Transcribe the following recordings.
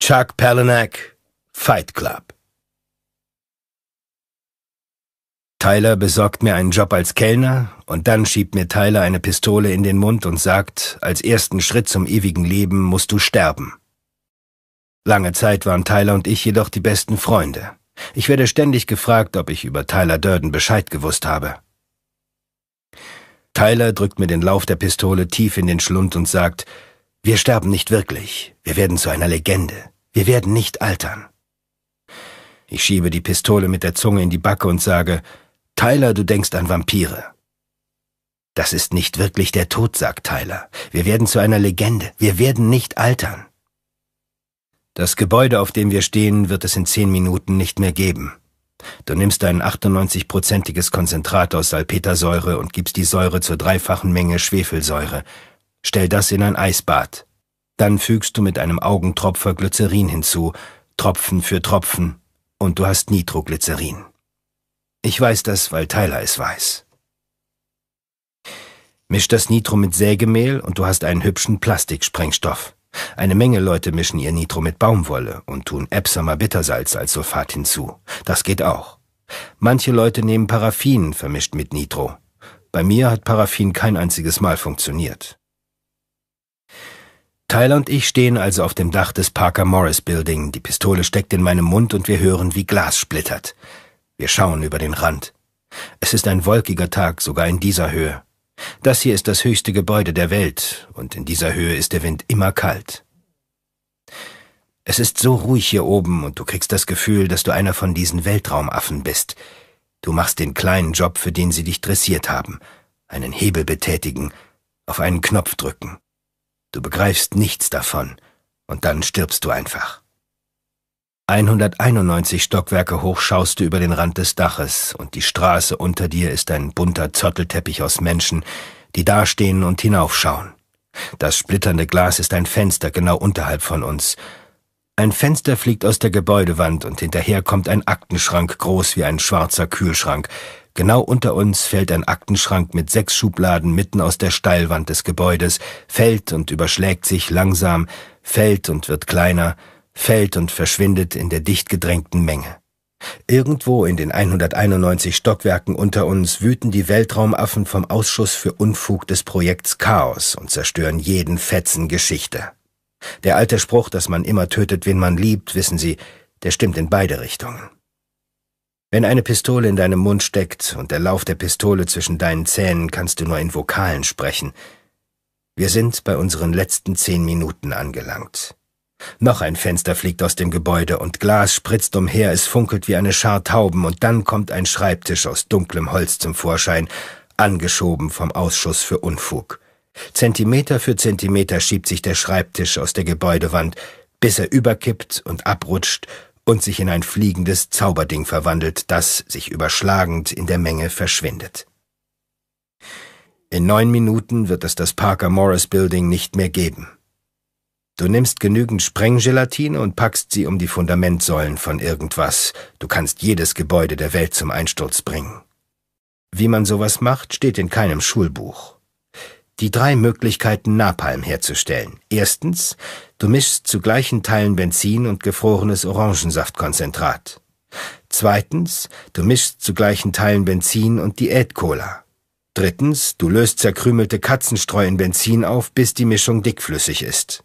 Chuck Palahniuk, Fight Club. Tyler besorgt mir einen Job als Kellner und dann schiebt mir Tyler eine Pistole in den Mund und sagt, als ersten Schritt zum ewigen Leben musst du sterben. Lange Zeit waren Tyler und ich jedoch die besten Freunde. Ich werde ständig gefragt, ob ich über Tyler Durden Bescheid gewusst habe. Tyler drückt mir den Lauf der Pistole tief in den Schlund und sagt, wir sterben nicht wirklich. Wir werden zu einer Legende. Wir werden nicht altern. Ich schiebe die Pistole mit der Zunge in die Backe und sage, Tyler, du denkst an Vampire. Das ist nicht wirklich der Tod, sagt Tyler. Wir werden zu einer Legende. Wir werden nicht altern. Das Gebäude, auf dem wir stehen, wird es in zehn Minuten nicht mehr geben. Du nimmst ein 98-prozentiges Konzentrat aus Salpetersäure und gibst die Säure zur dreifachen Menge Schwefelsäure, Stell das in ein Eisbad. Dann fügst du mit einem Augentropfer Glycerin hinzu, Tropfen für Tropfen, und du hast Nitroglycerin. Ich weiß das, weil Tyler es weiß. Misch das Nitro mit Sägemehl und du hast einen hübschen Plastiksprengstoff. Eine Menge Leute mischen ihr Nitro mit Baumwolle und tun Epsamer Bittersalz als Sulfat hinzu. Das geht auch. Manche Leute nehmen Paraffin vermischt mit Nitro. Bei mir hat Paraffin kein einziges Mal funktioniert. Tyler und ich stehen also auf dem Dach des Parker Morris Building. Die Pistole steckt in meinem Mund und wir hören, wie Glas splittert. Wir schauen über den Rand. Es ist ein wolkiger Tag, sogar in dieser Höhe. Das hier ist das höchste Gebäude der Welt, und in dieser Höhe ist der Wind immer kalt. Es ist so ruhig hier oben, und du kriegst das Gefühl, dass du einer von diesen Weltraumaffen bist. Du machst den kleinen Job, für den sie dich dressiert haben. Einen Hebel betätigen, auf einen Knopf drücken. Du begreifst nichts davon und dann stirbst du einfach. 191 Stockwerke hoch schaust du über den Rand des Daches und die Straße unter dir ist ein bunter Zottelteppich aus Menschen, die dastehen und hinaufschauen. Das splitternde Glas ist ein Fenster genau unterhalb von uns. Ein Fenster fliegt aus der Gebäudewand und hinterher kommt ein Aktenschrank groß wie ein schwarzer Kühlschrank, Genau unter uns fällt ein Aktenschrank mit sechs Schubladen mitten aus der Steilwand des Gebäudes, fällt und überschlägt sich langsam, fällt und wird kleiner, fällt und verschwindet in der dicht gedrängten Menge. Irgendwo in den 191 Stockwerken unter uns wüten die Weltraumaffen vom Ausschuss für Unfug des Projekts Chaos und zerstören jeden Fetzen Geschichte. Der alte Spruch, dass man immer tötet, wen man liebt, wissen Sie, der stimmt in beide Richtungen. Wenn eine Pistole in deinem Mund steckt und der Lauf der Pistole zwischen deinen Zähnen, kannst du nur in Vokalen sprechen. Wir sind bei unseren letzten zehn Minuten angelangt. Noch ein Fenster fliegt aus dem Gebäude und Glas spritzt umher, es funkelt wie eine Schar Tauben und dann kommt ein Schreibtisch aus dunklem Holz zum Vorschein, angeschoben vom Ausschuss für Unfug. Zentimeter für Zentimeter schiebt sich der Schreibtisch aus der Gebäudewand, bis er überkippt und abrutscht und sich in ein fliegendes Zauberding verwandelt, das, sich überschlagend, in der Menge verschwindet. In neun Minuten wird es das Parker Morris Building nicht mehr geben. Du nimmst genügend Sprenggelatine und packst sie um die Fundamentsäulen von irgendwas. Du kannst jedes Gebäude der Welt zum Einsturz bringen. Wie man sowas macht, steht in keinem Schulbuch. Die drei Möglichkeiten, Napalm herzustellen. Erstens, Du mischst zu gleichen Teilen Benzin und gefrorenes Orangensaftkonzentrat. Zweitens, du mischst zu gleichen Teilen Benzin und Diätcola. Drittens, du löst zerkrümelte Katzenstreu in Benzin auf, bis die Mischung dickflüssig ist.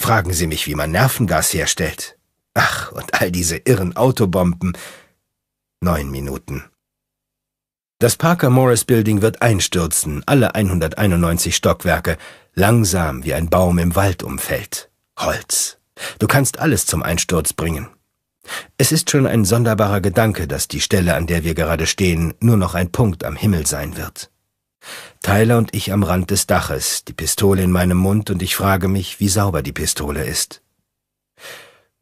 Fragen Sie mich, wie man Nervengas herstellt. Ach, und all diese irren Autobomben. Neun Minuten. Das Parker Morris Building wird einstürzen, alle 191 Stockwerke, langsam wie ein Baum im Wald umfällt. Holz. Du kannst alles zum Einsturz bringen. Es ist schon ein sonderbarer Gedanke, dass die Stelle, an der wir gerade stehen, nur noch ein Punkt am Himmel sein wird. Tyler und ich am Rand des Daches, die Pistole in meinem Mund und ich frage mich, wie sauber die Pistole ist.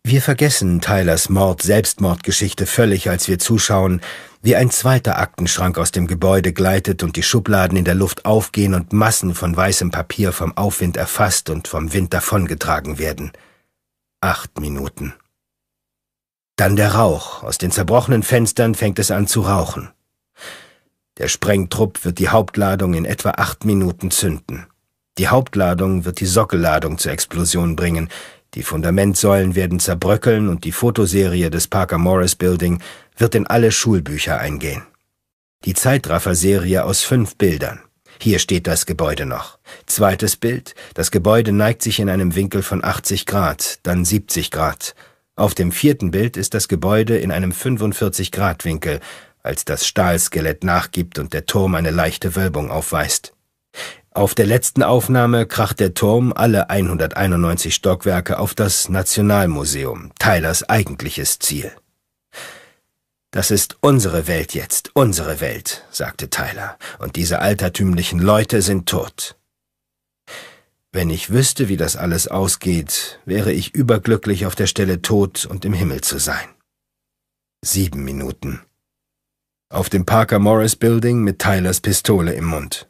Wir vergessen Tylers Mord-Selbstmordgeschichte völlig, als wir zuschauen, wie ein zweiter Aktenschrank aus dem Gebäude gleitet und die Schubladen in der Luft aufgehen und Massen von weißem Papier vom Aufwind erfasst und vom Wind davongetragen werden. Acht Minuten. Dann der Rauch. Aus den zerbrochenen Fenstern fängt es an zu rauchen. Der Sprengtrupp wird die Hauptladung in etwa acht Minuten zünden. Die Hauptladung wird die Sockelladung zur Explosion bringen. Die Fundamentsäulen werden zerbröckeln und die Fotoserie des Parker Morris Building wird in alle Schulbücher eingehen. Die Zeitraffer-Serie aus fünf Bildern. Hier steht das Gebäude noch. Zweites Bild. Das Gebäude neigt sich in einem Winkel von 80 Grad, dann 70 Grad. Auf dem vierten Bild ist das Gebäude in einem 45 Grad Winkel, als das Stahlskelett nachgibt und der Turm eine leichte Wölbung aufweist. Auf der letzten Aufnahme kracht der Turm alle 191 Stockwerke auf das Nationalmuseum, Teilers eigentliches Ziel. Das ist unsere Welt jetzt, unsere Welt, sagte Tyler, und diese altertümlichen Leute sind tot. Wenn ich wüsste, wie das alles ausgeht, wäre ich überglücklich, auf der Stelle tot und im Himmel zu sein. Sieben Minuten. Auf dem Parker Morris Building mit Tylers Pistole im Mund.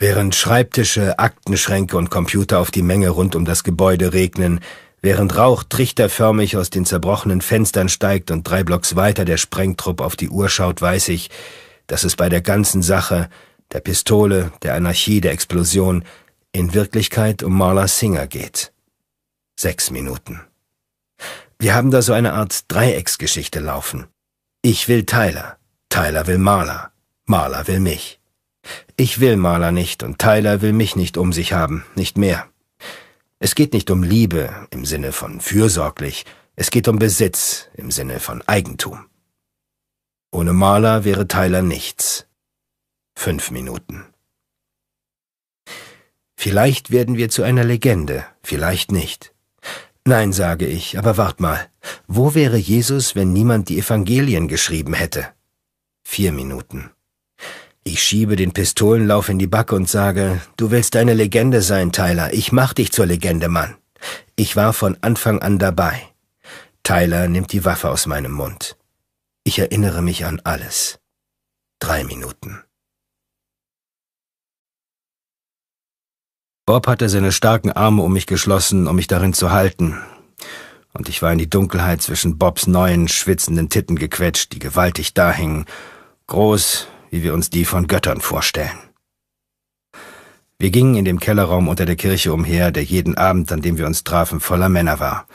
Während Schreibtische, Aktenschränke und Computer auf die Menge rund um das Gebäude regnen, während Rauch trichterförmig aus den zerbrochenen Fenstern steigt und drei Blocks weiter der Sprengtrupp auf die Uhr schaut, weiß ich, dass es bei der ganzen Sache, der Pistole, der Anarchie, der Explosion, in Wirklichkeit um Marla Singer geht. Sechs Minuten. Wir haben da so eine Art Dreiecksgeschichte laufen. Ich will Tyler. Tyler will Marla. Marla will mich. Ich will Marla nicht und Tyler will mich nicht um sich haben, nicht mehr. Es geht nicht um Liebe im Sinne von fürsorglich, es geht um Besitz im Sinne von Eigentum. Ohne Maler wäre Tyler nichts. Fünf Minuten. Vielleicht werden wir zu einer Legende, vielleicht nicht. Nein, sage ich, aber wart mal. Wo wäre Jesus, wenn niemand die Evangelien geschrieben hätte? Vier Minuten. Ich schiebe den Pistolenlauf in die Backe und sage, du willst eine Legende sein, Tyler, ich mach dich zur Legende, Mann. Ich war von Anfang an dabei. Tyler nimmt die Waffe aus meinem Mund. Ich erinnere mich an alles. Drei Minuten. Bob hatte seine starken Arme um mich geschlossen, um mich darin zu halten. Und ich war in die Dunkelheit zwischen Bobs neuen, schwitzenden Titten gequetscht, die gewaltig dahingen. Groß, wie wir uns die von Göttern vorstellen. Wir gingen in dem Kellerraum unter der Kirche umher, der jeden Abend, an dem wir uns trafen, voller Männer war.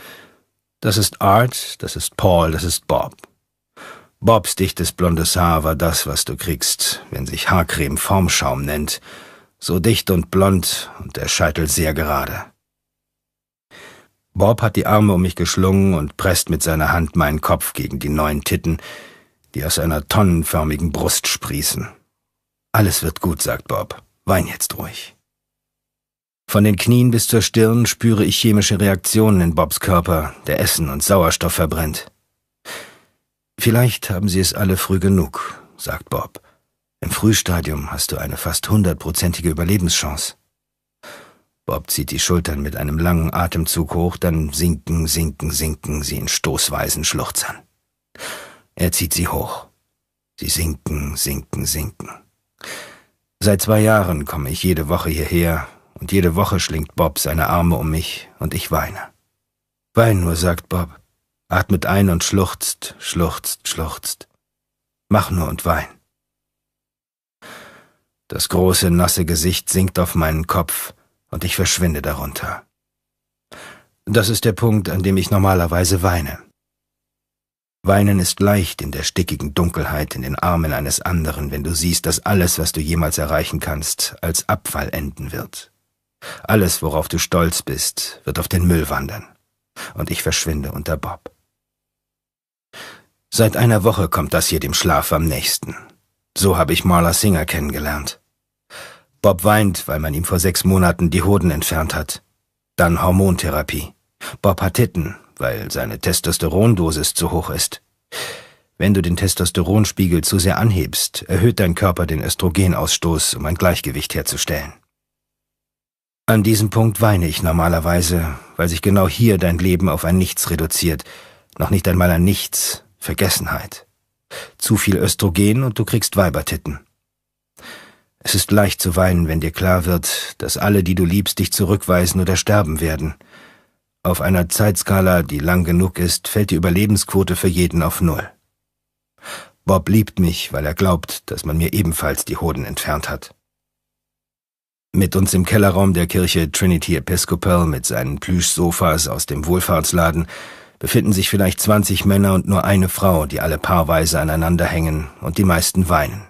Das ist Art, das ist Paul, das ist Bob. Bobs dichtes blondes Haar war das, was du kriegst, wenn sich Haarcreme Formschaum nennt. So dicht und blond und der Scheitel sehr gerade. Bob hat die Arme um mich geschlungen und presst mit seiner Hand meinen Kopf gegen die neuen Titten, die aus einer tonnenförmigen Brust sprießen. Alles wird gut, sagt Bob. Wein jetzt ruhig. Von den Knien bis zur Stirn spüre ich chemische Reaktionen in Bobs Körper, der Essen und Sauerstoff verbrennt. Vielleicht haben sie es alle früh genug, sagt Bob. Im Frühstadium hast du eine fast hundertprozentige Überlebenschance. Bob zieht die Schultern mit einem langen Atemzug hoch, dann sinken, sinken, sinken sie in stoßweisen Schluchzern. Er zieht sie hoch. Sie sinken, sinken, sinken. Seit zwei Jahren komme ich jede Woche hierher und jede Woche schlingt Bob seine Arme um mich und ich weine. Wein nur, sagt Bob, atmet ein und schluchzt, schluchzt, schluchzt. Mach nur und wein. Das große, nasse Gesicht sinkt auf meinen Kopf und ich verschwinde darunter. Das ist der Punkt, an dem ich normalerweise weine. Weinen ist leicht in der stickigen Dunkelheit in den Armen eines anderen, wenn du siehst, dass alles, was du jemals erreichen kannst, als Abfall enden wird. Alles, worauf du stolz bist, wird auf den Müll wandern. Und ich verschwinde unter Bob. Seit einer Woche kommt das hier dem Schlaf am nächsten. So habe ich Marla Singer kennengelernt. Bob weint, weil man ihm vor sechs Monaten die Hoden entfernt hat. Dann Hormontherapie. Bob hat Titten, weil seine Testosterondosis zu hoch ist. Wenn du den Testosteronspiegel zu sehr anhebst, erhöht dein Körper den Östrogenausstoß, um ein Gleichgewicht herzustellen. An diesem Punkt weine ich normalerweise, weil sich genau hier dein Leben auf ein Nichts reduziert, noch nicht einmal ein Nichts, Vergessenheit. Zu viel Östrogen und du kriegst Weibertitten. Es ist leicht zu weinen, wenn dir klar wird, dass alle, die du liebst, dich zurückweisen oder sterben werden – auf einer Zeitskala, die lang genug ist, fällt die Überlebensquote für jeden auf Null. Bob liebt mich, weil er glaubt, dass man mir ebenfalls die Hoden entfernt hat. Mit uns im Kellerraum der Kirche Trinity Episcopal mit seinen Plüschsofas aus dem Wohlfahrtsladen befinden sich vielleicht 20 Männer und nur eine Frau, die alle paarweise aneinander hängen und die meisten weinen.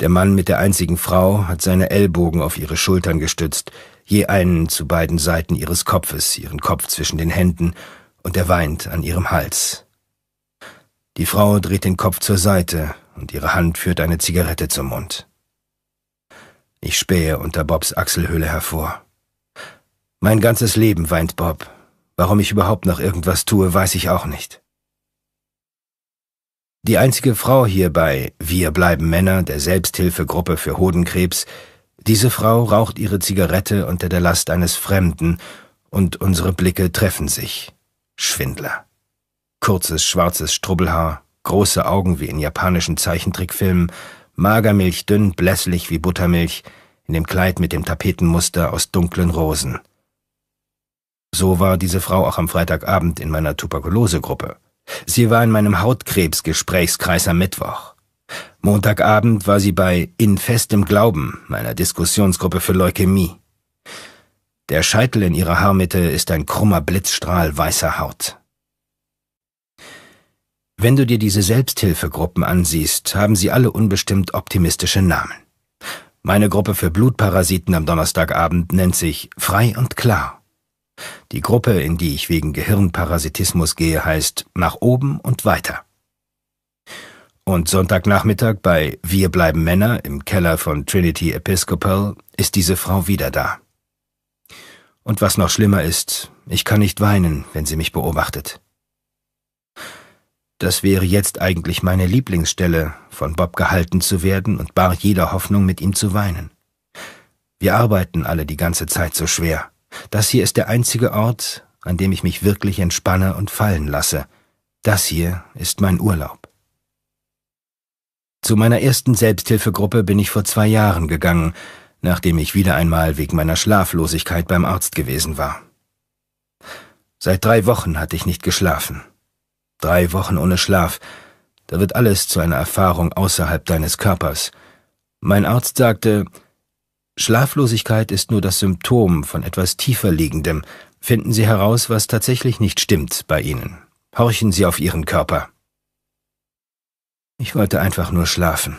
Der Mann mit der einzigen Frau hat seine Ellbogen auf ihre Schultern gestützt, je einen zu beiden Seiten ihres Kopfes, ihren Kopf zwischen den Händen, und er weint an ihrem Hals. Die Frau dreht den Kopf zur Seite und ihre Hand führt eine Zigarette zum Mund. Ich spähe unter Bobs Achselhöhle hervor. Mein ganzes Leben weint Bob. Warum ich überhaupt noch irgendwas tue, weiß ich auch nicht. Die einzige Frau hier bei Wir bleiben Männer der Selbsthilfegruppe für Hodenkrebs diese Frau raucht ihre Zigarette unter der Last eines Fremden, und unsere Blicke treffen sich. Schwindler. Kurzes schwarzes Strubbelhaar, große Augen wie in japanischen Zeichentrickfilmen, magermilch dünn, blässlich wie Buttermilch, in dem Kleid mit dem Tapetenmuster aus dunklen Rosen. So war diese Frau auch am Freitagabend in meiner Tuberkulosegruppe. Sie war in meinem Hautkrebsgesprächskreis am Mittwoch. Montagabend war sie bei In festem Glauben, meiner Diskussionsgruppe für Leukämie. Der Scheitel in ihrer Haarmitte ist ein krummer Blitzstrahl weißer Haut. Wenn du dir diese Selbsthilfegruppen ansiehst, haben sie alle unbestimmt optimistische Namen. Meine Gruppe für Blutparasiten am Donnerstagabend nennt sich Frei und Klar. Die Gruppe, in die ich wegen Gehirnparasitismus gehe, heißt Nach oben und weiter und Sonntagnachmittag bei Wir bleiben Männer im Keller von Trinity Episcopal ist diese Frau wieder da. Und was noch schlimmer ist, ich kann nicht weinen, wenn sie mich beobachtet. Das wäre jetzt eigentlich meine Lieblingsstelle, von Bob gehalten zu werden und bar jeder Hoffnung mit ihm zu weinen. Wir arbeiten alle die ganze Zeit so schwer. Das hier ist der einzige Ort, an dem ich mich wirklich entspanne und fallen lasse. Das hier ist mein Urlaub. Zu meiner ersten Selbsthilfegruppe bin ich vor zwei Jahren gegangen, nachdem ich wieder einmal wegen meiner Schlaflosigkeit beim Arzt gewesen war. Seit drei Wochen hatte ich nicht geschlafen. Drei Wochen ohne Schlaf, da wird alles zu einer Erfahrung außerhalb deines Körpers. Mein Arzt sagte, Schlaflosigkeit ist nur das Symptom von etwas tiefer liegendem. Finden Sie heraus, was tatsächlich nicht stimmt bei Ihnen. Horchen Sie auf Ihren Körper. Ich wollte einfach nur schlafen.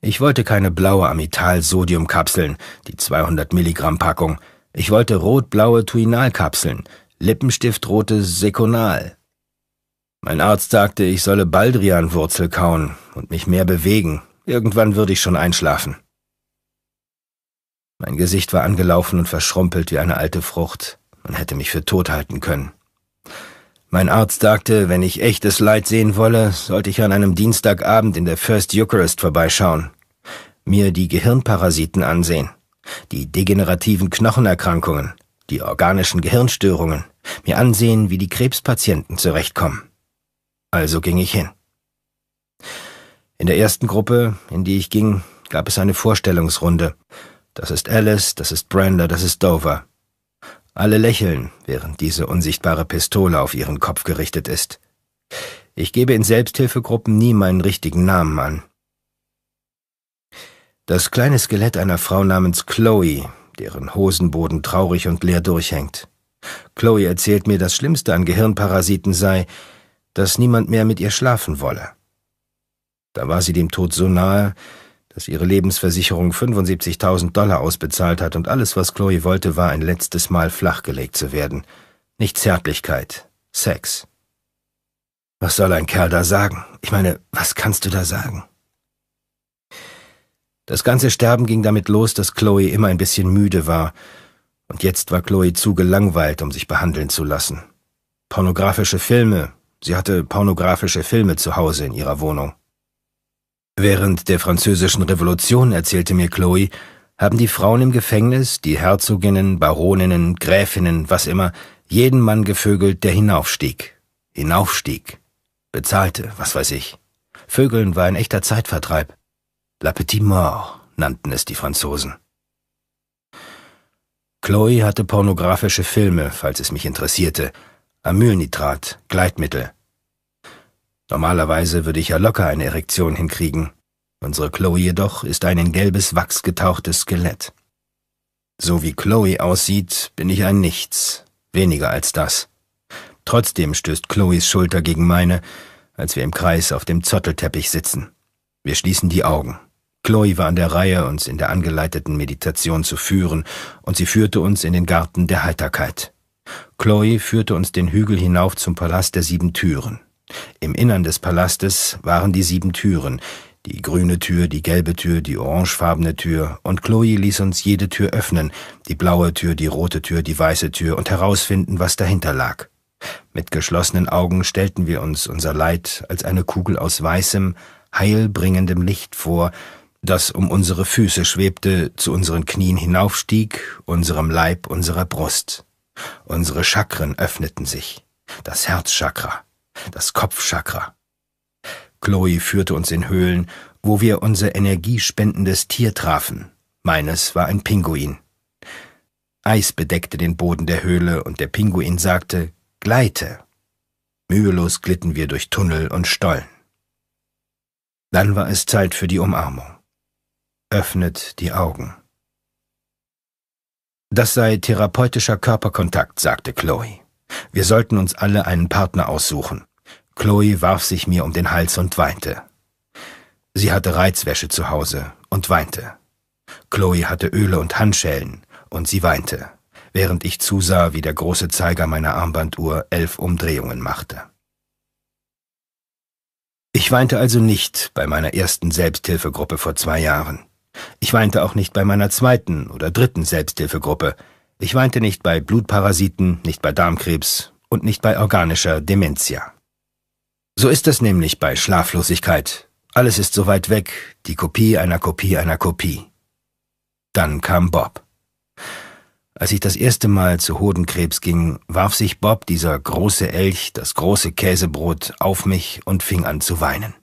Ich wollte keine blaue Amital-Sodium-Kapseln, die 200 Milligramm Packung. Ich wollte rot-blaue Tuinal-Kapseln, Lippenstift-rote Sekonal. Mein Arzt sagte, ich solle Baldrian-Wurzel kauen und mich mehr bewegen. Irgendwann würde ich schon einschlafen. Mein Gesicht war angelaufen und verschrumpelt wie eine alte Frucht. Man hätte mich für tot halten können. Mein Arzt sagte, wenn ich echtes Leid sehen wolle, sollte ich an einem Dienstagabend in der First Eucharist vorbeischauen, mir die Gehirnparasiten ansehen, die degenerativen Knochenerkrankungen, die organischen Gehirnstörungen, mir ansehen, wie die Krebspatienten zurechtkommen. Also ging ich hin. In der ersten Gruppe, in die ich ging, gab es eine Vorstellungsrunde. Das ist Alice, das ist Brenda, das ist Dover. Alle lächeln, während diese unsichtbare Pistole auf ihren Kopf gerichtet ist. Ich gebe in Selbsthilfegruppen nie meinen richtigen Namen an. Das kleine Skelett einer Frau namens Chloe, deren Hosenboden traurig und leer durchhängt. Chloe erzählt mir, das Schlimmste an Gehirnparasiten sei, dass niemand mehr mit ihr schlafen wolle. Da war sie dem Tod so nahe, dass ihre Lebensversicherung 75.000 Dollar ausbezahlt hat und alles, was Chloe wollte, war ein letztes Mal flachgelegt zu werden. Nicht Zärtlichkeit, Sex. Was soll ein Kerl da sagen? Ich meine, was kannst du da sagen? Das ganze Sterben ging damit los, dass Chloe immer ein bisschen müde war, und jetzt war Chloe zu gelangweilt, um sich behandeln zu lassen. Pornografische Filme, sie hatte pornografische Filme zu Hause in ihrer Wohnung. Während der Französischen Revolution, erzählte mir Chloe, haben die Frauen im Gefängnis, die Herzoginnen, Baroninnen, Gräfinnen, was immer, jeden Mann gevögelt, der hinaufstieg. Hinaufstieg. Bezahlte, was weiß ich. Vögeln war ein echter Zeitvertreib. La Petite Mort nannten es die Franzosen. Chloe hatte pornografische Filme, falls es mich interessierte. Amylnitrat, Gleitmittel, Normalerweise würde ich ja locker eine Erektion hinkriegen. Unsere Chloe jedoch ist ein in gelbes Wachs getauchtes Skelett. So wie Chloe aussieht, bin ich ein Nichts, weniger als das. Trotzdem stößt Chloes Schulter gegen meine, als wir im Kreis auf dem Zottelteppich sitzen. Wir schließen die Augen. Chloe war an der Reihe, uns in der angeleiteten Meditation zu führen, und sie führte uns in den Garten der Heiterkeit. Chloe führte uns den Hügel hinauf zum Palast der sieben Türen. Im Innern des Palastes waren die sieben Türen, die grüne Tür, die gelbe Tür, die orangefarbene Tür, und Chloe ließ uns jede Tür öffnen, die blaue Tür, die rote Tür, die weiße Tür, und herausfinden, was dahinter lag. Mit geschlossenen Augen stellten wir uns unser Leid als eine Kugel aus weißem, heilbringendem Licht vor, das um unsere Füße schwebte, zu unseren Knien hinaufstieg, unserem Leib, unserer Brust. Unsere Chakren öffneten sich. Das Herzchakra, das Kopfchakra. Chloe führte uns in Höhlen, wo wir unser energiespendendes Tier trafen. Meines war ein Pinguin. Eis bedeckte den Boden der Höhle und der Pinguin sagte, gleite. Mühelos glitten wir durch Tunnel und Stollen. Dann war es Zeit für die Umarmung. Öffnet die Augen. Das sei therapeutischer Körperkontakt, sagte Chloe. Wir sollten uns alle einen Partner aussuchen. Chloe warf sich mir um den Hals und weinte. Sie hatte Reizwäsche zu Hause und weinte. Chloe hatte Öle und Handschellen und sie weinte, während ich zusah, wie der große Zeiger meiner Armbanduhr elf Umdrehungen machte. Ich weinte also nicht bei meiner ersten Selbsthilfegruppe vor zwei Jahren. Ich weinte auch nicht bei meiner zweiten oder dritten Selbsthilfegruppe, ich weinte nicht bei Blutparasiten, nicht bei Darmkrebs und nicht bei organischer Dementia. So ist es nämlich bei Schlaflosigkeit. Alles ist so weit weg, die Kopie einer Kopie einer Kopie. Dann kam Bob. Als ich das erste Mal zu Hodenkrebs ging, warf sich Bob, dieser große Elch, das große Käsebrot, auf mich und fing an zu weinen.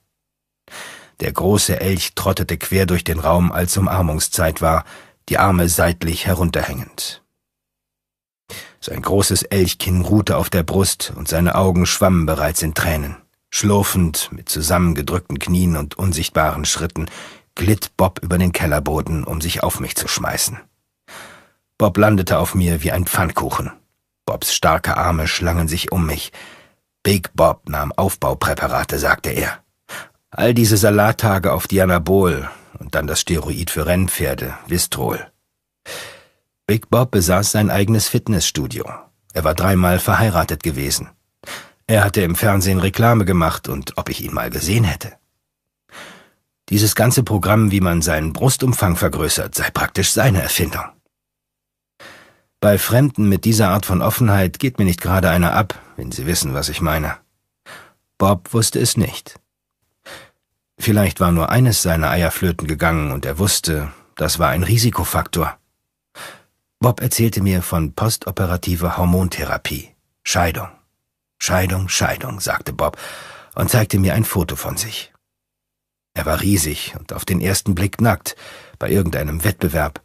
Der große Elch trottete quer durch den Raum, als Umarmungszeit war, die Arme seitlich herunterhängend. Sein großes Elchkinn ruhte auf der Brust und seine Augen schwammen bereits in Tränen. Schlurfend, mit zusammengedrückten Knien und unsichtbaren Schritten, glitt Bob über den Kellerboden, um sich auf mich zu schmeißen. Bob landete auf mir wie ein Pfannkuchen. Bobs starke Arme schlangen sich um mich. Big Bob nahm Aufbaupräparate, sagte er. All diese Salattage auf Dianabol und dann das Steroid für Rennpferde, Vistrol. Big Bob besaß sein eigenes Fitnessstudio. Er war dreimal verheiratet gewesen. Er hatte im Fernsehen Reklame gemacht und ob ich ihn mal gesehen hätte. Dieses ganze Programm, wie man seinen Brustumfang vergrößert, sei praktisch seine Erfindung. Bei Fremden mit dieser Art von Offenheit geht mir nicht gerade einer ab, wenn sie wissen, was ich meine. Bob wusste es nicht. Vielleicht war nur eines seiner Eierflöten gegangen und er wusste, das war ein Risikofaktor. Bob erzählte mir von postoperativer Hormontherapie. Scheidung. Scheidung, Scheidung, sagte Bob und zeigte mir ein Foto von sich. Er war riesig und auf den ersten Blick nackt, bei irgendeinem Wettbewerb.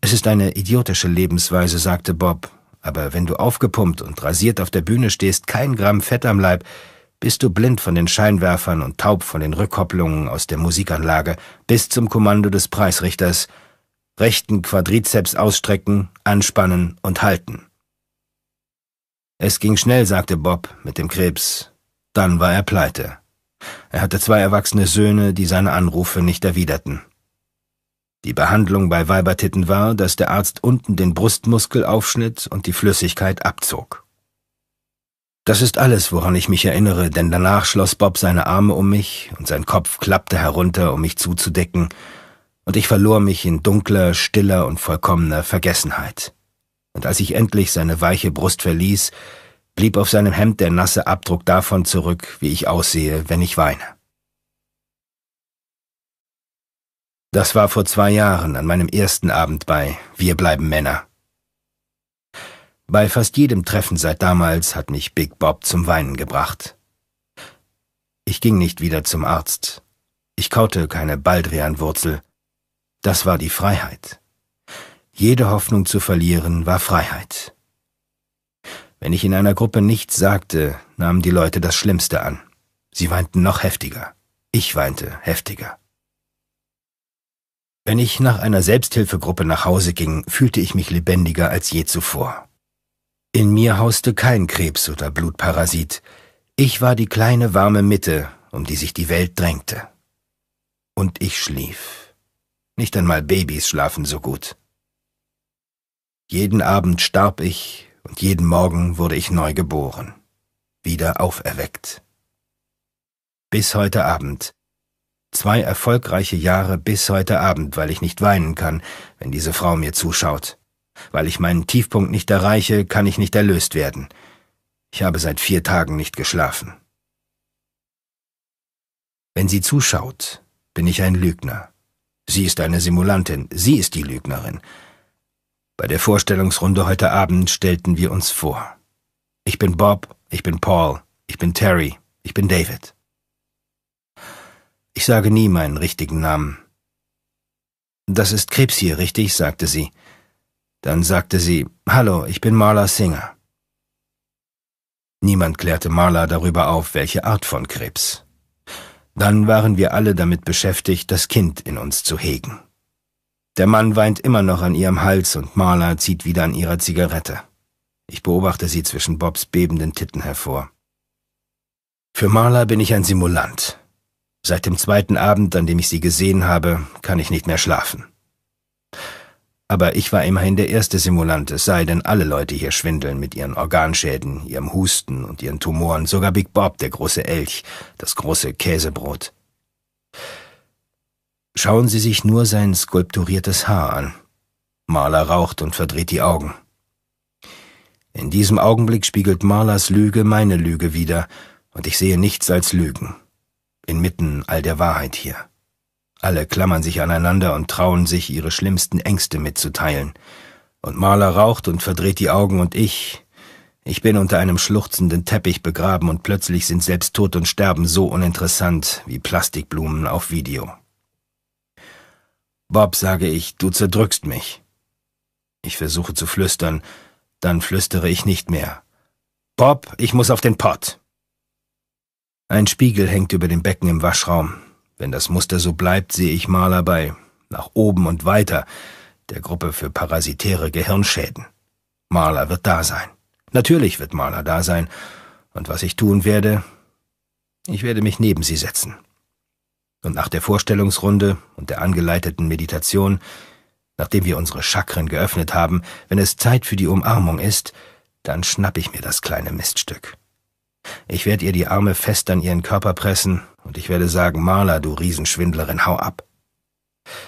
Es ist eine idiotische Lebensweise, sagte Bob, aber wenn du aufgepumpt und rasiert auf der Bühne stehst, kein Gramm Fett am Leib, bist du blind von den Scheinwerfern und taub von den Rückkopplungen aus der Musikanlage bis zum Kommando des Preisrichters – rechten Quadrizeps ausstrecken, anspannen und halten. Es ging schnell, sagte Bob mit dem Krebs. Dann war er pleite. Er hatte zwei erwachsene Söhne, die seine Anrufe nicht erwiderten. Die Behandlung bei Weibertitten war, dass der Arzt unten den Brustmuskel aufschnitt und die Flüssigkeit abzog. Das ist alles, woran ich mich erinnere, denn danach schloss Bob seine Arme um mich und sein Kopf klappte herunter, um mich zuzudecken, und ich verlor mich in dunkler, stiller und vollkommener Vergessenheit. Und als ich endlich seine weiche Brust verließ, blieb auf seinem Hemd der nasse Abdruck davon zurück, wie ich aussehe, wenn ich weine. Das war vor zwei Jahren an meinem ersten Abend bei Wir bleiben Männer. Bei fast jedem Treffen seit damals hat mich Big Bob zum Weinen gebracht. Ich ging nicht wieder zum Arzt. Ich kaute keine Baldrianwurzel. Das war die Freiheit. Jede Hoffnung zu verlieren war Freiheit. Wenn ich in einer Gruppe nichts sagte, nahmen die Leute das Schlimmste an. Sie weinten noch heftiger. Ich weinte heftiger. Wenn ich nach einer Selbsthilfegruppe nach Hause ging, fühlte ich mich lebendiger als je zuvor. In mir hauste kein Krebs oder Blutparasit. Ich war die kleine warme Mitte, um die sich die Welt drängte. Und ich schlief. Nicht einmal Babys schlafen so gut. Jeden Abend starb ich und jeden Morgen wurde ich neu geboren, wieder auferweckt. Bis heute Abend. Zwei erfolgreiche Jahre bis heute Abend, weil ich nicht weinen kann, wenn diese Frau mir zuschaut. Weil ich meinen Tiefpunkt nicht erreiche, kann ich nicht erlöst werden. Ich habe seit vier Tagen nicht geschlafen. Wenn sie zuschaut, bin ich ein Lügner. Sie ist eine Simulantin, sie ist die Lügnerin. Bei der Vorstellungsrunde heute Abend stellten wir uns vor. Ich bin Bob, ich bin Paul, ich bin Terry, ich bin David. Ich sage nie meinen richtigen Namen. Das ist Krebs hier, richtig? sagte sie. Dann sagte sie, Hallo, ich bin Marla Singer. Niemand klärte Marla darüber auf, welche Art von Krebs. Dann waren wir alle damit beschäftigt, das Kind in uns zu hegen. Der Mann weint immer noch an ihrem Hals und Marla zieht wieder an ihrer Zigarette. Ich beobachte sie zwischen Bobs bebenden Titten hervor. Für Marla bin ich ein Simulant. Seit dem zweiten Abend, an dem ich sie gesehen habe, kann ich nicht mehr schlafen. Aber ich war immerhin der erste Simulant, es sei denn, alle Leute hier schwindeln mit ihren Organschäden, ihrem Husten und ihren Tumoren, sogar Big Bob, der große Elch, das große Käsebrot. Schauen Sie sich nur sein skulpturiertes Haar an. Marla raucht und verdreht die Augen. In diesem Augenblick spiegelt Marlas Lüge meine Lüge wider, und ich sehe nichts als Lügen, inmitten all der Wahrheit hier. Alle klammern sich aneinander und trauen sich, ihre schlimmsten Ängste mitzuteilen. Und Marla raucht und verdreht die Augen und ich. Ich bin unter einem schluchzenden Teppich begraben und plötzlich sind selbst Tod und Sterben so uninteressant wie Plastikblumen auf Video. Bob, sage ich, du zerdrückst mich. Ich versuche zu flüstern, dann flüstere ich nicht mehr. Bob, ich muss auf den Pott. Ein Spiegel hängt über dem Becken im Waschraum. Wenn das Muster so bleibt, sehe ich Maler bei nach oben und weiter der Gruppe für parasitäre Gehirnschäden. Maler wird da sein. Natürlich wird Maler da sein. Und was ich tun werde, ich werde mich neben sie setzen. Und nach der Vorstellungsrunde und der angeleiteten Meditation, nachdem wir unsere Chakren geöffnet haben, wenn es Zeit für die Umarmung ist, dann schnapp ich mir das kleine Miststück. Ich werde ihr die Arme fest an ihren Körper pressen und ich werde sagen, Marla, du Riesenschwindlerin, hau ab.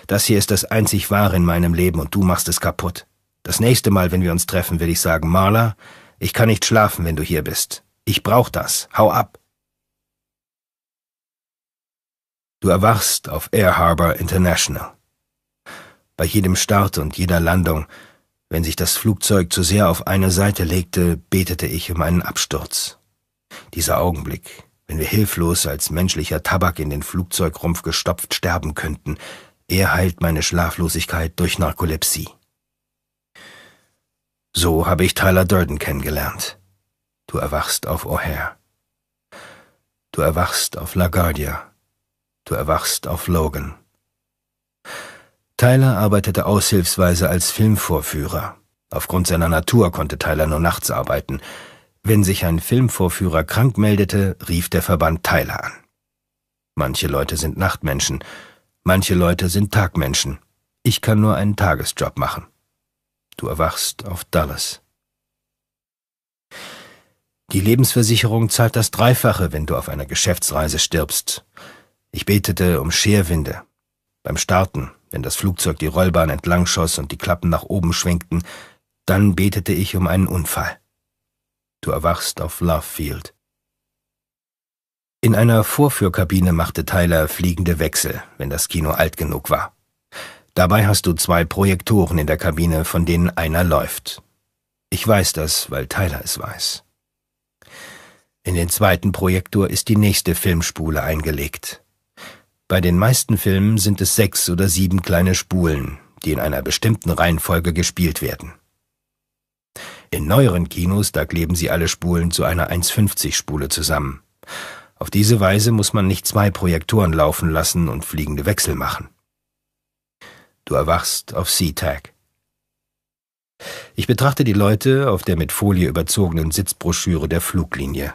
Das hier ist das einzig Wahre in meinem Leben und du machst es kaputt. Das nächste Mal, wenn wir uns treffen, werde ich sagen, Marla, ich kann nicht schlafen, wenn du hier bist. Ich brauch das. Hau ab. Du erwachst auf Air Harbor International. Bei jedem Start und jeder Landung, wenn sich das Flugzeug zu sehr auf eine Seite legte, betete ich um einen Absturz. Dieser Augenblick, wenn wir hilflos als menschlicher Tabak in den Flugzeugrumpf gestopft sterben könnten, er heilt meine Schlaflosigkeit durch Narkolepsie. So habe ich Tyler Durden kennengelernt. Du erwachst auf O'Hare. Du erwachst auf LaGuardia. Du erwachst auf Logan. Tyler arbeitete aushilfsweise als Filmvorführer. Aufgrund seiner Natur konnte Tyler nur nachts arbeiten, wenn sich ein Filmvorführer krank meldete, rief der Verband Tyler an. Manche Leute sind Nachtmenschen, manche Leute sind Tagmenschen. Ich kann nur einen Tagesjob machen. Du erwachst auf Dallas. Die Lebensversicherung zahlt das Dreifache, wenn du auf einer Geschäftsreise stirbst. Ich betete um Scherwinde. Beim Starten, wenn das Flugzeug die Rollbahn entlangschoss und die Klappen nach oben schwenkten, dann betete ich um einen Unfall. Du erwachst auf Lovefield. In einer Vorführkabine machte Tyler fliegende Wechsel, wenn das Kino alt genug war. Dabei hast du zwei Projektoren in der Kabine, von denen einer läuft. Ich weiß das, weil Tyler es weiß. In den zweiten Projektor ist die nächste Filmspule eingelegt. Bei den meisten Filmen sind es sechs oder sieben kleine Spulen, die in einer bestimmten Reihenfolge gespielt werden. In neueren Kinos, da kleben sie alle Spulen zu einer 1,50-Spule zusammen. Auf diese Weise muss man nicht zwei Projektoren laufen lassen und fliegende Wechsel machen. Du erwachst auf SeaTag. Ich betrachte die Leute auf der mit Folie überzogenen Sitzbroschüre der Fluglinie.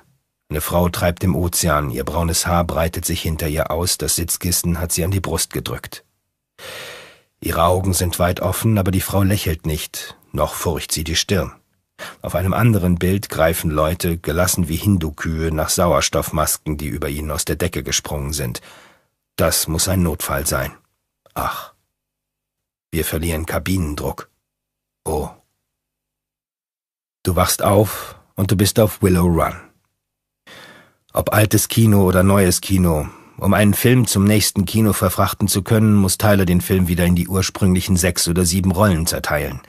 Eine Frau treibt im Ozean, ihr braunes Haar breitet sich hinter ihr aus, das Sitzkissen hat sie an die Brust gedrückt. Ihre Augen sind weit offen, aber die Frau lächelt nicht, noch furcht sie die Stirn. Auf einem anderen Bild greifen Leute, gelassen wie Hindukühe, nach Sauerstoffmasken, die über ihnen aus der Decke gesprungen sind. Das muss ein Notfall sein. Ach. Wir verlieren Kabinendruck. Oh. Du wachst auf und du bist auf Willow Run. Ob altes Kino oder neues Kino, um einen Film zum nächsten Kino verfrachten zu können, muss Tyler den Film wieder in die ursprünglichen sechs oder sieben Rollen zerteilen.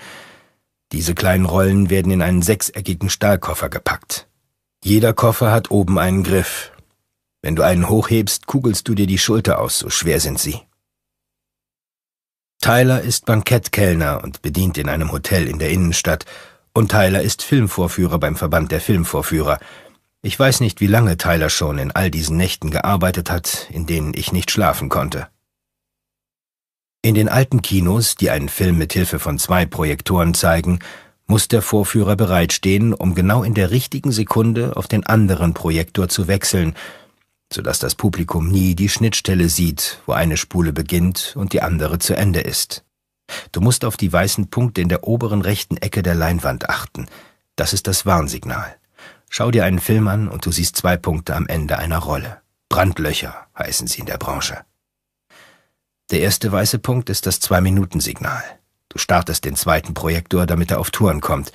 Diese kleinen Rollen werden in einen sechseckigen Stahlkoffer gepackt. Jeder Koffer hat oben einen Griff. Wenn du einen hochhebst, kugelst du dir die Schulter aus, so schwer sind sie. Tyler ist Bankettkellner und bedient in einem Hotel in der Innenstadt, und Tyler ist Filmvorführer beim Verband der Filmvorführer. Ich weiß nicht, wie lange Tyler schon in all diesen Nächten gearbeitet hat, in denen ich nicht schlafen konnte. In den alten Kinos, die einen Film mit Hilfe von zwei Projektoren zeigen, muss der Vorführer bereitstehen, um genau in der richtigen Sekunde auf den anderen Projektor zu wechseln, sodass das Publikum nie die Schnittstelle sieht, wo eine Spule beginnt und die andere zu Ende ist. Du musst auf die weißen Punkte in der oberen rechten Ecke der Leinwand achten. Das ist das Warnsignal. Schau dir einen Film an und du siehst zwei Punkte am Ende einer Rolle. Brandlöcher heißen sie in der Branche. Der erste weiße Punkt ist das Zwei-Minuten-Signal. Du startest den zweiten Projektor, damit er auf Touren kommt.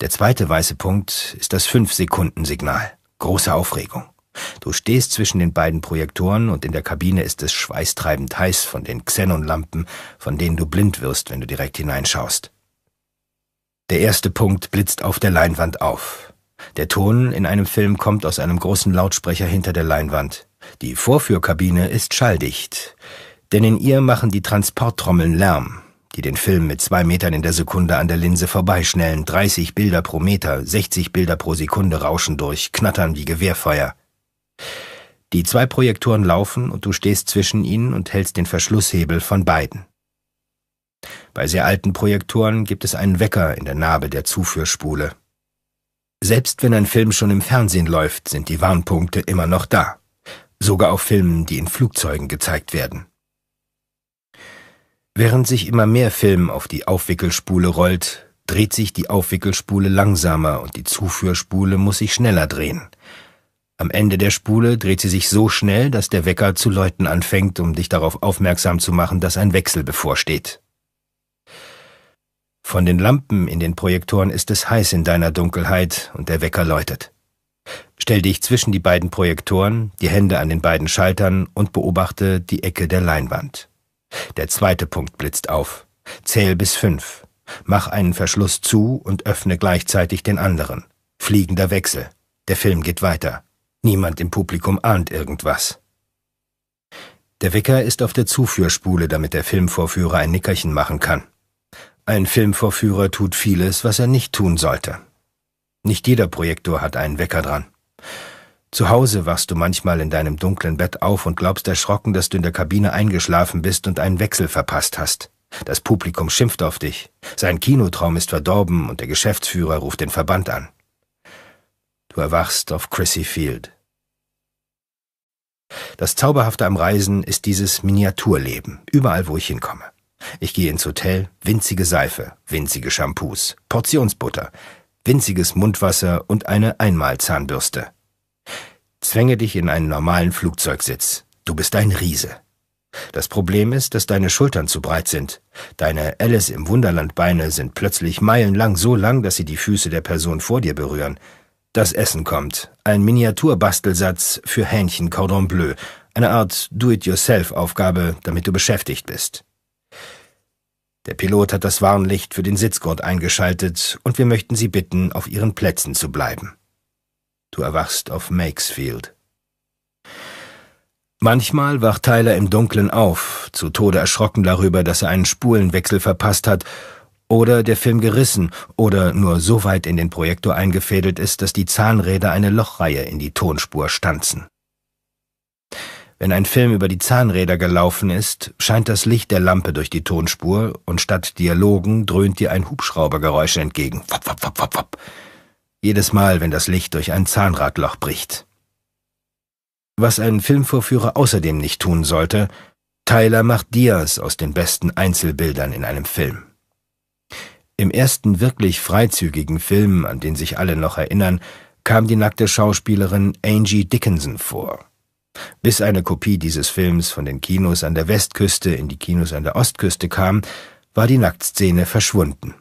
Der zweite weiße Punkt ist das Fünf-Sekunden-Signal. Große Aufregung. Du stehst zwischen den beiden Projektoren und in der Kabine ist es schweißtreibend heiß von den Xenonlampen, von denen du blind wirst, wenn du direkt hineinschaust. Der erste Punkt blitzt auf der Leinwand auf. Der Ton in einem Film kommt aus einem großen Lautsprecher hinter der Leinwand. Die Vorführkabine ist schalldicht. Denn in ihr machen die Transporttrommeln Lärm, die den Film mit zwei Metern in der Sekunde an der Linse vorbeischnellen, 30 Bilder pro Meter, 60 Bilder pro Sekunde rauschen durch, knattern wie Gewehrfeuer. Die zwei Projektoren laufen und du stehst zwischen ihnen und hältst den Verschlusshebel von beiden. Bei sehr alten Projektoren gibt es einen Wecker in der Narbe der Zuführspule. Selbst wenn ein Film schon im Fernsehen läuft, sind die Warnpunkte immer noch da. Sogar auf Filmen, die in Flugzeugen gezeigt werden. Während sich immer mehr Film auf die Aufwickelspule rollt, dreht sich die Aufwickelspule langsamer und die Zuführspule muss sich schneller drehen. Am Ende der Spule dreht sie sich so schnell, dass der Wecker zu läuten anfängt, um dich darauf aufmerksam zu machen, dass ein Wechsel bevorsteht. Von den Lampen in den Projektoren ist es heiß in deiner Dunkelheit und der Wecker läutet. Stell dich zwischen die beiden Projektoren, die Hände an den beiden Schaltern und beobachte die Ecke der Leinwand. Der zweite Punkt blitzt auf. Zähl bis fünf. Mach einen Verschluss zu und öffne gleichzeitig den anderen. Fliegender Wechsel. Der Film geht weiter. Niemand im Publikum ahnt irgendwas. Der Wecker ist auf der Zuführspule, damit der Filmvorführer ein Nickerchen machen kann. Ein Filmvorführer tut vieles, was er nicht tun sollte. Nicht jeder Projektor hat einen Wecker dran. Zu Hause wachst du manchmal in deinem dunklen Bett auf und glaubst erschrocken, dass du in der Kabine eingeschlafen bist und einen Wechsel verpasst hast. Das Publikum schimpft auf dich. Sein Kinotraum ist verdorben und der Geschäftsführer ruft den Verband an. Du erwachst auf Chrissy Field. Das Zauberhafte am Reisen ist dieses Miniaturleben, überall wo ich hinkomme. Ich gehe ins Hotel, winzige Seife, winzige Shampoos, Portionsbutter, winziges Mundwasser und eine Einmalzahnbürste. Zwänge dich in einen normalen Flugzeugsitz. Du bist ein Riese. Das Problem ist, dass deine Schultern zu breit sind. Deine Alice im Wunderland Beine sind plötzlich meilenlang so lang, dass sie die Füße der Person vor dir berühren. Das Essen kommt. Ein Miniaturbastelsatz für Hähnchen Cordon Bleu. Eine Art Do-it-yourself-Aufgabe, damit du beschäftigt bist. Der Pilot hat das Warnlicht für den Sitzgurt eingeschaltet und wir möchten Sie bitten, auf Ihren Plätzen zu bleiben. Du erwachst auf Makesfield. Manchmal wacht Tyler im Dunkeln auf, zu Tode erschrocken darüber, dass er einen Spulenwechsel verpasst hat oder der Film gerissen oder nur so weit in den Projektor eingefädelt ist, dass die Zahnräder eine Lochreihe in die Tonspur stanzen. Wenn ein Film über die Zahnräder gelaufen ist, scheint das Licht der Lampe durch die Tonspur und statt Dialogen dröhnt dir ein Hubschraubergeräusch entgegen. Wapp, wapp, wapp, wapp, wapp. Jedes Mal, wenn das Licht durch ein Zahnradloch bricht. Was ein Filmvorführer außerdem nicht tun sollte, Tyler macht Diaz aus den besten Einzelbildern in einem Film. Im ersten wirklich freizügigen Film, an den sich alle noch erinnern, kam die nackte Schauspielerin Angie Dickinson vor. Bis eine Kopie dieses Films von den Kinos an der Westküste in die Kinos an der Ostküste kam, war die Nacktszene verschwunden.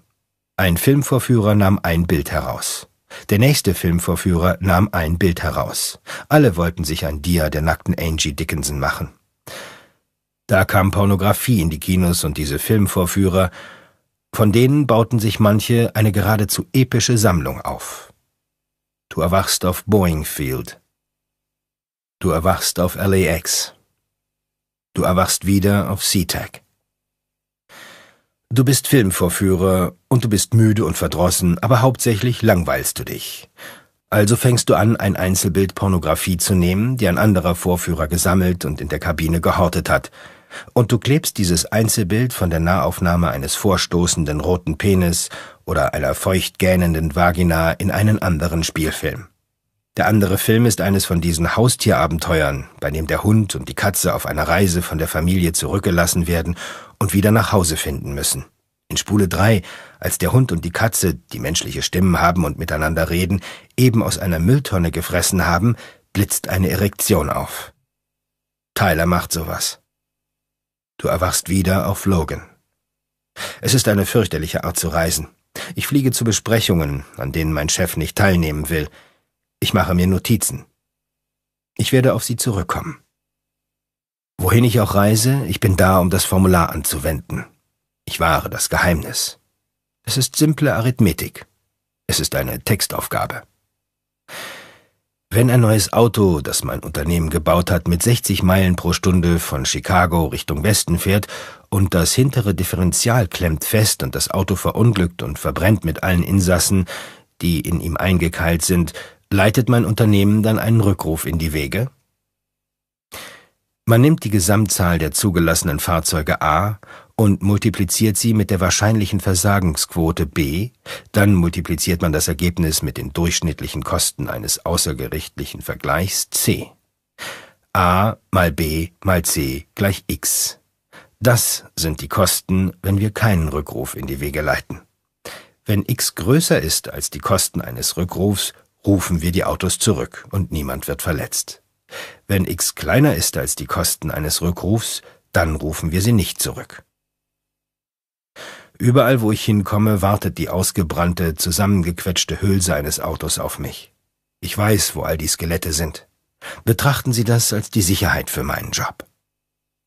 Ein Filmvorführer nahm ein Bild heraus. Der nächste Filmvorführer nahm ein Bild heraus. Alle wollten sich ein Dia der nackten Angie Dickinson machen. Da kam Pornografie in die Kinos und diese Filmvorführer, von denen bauten sich manche eine geradezu epische Sammlung auf. Du erwachst auf Boeing Field. Du erwachst auf LAX. Du erwachst wieder auf SeaTac. Du bist Filmvorführer und du bist müde und verdrossen, aber hauptsächlich langweilst du dich. Also fängst du an, ein Einzelbild Pornografie zu nehmen, die ein anderer Vorführer gesammelt und in der Kabine gehortet hat. Und du klebst dieses Einzelbild von der Nahaufnahme eines vorstoßenden roten Penis oder einer feucht gähnenden Vagina in einen anderen Spielfilm. Der andere Film ist eines von diesen Haustierabenteuern, bei dem der Hund und die Katze auf einer Reise von der Familie zurückgelassen werden und wieder nach Hause finden müssen. In Spule 3, als der Hund und die Katze, die menschliche Stimmen haben und miteinander reden, eben aus einer Mülltonne gefressen haben, blitzt eine Erektion auf. Tyler macht sowas. Du erwachst wieder auf Logan. Es ist eine fürchterliche Art zu reisen. Ich fliege zu Besprechungen, an denen mein Chef nicht teilnehmen will. Ich mache mir Notizen. Ich werde auf Sie zurückkommen. Wohin ich auch reise, ich bin da, um das Formular anzuwenden. Ich wahre das Geheimnis. Es ist simple Arithmetik. Es ist eine Textaufgabe. Wenn ein neues Auto, das mein Unternehmen gebaut hat, mit 60 Meilen pro Stunde von Chicago Richtung Westen fährt und das hintere Differential klemmt fest und das Auto verunglückt und verbrennt mit allen Insassen, die in ihm eingekeilt sind, Leitet mein Unternehmen dann einen Rückruf in die Wege? Man nimmt die Gesamtzahl der zugelassenen Fahrzeuge A und multipliziert sie mit der wahrscheinlichen Versagensquote B, dann multipliziert man das Ergebnis mit den durchschnittlichen Kosten eines außergerichtlichen Vergleichs C. A mal B mal C gleich X. Das sind die Kosten, wenn wir keinen Rückruf in die Wege leiten. Wenn X größer ist als die Kosten eines Rückrufs, rufen wir die Autos zurück und niemand wird verletzt. Wenn x kleiner ist als die Kosten eines Rückrufs, dann rufen wir sie nicht zurück. Überall, wo ich hinkomme, wartet die ausgebrannte, zusammengequetschte Hülse eines Autos auf mich. Ich weiß, wo all die Skelette sind. Betrachten Sie das als die Sicherheit für meinen Job.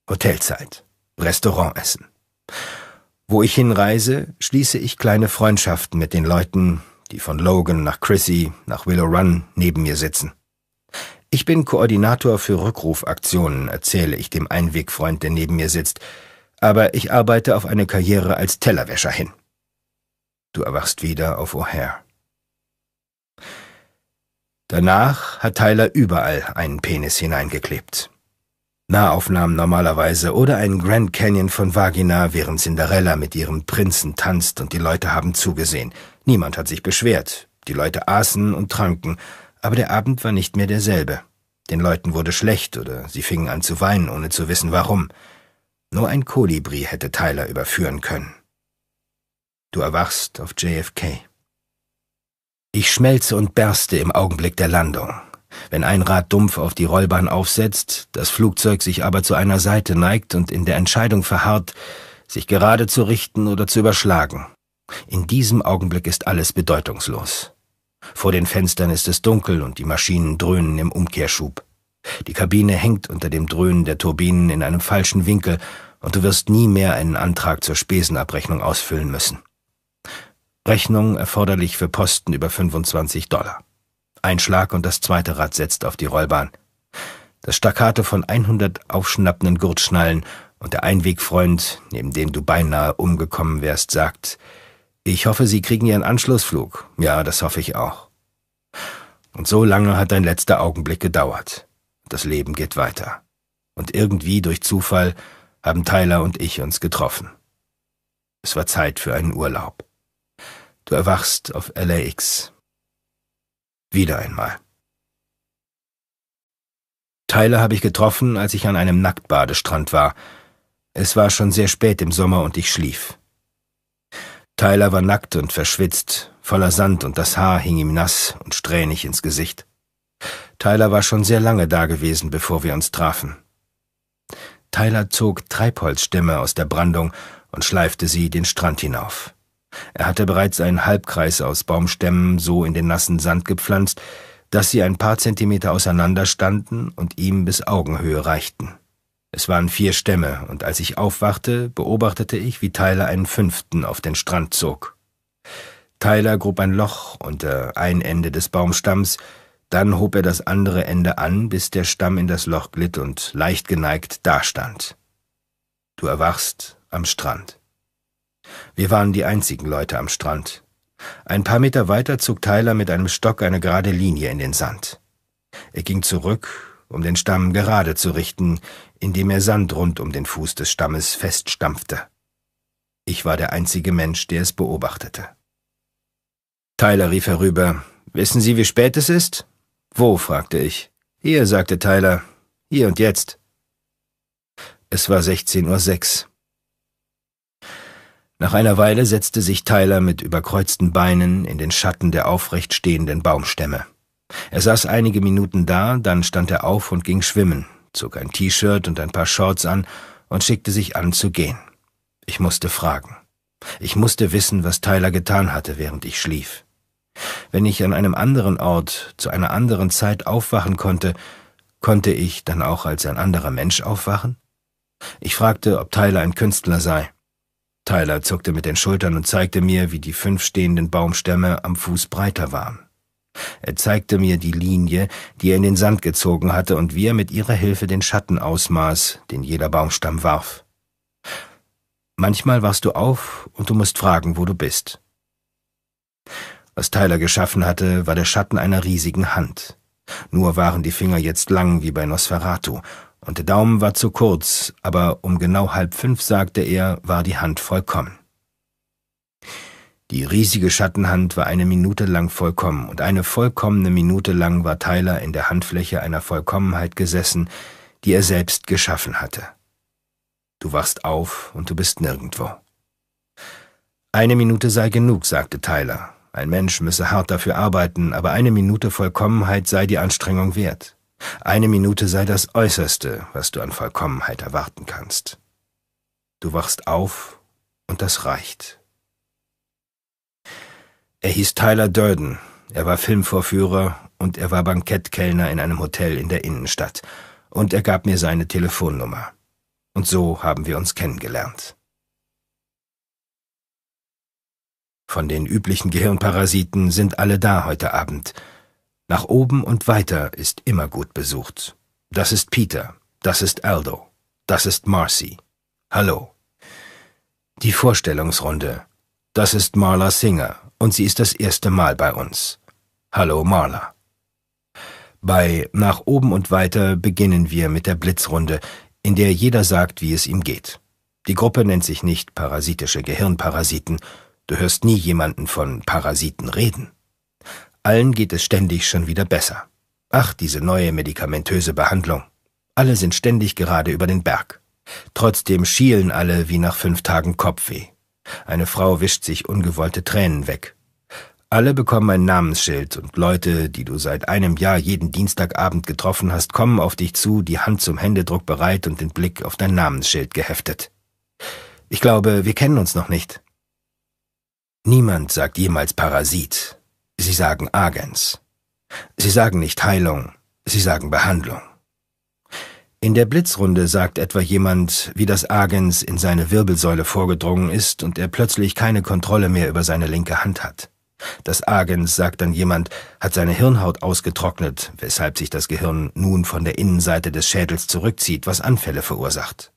Hotelzeit, Restaurantessen. Wo ich hinreise, schließe ich kleine Freundschaften mit den Leuten, die von Logan nach Chrissy nach Willow Run neben mir sitzen. Ich bin Koordinator für Rückrufaktionen, erzähle ich dem Einwegfreund, der neben mir sitzt, aber ich arbeite auf eine Karriere als Tellerwäscher hin. Du erwachst wieder auf O'Hare. Danach hat Tyler überall einen Penis hineingeklebt. Nahaufnahmen normalerweise oder einen Grand Canyon von Vagina, während Cinderella mit ihrem Prinzen tanzt und die Leute haben zugesehen – Niemand hat sich beschwert, die Leute aßen und tranken, aber der Abend war nicht mehr derselbe. Den Leuten wurde schlecht oder sie fingen an zu weinen, ohne zu wissen warum. Nur ein Kolibri hätte Tyler überführen können. Du erwachst auf JFK. Ich schmelze und berste im Augenblick der Landung. Wenn ein Rad dumpf auf die Rollbahn aufsetzt, das Flugzeug sich aber zu einer Seite neigt und in der Entscheidung verharrt, sich gerade zu richten oder zu überschlagen. In diesem Augenblick ist alles bedeutungslos. Vor den Fenstern ist es dunkel und die Maschinen dröhnen im Umkehrschub. Die Kabine hängt unter dem Dröhnen der Turbinen in einem falschen Winkel und du wirst nie mehr einen Antrag zur Spesenabrechnung ausfüllen müssen. Rechnung erforderlich für Posten über 25 Dollar. Ein Schlag und das zweite Rad setzt auf die Rollbahn. Das Staccato von 100 aufschnappenden Gurtschnallen und der Einwegfreund, neben dem du beinahe umgekommen wärst, sagt, ich hoffe, Sie kriegen Ihren Anschlussflug. Ja, das hoffe ich auch. Und so lange hat dein letzter Augenblick gedauert. Das Leben geht weiter. Und irgendwie durch Zufall haben Tyler und ich uns getroffen. Es war Zeit für einen Urlaub. Du erwachst auf LAX. Wieder einmal. Tyler habe ich getroffen, als ich an einem Nacktbadestrand war. Es war schon sehr spät im Sommer und ich schlief. Tyler war nackt und verschwitzt, voller Sand und das Haar hing ihm nass und strähnig ins Gesicht. Tyler war schon sehr lange da gewesen, bevor wir uns trafen. Tyler zog Treibholzstämme aus der Brandung und schleifte sie den Strand hinauf. Er hatte bereits einen Halbkreis aus Baumstämmen so in den nassen Sand gepflanzt, dass sie ein paar Zentimeter auseinander standen und ihm bis Augenhöhe reichten. Es waren vier Stämme, und als ich aufwachte, beobachtete ich, wie Tyler einen fünften auf den Strand zog. Tyler grub ein Loch unter ein Ende des Baumstamms, dann hob er das andere Ende an, bis der Stamm in das Loch glitt und leicht geneigt dastand. Du erwachst am Strand. Wir waren die einzigen Leute am Strand. Ein paar Meter weiter zog Tyler mit einem Stock eine gerade Linie in den Sand. Er ging zurück, um den Stamm gerade zu richten, indem er Sand rund um den Fuß des Stammes feststampfte. Ich war der einzige Mensch, der es beobachtete. Tyler rief herüber. Wissen Sie, wie spät es ist? Wo? fragte ich. Hier, sagte Tyler. Hier und jetzt. Es war 16.06 Uhr. Nach einer Weile setzte sich Tyler mit überkreuzten Beinen in den Schatten der aufrecht stehenden Baumstämme. Er saß einige Minuten da, dann stand er auf und ging schwimmen zog ein T-Shirt und ein paar Shorts an und schickte sich an zu gehen. Ich musste fragen. Ich musste wissen, was Tyler getan hatte, während ich schlief. Wenn ich an einem anderen Ort, zu einer anderen Zeit aufwachen konnte, konnte ich dann auch als ein anderer Mensch aufwachen? Ich fragte, ob Tyler ein Künstler sei. Tyler zuckte mit den Schultern und zeigte mir, wie die fünf stehenden Baumstämme am Fuß breiter waren. Er zeigte mir die Linie, die er in den Sand gezogen hatte und wie er mit ihrer Hilfe den Schatten ausmaß, den jeder Baumstamm warf. Manchmal warst du auf und du musst fragen, wo du bist. Was Tyler geschaffen hatte, war der Schatten einer riesigen Hand. Nur waren die Finger jetzt lang wie bei Nosferatu, und der Daumen war zu kurz, aber um genau halb fünf, sagte er, war die Hand vollkommen. Die riesige Schattenhand war eine Minute lang vollkommen, und eine vollkommene Minute lang war Tyler in der Handfläche einer Vollkommenheit gesessen, die er selbst geschaffen hatte. Du wachst auf und du bist nirgendwo. Eine Minute sei genug, sagte Tyler. Ein Mensch müsse hart dafür arbeiten, aber eine Minute Vollkommenheit sei die Anstrengung wert. Eine Minute sei das Äußerste, was du an Vollkommenheit erwarten kannst. Du wachst auf und das reicht. Er hieß Tyler Durden. Er war Filmvorführer und er war Bankettkellner in einem Hotel in der Innenstadt. Und er gab mir seine Telefonnummer. Und so haben wir uns kennengelernt. Von den üblichen Gehirnparasiten sind alle da heute Abend. Nach oben und weiter ist immer gut besucht. Das ist Peter, das ist Aldo, das ist Marcy. Hallo. Die Vorstellungsrunde. Das ist Marla Singer und sie ist das erste Mal bei uns. Hallo Marla. Bei Nach oben und weiter beginnen wir mit der Blitzrunde, in der jeder sagt, wie es ihm geht. Die Gruppe nennt sich nicht parasitische Gehirnparasiten. Du hörst nie jemanden von Parasiten reden. Allen geht es ständig schon wieder besser. Ach, diese neue medikamentöse Behandlung. Alle sind ständig gerade über den Berg. Trotzdem schielen alle wie nach fünf Tagen Kopfweh. Eine Frau wischt sich ungewollte Tränen weg. Alle bekommen ein Namensschild und Leute, die du seit einem Jahr jeden Dienstagabend getroffen hast, kommen auf dich zu, die Hand zum Händedruck bereit und den Blick auf dein Namensschild geheftet. Ich glaube, wir kennen uns noch nicht. Niemand sagt jemals Parasit. Sie sagen Agens. Sie sagen nicht Heilung, sie sagen Behandlung. In der Blitzrunde sagt etwa jemand, wie das Agens in seine Wirbelsäule vorgedrungen ist und er plötzlich keine Kontrolle mehr über seine linke Hand hat. Das Agens, sagt dann jemand, hat seine Hirnhaut ausgetrocknet, weshalb sich das Gehirn nun von der Innenseite des Schädels zurückzieht, was Anfälle verursacht.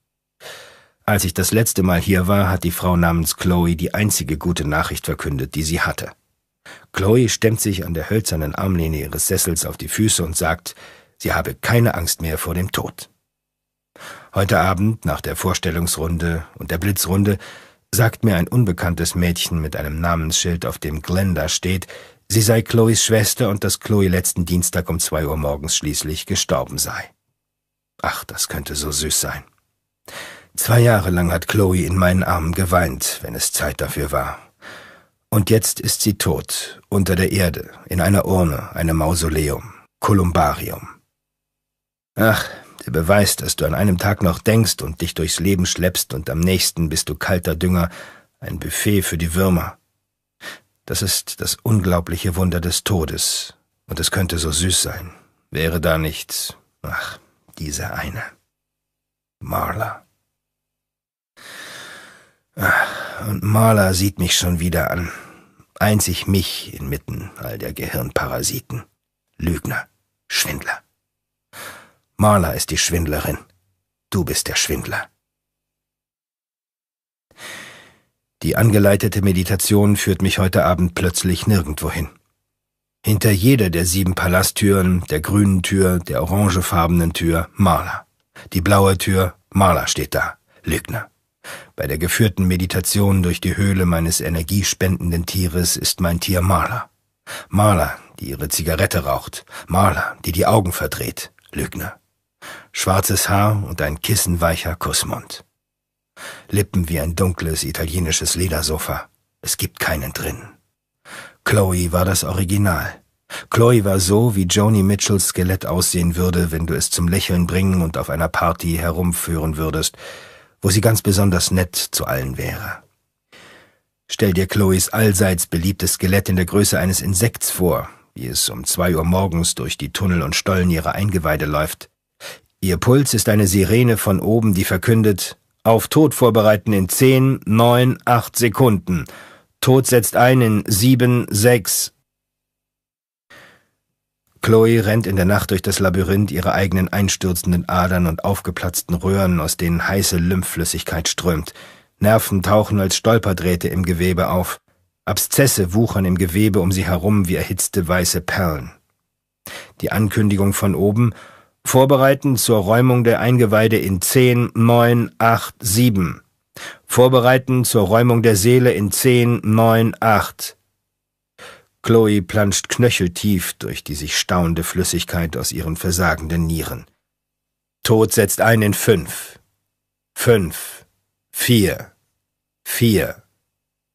Als ich das letzte Mal hier war, hat die Frau namens Chloe die einzige gute Nachricht verkündet, die sie hatte. Chloe stemmt sich an der hölzernen Armlehne ihres Sessels auf die Füße und sagt, sie habe keine Angst mehr vor dem Tod. Heute Abend, nach der Vorstellungsrunde und der Blitzrunde, sagt mir ein unbekanntes Mädchen mit einem Namensschild, auf dem Glenda steht, sie sei Chloes Schwester und dass Chloe letzten Dienstag um zwei Uhr morgens schließlich gestorben sei. Ach, das könnte so süß sein. Zwei Jahre lang hat Chloe in meinen Armen geweint, wenn es Zeit dafür war. Und jetzt ist sie tot, unter der Erde, in einer Urne, einem Mausoleum, Kolumbarium. Ach, der Beweis, dass du an einem Tag noch denkst und dich durchs Leben schleppst und am nächsten bist du kalter Dünger, ein Buffet für die Würmer. Das ist das unglaubliche Wunder des Todes. Und es könnte so süß sein. Wäre da nicht, Ach, dieser eine. Marla. Ach, und Marla sieht mich schon wieder an. Einzig mich inmitten all der Gehirnparasiten. Lügner, Schwindler. Marla ist die Schwindlerin. Du bist der Schwindler. Die angeleitete Meditation führt mich heute Abend plötzlich nirgendwohin. Hinter jeder der sieben Palasttüren, der grünen Tür, der orangefarbenen Tür, Marla. Die blaue Tür, Marla steht da, Lügner. Bei der geführten Meditation durch die Höhle meines energiespendenden Tieres ist mein Tier Marla. Marla, die ihre Zigarette raucht. Marla, die die Augen verdreht, Lügner schwarzes Haar und ein kissenweicher Kussmund. Lippen wie ein dunkles italienisches Ledersofa. Es gibt keinen drin. Chloe war das Original. Chloe war so, wie Joni Mitchells Skelett aussehen würde, wenn du es zum Lächeln bringen und auf einer Party herumführen würdest, wo sie ganz besonders nett zu allen wäre. Stell dir Chloes allseits beliebtes Skelett in der Größe eines Insekts vor, wie es um zwei Uhr morgens durch die Tunnel und Stollen ihrer Eingeweide läuft. Ihr Puls ist eine Sirene von oben, die verkündet, auf Tod vorbereiten in 10, 9, 8 Sekunden. Tod setzt ein in 7, 6. Chloe rennt in der Nacht durch das Labyrinth ihrer eigenen einstürzenden Adern und aufgeplatzten Röhren, aus denen heiße Lymphflüssigkeit strömt. Nerven tauchen als Stolperdrähte im Gewebe auf. Abszesse wuchern im Gewebe um sie herum wie erhitzte weiße Perlen. Die Ankündigung von oben – Vorbereiten zur Räumung der Eingeweide in 10, 9, 8, 7. Vorbereiten zur Räumung der Seele in 10, 9, 8. Chloe planscht knöcheltief durch die sich stauende Flüssigkeit aus ihren versagenden Nieren. Tod setzt ein in 5. 5. 4. 4.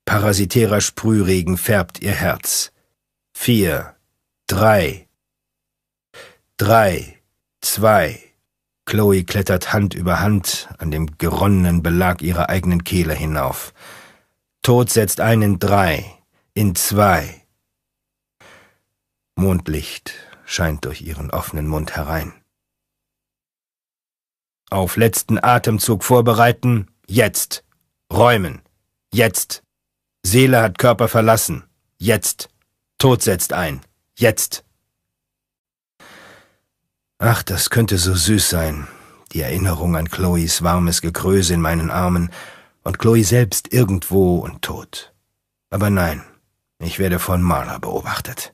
Parasitärer Sprühregen färbt ihr Herz. 4. 3. 3. Zwei. Chloe klettert Hand über Hand an dem geronnenen Belag ihrer eigenen Kehle hinauf. Tod setzt ein in drei, in zwei. Mondlicht scheint durch ihren offenen Mund herein. Auf letzten Atemzug vorbereiten, jetzt. Räumen, jetzt. Seele hat Körper verlassen, jetzt. Tod setzt ein, jetzt. Ach, das könnte so süß sein, die Erinnerung an Chloes warmes Gekröse in meinen Armen und Chloe selbst irgendwo und tot. Aber nein, ich werde von Marla beobachtet.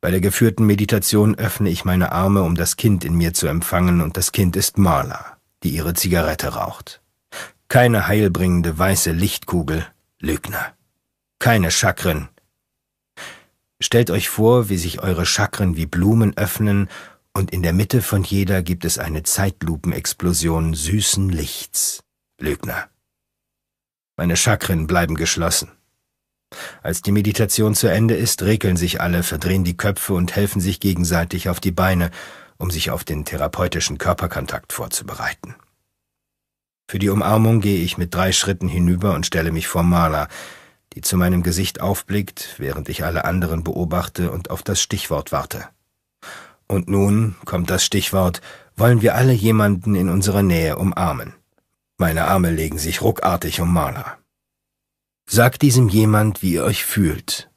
Bei der geführten Meditation öffne ich meine Arme, um das Kind in mir zu empfangen, und das Kind ist Marla, die ihre Zigarette raucht. Keine heilbringende weiße Lichtkugel, Lügner. Keine Chakren, Stellt euch vor, wie sich eure Chakren wie Blumen öffnen und in der Mitte von jeder gibt es eine Zeitlupenexplosion süßen Lichts. Lügner. Meine Chakren bleiben geschlossen. Als die Meditation zu Ende ist, regeln sich alle, verdrehen die Köpfe und helfen sich gegenseitig auf die Beine, um sich auf den therapeutischen Körperkontakt vorzubereiten. Für die Umarmung gehe ich mit drei Schritten hinüber und stelle mich vor Maler, die zu meinem Gesicht aufblickt, während ich alle anderen beobachte und auf das Stichwort warte. Und nun kommt das Stichwort, wollen wir alle jemanden in unserer Nähe umarmen. Meine Arme legen sich ruckartig um Marla. Sagt diesem jemand, wie ihr euch fühlt.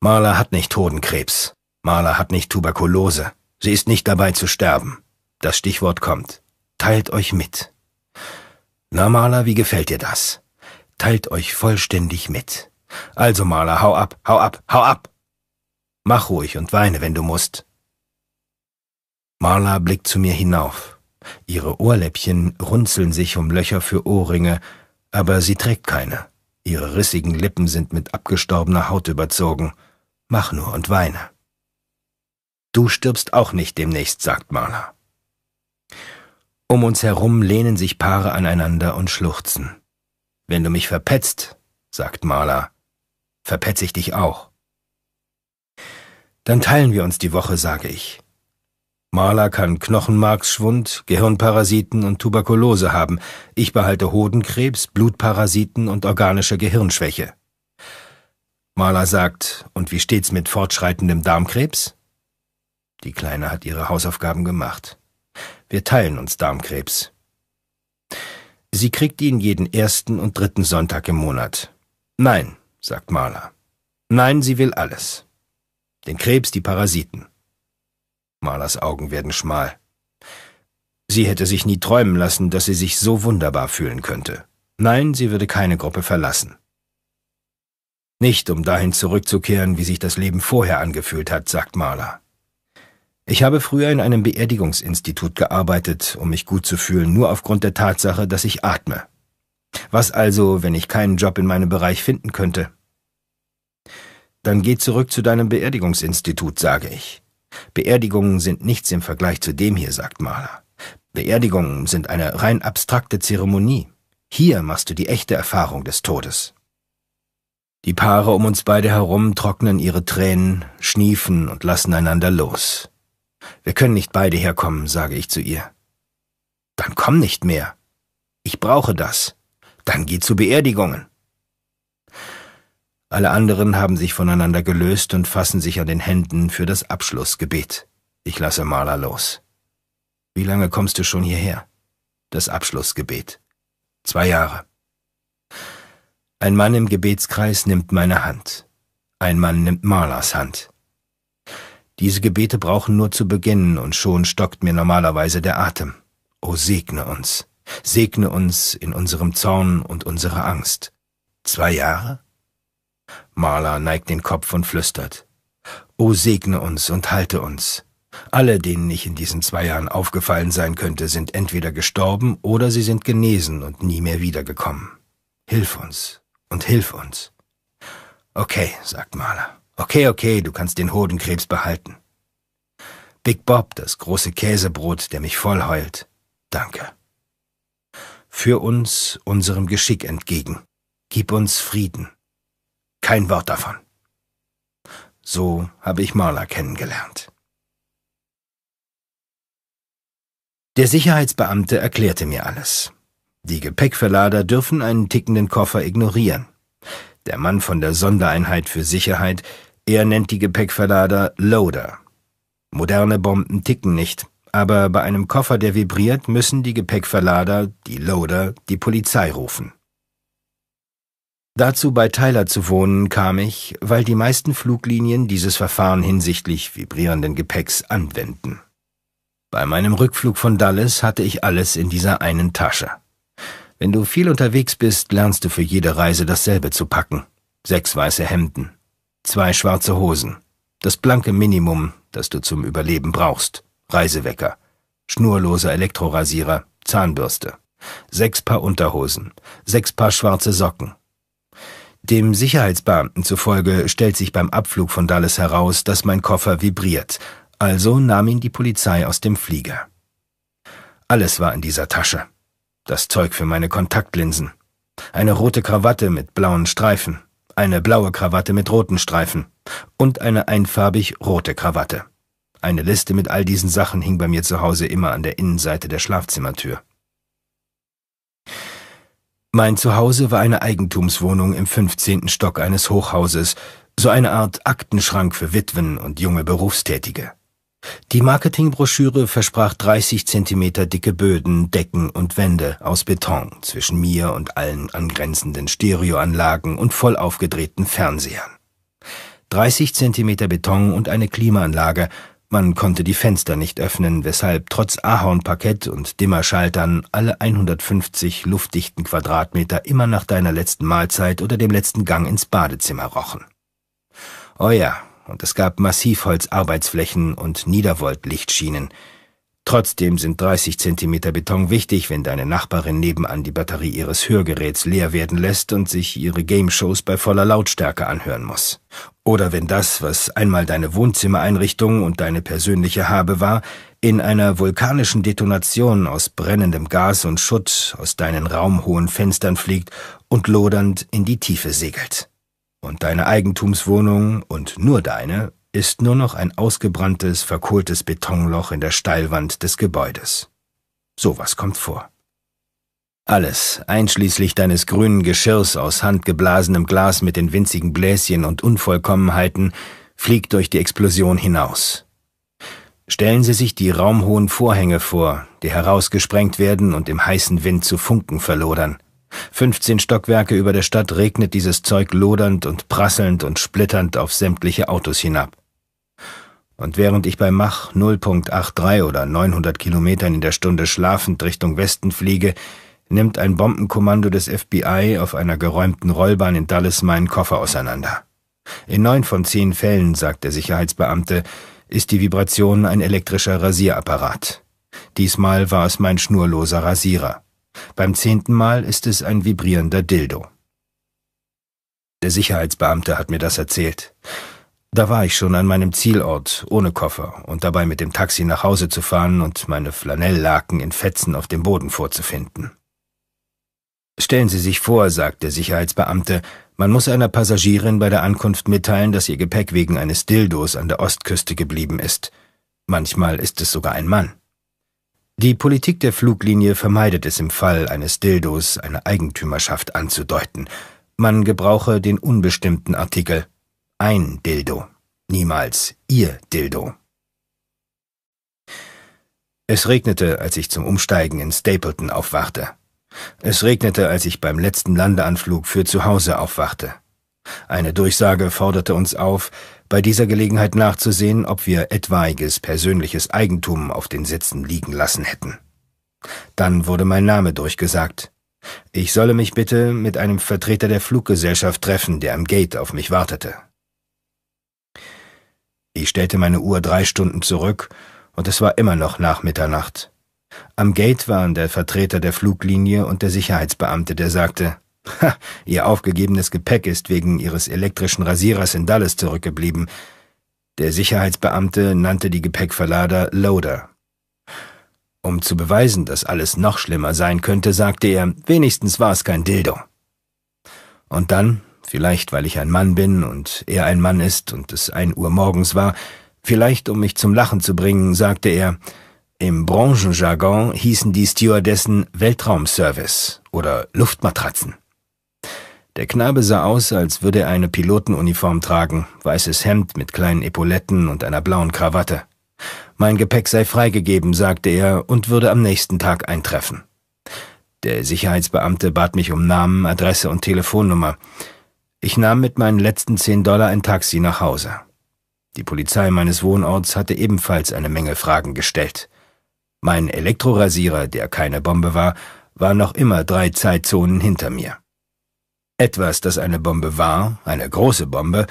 Marla hat nicht Hodenkrebs. Marla hat nicht Tuberkulose. Sie ist nicht dabei zu sterben. Das Stichwort kommt. Teilt euch mit. Na Marla, wie gefällt dir das? Teilt euch vollständig mit. Also, Maler, hau ab, hau ab, hau ab! Mach ruhig und weine, wenn du musst. Marla blickt zu mir hinauf. Ihre Ohrläppchen runzeln sich um Löcher für Ohrringe, aber sie trägt keine. Ihre rissigen Lippen sind mit abgestorbener Haut überzogen. Mach nur und weine. Du stirbst auch nicht demnächst, sagt Marla. Um uns herum lehnen sich Paare aneinander und schluchzen. Wenn du mich verpetzt, sagt Marla, verpetz ich dich auch. Dann teilen wir uns die Woche, sage ich. Marla kann Knochenmarksschwund, Gehirnparasiten und Tuberkulose haben. Ich behalte Hodenkrebs, Blutparasiten und organische Gehirnschwäche. Marla sagt, und wie steht's mit fortschreitendem Darmkrebs? Die Kleine hat ihre Hausaufgaben gemacht. Wir teilen uns Darmkrebs. Sie kriegt ihn jeden ersten und dritten Sonntag im Monat. Nein, sagt Marla. Nein, sie will alles. Den Krebs, die Parasiten. Marlas Augen werden schmal. Sie hätte sich nie träumen lassen, dass sie sich so wunderbar fühlen könnte. Nein, sie würde keine Gruppe verlassen. Nicht, um dahin zurückzukehren, wie sich das Leben vorher angefühlt hat, sagt Marla. Ich habe früher in einem Beerdigungsinstitut gearbeitet, um mich gut zu fühlen, nur aufgrund der Tatsache, dass ich atme. Was also, wenn ich keinen Job in meinem Bereich finden könnte? Dann geh zurück zu deinem Beerdigungsinstitut, sage ich. Beerdigungen sind nichts im Vergleich zu dem hier, sagt Mahler. Beerdigungen sind eine rein abstrakte Zeremonie. Hier machst du die echte Erfahrung des Todes. Die Paare um uns beide herum trocknen ihre Tränen, schniefen und lassen einander los. Wir können nicht beide herkommen, sage ich zu ihr. Dann komm nicht mehr. Ich brauche das. Dann geh zu Beerdigungen. Alle anderen haben sich voneinander gelöst und fassen sich an den Händen für das Abschlussgebet. Ich lasse Marla los. Wie lange kommst du schon hierher? Das Abschlussgebet. Zwei Jahre. Ein Mann im Gebetskreis nimmt meine Hand. Ein Mann nimmt Marlas Hand. Diese Gebete brauchen nur zu beginnen und schon stockt mir normalerweise der Atem. O segne uns. Segne uns in unserem Zorn und unserer Angst. Zwei Jahre? Marla neigt den Kopf und flüstert. O segne uns und halte uns. Alle, denen ich in diesen zwei Jahren aufgefallen sein könnte, sind entweder gestorben oder sie sind genesen und nie mehr wiedergekommen. Hilf uns und hilf uns. Okay, sagt Marla. Okay, okay, du kannst den Hodenkrebs behalten. Big Bob, das große Käsebrot, der mich voll heult. Danke. Für uns unserem Geschick entgegen. Gib uns Frieden kein Wort davon. So habe ich Marla kennengelernt. Der Sicherheitsbeamte erklärte mir alles. Die Gepäckverlader dürfen einen tickenden Koffer ignorieren. Der Mann von der Sondereinheit für Sicherheit, er nennt die Gepäckverlader Loader. Moderne Bomben ticken nicht, aber bei einem Koffer, der vibriert, müssen die Gepäckverlader, die Loader, die Polizei rufen. Dazu bei Tyler zu wohnen kam ich, weil die meisten Fluglinien dieses Verfahren hinsichtlich vibrierenden Gepäcks anwenden. Bei meinem Rückflug von Dallas hatte ich alles in dieser einen Tasche. Wenn du viel unterwegs bist, lernst du für jede Reise dasselbe zu packen. Sechs weiße Hemden, zwei schwarze Hosen, das blanke Minimum, das du zum Überleben brauchst, Reisewecker, schnurloser Elektrorasierer, Zahnbürste, sechs Paar Unterhosen, sechs Paar schwarze Socken, dem Sicherheitsbeamten zufolge stellt sich beim Abflug von Dallas heraus, dass mein Koffer vibriert, also nahm ihn die Polizei aus dem Flieger. Alles war in dieser Tasche. Das Zeug für meine Kontaktlinsen. Eine rote Krawatte mit blauen Streifen, eine blaue Krawatte mit roten Streifen und eine einfarbig rote Krawatte. Eine Liste mit all diesen Sachen hing bei mir zu Hause immer an der Innenseite der Schlafzimmertür. Mein Zuhause war eine Eigentumswohnung im 15. Stock eines Hochhauses, so eine Art Aktenschrank für Witwen und junge Berufstätige. Die Marketingbroschüre versprach 30 Zentimeter dicke Böden, Decken und Wände aus Beton zwischen mir und allen angrenzenden Stereoanlagen und voll aufgedrehten Fernsehern. 30 Zentimeter Beton und eine Klimaanlage, man konnte die Fenster nicht öffnen, weshalb trotz Ahornparkett und Dimmerschaltern alle 150 luftdichten Quadratmeter immer nach deiner letzten Mahlzeit oder dem letzten Gang ins Badezimmer rochen. Oh ja, und es gab Massivholz-Arbeitsflächen und Niedervolt-Lichtschienen, Trotzdem sind 30 cm Beton wichtig, wenn deine Nachbarin nebenan die Batterie ihres Hörgeräts leer werden lässt und sich ihre Game-Shows bei voller Lautstärke anhören muss. Oder wenn das, was einmal deine Wohnzimmereinrichtung und deine persönliche Habe war, in einer vulkanischen Detonation aus brennendem Gas und Schutt aus deinen raumhohen Fenstern fliegt und lodernd in die Tiefe segelt. Und deine Eigentumswohnung und nur deine ist nur noch ein ausgebranntes, verkohltes Betonloch in der Steilwand des Gebäudes. Sowas kommt vor. Alles, einschließlich deines grünen Geschirrs aus handgeblasenem Glas mit den winzigen Bläschen und Unvollkommenheiten, fliegt durch die Explosion hinaus. Stellen Sie sich die raumhohen Vorhänge vor, die herausgesprengt werden und im heißen Wind zu Funken verlodern. Fünfzehn Stockwerke über der Stadt regnet dieses Zeug lodernd und prasselnd und splitternd auf sämtliche Autos hinab. Und während ich bei Mach 0.83 oder 900 Kilometern in der Stunde schlafend Richtung Westen fliege, nimmt ein Bombenkommando des FBI auf einer geräumten Rollbahn in Dallas meinen Koffer auseinander. In neun von zehn Fällen, sagt der Sicherheitsbeamte, ist die Vibration ein elektrischer Rasierapparat. Diesmal war es mein schnurloser Rasierer. Beim zehnten Mal ist es ein vibrierender Dildo. Der Sicherheitsbeamte hat mir das erzählt. Da war ich schon an meinem Zielort, ohne Koffer, und dabei mit dem Taxi nach Hause zu fahren und meine Flanelllaken in Fetzen auf dem Boden vorzufinden. Stellen Sie sich vor, sagt der Sicherheitsbeamte, man muss einer Passagierin bei der Ankunft mitteilen, dass ihr Gepäck wegen eines Dildos an der Ostküste geblieben ist. Manchmal ist es sogar ein Mann. Die Politik der Fluglinie vermeidet es im Fall eines Dildos, eine Eigentümerschaft anzudeuten. Man gebrauche den unbestimmten Artikel ein Dildo, niemals Ihr Dildo. Es regnete, als ich zum Umsteigen in Stapleton aufwachte. Es regnete, als ich beim letzten Landeanflug für zu Hause aufwachte. Eine Durchsage forderte uns auf, bei dieser Gelegenheit nachzusehen, ob wir etwaiges persönliches Eigentum auf den Sitzen liegen lassen hätten. Dann wurde mein Name durchgesagt. Ich solle mich bitte mit einem Vertreter der Fluggesellschaft treffen, der am Gate auf mich wartete. Ich stellte meine Uhr drei Stunden zurück, und es war immer noch nach Mitternacht. Am Gate waren der Vertreter der Fluglinie und der Sicherheitsbeamte, der sagte, Ha, ihr aufgegebenes Gepäck ist wegen ihres elektrischen Rasierers in Dallas zurückgeblieben. Der Sicherheitsbeamte nannte die Gepäckverlader Loader. Um zu beweisen, dass alles noch schlimmer sein könnte, sagte er, wenigstens war es kein Dildo. Und dann Vielleicht, weil ich ein Mann bin und er ein Mann ist und es ein Uhr morgens war, vielleicht um mich zum Lachen zu bringen, sagte er, im Branchenjargon hießen die Stewardessen Weltraumservice oder Luftmatratzen. Der Knabe sah aus, als würde er eine Pilotenuniform tragen, weißes Hemd mit kleinen Epauletten und einer blauen Krawatte. Mein Gepäck sei freigegeben, sagte er, und würde am nächsten Tag eintreffen. Der Sicherheitsbeamte bat mich um Namen, Adresse und Telefonnummer. Ich nahm mit meinen letzten zehn Dollar ein Taxi nach Hause. Die Polizei meines Wohnorts hatte ebenfalls eine Menge Fragen gestellt. Mein Elektrorasierer, der keine Bombe war, war noch immer drei Zeitzonen hinter mir. Etwas, das eine Bombe war, eine große Bombe,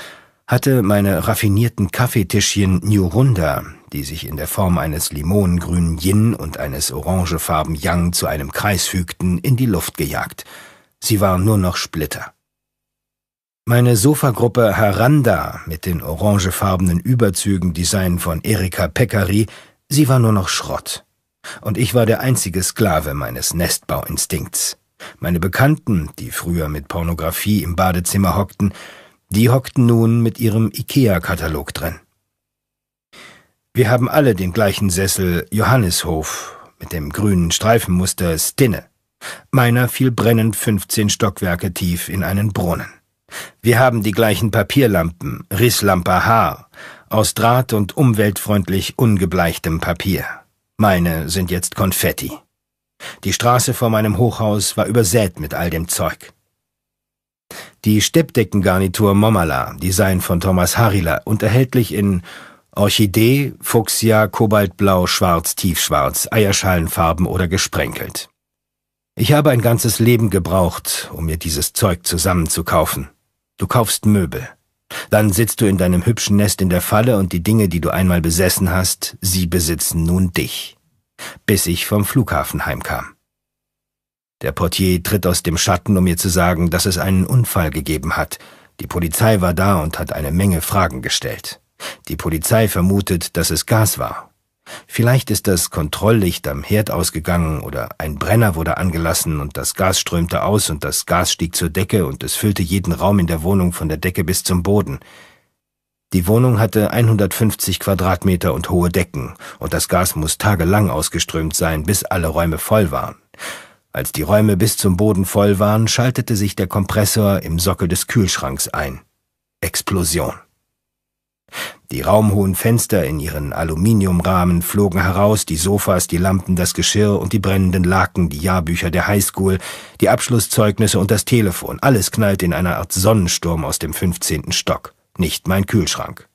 hatte meine raffinierten Kaffeetischchen New Nurunda, die sich in der Form eines limonengrünen Yin und eines orangefarben Yang zu einem Kreis fügten, in die Luft gejagt. Sie waren nur noch Splitter. Meine Sofagruppe Haranda mit den orangefarbenen Überzügen, Design von Erika Peccari, sie war nur noch Schrott. Und ich war der einzige Sklave meines Nestbauinstinkts. Meine Bekannten, die früher mit Pornografie im Badezimmer hockten, die hockten nun mit ihrem IKEA-Katalog drin. Wir haben alle den gleichen Sessel Johannishof mit dem grünen Streifenmuster Stinne. Meiner fiel brennend 15 Stockwerke tief in einen Brunnen. Wir haben die gleichen Papierlampen, Risslampe H, aus Draht und umweltfreundlich ungebleichtem Papier. Meine sind jetzt Konfetti. Die Straße vor meinem Hochhaus war übersät mit all dem Zeug. Die Steppdeckengarnitur Momala, Design von Thomas Harila, unterhältlich in Orchidee, Fuchsia, Kobaltblau, Schwarz, Tiefschwarz, Eierschalenfarben oder gesprenkelt. Ich habe ein ganzes Leben gebraucht, um mir dieses Zeug zusammenzukaufen. Du kaufst Möbel. Dann sitzt du in deinem hübschen Nest in der Falle und die Dinge, die du einmal besessen hast, sie besitzen nun dich. Bis ich vom Flughafen heimkam. Der Portier tritt aus dem Schatten, um mir zu sagen, dass es einen Unfall gegeben hat. Die Polizei war da und hat eine Menge Fragen gestellt. Die Polizei vermutet, dass es Gas war. Vielleicht ist das Kontrolllicht am Herd ausgegangen oder ein Brenner wurde angelassen und das Gas strömte aus und das Gas stieg zur Decke und es füllte jeden Raum in der Wohnung von der Decke bis zum Boden. Die Wohnung hatte 150 Quadratmeter und hohe Decken und das Gas muss tagelang ausgeströmt sein, bis alle Räume voll waren. Als die Räume bis zum Boden voll waren, schaltete sich der Kompressor im Sockel des Kühlschranks ein. Explosion. Die raumhohen Fenster in ihren Aluminiumrahmen flogen heraus, die Sofas, die Lampen, das Geschirr und die brennenden Laken, die Jahrbücher der Highschool, die Abschlusszeugnisse und das Telefon. Alles knallte in einer Art Sonnensturm aus dem 15. Stock. Nicht mein Kühlschrank.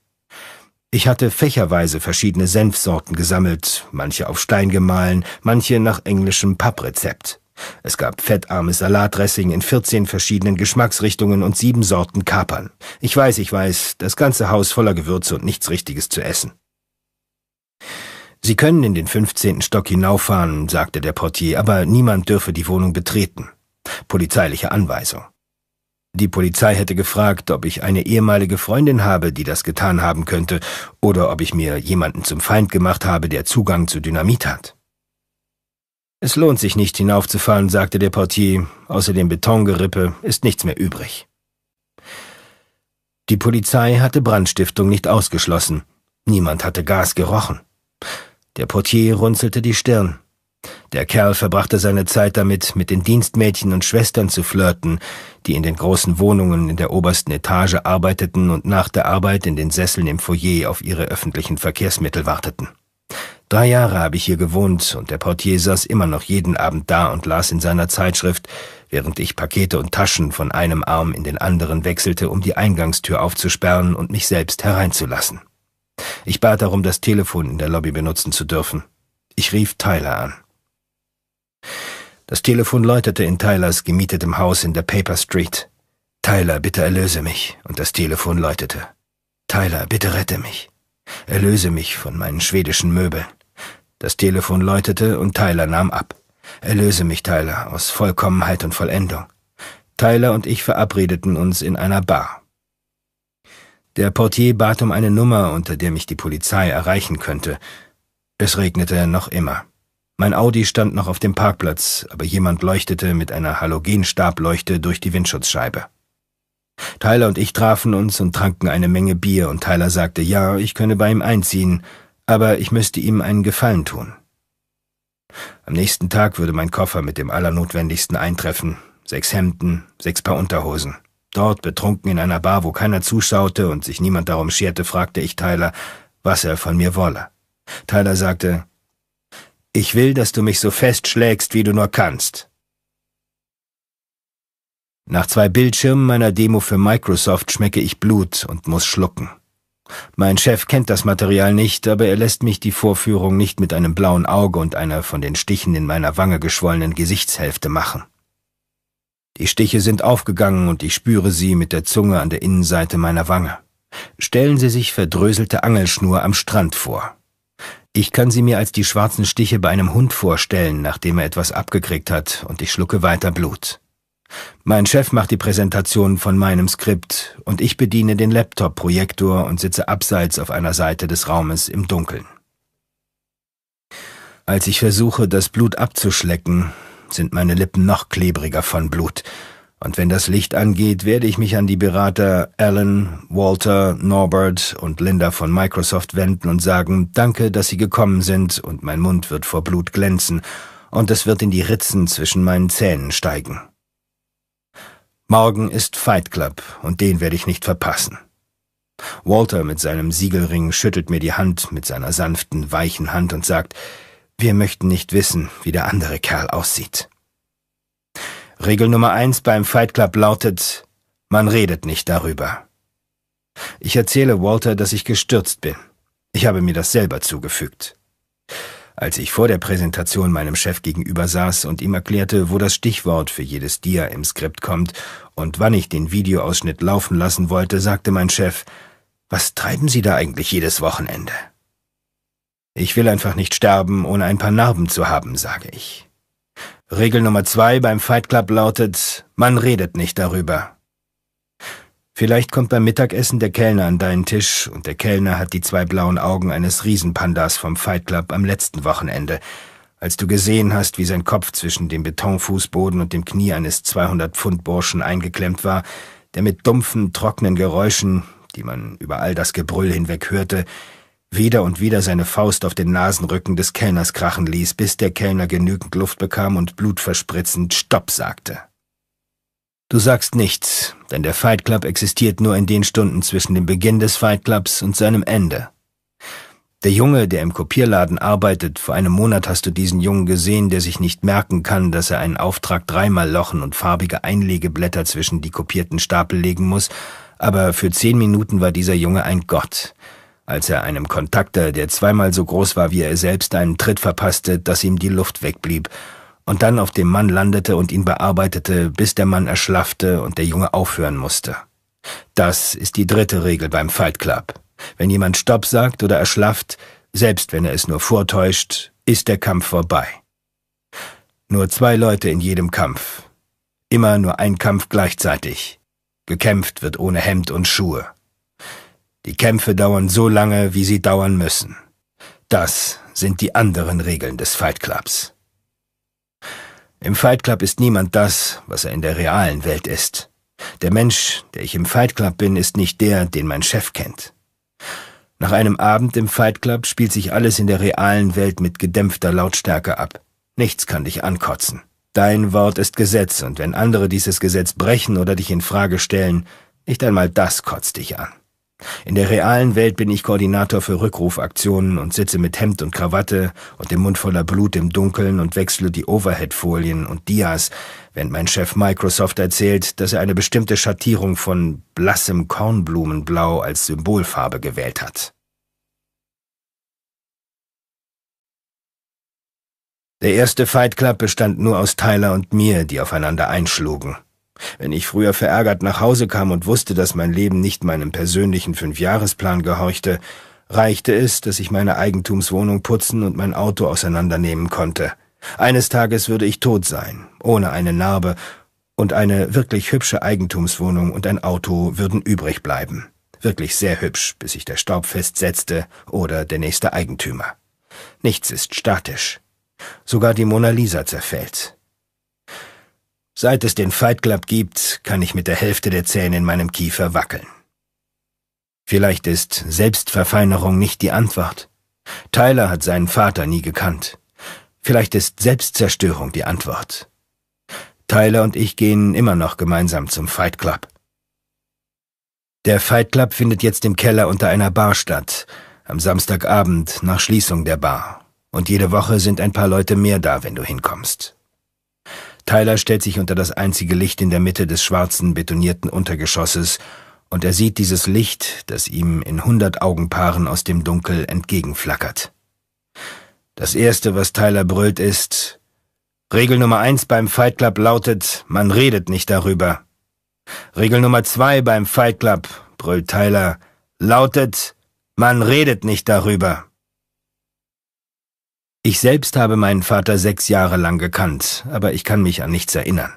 Ich hatte fächerweise verschiedene Senfsorten gesammelt, manche auf Stein gemahlen, manche nach englischem Papprezept. Es gab fettarmes Salatdressing in 14 verschiedenen Geschmacksrichtungen und sieben Sorten Kapern. Ich weiß, ich weiß, das ganze Haus voller Gewürze und nichts Richtiges zu essen. Sie können in den 15. Stock hinauffahren, sagte der Portier, aber niemand dürfe die Wohnung betreten. Polizeiliche Anweisung. Die Polizei hätte gefragt, ob ich eine ehemalige Freundin habe, die das getan haben könnte, oder ob ich mir jemanden zum Feind gemacht habe, der Zugang zu Dynamit hat. Es lohnt sich nicht hinaufzufallen, sagte der Portier. Außer dem Betongerippe ist nichts mehr übrig. Die Polizei hatte Brandstiftung nicht ausgeschlossen. Niemand hatte Gas gerochen. Der Portier runzelte die Stirn. Der Kerl verbrachte seine Zeit damit, mit den Dienstmädchen und Schwestern zu flirten, die in den großen Wohnungen in der obersten Etage arbeiteten und nach der Arbeit in den Sesseln im Foyer auf ihre öffentlichen Verkehrsmittel warteten. Drei Jahre habe ich hier gewohnt und der Portier saß immer noch jeden Abend da und las in seiner Zeitschrift, während ich Pakete und Taschen von einem Arm in den anderen wechselte, um die Eingangstür aufzusperren und mich selbst hereinzulassen. Ich bat darum, das Telefon in der Lobby benutzen zu dürfen. Ich rief Tyler an. Das Telefon läutete in Tylers gemietetem Haus in der Paper Street. Tyler, bitte erlöse mich. Und das Telefon läutete. Tyler, bitte rette mich. Erlöse mich von meinen schwedischen Möbeln. Das Telefon läutete und Tyler nahm ab. Erlöse mich, Tyler, aus Vollkommenheit und Vollendung. Tyler und ich verabredeten uns in einer Bar. Der Portier bat um eine Nummer, unter der mich die Polizei erreichen könnte. Es regnete noch immer. Mein Audi stand noch auf dem Parkplatz, aber jemand leuchtete mit einer Halogenstableuchte durch die Windschutzscheibe. Tyler und ich trafen uns und tranken eine Menge Bier, und Tyler sagte, ja, ich könne bei ihm einziehen, aber ich müsste ihm einen Gefallen tun. Am nächsten Tag würde mein Koffer mit dem Allernotwendigsten eintreffen. Sechs Hemden, sechs Paar Unterhosen. Dort, betrunken in einer Bar, wo keiner zuschaute und sich niemand darum scherte, fragte ich Tyler, was er von mir wolle. Tyler sagte, ich will, dass du mich so fest schlägst, wie du nur kannst. Nach zwei Bildschirmen meiner Demo für Microsoft schmecke ich Blut und muss schlucken. Mein Chef kennt das Material nicht, aber er lässt mich die Vorführung nicht mit einem blauen Auge und einer von den Stichen in meiner Wange geschwollenen Gesichtshälfte machen. Die Stiche sind aufgegangen und ich spüre sie mit der Zunge an der Innenseite meiner Wange. Stellen Sie sich verdröselte Angelschnur am Strand vor. Ich kann sie mir als die schwarzen Stiche bei einem Hund vorstellen, nachdem er etwas abgekriegt hat, und ich schlucke weiter Blut. Mein Chef macht die Präsentation von meinem Skript und ich bediene den Laptop-Projektor und sitze abseits auf einer Seite des Raumes im Dunkeln. Als ich versuche, das Blut abzuschlecken, sind meine Lippen noch klebriger von Blut. Und wenn das Licht angeht, werde ich mich an die Berater Alan, Walter, Norbert und Linda von Microsoft wenden und sagen, danke, dass Sie gekommen sind, und mein Mund wird vor Blut glänzen, und es wird in die Ritzen zwischen meinen Zähnen steigen. Morgen ist Fight Club und den werde ich nicht verpassen. Walter mit seinem Siegelring schüttelt mir die Hand mit seiner sanften, weichen Hand und sagt, wir möchten nicht wissen, wie der andere Kerl aussieht. Regel Nummer eins beim Fight Club lautet, man redet nicht darüber. Ich erzähle Walter, dass ich gestürzt bin. Ich habe mir das selber zugefügt. Als ich vor der Präsentation meinem Chef gegenüber saß und ihm erklärte, wo das Stichwort für jedes Dia im Skript kommt und wann ich den Videoausschnitt laufen lassen wollte, sagte mein Chef, was treiben Sie da eigentlich jedes Wochenende? Ich will einfach nicht sterben, ohne ein paar Narben zu haben, sage ich. Regel Nummer zwei beim Fight Club lautet, man redet nicht darüber. Vielleicht kommt beim Mittagessen der Kellner an deinen Tisch und der Kellner hat die zwei blauen Augen eines Riesenpandas vom Fight Club am letzten Wochenende, als du gesehen hast, wie sein Kopf zwischen dem Betonfußboden und dem Knie eines 200-Pfund-Burschen eingeklemmt war, der mit dumpfen, trockenen Geräuschen, die man über all das Gebrüll hinweg hörte, wieder und wieder seine Faust auf den Nasenrücken des Kellners krachen ließ, bis der Kellner genügend Luft bekam und blutverspritzend Stopp sagte. Du sagst nichts, denn der Fight Club existiert nur in den Stunden zwischen dem Beginn des Fight Clubs und seinem Ende. Der Junge, der im Kopierladen arbeitet, vor einem Monat hast du diesen Jungen gesehen, der sich nicht merken kann, dass er einen Auftrag dreimal lochen und farbige Einlegeblätter zwischen die kopierten Stapel legen muss, aber für zehn Minuten war dieser Junge ein Gott. Als er einem Kontakter, der zweimal so groß war wie er selbst, einen Tritt verpasste, dass ihm die Luft wegblieb und dann auf dem Mann landete und ihn bearbeitete, bis der Mann erschlaffte und der Junge aufhören musste. Das ist die dritte Regel beim Fight Club. Wenn jemand Stopp sagt oder erschlafft, selbst wenn er es nur vortäuscht, ist der Kampf vorbei. Nur zwei Leute in jedem Kampf. Immer nur ein Kampf gleichzeitig. Gekämpft wird ohne Hemd und Schuhe. Die Kämpfe dauern so lange, wie sie dauern müssen. Das sind die anderen Regeln des Fight Clubs. Im Fight Club ist niemand das, was er in der realen Welt ist. Der Mensch, der ich im Fight Club bin, ist nicht der, den mein Chef kennt. Nach einem Abend im Fight Club spielt sich alles in der realen Welt mit gedämpfter Lautstärke ab. Nichts kann dich ankotzen. Dein Wort ist Gesetz, und wenn andere dieses Gesetz brechen oder dich in Frage stellen, nicht einmal das kotzt dich an. In der realen Welt bin ich Koordinator für Rückrufaktionen und sitze mit Hemd und Krawatte und dem Mund voller Blut im Dunkeln und wechsle die Overhead-Folien und Dias, während mein Chef Microsoft erzählt, dass er eine bestimmte Schattierung von blassem Kornblumenblau als Symbolfarbe gewählt hat. Der erste Fight Club bestand nur aus Tyler und mir, die aufeinander einschlugen. Wenn ich früher verärgert nach Hause kam und wusste, dass mein Leben nicht meinem persönlichen Fünfjahresplan gehorchte, reichte es, dass ich meine Eigentumswohnung putzen und mein Auto auseinandernehmen konnte. Eines Tages würde ich tot sein, ohne eine Narbe, und eine wirklich hübsche Eigentumswohnung und ein Auto würden übrig bleiben. Wirklich sehr hübsch, bis sich der Staub festsetzte oder der nächste Eigentümer. Nichts ist statisch. Sogar die Mona Lisa zerfällt. Seit es den Fight Club gibt, kann ich mit der Hälfte der Zähne in meinem Kiefer wackeln. Vielleicht ist Selbstverfeinerung nicht die Antwort. Tyler hat seinen Vater nie gekannt. Vielleicht ist Selbstzerstörung die Antwort. Tyler und ich gehen immer noch gemeinsam zum Fight Club. Der Fight Club findet jetzt im Keller unter einer Bar statt, am Samstagabend nach Schließung der Bar. Und jede Woche sind ein paar Leute mehr da, wenn du hinkommst. Tyler stellt sich unter das einzige Licht in der Mitte des schwarzen, betonierten Untergeschosses, und er sieht dieses Licht, das ihm in hundert Augenpaaren aus dem Dunkel entgegenflackert. Das Erste, was Tyler brüllt, ist Regel Nummer eins beim Fight Club lautet, man redet nicht darüber. Regel Nummer zwei beim Fight Club, brüllt Tyler, lautet, man redet nicht darüber. Ich selbst habe meinen Vater sechs Jahre lang gekannt, aber ich kann mich an nichts erinnern.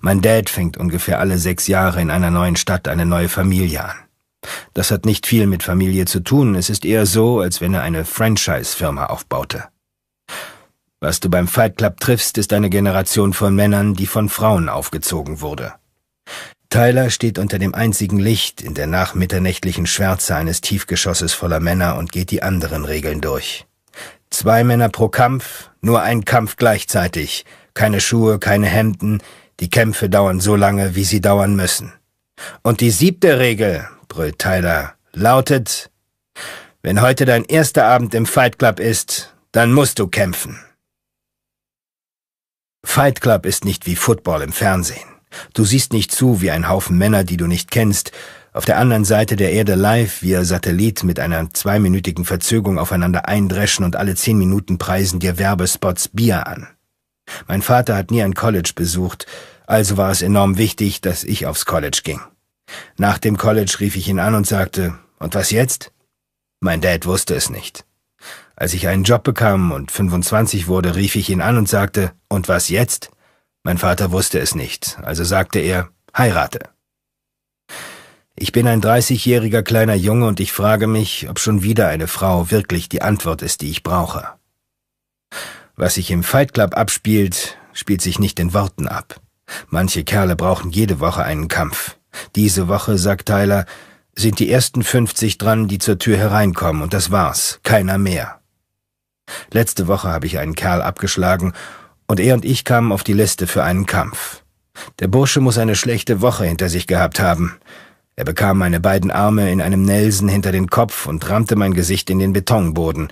Mein Dad fängt ungefähr alle sechs Jahre in einer neuen Stadt eine neue Familie an. Das hat nicht viel mit Familie zu tun, es ist eher so, als wenn er eine Franchise-Firma aufbaute. Was du beim Fight Club triffst, ist eine Generation von Männern, die von Frauen aufgezogen wurde. Tyler steht unter dem einzigen Licht in der nachmitternächtlichen Schwärze eines Tiefgeschosses voller Männer und geht die anderen Regeln durch. Zwei Männer pro Kampf, nur ein Kampf gleichzeitig, keine Schuhe, keine Hemden, die Kämpfe dauern so lange, wie sie dauern müssen. Und die siebte Regel, brüllt Tyler, lautet, wenn heute dein erster Abend im Fight Club ist, dann musst du kämpfen. Fight Club ist nicht wie Football im Fernsehen. Du siehst nicht zu wie ein Haufen Männer, die du nicht kennst, auf der anderen Seite der Erde live via Satellit mit einer zweiminütigen Verzögerung aufeinander eindreschen und alle zehn Minuten preisen dir Werbespots Bier an. Mein Vater hat nie ein College besucht, also war es enorm wichtig, dass ich aufs College ging. Nach dem College rief ich ihn an und sagte, und was jetzt? Mein Dad wusste es nicht. Als ich einen Job bekam und 25 wurde, rief ich ihn an und sagte, und was jetzt? Mein Vater wusste es nicht, also sagte er, heirate. Ich bin ein 30-jähriger kleiner Junge und ich frage mich, ob schon wieder eine Frau wirklich die Antwort ist, die ich brauche. Was sich im Fight Club abspielt, spielt sich nicht in Worten ab. Manche Kerle brauchen jede Woche einen Kampf. Diese Woche, sagt Tyler, sind die ersten 50 dran, die zur Tür hereinkommen, und das war's, keiner mehr. Letzte Woche habe ich einen Kerl abgeschlagen, und er und ich kamen auf die Liste für einen Kampf. Der Bursche muss eine schlechte Woche hinter sich gehabt haben. Er bekam meine beiden Arme in einem Nelsen hinter den Kopf und rammte mein Gesicht in den Betonboden,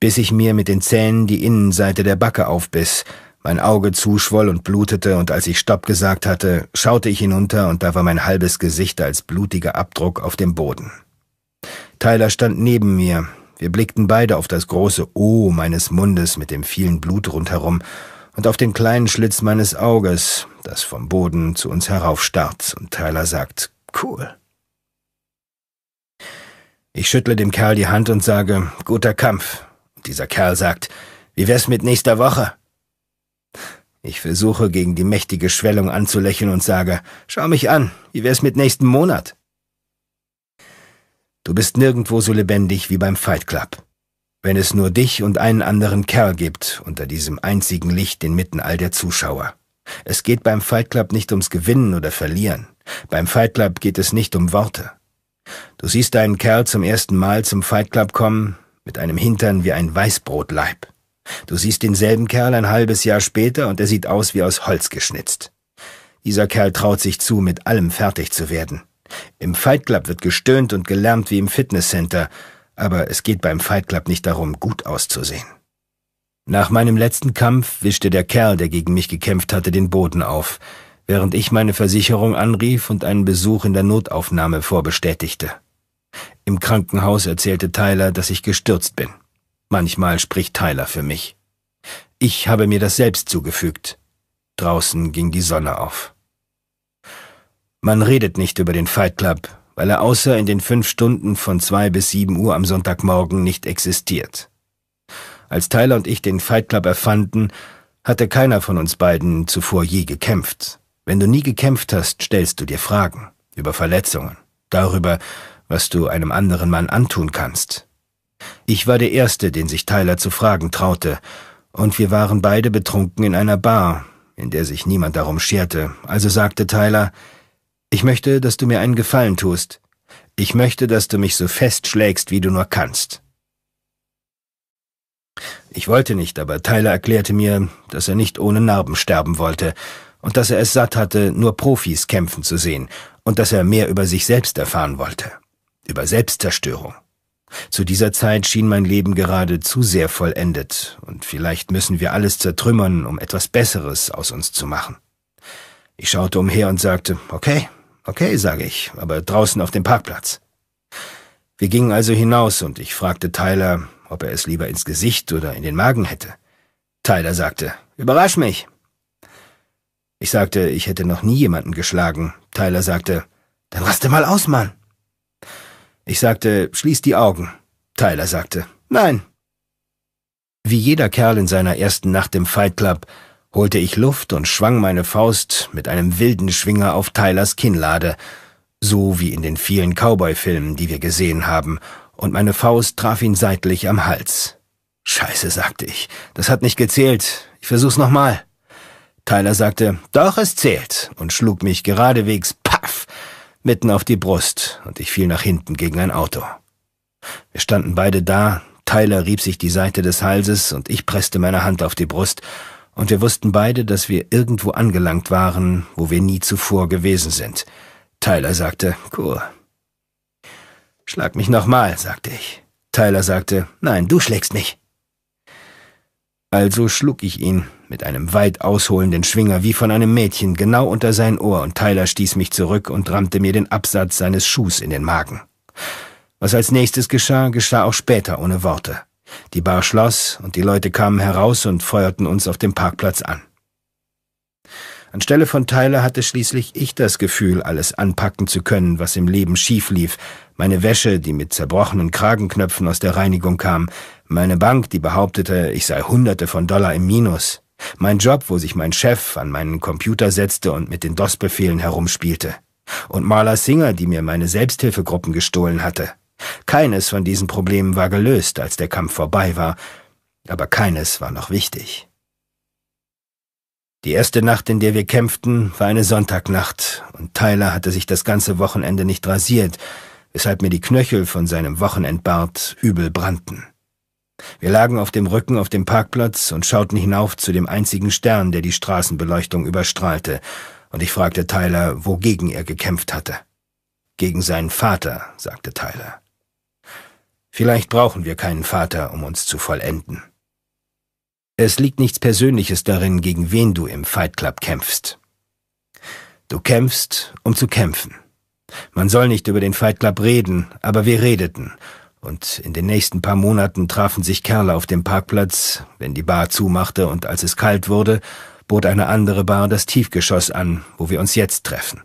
bis ich mir mit den Zähnen die Innenseite der Backe aufbiss, mein Auge zuschwoll und blutete, und als ich Stopp gesagt hatte, schaute ich hinunter, und da war mein halbes Gesicht als blutiger Abdruck auf dem Boden. Tyler stand neben mir. Wir blickten beide auf das große O meines Mundes mit dem vielen Blut rundherum und auf den kleinen Schlitz meines Auges, das vom Boden zu uns heraufstarrt, und Tyler sagt, Cool. Ich schüttle dem Kerl die Hand und sage, guter Kampf. Und dieser Kerl sagt, wie wär's mit nächster Woche? Ich versuche gegen die mächtige Schwellung anzulächeln und sage, schau mich an, wie wär's mit nächsten Monat? Du bist nirgendwo so lebendig wie beim Fight Club. Wenn es nur dich und einen anderen Kerl gibt, unter diesem einzigen Licht inmitten all der Zuschauer. Es geht beim Fight Club nicht ums Gewinnen oder Verlieren. Beim Fight Club geht es nicht um Worte. Du siehst einen Kerl zum ersten Mal zum Fight Club kommen, mit einem Hintern wie ein Weißbrotleib. Du siehst denselben Kerl ein halbes Jahr später und er sieht aus wie aus Holz geschnitzt. Dieser Kerl traut sich zu, mit allem fertig zu werden. Im Fight Club wird gestöhnt und gelärmt wie im Fitnesscenter, aber es geht beim Fight Club nicht darum, gut auszusehen. Nach meinem letzten Kampf wischte der Kerl, der gegen mich gekämpft hatte, den Boden auf während ich meine Versicherung anrief und einen Besuch in der Notaufnahme vorbestätigte. Im Krankenhaus erzählte Tyler, dass ich gestürzt bin. Manchmal spricht Tyler für mich. Ich habe mir das selbst zugefügt. Draußen ging die Sonne auf. Man redet nicht über den Fight Club, weil er außer in den fünf Stunden von zwei bis sieben Uhr am Sonntagmorgen nicht existiert. Als Tyler und ich den Fight Club erfanden, hatte keiner von uns beiden zuvor je gekämpft. Wenn du nie gekämpft hast, stellst du dir Fragen über Verletzungen, darüber, was du einem anderen Mann antun kannst. Ich war der Erste, den sich Tyler zu fragen traute, und wir waren beide betrunken in einer Bar, in der sich niemand darum scherte, also sagte Tyler, ich möchte, dass du mir einen Gefallen tust. Ich möchte, dass du mich so fest schlägst, wie du nur kannst. Ich wollte nicht, aber Tyler erklärte mir, dass er nicht ohne Narben sterben wollte, und dass er es satt hatte, nur Profis kämpfen zu sehen und dass er mehr über sich selbst erfahren wollte, über Selbstzerstörung. Zu dieser Zeit schien mein Leben gerade zu sehr vollendet, und vielleicht müssen wir alles zertrümmern, um etwas Besseres aus uns zu machen. Ich schaute umher und sagte, okay, okay, sage ich, aber draußen auf dem Parkplatz. Wir gingen also hinaus und ich fragte Tyler, ob er es lieber ins Gesicht oder in den Magen hätte. Tyler sagte, überrasch mich. Ich sagte, ich hätte noch nie jemanden geschlagen. Tyler sagte, dann raste mal aus, Mann. Ich sagte, schließ die Augen. Tyler sagte, nein. Wie jeder Kerl in seiner ersten Nacht im Fight Club holte ich Luft und schwang meine Faust mit einem wilden Schwinger auf Tylers Kinnlade, so wie in den vielen Cowboy-Filmen, die wir gesehen haben, und meine Faust traf ihn seitlich am Hals. Scheiße, sagte ich, das hat nicht gezählt. Ich versuch's nochmal. Tyler sagte, doch, es zählt und schlug mich geradewegs paff mitten auf die Brust und ich fiel nach hinten gegen ein Auto. Wir standen beide da, Tyler rieb sich die Seite des Halses und ich presste meine Hand auf die Brust und wir wussten beide, dass wir irgendwo angelangt waren, wo wir nie zuvor gewesen sind. Tyler sagte, cool. Schlag mich nochmal, sagte ich. Tyler sagte, nein, du schlägst mich. Also schlug ich ihn mit einem weit ausholenden Schwinger wie von einem Mädchen genau unter sein Ohr und Tyler stieß mich zurück und rammte mir den Absatz seines Schuhs in den Magen. Was als nächstes geschah, geschah auch später ohne Worte. Die Bar schloss und die Leute kamen heraus und feuerten uns auf dem Parkplatz an. Anstelle von Tyler hatte schließlich ich das Gefühl, alles anpacken zu können, was im Leben schief lief. Meine Wäsche, die mit zerbrochenen Kragenknöpfen aus der Reinigung kam, meine Bank, die behauptete, ich sei Hunderte von Dollar im Minus. Mein Job, wo sich mein Chef an meinen Computer setzte und mit den DOS-Befehlen herumspielte. Und Marla Singer, die mir meine Selbsthilfegruppen gestohlen hatte. Keines von diesen Problemen war gelöst, als der Kampf vorbei war, aber keines war noch wichtig. Die erste Nacht, in der wir kämpften, war eine Sonntagnacht, und Tyler hatte sich das ganze Wochenende nicht rasiert, weshalb mir die Knöchel von seinem Wochenendbart übel brannten. Wir lagen auf dem Rücken auf dem Parkplatz und schauten hinauf zu dem einzigen Stern, der die Straßenbeleuchtung überstrahlte, und ich fragte Tyler, wogegen er gekämpft hatte. Gegen seinen Vater, sagte Tyler. Vielleicht brauchen wir keinen Vater, um uns zu vollenden. Es liegt nichts Persönliches darin, gegen wen du im Fight Club kämpfst. Du kämpfst, um zu kämpfen. Man soll nicht über den Fight Club reden, aber wir redeten, und in den nächsten paar Monaten trafen sich Kerle auf dem Parkplatz, wenn die Bar zumachte und als es kalt wurde, bot eine andere Bar das Tiefgeschoss an, wo wir uns jetzt treffen.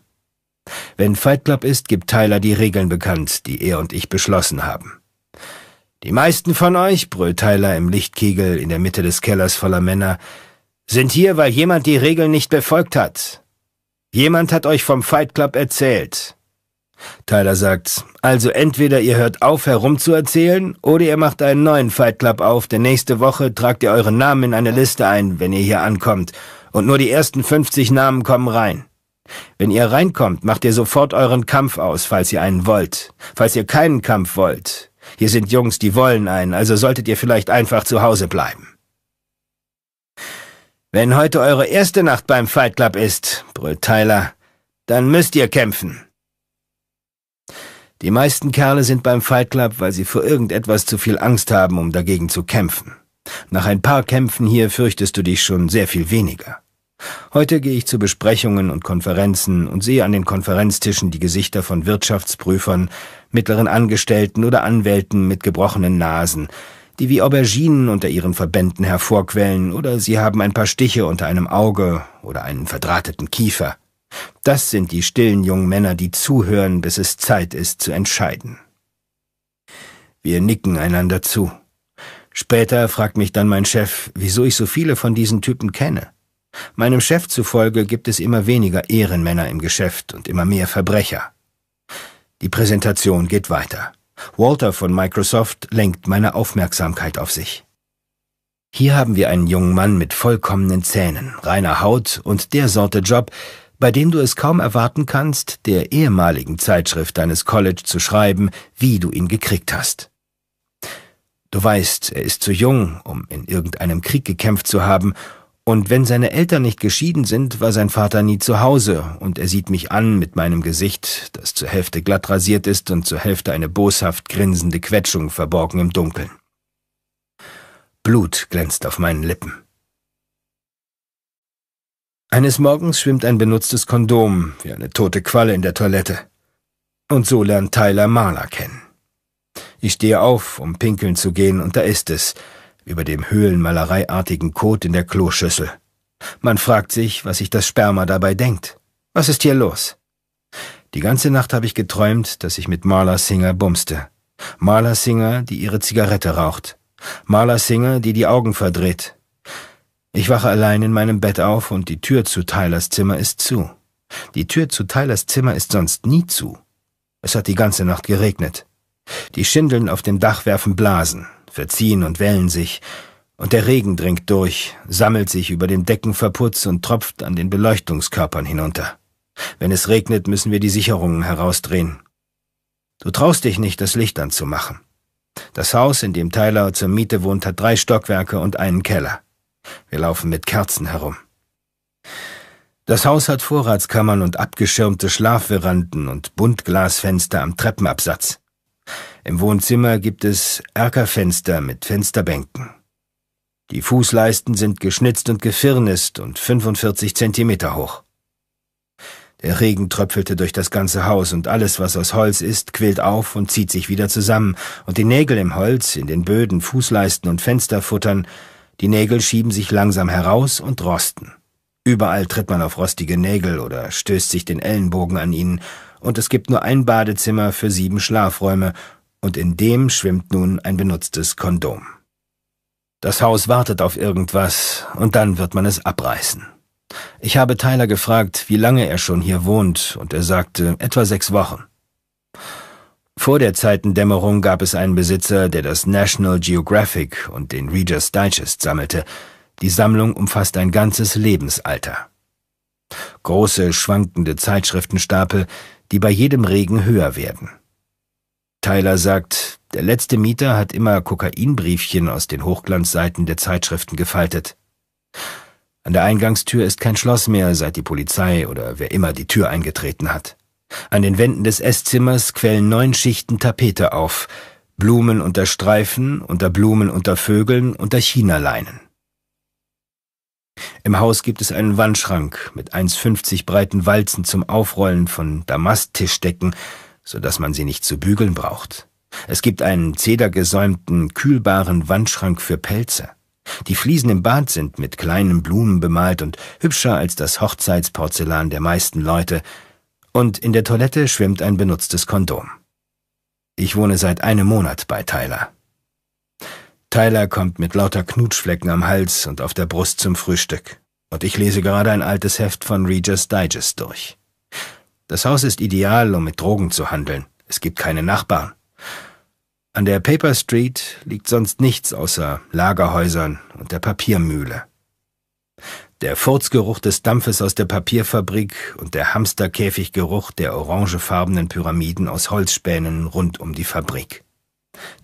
Wenn Fight Club ist, gibt Tyler die Regeln bekannt, die er und ich beschlossen haben. Die meisten von euch, brüllt Tyler im Lichtkegel in der Mitte des Kellers voller Männer, sind hier, weil jemand die Regeln nicht befolgt hat. Jemand hat euch vom Fight Club erzählt. Tyler sagt, also entweder ihr hört auf herumzuerzählen oder ihr macht einen neuen Fight Club auf, denn nächste Woche tragt ihr euren Namen in eine Liste ein, wenn ihr hier ankommt, und nur die ersten 50 Namen kommen rein. Wenn ihr reinkommt, macht ihr sofort euren Kampf aus, falls ihr einen wollt. Falls ihr keinen Kampf wollt. Hier sind Jungs, die wollen einen, also solltet ihr vielleicht einfach zu Hause bleiben. Wenn heute eure erste Nacht beim Fight Club ist, brüllt Tyler, dann müsst ihr kämpfen. Die meisten Kerle sind beim Fight Club, weil sie vor irgendetwas zu viel Angst haben, um dagegen zu kämpfen. Nach ein paar Kämpfen hier fürchtest du dich schon sehr viel weniger. Heute gehe ich zu Besprechungen und Konferenzen und sehe an den Konferenztischen die Gesichter von Wirtschaftsprüfern, mittleren Angestellten oder Anwälten mit gebrochenen Nasen, die wie Auberginen unter ihren Verbänden hervorquellen oder sie haben ein paar Stiche unter einem Auge oder einen verdrahteten Kiefer. Das sind die stillen jungen Männer, die zuhören, bis es Zeit ist zu entscheiden. Wir nicken einander zu. Später fragt mich dann mein Chef, wieso ich so viele von diesen Typen kenne. Meinem Chef zufolge gibt es immer weniger Ehrenmänner im Geschäft und immer mehr Verbrecher. Die Präsentation geht weiter. Walter von Microsoft lenkt meine Aufmerksamkeit auf sich. Hier haben wir einen jungen Mann mit vollkommenen Zähnen, reiner Haut und der Sorte Job, bei dem du es kaum erwarten kannst, der ehemaligen Zeitschrift deines College zu schreiben, wie du ihn gekriegt hast. Du weißt, er ist zu jung, um in irgendeinem Krieg gekämpft zu haben, und wenn seine Eltern nicht geschieden sind, war sein Vater nie zu Hause, und er sieht mich an mit meinem Gesicht, das zur Hälfte glatt rasiert ist und zur Hälfte eine boshaft grinsende Quetschung verborgen im Dunkeln. Blut glänzt auf meinen Lippen. Eines Morgens schwimmt ein benutztes Kondom wie eine tote Qualle in der Toilette. Und so lernt Tyler Marler kennen. Ich stehe auf, um pinkeln zu gehen, und da ist es, über dem höhlenmalereiartigen Kot in der Kloschüssel. Man fragt sich, was sich das Sperma dabei denkt. Was ist hier los? Die ganze Nacht habe ich geträumt, dass ich mit Marla Singer bumste. Marla Singer, die ihre Zigarette raucht. Marla Singer, die die Augen verdreht, ich wache allein in meinem Bett auf und die Tür zu Tylers Zimmer ist zu. Die Tür zu Tylers Zimmer ist sonst nie zu. Es hat die ganze Nacht geregnet. Die Schindeln auf dem Dach werfen Blasen, verziehen und wellen sich, und der Regen dringt durch, sammelt sich über dem Deckenverputz und tropft an den Beleuchtungskörpern hinunter. Wenn es regnet, müssen wir die Sicherungen herausdrehen. Du traust dich nicht, das Licht anzumachen. Das Haus, in dem Tyler zur Miete wohnt, hat drei Stockwerke und einen Keller. Wir laufen mit Kerzen herum. Das Haus hat Vorratskammern und abgeschirmte Schlafveranden und Buntglasfenster am Treppenabsatz. Im Wohnzimmer gibt es Erkerfenster mit Fensterbänken. Die Fußleisten sind geschnitzt und gefirnist und 45 Zentimeter hoch. Der Regen tröpfelte durch das ganze Haus und alles, was aus Holz ist, quillt auf und zieht sich wieder zusammen, und die Nägel im Holz, in den Böden, Fußleisten und Fensterfuttern die Nägel schieben sich langsam heraus und rosten. Überall tritt man auf rostige Nägel oder stößt sich den Ellenbogen an ihnen, und es gibt nur ein Badezimmer für sieben Schlafräume, und in dem schwimmt nun ein benutztes Kondom. Das Haus wartet auf irgendwas, und dann wird man es abreißen. Ich habe Tyler gefragt, wie lange er schon hier wohnt, und er sagte, etwa sechs Wochen. Vor der Zeitendämmerung gab es einen Besitzer, der das National Geographic und den Reader's Digest sammelte. Die Sammlung umfasst ein ganzes Lebensalter. Große, schwankende Zeitschriftenstapel, die bei jedem Regen höher werden. Tyler sagt, der letzte Mieter hat immer Kokainbriefchen aus den Hochglanzseiten der Zeitschriften gefaltet. An der Eingangstür ist kein Schloss mehr, seit die Polizei oder wer immer die Tür eingetreten hat. An den Wänden des Esszimmers quellen neun Schichten Tapete auf, Blumen unter Streifen, unter Blumen unter Vögeln, unter Chinaleinen. Im Haus gibt es einen Wandschrank mit 1,50 breiten Walzen zum Aufrollen von Damasttischdecken, so dass man sie nicht zu bügeln braucht. Es gibt einen zedergesäumten, kühlbaren Wandschrank für Pelze. Die Fliesen im Bad sind mit kleinen Blumen bemalt und hübscher als das Hochzeitsporzellan der meisten Leute – und in der Toilette schwimmt ein benutztes Kondom. Ich wohne seit einem Monat bei Tyler. Tyler kommt mit lauter Knutschflecken am Hals und auf der Brust zum Frühstück, und ich lese gerade ein altes Heft von Regis Digest durch. Das Haus ist ideal, um mit Drogen zu handeln. Es gibt keine Nachbarn. An der Paper Street liegt sonst nichts außer Lagerhäusern und der Papiermühle. Der Furzgeruch des Dampfes aus der Papierfabrik und der Hamsterkäfiggeruch der orangefarbenen Pyramiden aus Holzspänen rund um die Fabrik.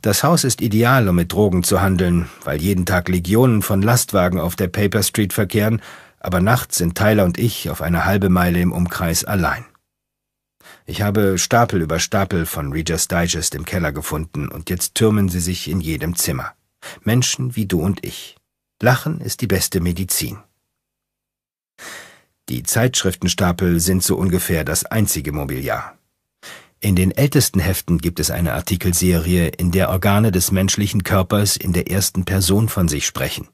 Das Haus ist ideal, um mit Drogen zu handeln, weil jeden Tag Legionen von Lastwagen auf der Paper Street verkehren, aber nachts sind Tyler und ich auf eine halbe Meile im Umkreis allein. Ich habe Stapel über Stapel von Reader's Digest im Keller gefunden und jetzt türmen sie sich in jedem Zimmer. Menschen wie du und ich. Lachen ist die beste Medizin. Die Zeitschriftenstapel sind so ungefähr das einzige Mobiliar. In den ältesten Heften gibt es eine Artikelserie, in der Organe des menschlichen Körpers in der ersten Person von sich sprechen.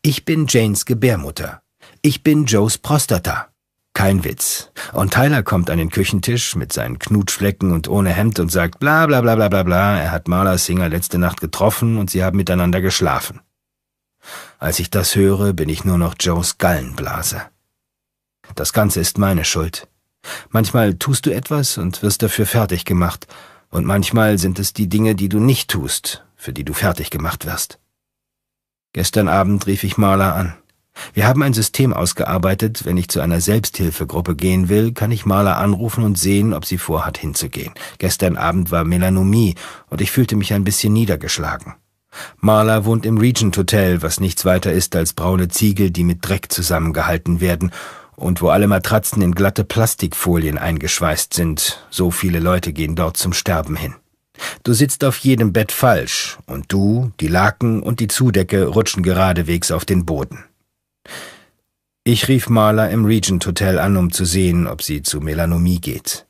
Ich bin Janes Gebärmutter. Ich bin Joes Prostata. Kein Witz. Und Tyler kommt an den Küchentisch mit seinen Knutschflecken und ohne Hemd und sagt bla bla bla bla bla bla, er hat Marla Singer letzte Nacht getroffen und sie haben miteinander geschlafen. Als ich das höre, bin ich nur noch Joes Gallenblase. Das Ganze ist meine Schuld. Manchmal tust du etwas und wirst dafür fertig gemacht, und manchmal sind es die Dinge, die du nicht tust, für die du fertig gemacht wirst. Gestern Abend rief ich Marla an. Wir haben ein System ausgearbeitet, wenn ich zu einer Selbsthilfegruppe gehen will, kann ich Marla anrufen und sehen, ob sie vorhat hinzugehen. Gestern Abend war Melanomie und ich fühlte mich ein bisschen niedergeschlagen. Marla wohnt im Regent Hotel, was nichts weiter ist als braune Ziegel, die mit Dreck zusammengehalten werden, und wo alle Matratzen in glatte Plastikfolien eingeschweißt sind. So viele Leute gehen dort zum Sterben hin. Du sitzt auf jedem Bett falsch und du, die Laken und die Zudecke rutschen geradewegs auf den Boden. Ich rief Marla im Regent Hotel an, um zu sehen, ob sie zu Melanomie geht.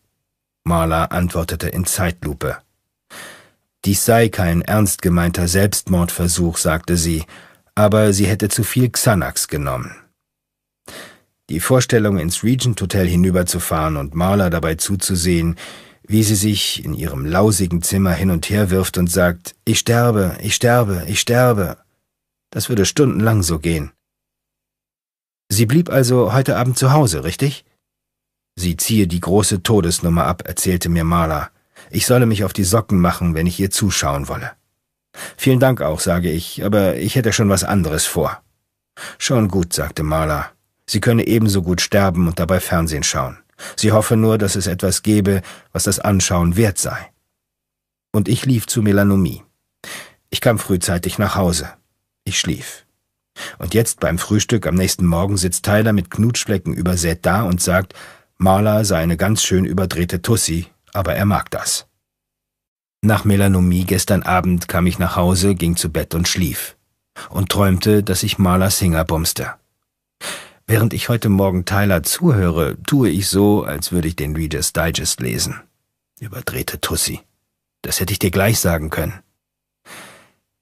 Marla antwortete in Zeitlupe. Dies sei kein ernst gemeinter Selbstmordversuch, sagte sie, aber sie hätte zu viel Xanax genommen. Die Vorstellung, ins Regent Hotel hinüberzufahren und Marla dabei zuzusehen, wie sie sich in ihrem lausigen Zimmer hin und her wirft und sagt, ich sterbe, ich sterbe, ich sterbe. Das würde stundenlang so gehen. Sie blieb also heute Abend zu Hause, richtig? Sie ziehe die große Todesnummer ab, erzählte mir Marla. Ich solle mich auf die Socken machen, wenn ich ihr zuschauen wolle. Vielen Dank auch, sage ich, aber ich hätte schon was anderes vor. Schon gut, sagte Marla. Sie könne ebenso gut sterben und dabei Fernsehen schauen. Sie hoffe nur, dass es etwas gebe, was das Anschauen wert sei. Und ich lief zu Melanomie. Ich kam frühzeitig nach Hause. Ich schlief. Und jetzt beim Frühstück am nächsten Morgen sitzt Tyler mit Knutschflecken übersät da und sagt, Marla sei eine ganz schön überdrehte Tussi, aber er mag das. Nach Melanomie gestern Abend kam ich nach Hause, ging zu Bett und schlief. Und träumte, dass ich Marla Singer bumste. Während ich heute Morgen Tyler zuhöre, tue ich so, als würde ich den Reader's Digest lesen. Überdrehte Tussi. Das hätte ich dir gleich sagen können.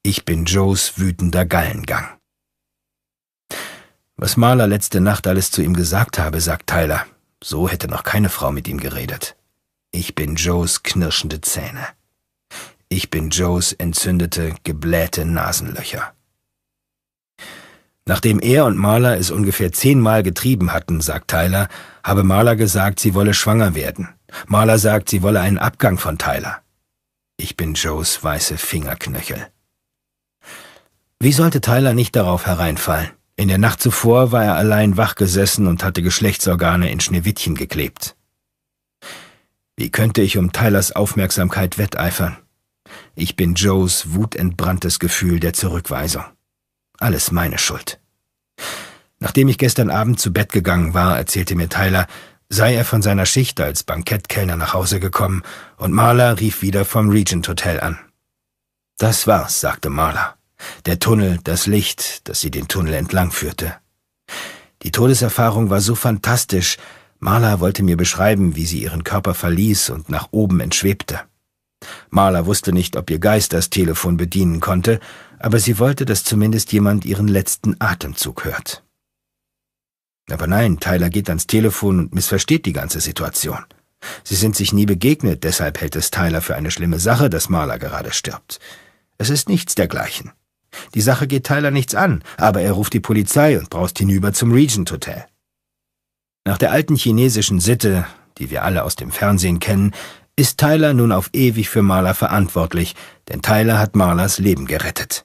Ich bin Joes wütender Gallengang. Was Marla letzte Nacht alles zu ihm gesagt habe, sagt Tyler. So hätte noch keine Frau mit ihm geredet. Ich bin Joes knirschende Zähne. Ich bin Joes entzündete, geblähte Nasenlöcher. Nachdem er und Marla es ungefähr zehnmal getrieben hatten, sagt Tyler, habe Marla gesagt, sie wolle schwanger werden. Marla sagt, sie wolle einen Abgang von Tyler. Ich bin Joes weiße Fingerknöchel. Wie sollte Tyler nicht darauf hereinfallen? In der Nacht zuvor war er allein wachgesessen und hatte Geschlechtsorgane in Schneewittchen geklebt. Wie könnte ich um Tylers Aufmerksamkeit wetteifern? Ich bin Joes wutentbranntes Gefühl der Zurückweisung. Alles meine Schuld. Nachdem ich gestern Abend zu Bett gegangen war, erzählte mir Tyler, sei er von seiner Schicht als Bankettkellner nach Hause gekommen und Marla rief wieder vom Regent Hotel an. Das war's, sagte Marla. Der Tunnel, das Licht, das sie den Tunnel entlang führte. Die Todeserfahrung war so fantastisch, Marla wollte mir beschreiben, wie sie ihren Körper verließ und nach oben entschwebte. Marla wusste nicht, ob ihr Geist das Telefon bedienen konnte, aber sie wollte, dass zumindest jemand ihren letzten Atemzug hört. Aber nein, Tyler geht ans Telefon und missversteht die ganze Situation. Sie sind sich nie begegnet, deshalb hält es Tyler für eine schlimme Sache, dass Marla gerade stirbt. Es ist nichts dergleichen. Die Sache geht Tyler nichts an, aber er ruft die Polizei und braust hinüber zum Regent Hotel. Nach der alten chinesischen Sitte, die wir alle aus dem Fernsehen kennen, ist Tyler nun auf ewig für Marla verantwortlich, denn Tyler hat Marlas Leben gerettet.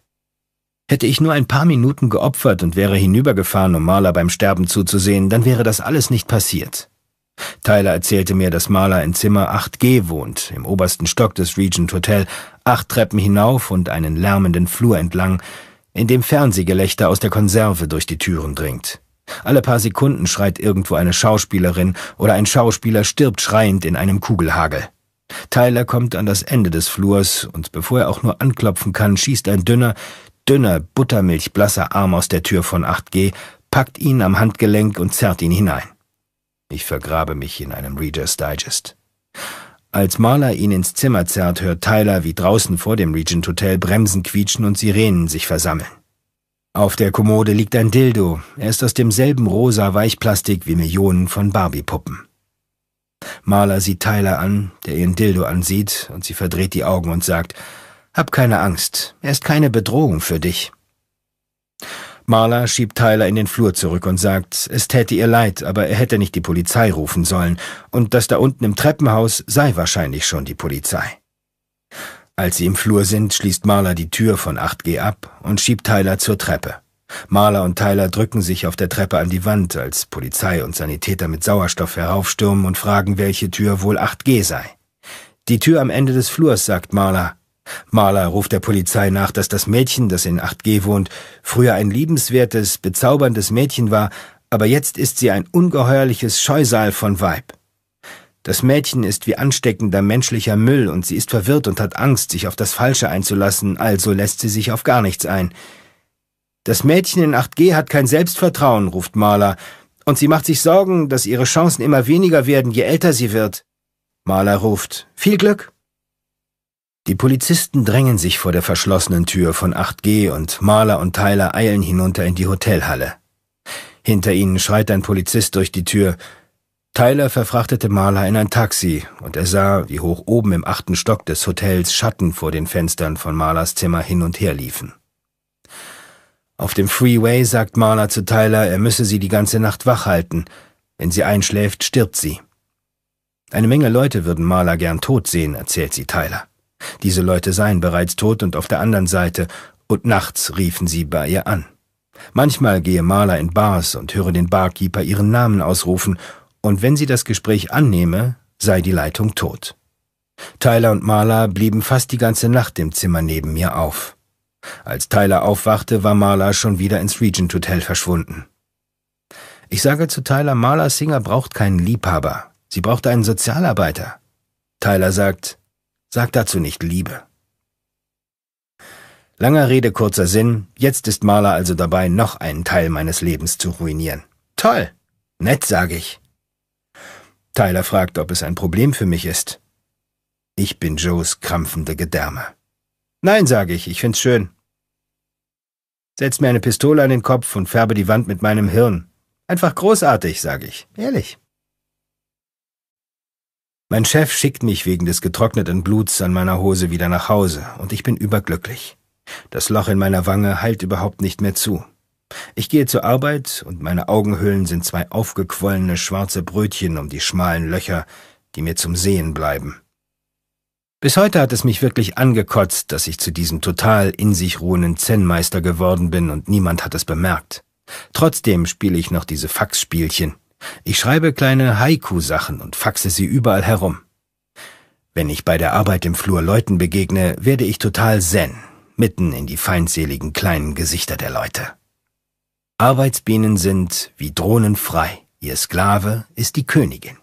Hätte ich nur ein paar Minuten geopfert und wäre hinübergefahren, um Marla beim Sterben zuzusehen, dann wäre das alles nicht passiert. Tyler erzählte mir, dass Marla in Zimmer 8G wohnt, im obersten Stock des Regent Hotel, acht Treppen hinauf und einen lärmenden Flur entlang, in dem Fernsehgelächter aus der Konserve durch die Türen dringt. Alle paar Sekunden schreit irgendwo eine Schauspielerin oder ein Schauspieler stirbt schreiend in einem Kugelhagel. Tyler kommt an das Ende des Flurs und bevor er auch nur anklopfen kann, schießt ein dünner, dünner, buttermilchblasser Arm aus der Tür von 8G, packt ihn am Handgelenk und zerrt ihn hinein. Ich vergrabe mich in einem Reader's Digest. Als Marler ihn ins Zimmer zerrt, hört Tyler, wie draußen vor dem Regent Hotel Bremsen quietschen und Sirenen sich versammeln. Auf der Kommode liegt ein Dildo. Er ist aus demselben rosa Weichplastik wie Millionen von Barbie-Puppen. Marler sieht Tyler an, der ihren Dildo ansieht, und sie verdreht die Augen und sagt, hab keine Angst, er ist keine Bedrohung für dich. Marla schiebt Tyler in den Flur zurück und sagt, es täte ihr leid, aber er hätte nicht die Polizei rufen sollen, und das da unten im Treppenhaus sei wahrscheinlich schon die Polizei. Als sie im Flur sind, schließt Marla die Tür von 8G ab und schiebt Tyler zur Treppe. Marla und Tyler drücken sich auf der Treppe an die Wand, als Polizei und Sanitäter mit Sauerstoff heraufstürmen und fragen, welche Tür wohl 8G sei. Die Tür am Ende des Flurs, sagt Marla. Marla ruft der Polizei nach, dass das Mädchen, das in 8G wohnt, früher ein liebenswertes, bezauberndes Mädchen war, aber jetzt ist sie ein ungeheuerliches Scheusal von Weib. Das Mädchen ist wie ansteckender menschlicher Müll und sie ist verwirrt und hat Angst, sich auf das Falsche einzulassen, also lässt sie sich auf gar nichts ein. Das Mädchen in 8G hat kein Selbstvertrauen, ruft Marla, und sie macht sich Sorgen, dass ihre Chancen immer weniger werden, je älter sie wird. Marla ruft, viel Glück! Die Polizisten drängen sich vor der verschlossenen Tür von 8G und Marler und Tyler eilen hinunter in die Hotelhalle. Hinter ihnen schreit ein Polizist durch die Tür. Tyler verfrachtete Marler in ein Taxi und er sah, wie hoch oben im achten Stock des Hotels Schatten vor den Fenstern von Marlers Zimmer hin und her liefen. Auf dem Freeway sagt Marler zu Tyler, er müsse sie die ganze Nacht wach halten. Wenn sie einschläft, stirbt sie. Eine Menge Leute würden Marler gern tot sehen, erzählt sie Tyler. Diese Leute seien bereits tot und auf der anderen Seite, und nachts riefen sie bei ihr an. Manchmal gehe Marla in Bars und höre den Barkeeper ihren Namen ausrufen, und wenn sie das Gespräch annehme, sei die Leitung tot. Tyler und Marla blieben fast die ganze Nacht im Zimmer neben mir auf. Als Tyler aufwachte, war Marla schon wieder ins Regent Hotel verschwunden. Ich sage zu Tyler, Marla Singer braucht keinen Liebhaber. Sie braucht einen Sozialarbeiter. Tyler sagt, Sag dazu nicht Liebe. Langer Rede, kurzer Sinn, jetzt ist Marla also dabei, noch einen Teil meines Lebens zu ruinieren. Toll! Nett, sage ich. Tyler fragt, ob es ein Problem für mich ist. Ich bin Joes krampfende Gedärme. Nein, sage ich, ich find's schön. Setz mir eine Pistole an den Kopf und färbe die Wand mit meinem Hirn. Einfach großartig, sage ich. Ehrlich. Mein Chef schickt mich wegen des getrockneten Bluts an meiner Hose wieder nach Hause, und ich bin überglücklich. Das Loch in meiner Wange heilt überhaupt nicht mehr zu. Ich gehe zur Arbeit, und meine Augenhöhlen sind zwei aufgequollene schwarze Brötchen um die schmalen Löcher, die mir zum Sehen bleiben. Bis heute hat es mich wirklich angekotzt, dass ich zu diesem total in sich ruhenden Zen-Meister geworden bin und niemand hat es bemerkt. Trotzdem spiele ich noch diese Faxspielchen. Ich schreibe kleine Haiku-Sachen und faxe sie überall herum. Wenn ich bei der Arbeit im Flur Leuten begegne, werde ich total zen, mitten in die feindseligen kleinen Gesichter der Leute. Arbeitsbienen sind wie Drohnen frei, ihr Sklave ist die Königin.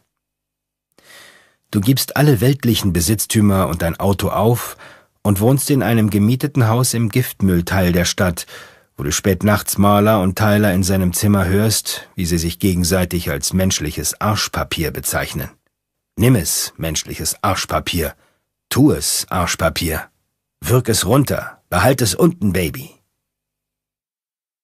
Du gibst alle weltlichen Besitztümer und dein Auto auf und wohnst in einem gemieteten Haus im Giftmüllteil der Stadt, wo du spät nachts Marler und Tyler in seinem Zimmer hörst, wie sie sich gegenseitig als menschliches Arschpapier bezeichnen. Nimm es, menschliches Arschpapier. Tu es, Arschpapier. Wirk es runter. Behalt es unten, Baby.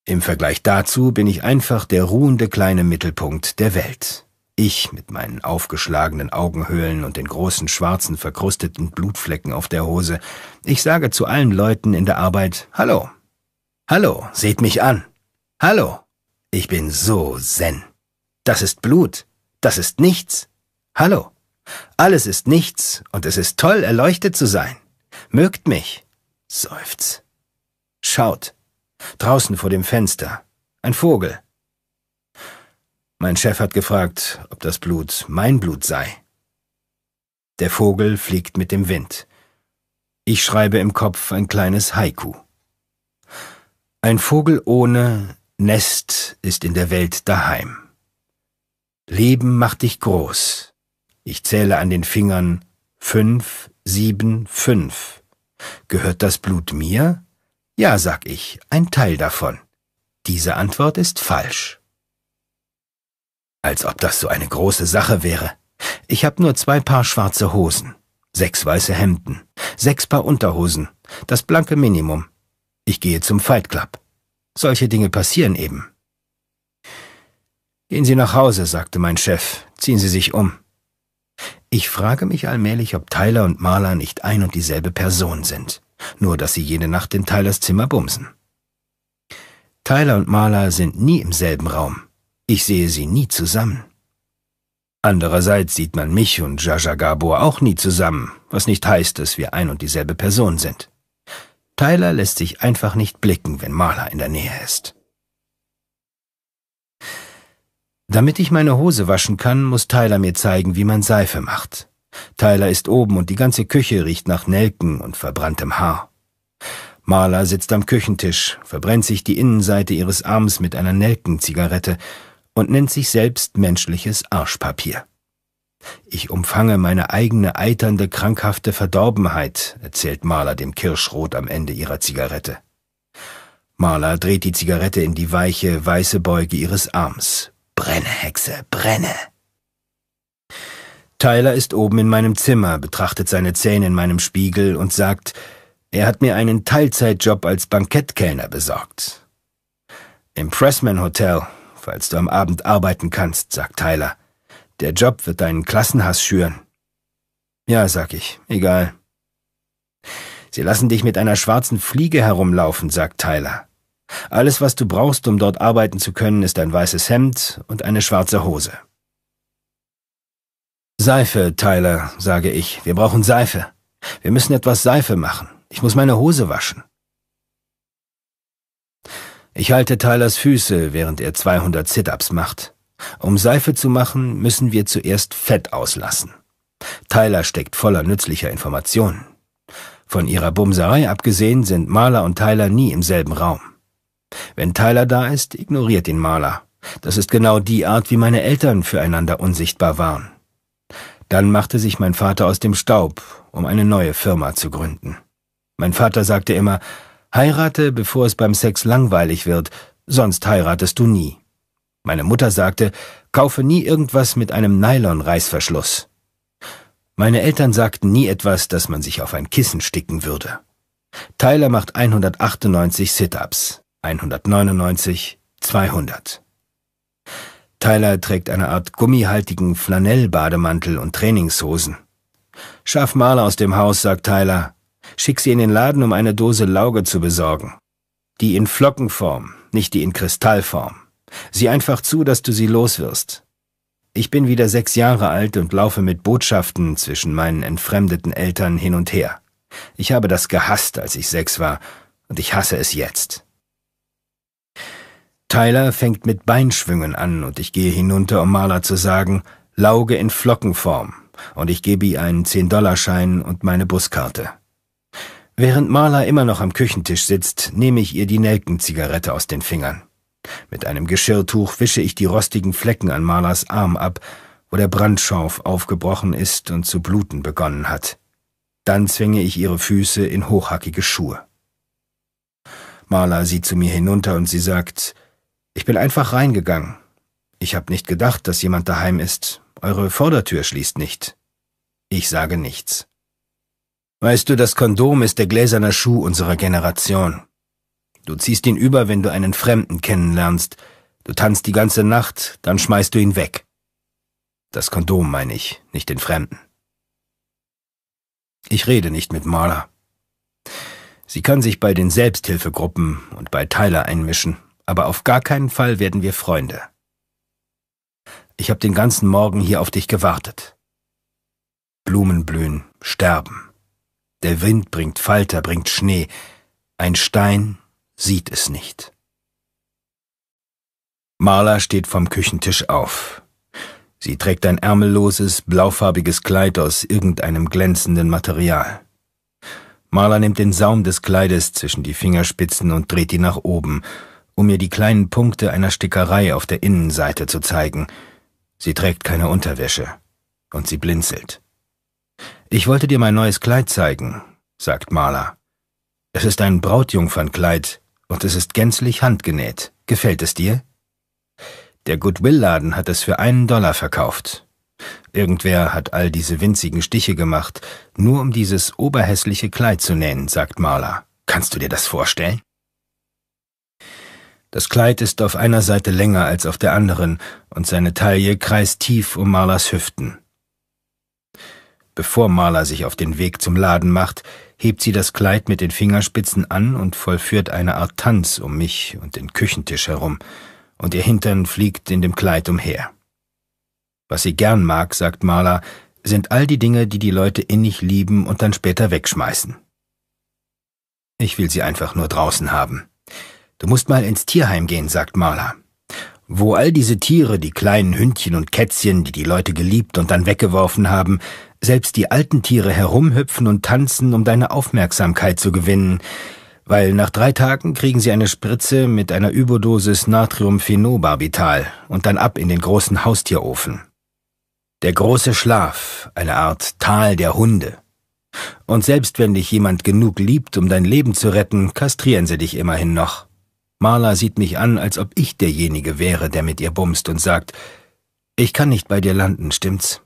Im Vergleich dazu bin ich einfach der ruhende kleine Mittelpunkt der Welt. Ich mit meinen aufgeschlagenen Augenhöhlen und den großen schwarzen verkrusteten Blutflecken auf der Hose. Ich sage zu allen Leuten in der Arbeit, Hallo, Hallo, seht mich an. Hallo, ich bin so zen. Das ist Blut, das ist nichts. Hallo, alles ist nichts und es ist toll, erleuchtet zu sein. Mögt mich. Seufz. Schaut. Draußen vor dem Fenster. Ein Vogel. Mein Chef hat gefragt, ob das Blut mein Blut sei. Der Vogel fliegt mit dem Wind. Ich schreibe im Kopf ein kleines Haiku. Ein Vogel ohne Nest ist in der Welt daheim. Leben macht dich groß. Ich zähle an den Fingern fünf, sieben, fünf. Gehört das Blut mir? Ja, sag ich, ein Teil davon. Diese Antwort ist falsch. Als ob das so eine große Sache wäre. Ich habe nur zwei Paar schwarze Hosen, sechs weiße Hemden, sechs Paar Unterhosen, das blanke Minimum, ich gehe zum Fight Club. Solche Dinge passieren eben. Gehen Sie nach Hause, sagte mein Chef, ziehen Sie sich um. Ich frage mich allmählich, ob Tyler und Marla nicht ein und dieselbe Person sind, nur dass sie jede Nacht in Tylers Zimmer bumsen. Tyler und Marla sind nie im selben Raum. Ich sehe sie nie zusammen. Andererseits sieht man mich und Jaja Gabor auch nie zusammen, was nicht heißt, dass wir ein und dieselbe Person sind. Tyler lässt sich einfach nicht blicken, wenn Marla in der Nähe ist. Damit ich meine Hose waschen kann, muss Tyler mir zeigen, wie man Seife macht. Tyler ist oben und die ganze Küche riecht nach Nelken und verbranntem Haar. Marla sitzt am Küchentisch, verbrennt sich die Innenseite ihres Arms mit einer Nelkenzigarette und nennt sich selbst menschliches Arschpapier. Ich umfange meine eigene eiternde, krankhafte Verdorbenheit, erzählt Marla dem Kirschrot am Ende ihrer Zigarette. Marla dreht die Zigarette in die weiche, weiße Beuge ihres Arms. Brenne, Hexe, brenne! Tyler ist oben in meinem Zimmer, betrachtet seine Zähne in meinem Spiegel und sagt, er hat mir einen Teilzeitjob als Bankettkellner besorgt. Im Pressman Hotel, falls du am Abend arbeiten kannst, sagt Tyler. Der Job wird deinen Klassenhass schüren. Ja, sag ich, egal. Sie lassen dich mit einer schwarzen Fliege herumlaufen, sagt Tyler. Alles, was du brauchst, um dort arbeiten zu können, ist ein weißes Hemd und eine schwarze Hose. Seife, Tyler, sage ich. Wir brauchen Seife. Wir müssen etwas Seife machen. Ich muss meine Hose waschen. Ich halte Tylers Füße, während er 200 Sit-ups macht. Um Seife zu machen, müssen wir zuerst Fett auslassen. Tyler steckt voller nützlicher Informationen. Von ihrer Bumserei abgesehen sind Maler und Tyler nie im selben Raum. Wenn Tyler da ist, ignoriert ihn Maler. Das ist genau die Art, wie meine Eltern füreinander unsichtbar waren. Dann machte sich mein Vater aus dem Staub, um eine neue Firma zu gründen. Mein Vater sagte immer, heirate, bevor es beim Sex langweilig wird, sonst heiratest du nie. Meine Mutter sagte, kaufe nie irgendwas mit einem Nylon-Reißverschluss. Meine Eltern sagten nie etwas, dass man sich auf ein Kissen sticken würde. Tyler macht 198 Sit-ups, 199, 200. Tyler trägt eine Art gummihaltigen Flanellbademantel und Trainingshosen. Schaff Mal aus dem Haus, sagt Tyler. Schick sie in den Laden, um eine Dose Lauge zu besorgen. Die in Flockenform, nicht die in Kristallform. Sieh einfach zu, dass du sie loswirst. Ich bin wieder sechs Jahre alt und laufe mit Botschaften zwischen meinen entfremdeten Eltern hin und her. Ich habe das gehasst, als ich sechs war, und ich hasse es jetzt. Tyler fängt mit Beinschwüngen an und ich gehe hinunter, um Marla zu sagen, Lauge in Flockenform, und ich gebe ihr einen Zehn-Dollarschein und meine Buskarte. Während Marla immer noch am Küchentisch sitzt, nehme ich ihr die Nelkenzigarette aus den Fingern. Mit einem Geschirrtuch wische ich die rostigen Flecken an Marlas Arm ab, wo der Brandschauf aufgebrochen ist und zu bluten begonnen hat. Dann zwinge ich ihre Füße in hochhackige Schuhe. Marla sieht zu mir hinunter und sie sagt, ich bin einfach reingegangen. Ich hab nicht gedacht, dass jemand daheim ist. Eure Vordertür schließt nicht. Ich sage nichts. Weißt du, das Kondom ist der gläserne Schuh unserer Generation. Du ziehst ihn über, wenn du einen Fremden kennenlernst. Du tanzt die ganze Nacht, dann schmeißt du ihn weg. Das Kondom meine ich, nicht den Fremden. Ich rede nicht mit Marla. Sie kann sich bei den Selbsthilfegruppen und bei Tyler einmischen, aber auf gar keinen Fall werden wir Freunde. Ich habe den ganzen Morgen hier auf dich gewartet. Blumen blühen, sterben. Der Wind bringt Falter, bringt Schnee. Ein Stein sieht es nicht. Marla steht vom Küchentisch auf. Sie trägt ein ärmelloses, blaufarbiges Kleid aus irgendeinem glänzenden Material. Marla nimmt den Saum des Kleides zwischen die Fingerspitzen und dreht ihn nach oben, um ihr die kleinen Punkte einer Stickerei auf der Innenseite zu zeigen. Sie trägt keine Unterwäsche und sie blinzelt. Ich wollte dir mein neues Kleid zeigen, sagt Marla. Es ist ein Brautjungfernkleid, und es ist gänzlich handgenäht. Gefällt es dir? Der Goodwill-Laden hat es für einen Dollar verkauft. Irgendwer hat all diese winzigen Stiche gemacht, nur um dieses oberhässliche Kleid zu nähen, sagt Marla. Kannst du dir das vorstellen? Das Kleid ist auf einer Seite länger als auf der anderen und seine Taille kreist tief um Marlas Hüften. Bevor Marla sich auf den Weg zum Laden macht, hebt sie das Kleid mit den Fingerspitzen an und vollführt eine Art Tanz um mich und den Küchentisch herum, und ihr Hintern fliegt in dem Kleid umher. Was sie gern mag, sagt Marla, sind all die Dinge, die die Leute innig lieben und dann später wegschmeißen. Ich will sie einfach nur draußen haben. Du musst mal ins Tierheim gehen, sagt Marla wo all diese Tiere, die kleinen Hündchen und Kätzchen, die die Leute geliebt und dann weggeworfen haben, selbst die alten Tiere herumhüpfen und tanzen, um deine Aufmerksamkeit zu gewinnen, weil nach drei Tagen kriegen sie eine Spritze mit einer Überdosis Natriumphenobarbital und dann ab in den großen Haustierofen. Der große Schlaf, eine Art Tal der Hunde. Und selbst wenn dich jemand genug liebt, um dein Leben zu retten, kastrieren sie dich immerhin noch. Marla sieht mich an, als ob ich derjenige wäre, der mit ihr bumst und sagt, ich kann nicht bei dir landen, stimmt's?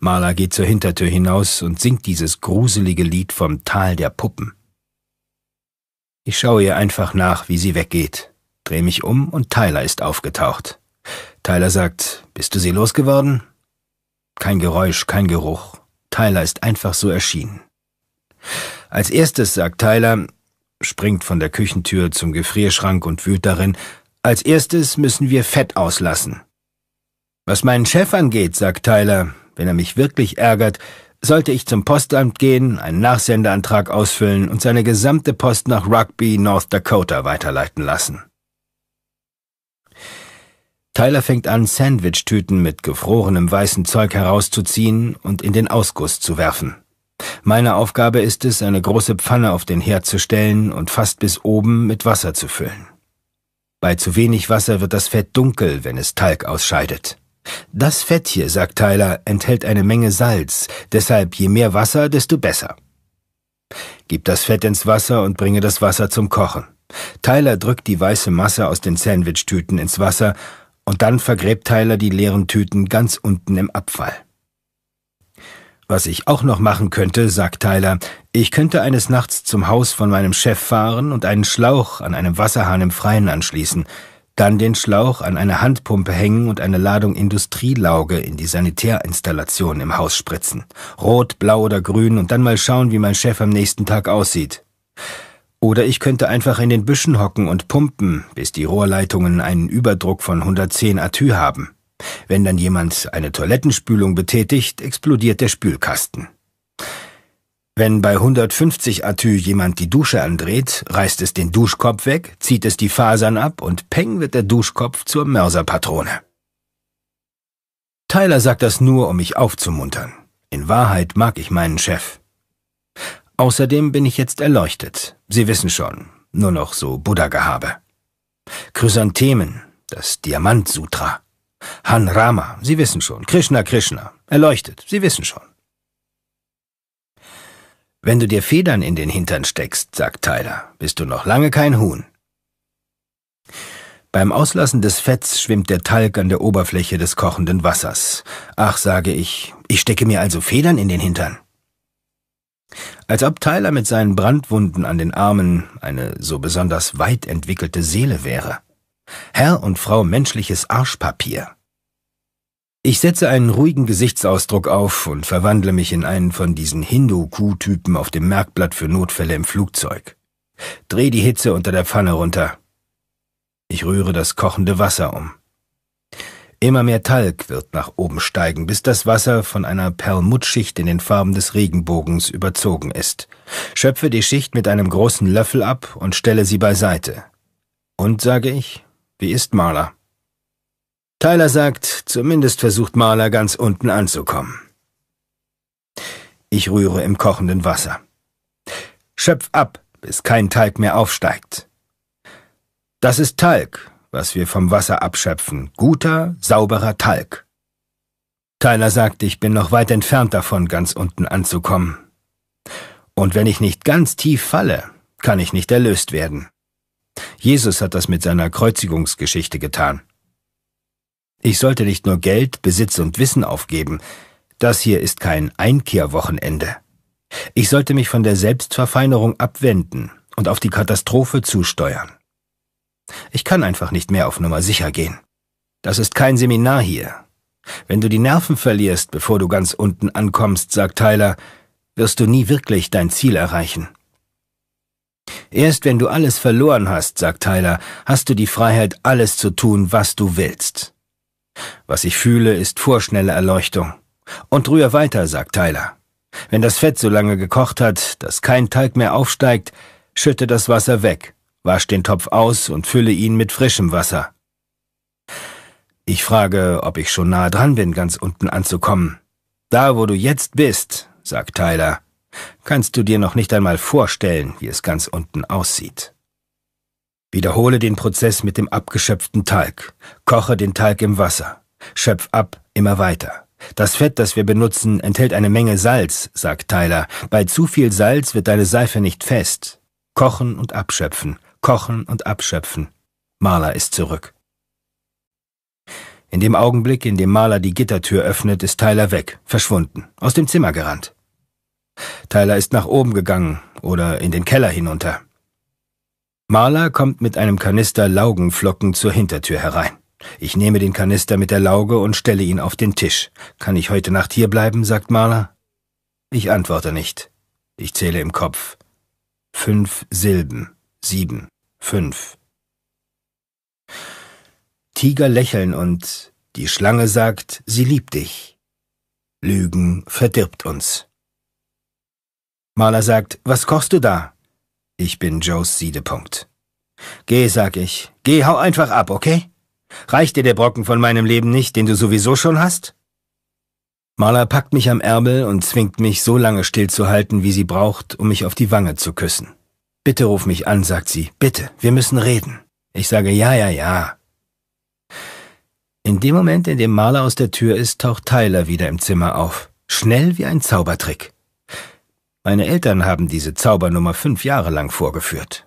Marla geht zur Hintertür hinaus und singt dieses gruselige Lied vom Tal der Puppen. Ich schaue ihr einfach nach, wie sie weggeht, drehe mich um und Tyler ist aufgetaucht. Tyler sagt, bist du sie losgeworden? Kein Geräusch, kein Geruch. Tyler ist einfach so erschienen. Als erstes sagt Tyler, springt von der Küchentür zum Gefrierschrank und wühlt darin. Als erstes müssen wir Fett auslassen. Was meinen Chef angeht, sagt Tyler, wenn er mich wirklich ärgert, sollte ich zum Postamt gehen, einen Nachsendeantrag ausfüllen und seine gesamte Post nach Rugby, North Dakota weiterleiten lassen. Tyler fängt an, Sandwich-Tüten mit gefrorenem weißen Zeug herauszuziehen und in den Ausguss zu werfen. Meine Aufgabe ist es, eine große Pfanne auf den Herd zu stellen und fast bis oben mit Wasser zu füllen. Bei zu wenig Wasser wird das Fett dunkel, wenn es Talg ausscheidet. Das Fett hier, sagt Tyler, enthält eine Menge Salz, deshalb je mehr Wasser, desto besser. Gib das Fett ins Wasser und bringe das Wasser zum Kochen. Tyler drückt die weiße Masse aus den Sandwich-Tüten ins Wasser und dann vergräbt Tyler die leeren Tüten ganz unten im Abfall. Was ich auch noch machen könnte, sagt Tyler, ich könnte eines Nachts zum Haus von meinem Chef fahren und einen Schlauch an einem Wasserhahn im Freien anschließen, dann den Schlauch an eine Handpumpe hängen und eine Ladung Industrielauge in die Sanitärinstallation im Haus spritzen. Rot, blau oder grün und dann mal schauen, wie mein Chef am nächsten Tag aussieht. Oder ich könnte einfach in den Büschen hocken und pumpen, bis die Rohrleitungen einen Überdruck von 110 Atü haben. Wenn dann jemand eine Toilettenspülung betätigt, explodiert der Spülkasten. Wenn bei 150 Atü jemand die Dusche andreht, reißt es den Duschkopf weg, zieht es die Fasern ab und peng wird der Duschkopf zur Mörserpatrone. Tyler sagt das nur, um mich aufzumuntern. In Wahrheit mag ich meinen Chef. Außerdem bin ich jetzt erleuchtet. Sie wissen schon, nur noch so Buddha-Gehabe. Chrysanthemen, das Diamantsutra. Han Rama, Sie wissen schon. Krishna, Krishna. Erleuchtet, Sie wissen schon. Wenn du dir Federn in den Hintern steckst, sagt Tyler, bist du noch lange kein Huhn. Beim Auslassen des Fetts schwimmt der Talg an der Oberfläche des kochenden Wassers. Ach, sage ich, ich stecke mir also Federn in den Hintern. Als ob Tyler mit seinen Brandwunden an den Armen eine so besonders weit entwickelte Seele wäre. Herr und Frau menschliches Arschpapier. Ich setze einen ruhigen Gesichtsausdruck auf und verwandle mich in einen von diesen Hindu-Kuh-Typen auf dem Merkblatt für Notfälle im Flugzeug. Dreh die Hitze unter der Pfanne runter. Ich rühre das kochende Wasser um. Immer mehr Talg wird nach oben steigen, bis das Wasser von einer Perlmuttschicht in den Farben des Regenbogens überzogen ist. Schöpfe die Schicht mit einem großen Löffel ab und stelle sie beiseite. Und, sage ich, wie ist Marler? Tyler sagt, zumindest versucht Marler ganz unten anzukommen. Ich rühre im kochenden Wasser. Schöpf ab, bis kein Talg mehr aufsteigt. Das ist Talg, was wir vom Wasser abschöpfen. Guter, sauberer Talg. Tyler sagt, ich bin noch weit entfernt davon, ganz unten anzukommen. Und wenn ich nicht ganz tief falle, kann ich nicht erlöst werden. Jesus hat das mit seiner Kreuzigungsgeschichte getan. Ich sollte nicht nur Geld, Besitz und Wissen aufgeben, das hier ist kein Einkehrwochenende. Ich sollte mich von der Selbstverfeinerung abwenden und auf die Katastrophe zusteuern. Ich kann einfach nicht mehr auf Nummer sicher gehen. Das ist kein Seminar hier. Wenn du die Nerven verlierst, bevor du ganz unten ankommst, sagt Tyler, wirst du nie wirklich dein Ziel erreichen. Erst wenn du alles verloren hast, sagt Tyler, hast du die Freiheit, alles zu tun, was du willst. Was ich fühle, ist vorschnelle Erleuchtung. Und rühr weiter, sagt Tyler. Wenn das Fett so lange gekocht hat, dass kein Teig mehr aufsteigt, schütte das Wasser weg, wasch den Topf aus und fülle ihn mit frischem Wasser. Ich frage, ob ich schon nahe dran bin, ganz unten anzukommen. Da, wo du jetzt bist, sagt Tyler kannst du dir noch nicht einmal vorstellen, wie es ganz unten aussieht. Wiederhole den Prozess mit dem abgeschöpften Talg. Koche den Talg im Wasser. Schöpf ab, immer weiter. Das Fett, das wir benutzen, enthält eine Menge Salz, sagt Tyler. Bei zu viel Salz wird deine Seife nicht fest. Kochen und abschöpfen, kochen und abschöpfen. Maler ist zurück. In dem Augenblick, in dem Maler die Gittertür öffnet, ist Tyler weg, verschwunden, aus dem Zimmer gerannt. Tyler ist nach oben gegangen oder in den Keller hinunter. Marla kommt mit einem Kanister Laugenflocken zur Hintertür herein. Ich nehme den Kanister mit der Lauge und stelle ihn auf den Tisch. Kann ich heute Nacht hier bleiben? sagt Marla. Ich antworte nicht. Ich zähle im Kopf. Fünf Silben. Sieben. Fünf. Tiger lächeln und die Schlange sagt, sie liebt dich. Lügen verdirbt uns. Maler sagt, was kochst du da? Ich bin Joes Siedepunkt. Geh, sag ich. Geh, hau einfach ab, okay? Reicht dir der Brocken von meinem Leben nicht, den du sowieso schon hast? Maler packt mich am Ärmel und zwingt mich, so lange stillzuhalten, wie sie braucht, um mich auf die Wange zu küssen. Bitte ruf mich an, sagt sie. Bitte, wir müssen reden. Ich sage ja, ja, ja. In dem Moment, in dem Maler aus der Tür ist, taucht Tyler wieder im Zimmer auf. Schnell wie ein Zaubertrick. Meine Eltern haben diese Zaubernummer fünf Jahre lang vorgeführt.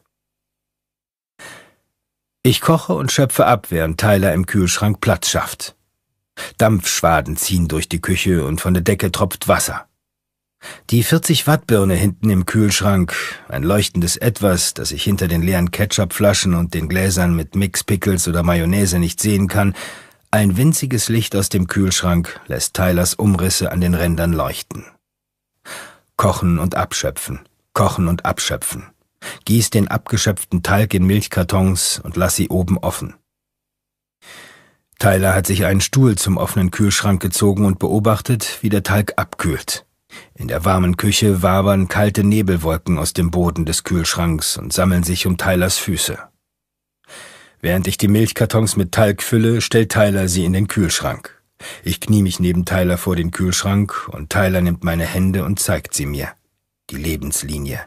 Ich koche und schöpfe ab, während Tyler im Kühlschrank Platz schafft. Dampfschwaden ziehen durch die Küche und von der Decke tropft Wasser. Die 40 Watt Birne hinten im Kühlschrank, ein leuchtendes Etwas, das ich hinter den leeren Ketchupflaschen und den Gläsern mit Mix Pickles oder Mayonnaise nicht sehen kann, ein winziges Licht aus dem Kühlschrank lässt Tylers Umrisse an den Rändern leuchten. Kochen und abschöpfen, kochen und abschöpfen. Gieß den abgeschöpften Talg in Milchkartons und lass sie oben offen. Tyler hat sich einen Stuhl zum offenen Kühlschrank gezogen und beobachtet, wie der Talg abkühlt. In der warmen Küche wabern kalte Nebelwolken aus dem Boden des Kühlschranks und sammeln sich um Tylers Füße. Während ich die Milchkartons mit Talg fülle, stellt Tyler sie in den Kühlschrank. Ich knie mich neben Tyler vor den Kühlschrank und Tyler nimmt meine Hände und zeigt sie mir. Die Lebenslinie.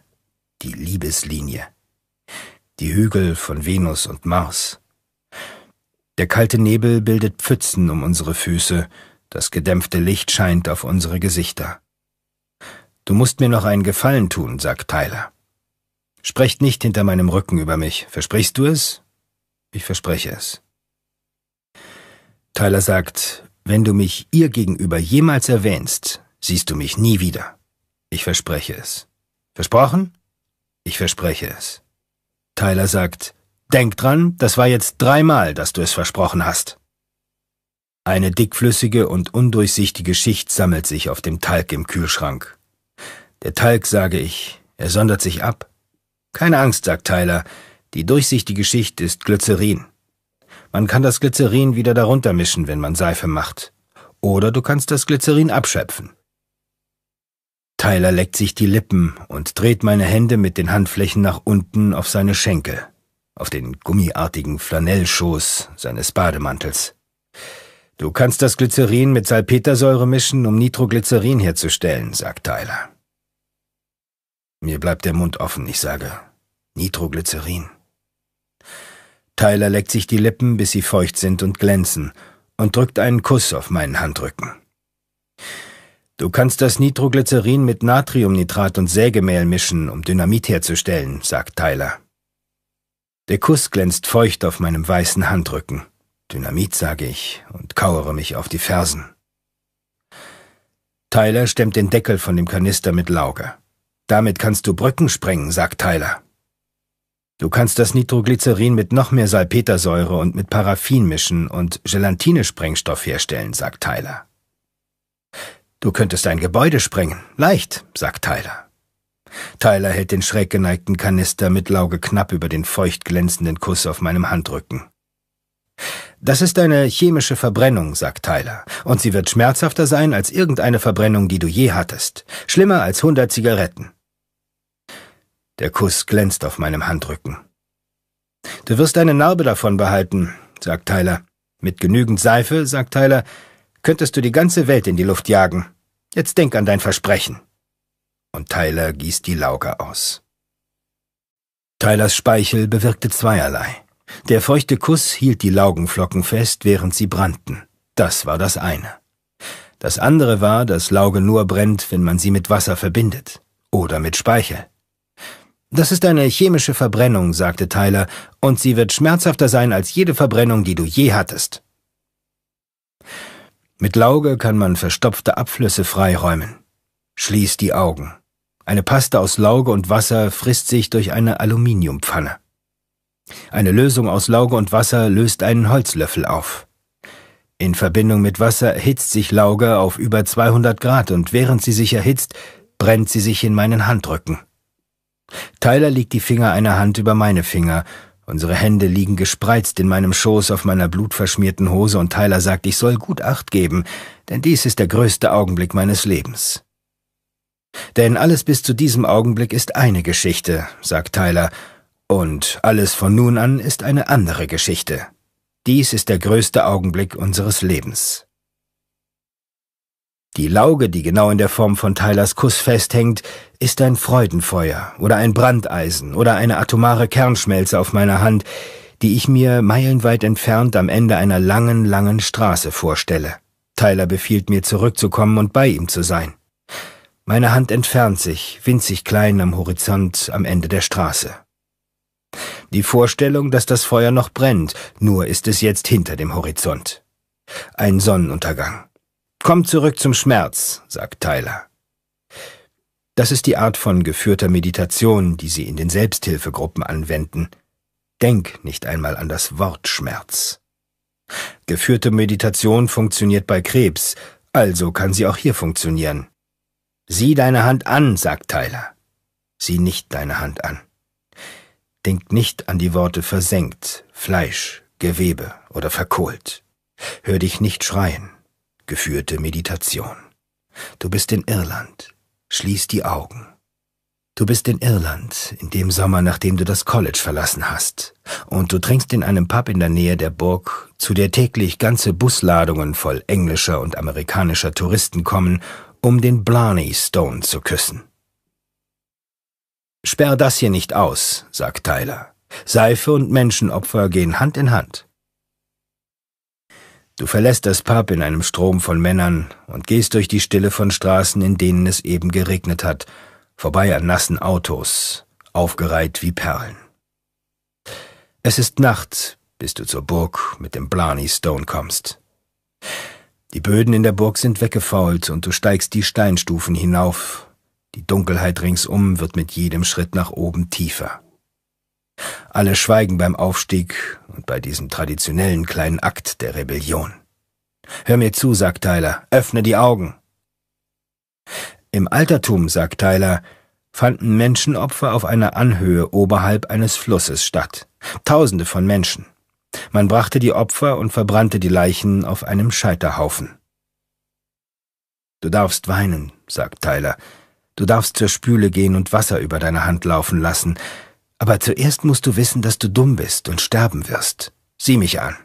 Die Liebeslinie. Die Hügel von Venus und Mars. Der kalte Nebel bildet Pfützen um unsere Füße, das gedämpfte Licht scheint auf unsere Gesichter. Du musst mir noch einen Gefallen tun, sagt Tyler. Sprecht nicht hinter meinem Rücken über mich. Versprichst du es? Ich verspreche es. Tyler sagt, wenn du mich ihr gegenüber jemals erwähnst, siehst du mich nie wieder. Ich verspreche es. Versprochen? Ich verspreche es. Tyler sagt, Denk dran, das war jetzt dreimal, dass du es versprochen hast. Eine dickflüssige und undurchsichtige Schicht sammelt sich auf dem Talg im Kühlschrank. Der Talg, sage ich, er sondert sich ab. Keine Angst, sagt Tyler, die durchsichtige Schicht ist Glycerin. Man kann das Glycerin wieder darunter mischen, wenn man Seife macht. Oder du kannst das Glycerin abschöpfen. Tyler leckt sich die Lippen und dreht meine Hände mit den Handflächen nach unten auf seine Schenkel, auf den gummiartigen Flanellschoß seines Bademantels. Du kannst das Glycerin mit Salpetersäure mischen, um Nitroglycerin herzustellen, sagt Tyler. Mir bleibt der Mund offen, ich sage Nitroglycerin. Tyler leckt sich die Lippen, bis sie feucht sind und glänzen, und drückt einen Kuss auf meinen Handrücken. Du kannst das Nitroglycerin mit Natriumnitrat und Sägemehl mischen, um Dynamit herzustellen, sagt Tyler. Der Kuss glänzt feucht auf meinem weißen Handrücken. Dynamit, sage ich, und kauere mich auf die Fersen. Tyler stemmt den Deckel von dem Kanister mit Lauge. Damit kannst du Brücken sprengen, sagt Tyler. Du kannst das Nitroglycerin mit noch mehr Salpetersäure und mit Paraffin mischen und Gelatinesprengstoff herstellen, sagt Tyler. Du könntest ein Gebäude sprengen. Leicht, sagt Tyler. Tyler hält den schräg geneigten Kanister mit Lauge knapp über den feucht glänzenden Kuss auf meinem Handrücken. Das ist eine chemische Verbrennung, sagt Tyler, und sie wird schmerzhafter sein als irgendeine Verbrennung, die du je hattest. Schlimmer als hundert Zigaretten. Der Kuss glänzt auf meinem Handrücken. Du wirst eine Narbe davon behalten, sagt Tyler. Mit genügend Seife, sagt Tyler, könntest du die ganze Welt in die Luft jagen. Jetzt denk an dein Versprechen. Und Tyler gießt die Lauge aus. Tylers Speichel bewirkte zweierlei. Der feuchte Kuss hielt die Laugenflocken fest, während sie brannten. Das war das eine. Das andere war, dass Lauge nur brennt, wenn man sie mit Wasser verbindet. Oder mit Speichel. Das ist eine chemische Verbrennung, sagte Tyler, und sie wird schmerzhafter sein als jede Verbrennung, die du je hattest. Mit Lauge kann man verstopfte Abflüsse freiräumen. Schließ die Augen. Eine Paste aus Lauge und Wasser frisst sich durch eine Aluminiumpfanne. Eine Lösung aus Lauge und Wasser löst einen Holzlöffel auf. In Verbindung mit Wasser erhitzt sich Lauge auf über 200 Grad und während sie sich erhitzt, brennt sie sich in meinen Handrücken. Tyler legt die Finger einer Hand über meine Finger. Unsere Hände liegen gespreizt in meinem Schoß auf meiner blutverschmierten Hose und Tyler sagt, ich soll gut Acht geben, denn dies ist der größte Augenblick meines Lebens. Denn alles bis zu diesem Augenblick ist eine Geschichte, sagt Tyler, und alles von nun an ist eine andere Geschichte. Dies ist der größte Augenblick unseres Lebens. Die Lauge, die genau in der Form von Tylers Kuss festhängt, ist ein Freudenfeuer oder ein Brandeisen oder eine atomare Kernschmelze auf meiner Hand, die ich mir meilenweit entfernt am Ende einer langen, langen Straße vorstelle. Tyler befiehlt mir zurückzukommen und bei ihm zu sein. Meine Hand entfernt sich, winzig klein am Horizont am Ende der Straße. Die Vorstellung, dass das Feuer noch brennt, nur ist es jetzt hinter dem Horizont. Ein Sonnenuntergang. Komm zurück zum Schmerz, sagt Tyler. Das ist die Art von geführter Meditation, die sie in den Selbsthilfegruppen anwenden. Denk nicht einmal an das Wort Schmerz. Geführte Meditation funktioniert bei Krebs, also kann sie auch hier funktionieren. Sieh deine Hand an, sagt Tyler. Sieh nicht deine Hand an. Denk nicht an die Worte versenkt, Fleisch, Gewebe oder verkohlt. Hör dich nicht schreien geführte Meditation. Du bist in Irland. Schließ die Augen. Du bist in Irland, in dem Sommer, nachdem du das College verlassen hast. Und du trinkst in einem Pub in der Nähe der Burg, zu der täglich ganze Busladungen voll englischer und amerikanischer Touristen kommen, um den Blarney Stone zu küssen. Sperr das hier nicht aus, sagt Tyler. Seife und Menschenopfer gehen Hand in Hand. Du verlässt das Pub in einem Strom von Männern und gehst durch die Stille von Straßen, in denen es eben geregnet hat, vorbei an nassen Autos, aufgereiht wie Perlen. Es ist Nacht, bis du zur Burg mit dem Blarney Stone kommst. Die Böden in der Burg sind weggefault und du steigst die Steinstufen hinauf. Die Dunkelheit ringsum wird mit jedem Schritt nach oben tiefer. Alle schweigen beim Aufstieg und bei diesem traditionellen kleinen Akt der Rebellion. Hör mir zu, sagt Tyler, öffne die Augen. Im Altertum, sagt Tyler, fanden Menschenopfer auf einer Anhöhe oberhalb eines Flusses statt. Tausende von Menschen. Man brachte die Opfer und verbrannte die Leichen auf einem Scheiterhaufen. Du darfst weinen, sagt Tyler. Du darfst zur Spüle gehen und Wasser über deine Hand laufen lassen. Aber zuerst musst du wissen, dass du dumm bist und sterben wirst. Sieh mich an.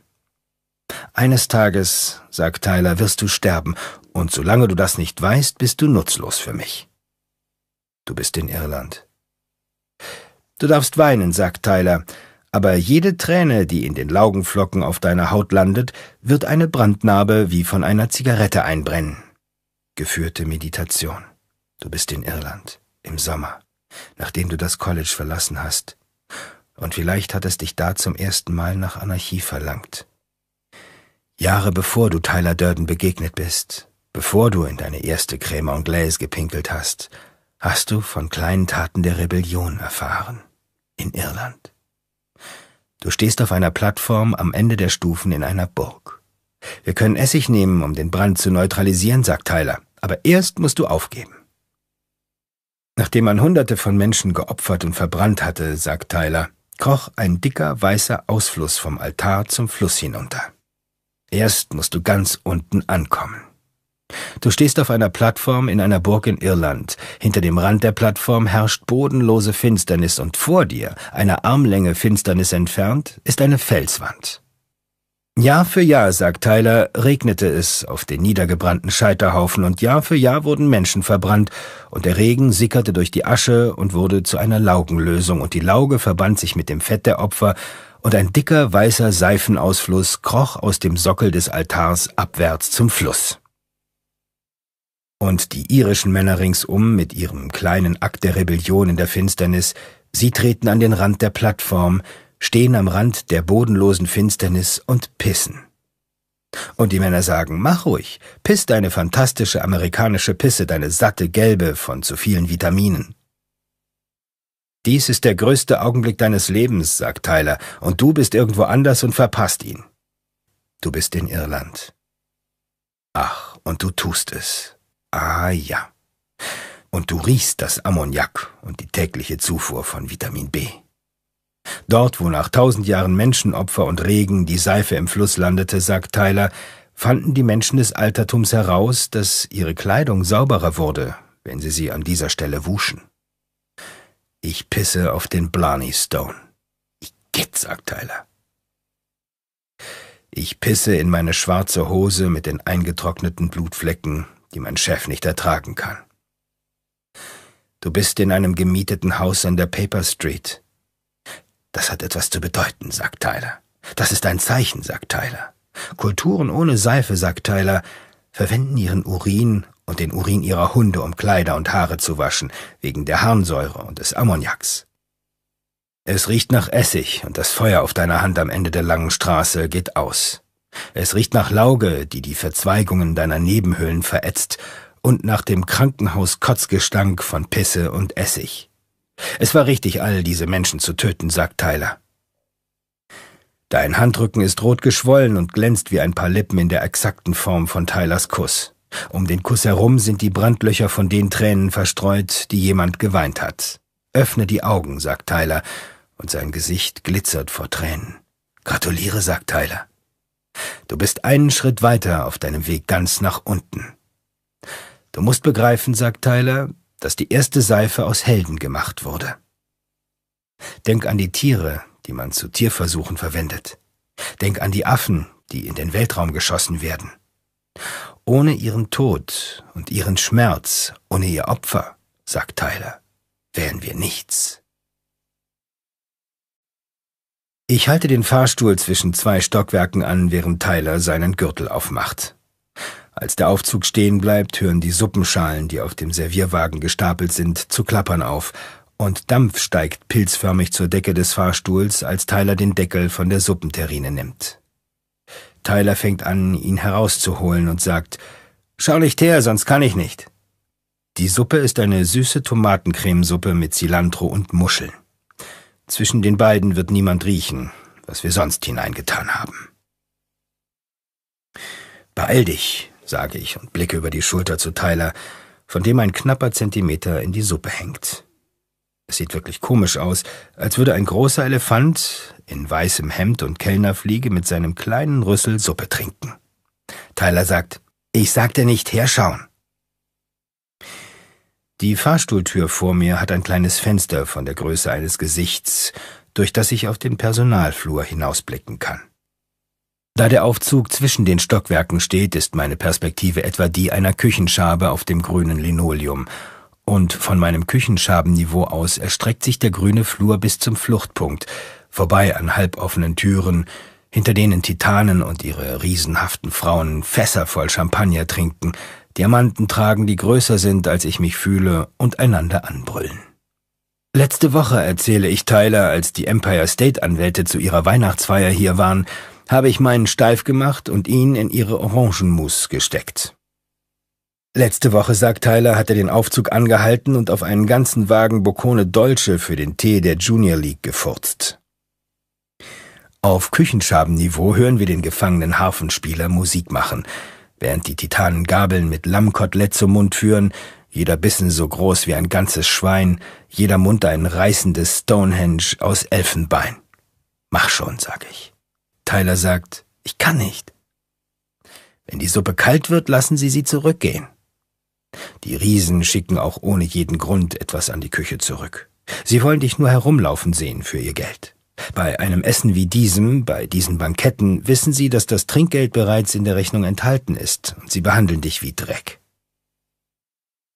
Eines Tages, sagt Tyler, wirst du sterben, und solange du das nicht weißt, bist du nutzlos für mich. Du bist in Irland. Du darfst weinen, sagt Tyler, aber jede Träne, die in den Laugenflocken auf deiner Haut landet, wird eine Brandnarbe wie von einer Zigarette einbrennen. Geführte Meditation. Du bist in Irland, im Sommer nachdem du das College verlassen hast. Und vielleicht hat es dich da zum ersten Mal nach Anarchie verlangt. Jahre bevor du Tyler Durden begegnet bist, bevor du in deine erste Creme Anglaise gepinkelt hast, hast du von kleinen Taten der Rebellion erfahren. In Irland. Du stehst auf einer Plattform am Ende der Stufen in einer Burg. Wir können Essig nehmen, um den Brand zu neutralisieren, sagt Tyler, aber erst musst du aufgeben. Nachdem man Hunderte von Menschen geopfert und verbrannt hatte, sagt Tyler, kroch ein dicker weißer Ausfluss vom Altar zum Fluss hinunter. Erst musst du ganz unten ankommen. Du stehst auf einer Plattform in einer Burg in Irland. Hinter dem Rand der Plattform herrscht bodenlose Finsternis und vor dir, eine Armlänge Finsternis entfernt, ist eine Felswand. Jahr für Jahr, sagt Tyler, regnete es auf den niedergebrannten Scheiterhaufen und Jahr für Jahr wurden Menschen verbrannt und der Regen sickerte durch die Asche und wurde zu einer Laugenlösung und die Lauge verband sich mit dem Fett der Opfer und ein dicker weißer Seifenausfluss kroch aus dem Sockel des Altars abwärts zum Fluss. Und die irischen Männer ringsum mit ihrem kleinen Akt der Rebellion in der Finsternis, sie treten an den Rand der Plattform, stehen am Rand der bodenlosen Finsternis und pissen. Und die Männer sagen, mach ruhig, piss deine fantastische amerikanische Pisse, deine satte gelbe von zu vielen Vitaminen. Dies ist der größte Augenblick deines Lebens, sagt Tyler, und du bist irgendwo anders und verpasst ihn. Du bist in Irland. Ach, und du tust es. Ah ja. Und du riechst das Ammoniak und die tägliche Zufuhr von Vitamin B. Dort, wo nach tausend Jahren Menschenopfer und Regen die Seife im Fluss landete, sagt Tyler, fanden die Menschen des Altertums heraus, dass ihre Kleidung sauberer wurde, wenn sie sie an dieser Stelle wuschen. Ich pisse auf den Blarney Stone. Igitt, sagt Tyler. Ich pisse in meine schwarze Hose mit den eingetrockneten Blutflecken, die mein Chef nicht ertragen kann. Du bist in einem gemieteten Haus an der Paper Street. Das hat etwas zu bedeuten, sagt Tyler. Das ist ein Zeichen, sagt Tyler. Kulturen ohne Seife, sagt Tyler, verwenden ihren Urin und den Urin ihrer Hunde, um Kleider und Haare zu waschen, wegen der Harnsäure und des Ammoniaks. Es riecht nach Essig und das Feuer auf deiner Hand am Ende der langen Straße geht aus. Es riecht nach Lauge, die die Verzweigungen deiner Nebenhöhlen verätzt, und nach dem Krankenhaus Krankenhauskotzgestank von Pisse und Essig. Es war richtig, all diese Menschen zu töten, sagt Tyler. Dein Handrücken ist rot geschwollen und glänzt wie ein paar Lippen in der exakten Form von Tylers Kuss. Um den Kuss herum sind die Brandlöcher von den Tränen verstreut, die jemand geweint hat. Öffne die Augen, sagt Tyler, und sein Gesicht glitzert vor Tränen. Gratuliere, sagt Tyler. Du bist einen Schritt weiter auf deinem Weg ganz nach unten. Du musst begreifen, sagt Tyler, dass die erste Seife aus Helden gemacht wurde. Denk an die Tiere, die man zu Tierversuchen verwendet. Denk an die Affen, die in den Weltraum geschossen werden. Ohne ihren Tod und ihren Schmerz, ohne ihr Opfer, sagt Tyler, wären wir nichts. Ich halte den Fahrstuhl zwischen zwei Stockwerken an, während Tyler seinen Gürtel aufmacht. Als der Aufzug stehen bleibt, hören die Suppenschalen, die auf dem Servierwagen gestapelt sind, zu klappern auf, und Dampf steigt pilzförmig zur Decke des Fahrstuhls, als Tyler den Deckel von der Suppenterrine nimmt. Tyler fängt an, ihn herauszuholen und sagt, Schau nicht her, sonst kann ich nicht. Die Suppe ist eine süße Tomatencremesuppe mit Cilantro und Muscheln. Zwischen den beiden wird niemand riechen, was wir sonst hineingetan haben. Beeil dich, sage ich und blicke über die Schulter zu Tyler, von dem ein knapper Zentimeter in die Suppe hängt. Es sieht wirklich komisch aus, als würde ein großer Elefant in weißem Hemd und Kellnerfliege mit seinem kleinen Rüssel Suppe trinken. Tyler sagt, ich sagte nicht herschauen. Die Fahrstuhltür vor mir hat ein kleines Fenster von der Größe eines Gesichts, durch das ich auf den Personalflur hinausblicken kann. Da der Aufzug zwischen den Stockwerken steht, ist meine Perspektive etwa die einer Küchenschabe auf dem grünen Linoleum. Und von meinem Küchenschabenniveau aus erstreckt sich der grüne Flur bis zum Fluchtpunkt, vorbei an halboffenen Türen, hinter denen Titanen und ihre riesenhaften Frauen Fässer voll Champagner trinken, Diamanten tragen, die größer sind, als ich mich fühle, und einander anbrüllen. Letzte Woche erzähle ich Tyler, als die Empire State Anwälte zu ihrer Weihnachtsfeier hier waren, habe ich meinen steif gemacht und ihn in ihre Orangenmus gesteckt. Letzte Woche, sagt Tyler, hat er den Aufzug angehalten und auf einen ganzen Wagen Bocone Dolce für den Tee der Junior League gefurzt. Auf Küchenschabenniveau hören wir den gefangenen Harfenspieler Musik machen, während die Titanen Gabeln mit Lammkotelett zum Mund führen, jeder Bissen so groß wie ein ganzes Schwein, jeder Mund ein reißendes Stonehenge aus Elfenbein. Mach schon, sag ich. Tyler sagt, ich kann nicht. Wenn die Suppe kalt wird, lassen sie sie zurückgehen. Die Riesen schicken auch ohne jeden Grund etwas an die Küche zurück. Sie wollen dich nur herumlaufen sehen für ihr Geld. Bei einem Essen wie diesem, bei diesen Banketten, wissen sie, dass das Trinkgeld bereits in der Rechnung enthalten ist, und sie behandeln dich wie Dreck.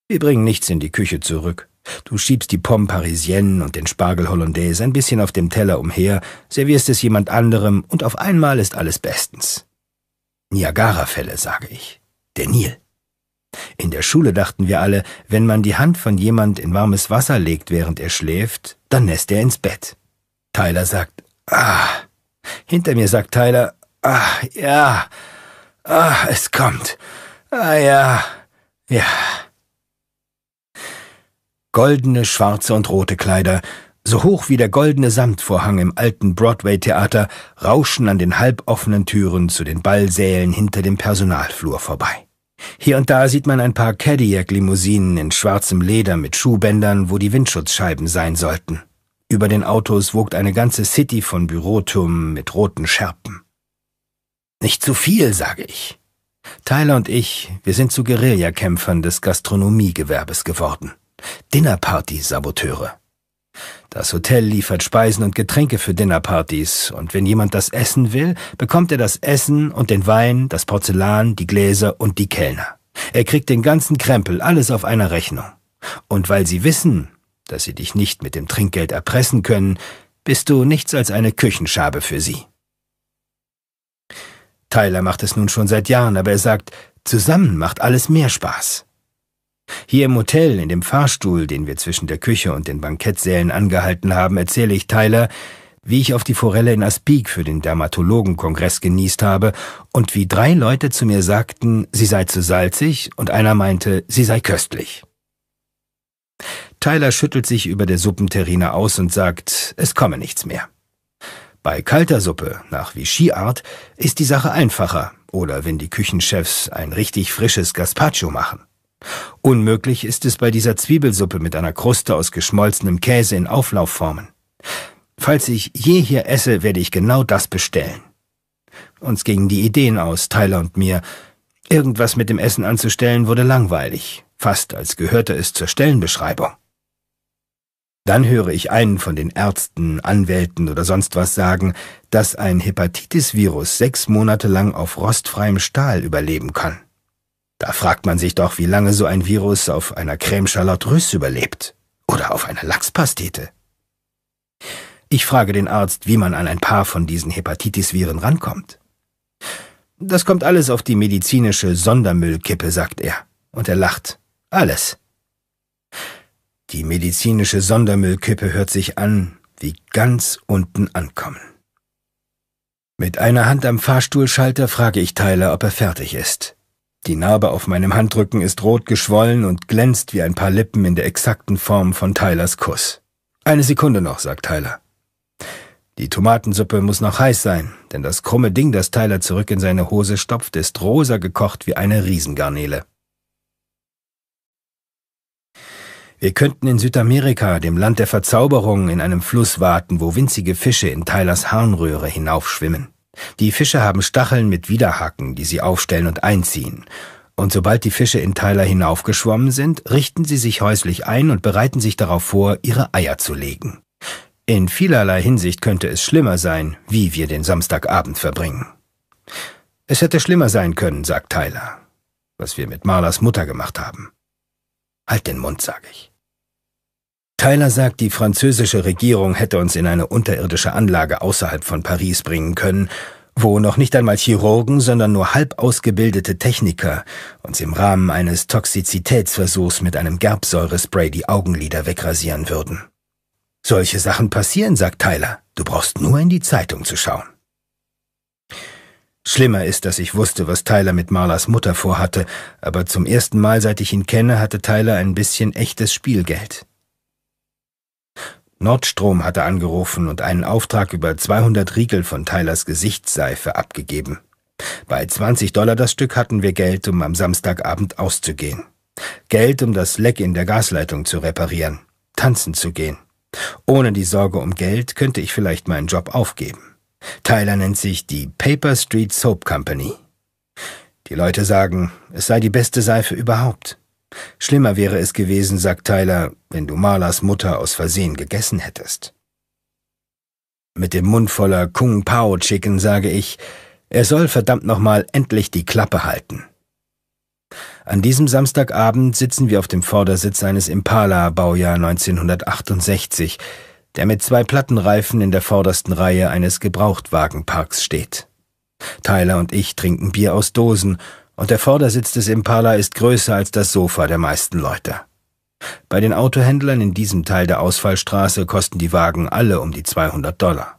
Wir bringen nichts in die Küche zurück. Du schiebst die Pommes Parisienne und den Spargel Hollandaise ein bisschen auf dem Teller umher, servierst es jemand anderem und auf einmal ist alles bestens. Niagara-Fälle, sage ich. Der Nil. In der Schule dachten wir alle, wenn man die Hand von jemand in warmes Wasser legt, während er schläft, dann nässt er ins Bett. Tyler sagt, ah. Hinter mir sagt Tyler, ah, ja. Ah, es kommt. Ah, ja. Ja goldene, schwarze und rote Kleider, so hoch wie der goldene Samtvorhang im alten Broadway-Theater, rauschen an den halboffenen Türen zu den Ballsälen hinter dem Personalflur vorbei. Hier und da sieht man ein paar Cadillac-Limousinen in schwarzem Leder mit Schuhbändern, wo die Windschutzscheiben sein sollten. Über den Autos wogt eine ganze City von Bürotürmen mit roten Schärpen. Nicht zu viel, sage ich. Tyler und ich, wir sind zu Guerillakämpfern des Gastronomiegewerbes geworden. Dinnerparty-Saboteure. Das Hotel liefert Speisen und Getränke für Dinnerpartys, und wenn jemand das Essen will, bekommt er das Essen und den Wein, das Porzellan, die Gläser und die Kellner. Er kriegt den ganzen Krempel, alles auf einer Rechnung. Und weil sie wissen, dass sie dich nicht mit dem Trinkgeld erpressen können, bist du nichts als eine Küchenschabe für sie. Tyler macht es nun schon seit Jahren, aber er sagt, zusammen macht alles mehr Spaß. Hier im Hotel, in dem Fahrstuhl, den wir zwischen der Küche und den Bankettsälen angehalten haben, erzähle ich Tyler, wie ich auf die Forelle in Aspik für den Dermatologenkongress genießt habe und wie drei Leute zu mir sagten, sie sei zu salzig und einer meinte, sie sei köstlich. Tyler schüttelt sich über der Suppenterrine aus und sagt, es komme nichts mehr. Bei kalter Suppe, nach Vichy-Art, ist die Sache einfacher oder wenn die Küchenchefs ein richtig frisches Gazpacho machen. Unmöglich ist es bei dieser Zwiebelsuppe mit einer Kruste aus geschmolzenem Käse in Auflaufformen. Falls ich je hier esse, werde ich genau das bestellen. Uns gingen die Ideen aus, Tyler und mir. Irgendwas mit dem Essen anzustellen wurde langweilig, fast als gehörte es zur Stellenbeschreibung. Dann höre ich einen von den Ärzten, Anwälten oder sonst was sagen, dass ein Hepatitis-Virus sechs Monate lang auf rostfreiem Stahl überleben kann. Da fragt man sich doch, wie lange so ein Virus auf einer Creme Charlotte Russe überlebt. Oder auf einer Lachspastete. Ich frage den Arzt, wie man an ein paar von diesen Hepatitis-Viren rankommt. Das kommt alles auf die medizinische Sondermüllkippe, sagt er. Und er lacht. Alles. Die medizinische Sondermüllkippe hört sich an wie ganz unten ankommen. Mit einer Hand am Fahrstuhlschalter frage ich Tyler, ob er fertig ist. Die Narbe auf meinem Handrücken ist rot geschwollen und glänzt wie ein paar Lippen in der exakten Form von Tylers Kuss. Eine Sekunde noch, sagt Tyler. Die Tomatensuppe muss noch heiß sein, denn das krumme Ding, das Tyler zurück in seine Hose stopft, ist rosa gekocht wie eine Riesengarnele. Wir könnten in Südamerika, dem Land der Verzauberung, in einem Fluss warten, wo winzige Fische in Tylers Harnröhre hinaufschwimmen. Die Fische haben Stacheln mit Widerhaken, die sie aufstellen und einziehen. Und sobald die Fische in Tyler hinaufgeschwommen sind, richten sie sich häuslich ein und bereiten sich darauf vor, ihre Eier zu legen. In vielerlei Hinsicht könnte es schlimmer sein, wie wir den Samstagabend verbringen. Es hätte schlimmer sein können, sagt Tyler, was wir mit Marlas Mutter gemacht haben. Halt den Mund, sage ich. Tyler sagt, die französische Regierung hätte uns in eine unterirdische Anlage außerhalb von Paris bringen können, wo noch nicht einmal Chirurgen, sondern nur halb ausgebildete Techniker uns im Rahmen eines Toxizitätsversuchs mit einem Gerbsäurespray die Augenlider wegrasieren würden. Solche Sachen passieren, sagt Tyler. Du brauchst nur in die Zeitung zu schauen. Schlimmer ist, dass ich wusste, was Tyler mit Marlas Mutter vorhatte, aber zum ersten Mal, seit ich ihn kenne, hatte Tyler ein bisschen echtes Spielgeld. Nordstrom hatte angerufen und einen Auftrag über 200 Riegel von Tylers Gesichtsseife abgegeben. Bei 20 Dollar das Stück hatten wir Geld, um am Samstagabend auszugehen. Geld, um das Leck in der Gasleitung zu reparieren, tanzen zu gehen. Ohne die Sorge um Geld könnte ich vielleicht meinen Job aufgeben. Tyler nennt sich die Paper Street Soap Company. Die Leute sagen, es sei die beste Seife überhaupt. Schlimmer wäre es gewesen, sagt Tyler, wenn du Marlas Mutter aus Versehen gegessen hättest. Mit dem Mund voller Kung Pao Chicken sage ich, er soll verdammt nochmal endlich die Klappe halten. An diesem Samstagabend sitzen wir auf dem Vordersitz eines Impala Baujahr 1968, der mit zwei Plattenreifen in der vordersten Reihe eines Gebrauchtwagenparks steht. Tyler und ich trinken Bier aus Dosen und der Vordersitz des Impala ist größer als das Sofa der meisten Leute. Bei den Autohändlern in diesem Teil der Ausfallstraße kosten die Wagen alle um die 200 Dollar.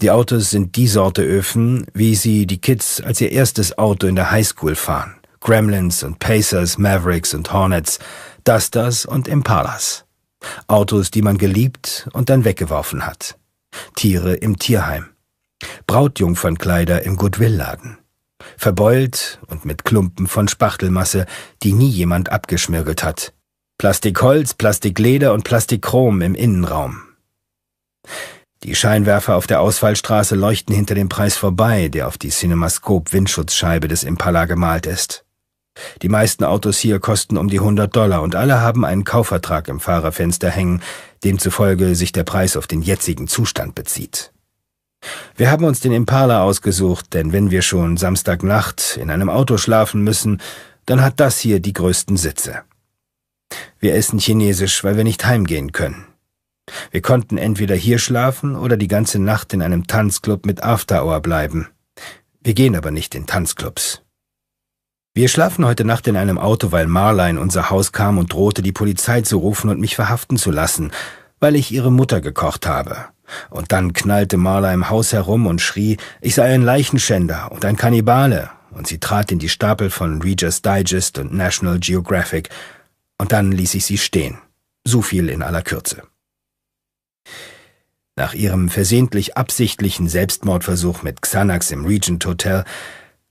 Die Autos sind die Sorte Öfen, wie sie die Kids als ihr erstes Auto in der Highschool fahren. Gremlins und Pacers, Mavericks und Hornets, Dusters und Impalas. Autos, die man geliebt und dann weggeworfen hat. Tiere im Tierheim. Brautjungfernkleider im Goodwill-Laden. Verbeult und mit Klumpen von Spachtelmasse, die nie jemand abgeschmirgelt hat. Plastikholz, Plastikleder und Plastikchrom im Innenraum. Die Scheinwerfer auf der Ausfallstraße leuchten hinter dem Preis vorbei, der auf die Cinemascope-Windschutzscheibe des Impala gemalt ist. Die meisten Autos hier kosten um die 100 Dollar und alle haben einen Kaufvertrag im Fahrerfenster hängen, demzufolge sich der Preis auf den jetzigen Zustand bezieht. Wir haben uns den Impala ausgesucht, denn wenn wir schon Samstagnacht in einem Auto schlafen müssen, dann hat das hier die größten Sitze. Wir essen chinesisch, weil wir nicht heimgehen können. Wir konnten entweder hier schlafen oder die ganze Nacht in einem Tanzclub mit Afterhour bleiben. Wir gehen aber nicht in Tanzclubs. Wir schlafen heute Nacht in einem Auto, weil Marla in unser Haus kam und drohte, die Polizei zu rufen und mich verhaften zu lassen, weil ich ihre Mutter gekocht habe. Und dann knallte Marla im Haus herum und schrie, ich sei ein Leichenschänder und ein Kannibale, und sie trat in die Stapel von Regis Digest und National Geographic, und dann ließ ich sie stehen. So viel in aller Kürze. Nach ihrem versehentlich absichtlichen Selbstmordversuch mit Xanax im Regent Hotel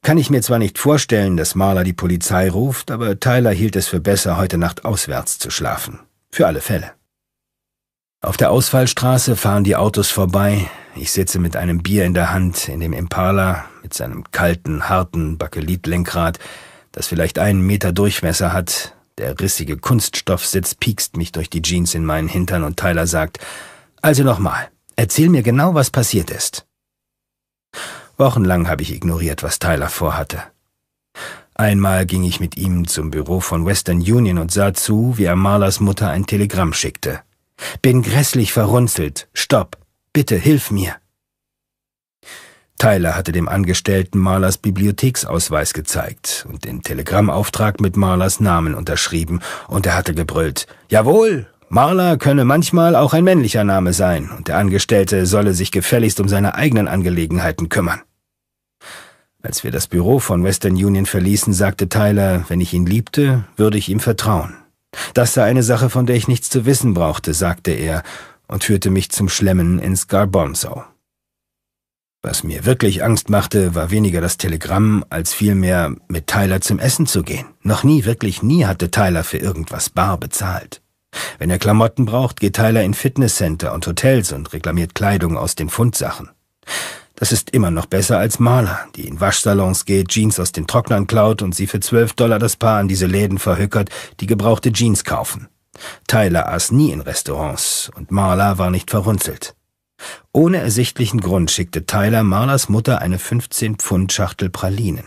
kann ich mir zwar nicht vorstellen, dass Marla die Polizei ruft, aber Tyler hielt es für besser, heute Nacht auswärts zu schlafen. Für alle Fälle. Auf der Ausfallstraße fahren die Autos vorbei. Ich sitze mit einem Bier in der Hand in dem Impala mit seinem kalten, harten Bakelitlenkrad, das vielleicht einen Meter Durchmesser hat. Der rissige Kunststoffsitz piekst mich durch die Jeans in meinen Hintern und Tyler sagt, also nochmal, erzähl mir genau, was passiert ist. Wochenlang habe ich ignoriert, was Tyler vorhatte. Einmal ging ich mit ihm zum Büro von Western Union und sah zu, wie er Marlers Mutter ein Telegramm schickte. Bin grässlich verrunzelt. Stopp. Bitte hilf mir. Tyler hatte dem Angestellten Marlers Bibliotheksausweis gezeigt und den Telegrammauftrag mit Marlers Namen unterschrieben, und er hatte gebrüllt Jawohl, Marler könne manchmal auch ein männlicher Name sein, und der Angestellte solle sich gefälligst um seine eigenen Angelegenheiten kümmern. Als wir das Büro von Western Union verließen, sagte Tyler, wenn ich ihn liebte, würde ich ihm vertrauen. Das sei eine Sache, von der ich nichts zu wissen brauchte, sagte er und führte mich zum Schlemmen ins Scarbonsow. Was mir wirklich Angst machte, war weniger das Telegramm, als vielmehr mit Tyler zum Essen zu gehen. Noch nie, wirklich nie hatte Tyler für irgendwas bar bezahlt. Wenn er Klamotten braucht, geht Tyler in Fitnesscenter und Hotels und reklamiert Kleidung aus den Fundsachen. Das ist immer noch besser als Maler, die in Waschsalons geht, Jeans aus den Trocknern klaut und sie für 12 Dollar das Paar an diese Läden verhökert, die gebrauchte Jeans kaufen. Tyler aß nie in Restaurants und Marla war nicht verrunzelt. Ohne ersichtlichen Grund schickte Tyler Marlas Mutter eine 15-Pfund-Schachtel Pralinen.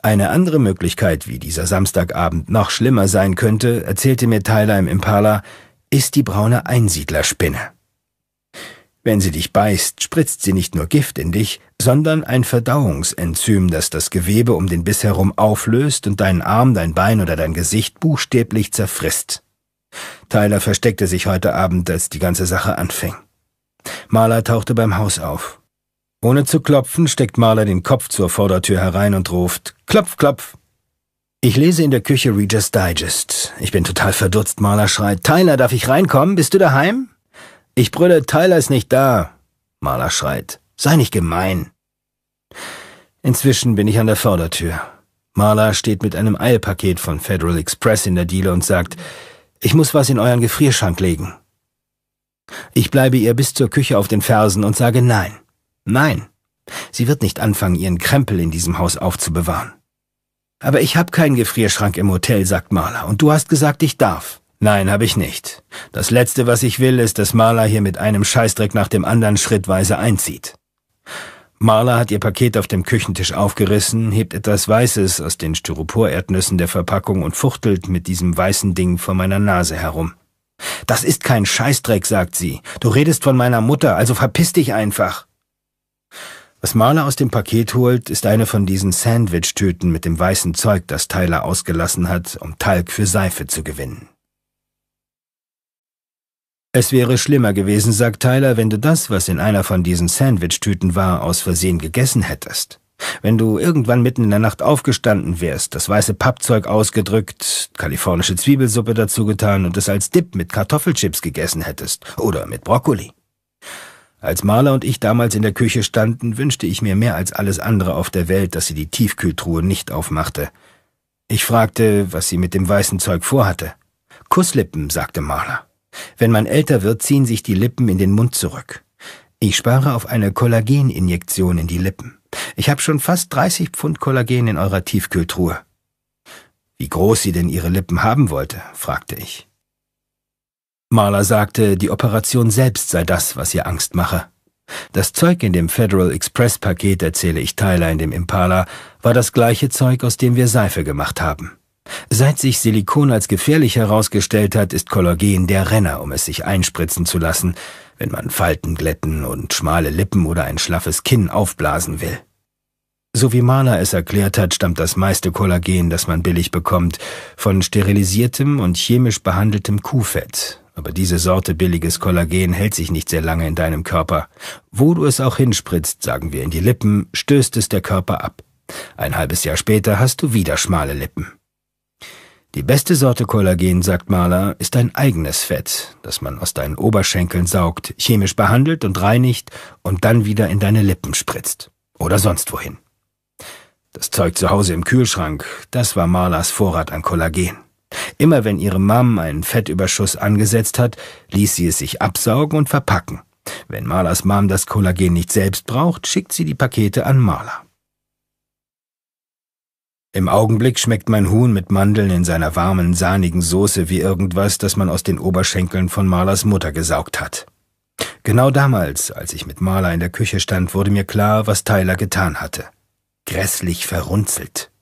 Eine andere Möglichkeit, wie dieser Samstagabend noch schlimmer sein könnte, erzählte mir Tyler im Impala, ist die braune Einsiedlerspinne. Wenn sie dich beißt, spritzt sie nicht nur Gift in dich, sondern ein Verdauungsenzym, das das Gewebe um den Biss herum auflöst und deinen Arm, dein Bein oder dein Gesicht buchstäblich zerfrisst. Tyler versteckte sich heute Abend, als die ganze Sache anfing. Marla tauchte beim Haus auf. Ohne zu klopfen, steckt Marla den Kopf zur Vordertür herein und ruft Klopf, klopf. Ich lese in der Küche Regis Digest. Ich bin total verdutzt. Marla schreit Tyler, darf ich reinkommen? Bist du daheim? Ich brülle, Tyler ist nicht da. Marla schreit. Sei nicht gemein. Inzwischen bin ich an der Vordertür. Marla steht mit einem Eilpaket von Federal Express in der Diele und sagt, ich muss was in euren Gefrierschrank legen. Ich bleibe ihr bis zur Küche auf den Fersen und sage nein. Nein. Sie wird nicht anfangen, ihren Krempel in diesem Haus aufzubewahren. Aber ich habe keinen Gefrierschrank im Hotel, sagt Marla, und du hast gesagt, ich darf. Nein, habe ich nicht. Das Letzte, was ich will, ist, dass Marla hier mit einem Scheißdreck nach dem anderen schrittweise einzieht. Marla hat ihr Paket auf dem Küchentisch aufgerissen, hebt etwas Weißes aus den Styropor-Erdnüssen der Verpackung und fuchtelt mit diesem weißen Ding vor meiner Nase herum. Das ist kein Scheißdreck, sagt sie. Du redest von meiner Mutter, also verpiss dich einfach. Was Marla aus dem Paket holt, ist eine von diesen Sandwich-Tüten mit dem weißen Zeug, das Tyler ausgelassen hat, um Talg für Seife zu gewinnen. Es wäre schlimmer gewesen, sagt Tyler, wenn du das, was in einer von diesen Sandwich-Tüten war, aus Versehen gegessen hättest. Wenn du irgendwann mitten in der Nacht aufgestanden wärst, das weiße Pappzeug ausgedrückt, kalifornische Zwiebelsuppe dazu getan und es als Dip mit Kartoffelchips gegessen hättest oder mit Brokkoli. Als Marla und ich damals in der Küche standen, wünschte ich mir mehr als alles andere auf der Welt, dass sie die Tiefkühltruhe nicht aufmachte. Ich fragte, was sie mit dem weißen Zeug vorhatte. Kusslippen, sagte Marla. Wenn man älter wird, ziehen sich die Lippen in den Mund zurück. Ich spare auf eine Kollageninjektion in die Lippen. Ich habe schon fast 30 Pfund Kollagen in eurer Tiefkühltruhe. Wie groß sie denn ihre Lippen haben wollte, fragte ich. Marla sagte, die Operation selbst sei das, was ihr Angst mache. Das Zeug in dem Federal Express Paket, erzähle ich Tyler in dem Impala, war das gleiche Zeug, aus dem wir Seife gemacht haben. Seit sich Silikon als gefährlich herausgestellt hat, ist Kollagen der Renner, um es sich einspritzen zu lassen, wenn man Falten glätten und schmale Lippen oder ein schlaffes Kinn aufblasen will. So wie Mahler es erklärt hat, stammt das meiste Kollagen, das man billig bekommt, von sterilisiertem und chemisch behandeltem Kuhfett. Aber diese Sorte billiges Kollagen hält sich nicht sehr lange in deinem Körper. Wo du es auch hinspritzt, sagen wir in die Lippen, stößt es der Körper ab. Ein halbes Jahr später hast du wieder schmale Lippen. Die beste Sorte Kollagen, sagt Mahler, ist dein eigenes Fett, das man aus deinen Oberschenkeln saugt, chemisch behandelt und reinigt und dann wieder in deine Lippen spritzt. Oder sonst wohin. Das Zeug zu Hause im Kühlschrank, das war Marlas Vorrat an Kollagen. Immer wenn ihre Mom einen Fettüberschuss angesetzt hat, ließ sie es sich absaugen und verpacken. Wenn Marlas Mom das Kollagen nicht selbst braucht, schickt sie die Pakete an Marla. Im Augenblick schmeckt mein Huhn mit Mandeln in seiner warmen, sahnigen Soße wie irgendwas, das man aus den Oberschenkeln von Marlers Mutter gesaugt hat. Genau damals, als ich mit Marla in der Küche stand, wurde mir klar, was Tyler getan hatte. Grässlich verrunzelt.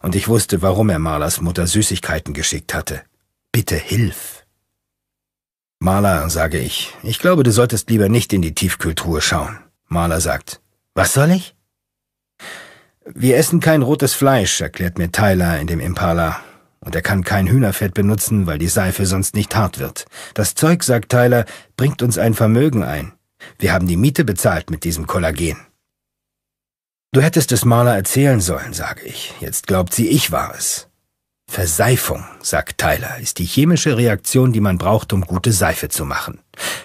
Und ich wusste, warum er Marlers Mutter Süßigkeiten geschickt hatte. Bitte hilf. Marla, sage ich, ich glaube, du solltest lieber nicht in die Tiefkühltruhe schauen. Marla sagt, was soll ich? Wir essen kein rotes Fleisch, erklärt mir Tyler in dem Impala. Und er kann kein Hühnerfett benutzen, weil die Seife sonst nicht hart wird. Das Zeug, sagt Tyler, bringt uns ein Vermögen ein. Wir haben die Miete bezahlt mit diesem Kollagen. Du hättest es Marla erzählen sollen, sage ich. Jetzt glaubt sie, ich war es. Verseifung, sagt Tyler, ist die chemische Reaktion, die man braucht, um gute Seife zu machen.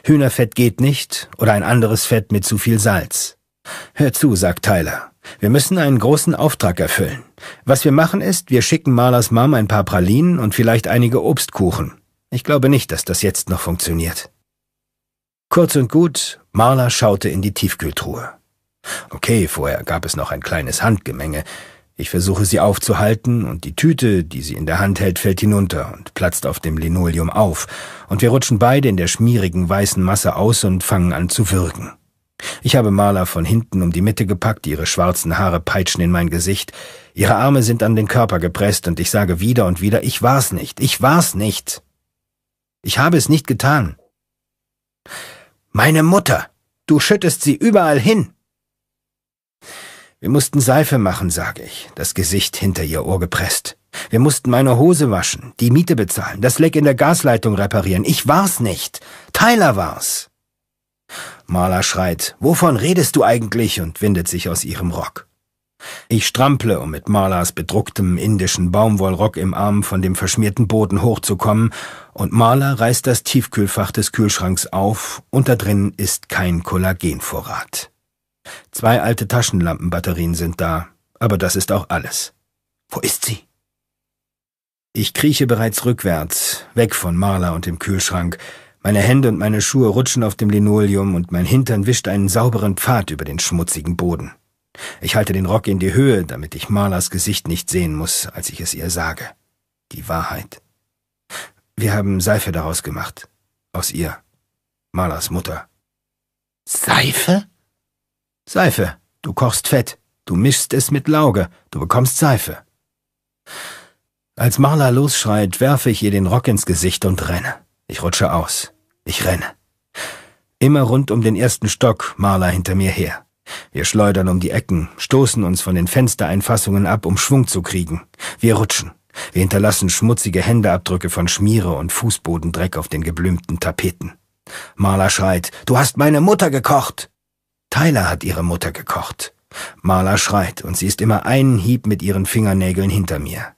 Hühnerfett geht nicht oder ein anderes Fett mit zu viel Salz. Hör zu, sagt Tyler. Wir müssen einen großen Auftrag erfüllen. Was wir machen ist, wir schicken Marlers Mom ein paar Pralinen und vielleicht einige Obstkuchen. Ich glaube nicht, dass das jetzt noch funktioniert. Kurz und gut, Marla schaute in die Tiefkühltruhe. Okay, vorher gab es noch ein kleines Handgemenge. Ich versuche sie aufzuhalten und die Tüte, die sie in der Hand hält, fällt hinunter und platzt auf dem Linoleum auf und wir rutschen beide in der schmierigen weißen Masse aus und fangen an zu würgen. Ich habe Marla von hinten um die Mitte gepackt, ihre schwarzen Haare peitschen in mein Gesicht, ihre Arme sind an den Körper gepresst und ich sage wieder und wieder, ich war's nicht, ich war's nicht. Ich habe es nicht getan. Meine Mutter, du schüttest sie überall hin. Wir mussten Seife machen, sage ich, das Gesicht hinter ihr Ohr gepresst. Wir mussten meine Hose waschen, die Miete bezahlen, das Leck in der Gasleitung reparieren. Ich war's nicht. Tyler war's. Marla schreit, wovon redest du eigentlich und windet sich aus ihrem Rock. Ich strample, um mit Marlas bedrucktem indischen Baumwollrock im Arm von dem verschmierten Boden hochzukommen, und Marla reißt das Tiefkühlfach des Kühlschranks auf, und da drin ist kein Kollagenvorrat. Zwei alte Taschenlampenbatterien sind da, aber das ist auch alles. Wo ist sie? Ich krieche bereits rückwärts, weg von Marla und dem Kühlschrank, meine Hände und meine Schuhe rutschen auf dem Linoleum und mein Hintern wischt einen sauberen Pfad über den schmutzigen Boden. Ich halte den Rock in die Höhe, damit ich Marlas Gesicht nicht sehen muss, als ich es ihr sage. Die Wahrheit. Wir haben Seife daraus gemacht. Aus ihr. Marlas Mutter. Seife? Seife. Du kochst Fett. Du mischst es mit Lauge. Du bekommst Seife. Als Marla losschreit, werfe ich ihr den Rock ins Gesicht und renne. Ich rutsche aus. Ich renne. Immer rund um den ersten Stock, Marla hinter mir her. Wir schleudern um die Ecken, stoßen uns von den Fenstereinfassungen ab, um Schwung zu kriegen. Wir rutschen. Wir hinterlassen schmutzige Händeabdrücke von Schmiere und Fußbodendreck auf den geblümten Tapeten. Marla schreit, Du hast meine Mutter gekocht! Tyler hat ihre Mutter gekocht. Marla schreit, und sie ist immer einen Hieb mit ihren Fingernägeln hinter mir.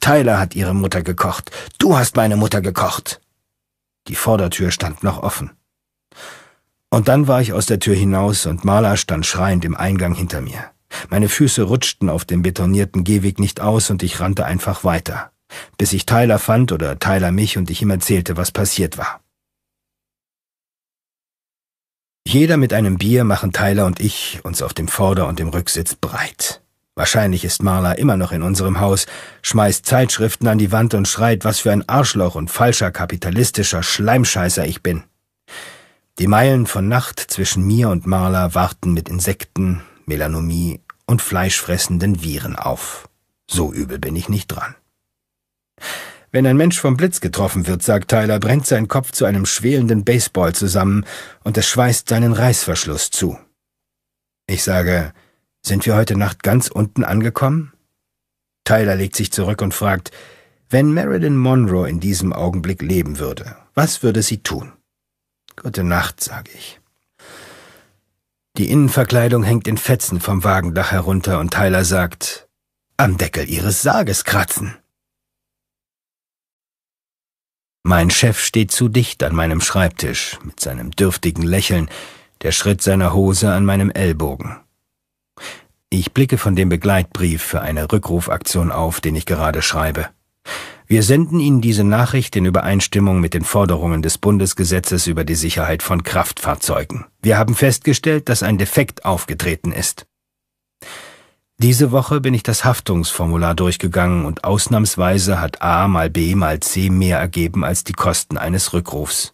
Tyler hat ihre Mutter gekocht. Du hast meine Mutter gekocht. Die Vordertür stand noch offen. Und dann war ich aus der Tür hinaus und Marla stand schreiend im Eingang hinter mir. Meine Füße rutschten auf dem betonierten Gehweg nicht aus und ich rannte einfach weiter, bis ich Tyler fand oder Tyler mich und ich ihm erzählte, was passiert war. Jeder mit einem Bier machen Tyler und ich uns auf dem Vorder- und dem Rücksitz breit. Wahrscheinlich ist Marla immer noch in unserem Haus, schmeißt Zeitschriften an die Wand und schreit, was für ein Arschloch und falscher kapitalistischer Schleimscheißer ich bin. Die Meilen von Nacht zwischen mir und Marla warten mit Insekten, Melanomie und fleischfressenden Viren auf. So übel bin ich nicht dran. Wenn ein Mensch vom Blitz getroffen wird, sagt Tyler, brennt sein Kopf zu einem schwelenden Baseball zusammen und es schweißt seinen Reißverschluss zu. Ich sage, sind wir heute Nacht ganz unten angekommen? Tyler legt sich zurück und fragt, wenn Marilyn Monroe in diesem Augenblick leben würde, was würde sie tun? Gute Nacht, sage ich. Die Innenverkleidung hängt in Fetzen vom Wagendach herunter und Tyler sagt, am Deckel ihres Sarges kratzen. Mein Chef steht zu dicht an meinem Schreibtisch, mit seinem dürftigen Lächeln, der Schritt seiner Hose an meinem Ellbogen. Ich blicke von dem Begleitbrief für eine Rückrufaktion auf, den ich gerade schreibe. Wir senden Ihnen diese Nachricht in Übereinstimmung mit den Forderungen des Bundesgesetzes über die Sicherheit von Kraftfahrzeugen. Wir haben festgestellt, dass ein Defekt aufgetreten ist. Diese Woche bin ich das Haftungsformular durchgegangen und ausnahmsweise hat A mal B mal C mehr ergeben als die Kosten eines Rückrufs.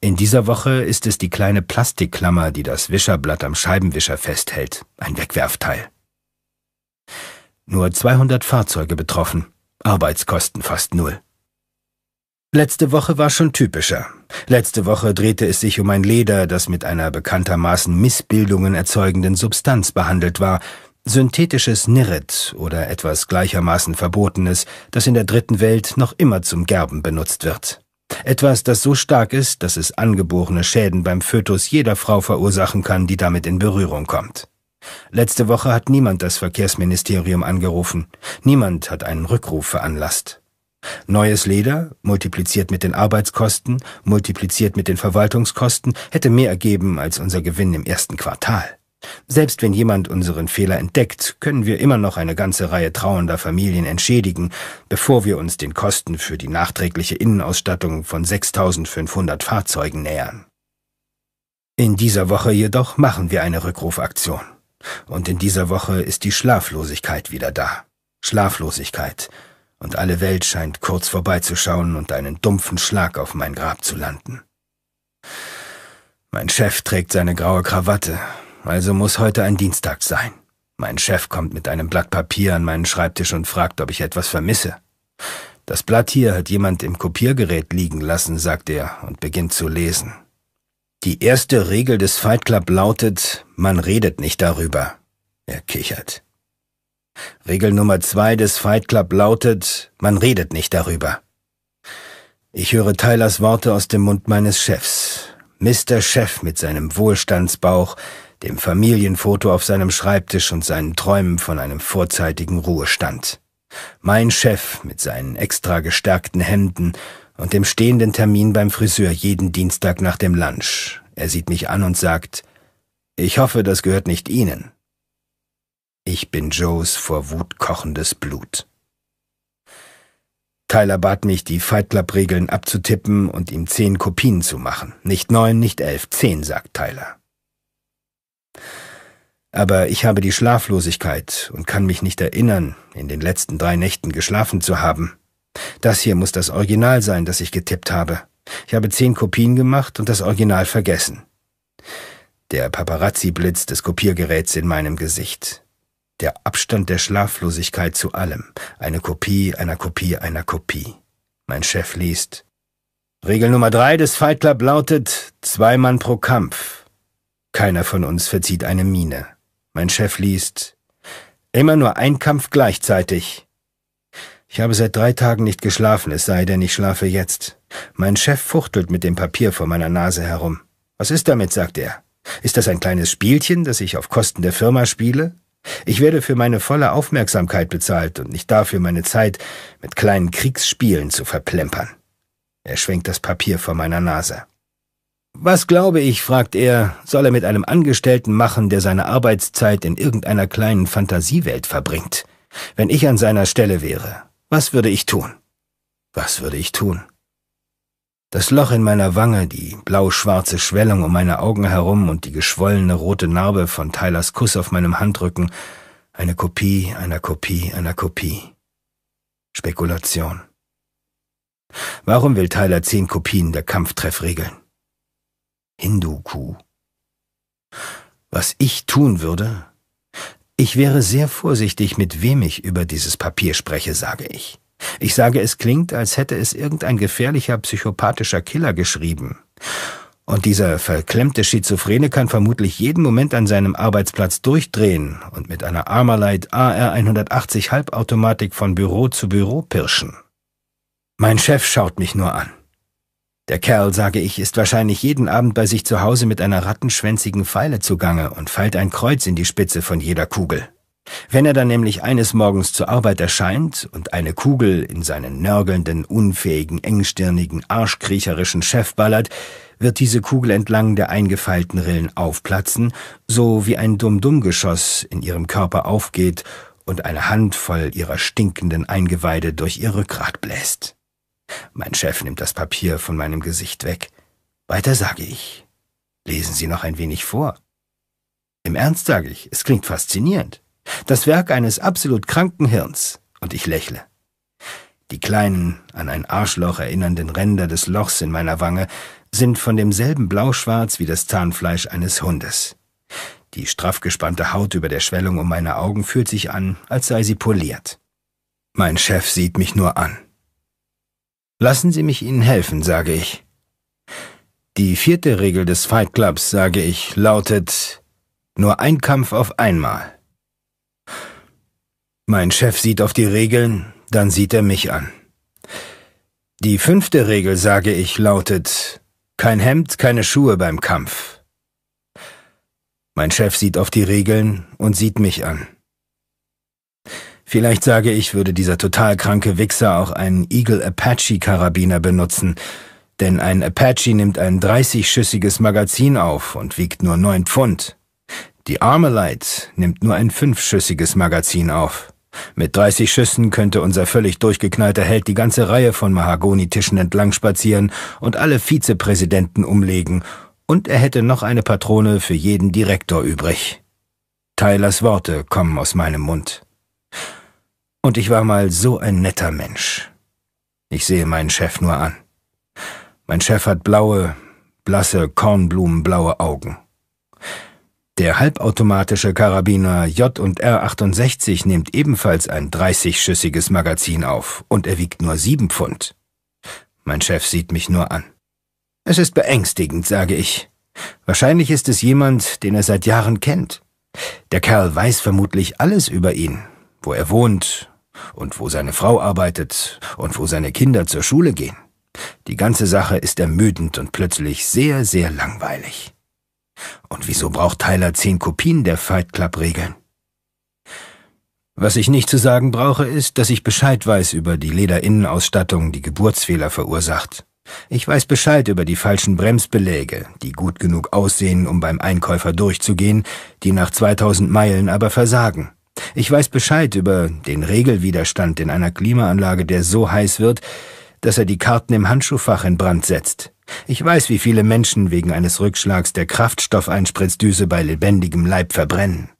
In dieser Woche ist es die kleine Plastikklammer, die das Wischerblatt am Scheibenwischer festhält, ein Wegwerfteil. Nur 200 Fahrzeuge betroffen, Arbeitskosten fast null. Letzte Woche war schon typischer. Letzte Woche drehte es sich um ein Leder, das mit einer bekanntermaßen Missbildungen erzeugenden Substanz behandelt war, synthetisches Nirret oder etwas gleichermaßen Verbotenes, das in der dritten Welt noch immer zum Gerben benutzt wird. Etwas, das so stark ist, dass es angeborene Schäden beim Fötus jeder Frau verursachen kann, die damit in Berührung kommt. Letzte Woche hat niemand das Verkehrsministerium angerufen. Niemand hat einen Rückruf veranlasst. Neues Leder, multipliziert mit den Arbeitskosten, multipliziert mit den Verwaltungskosten, hätte mehr ergeben als unser Gewinn im ersten Quartal. Selbst wenn jemand unseren Fehler entdeckt, können wir immer noch eine ganze Reihe trauernder Familien entschädigen, bevor wir uns den Kosten für die nachträgliche Innenausstattung von 6500 Fahrzeugen nähern. In dieser Woche jedoch machen wir eine Rückrufaktion. Und in dieser Woche ist die Schlaflosigkeit wieder da. Schlaflosigkeit. Und alle Welt scheint kurz vorbeizuschauen und einen dumpfen Schlag auf mein Grab zu landen. Mein Chef trägt seine graue Krawatte, also muss heute ein Dienstag sein. Mein Chef kommt mit einem Blatt Papier an meinen Schreibtisch und fragt, ob ich etwas vermisse. Das Blatt hier hat jemand im Kopiergerät liegen lassen, sagt er und beginnt zu lesen. Die erste Regel des Fight Club lautet, man redet nicht darüber. Er kichert. Regel Nummer zwei des Fight Club lautet, man redet nicht darüber. Ich höre Tylers Worte aus dem Mund meines Chefs. Mr. Chef mit seinem Wohlstandsbauch, dem Familienfoto auf seinem Schreibtisch und seinen Träumen von einem vorzeitigen Ruhestand. Mein Chef mit seinen extra gestärkten Hemden und dem stehenden Termin beim Friseur jeden Dienstag nach dem Lunch. Er sieht mich an und sagt, ich hoffe, das gehört nicht Ihnen. Ich bin Joes vor Wut kochendes Blut. Tyler bat mich, die Fight Club-Regeln abzutippen und ihm zehn Kopien zu machen. Nicht neun, nicht elf, zehn, sagt Tyler. Aber ich habe die Schlaflosigkeit und kann mich nicht erinnern, in den letzten drei Nächten geschlafen zu haben. Das hier muss das Original sein, das ich getippt habe. Ich habe zehn Kopien gemacht und das Original vergessen. Der Paparazzi-Blitz des Kopiergeräts in meinem Gesicht. Der Abstand der Schlaflosigkeit zu allem. Eine Kopie einer Kopie einer Kopie. Mein Chef liest. Regel Nummer drei des Fight Club lautet, zwei Mann pro Kampf. Keiner von uns verzieht eine Miene. Mein Chef liest Immer nur ein Kampf gleichzeitig. Ich habe seit drei Tagen nicht geschlafen, es sei denn, ich schlafe jetzt. Mein Chef fuchtelt mit dem Papier vor meiner Nase herum. Was ist damit? sagt er. Ist das ein kleines Spielchen, das ich auf Kosten der Firma spiele? Ich werde für meine volle Aufmerksamkeit bezahlt und nicht dafür, meine Zeit mit kleinen Kriegsspielen zu verplempern. Er schwenkt das Papier vor meiner Nase. Was glaube ich, fragt er, soll er mit einem Angestellten machen, der seine Arbeitszeit in irgendeiner kleinen Fantasiewelt verbringt? Wenn ich an seiner Stelle wäre, was würde ich tun? Was würde ich tun? Das Loch in meiner Wange, die blau-schwarze Schwellung um meine Augen herum und die geschwollene rote Narbe von Tylers Kuss auf meinem Handrücken, eine Kopie einer Kopie einer Kopie. Spekulation. Warum will Tyler zehn Kopien der Kampftreff regeln? Hindukuh. Was ich tun würde? Ich wäre sehr vorsichtig, mit wem ich über dieses Papier spreche, sage ich. Ich sage, es klingt, als hätte es irgendein gefährlicher psychopathischer Killer geschrieben. Und dieser verklemmte Schizophrene kann vermutlich jeden Moment an seinem Arbeitsplatz durchdrehen und mit einer Armalite AR-180 Halbautomatik von Büro zu Büro pirschen. Mein Chef schaut mich nur an. Der Kerl, sage ich, ist wahrscheinlich jeden Abend bei sich zu Hause mit einer rattenschwänzigen Pfeile zugange und feilt ein Kreuz in die Spitze von jeder Kugel. Wenn er dann nämlich eines Morgens zur Arbeit erscheint und eine Kugel in seinen nörgelnden, unfähigen, engstirnigen, arschkriecherischen Chef ballert, wird diese Kugel entlang der eingefeilten Rillen aufplatzen, so wie ein Dumm-Dumm-Geschoss in ihrem Körper aufgeht und eine Handvoll ihrer stinkenden Eingeweide durch ihr Rückgrat bläst. Mein Chef nimmt das Papier von meinem Gesicht weg. Weiter sage ich. Lesen Sie noch ein wenig vor. Im Ernst sage ich, es klingt faszinierend. Das Werk eines absolut kranken Hirns. Und ich lächle. Die kleinen, an ein Arschloch erinnernden Ränder des Lochs in meiner Wange sind von demselben Blauschwarz wie das Zahnfleisch eines Hundes. Die straff gespannte Haut über der Schwellung um meine Augen fühlt sich an, als sei sie poliert. Mein Chef sieht mich nur an. Lassen Sie mich Ihnen helfen, sage ich. Die vierte Regel des Fight Clubs, sage ich, lautet nur ein Kampf auf einmal. Mein Chef sieht auf die Regeln, dann sieht er mich an. Die fünfte Regel, sage ich, lautet kein Hemd, keine Schuhe beim Kampf. Mein Chef sieht auf die Regeln und sieht mich an. Vielleicht sage ich, würde dieser total kranke Wichser auch einen Eagle Apache Karabiner benutzen, denn ein Apache nimmt ein 30-schüssiges Magazin auf und wiegt nur 9 Pfund. Die Armalite nimmt nur ein 5-schüssiges Magazin auf. Mit 30 Schüssen könnte unser völlig durchgeknallter Held die ganze Reihe von Mahagonitischen entlang spazieren und alle Vizepräsidenten umlegen, und er hätte noch eine Patrone für jeden Direktor übrig. Tylers Worte kommen aus meinem Mund. Und ich war mal so ein netter Mensch. Ich sehe meinen Chef nur an. Mein Chef hat blaue, blasse, kornblumenblaue Augen. Der halbautomatische Karabiner J und R68 nimmt ebenfalls ein 30-schüssiges Magazin auf und er wiegt nur sieben Pfund. Mein Chef sieht mich nur an. Es ist beängstigend, sage ich. Wahrscheinlich ist es jemand, den er seit Jahren kennt. Der Kerl weiß vermutlich alles über ihn, wo er wohnt, und wo seine Frau arbeitet und wo seine Kinder zur Schule gehen. Die ganze Sache ist ermüdend und plötzlich sehr, sehr langweilig. Und wieso braucht Tyler zehn Kopien der Fight Club-Regeln? Was ich nicht zu sagen brauche, ist, dass ich Bescheid weiß über die Lederinnenausstattung, die Geburtsfehler verursacht. Ich weiß Bescheid über die falschen Bremsbeläge, die gut genug aussehen, um beim Einkäufer durchzugehen, die nach 2000 Meilen aber versagen. Ich weiß Bescheid über den Regelwiderstand in einer Klimaanlage, der so heiß wird, dass er die Karten im Handschuhfach in Brand setzt. Ich weiß, wie viele Menschen wegen eines Rückschlags der Kraftstoffeinspritzdüse bei lebendigem Leib verbrennen.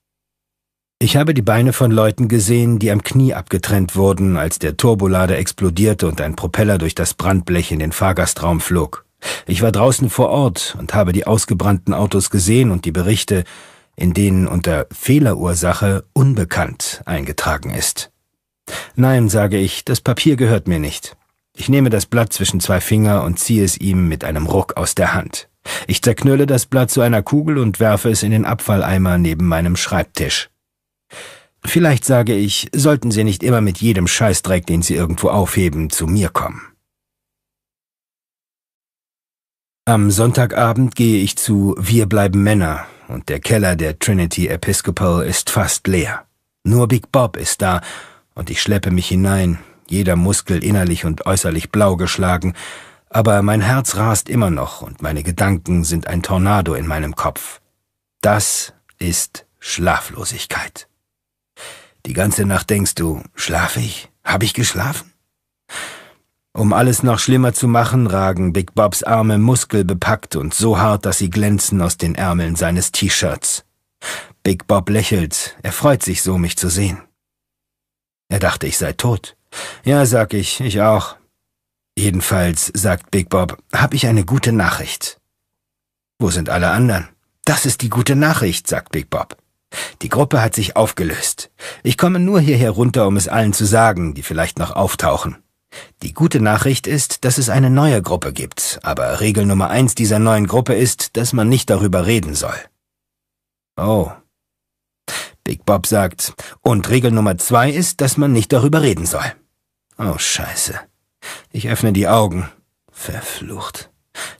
Ich habe die Beine von Leuten gesehen, die am Knie abgetrennt wurden, als der Turbolader explodierte und ein Propeller durch das Brandblech in den Fahrgastraum flog. Ich war draußen vor Ort und habe die ausgebrannten Autos gesehen und die Berichte, in denen unter Fehlerursache unbekannt eingetragen ist. Nein, sage ich, das Papier gehört mir nicht. Ich nehme das Blatt zwischen zwei Finger und ziehe es ihm mit einem Ruck aus der Hand. Ich zerknülle das Blatt zu einer Kugel und werfe es in den Abfalleimer neben meinem Schreibtisch. Vielleicht sage ich, sollten Sie nicht immer mit jedem Scheißdreck, den Sie irgendwo aufheben, zu mir kommen. Am Sonntagabend gehe ich zu Wir bleiben Männer, und der Keller der Trinity Episcopal ist fast leer. Nur Big Bob ist da, und ich schleppe mich hinein, jeder Muskel innerlich und äußerlich blau geschlagen, aber mein Herz rast immer noch und meine Gedanken sind ein Tornado in meinem Kopf. Das ist Schlaflosigkeit. Die ganze Nacht denkst du, schlaf ich? Hab ich geschlafen? Um alles noch schlimmer zu machen, ragen Big Bobs Arme muskelbepackt und so hart, dass sie glänzen aus den Ärmeln seines T-Shirts. Big Bob lächelt, er freut sich so, mich zu sehen. Er dachte, ich sei tot. Ja, sag ich, ich auch. Jedenfalls, sagt Big Bob, hab ich eine gute Nachricht. Wo sind alle anderen? Das ist die gute Nachricht, sagt Big Bob. Die Gruppe hat sich aufgelöst. Ich komme nur hierher runter, um es allen zu sagen, die vielleicht noch auftauchen. Die gute Nachricht ist, dass es eine neue Gruppe gibt, aber Regel Nummer eins dieser neuen Gruppe ist, dass man nicht darüber reden soll. Oh. Big Bob sagt, und Regel Nummer zwei ist, dass man nicht darüber reden soll. Oh Scheiße. Ich öffne die Augen. Verflucht.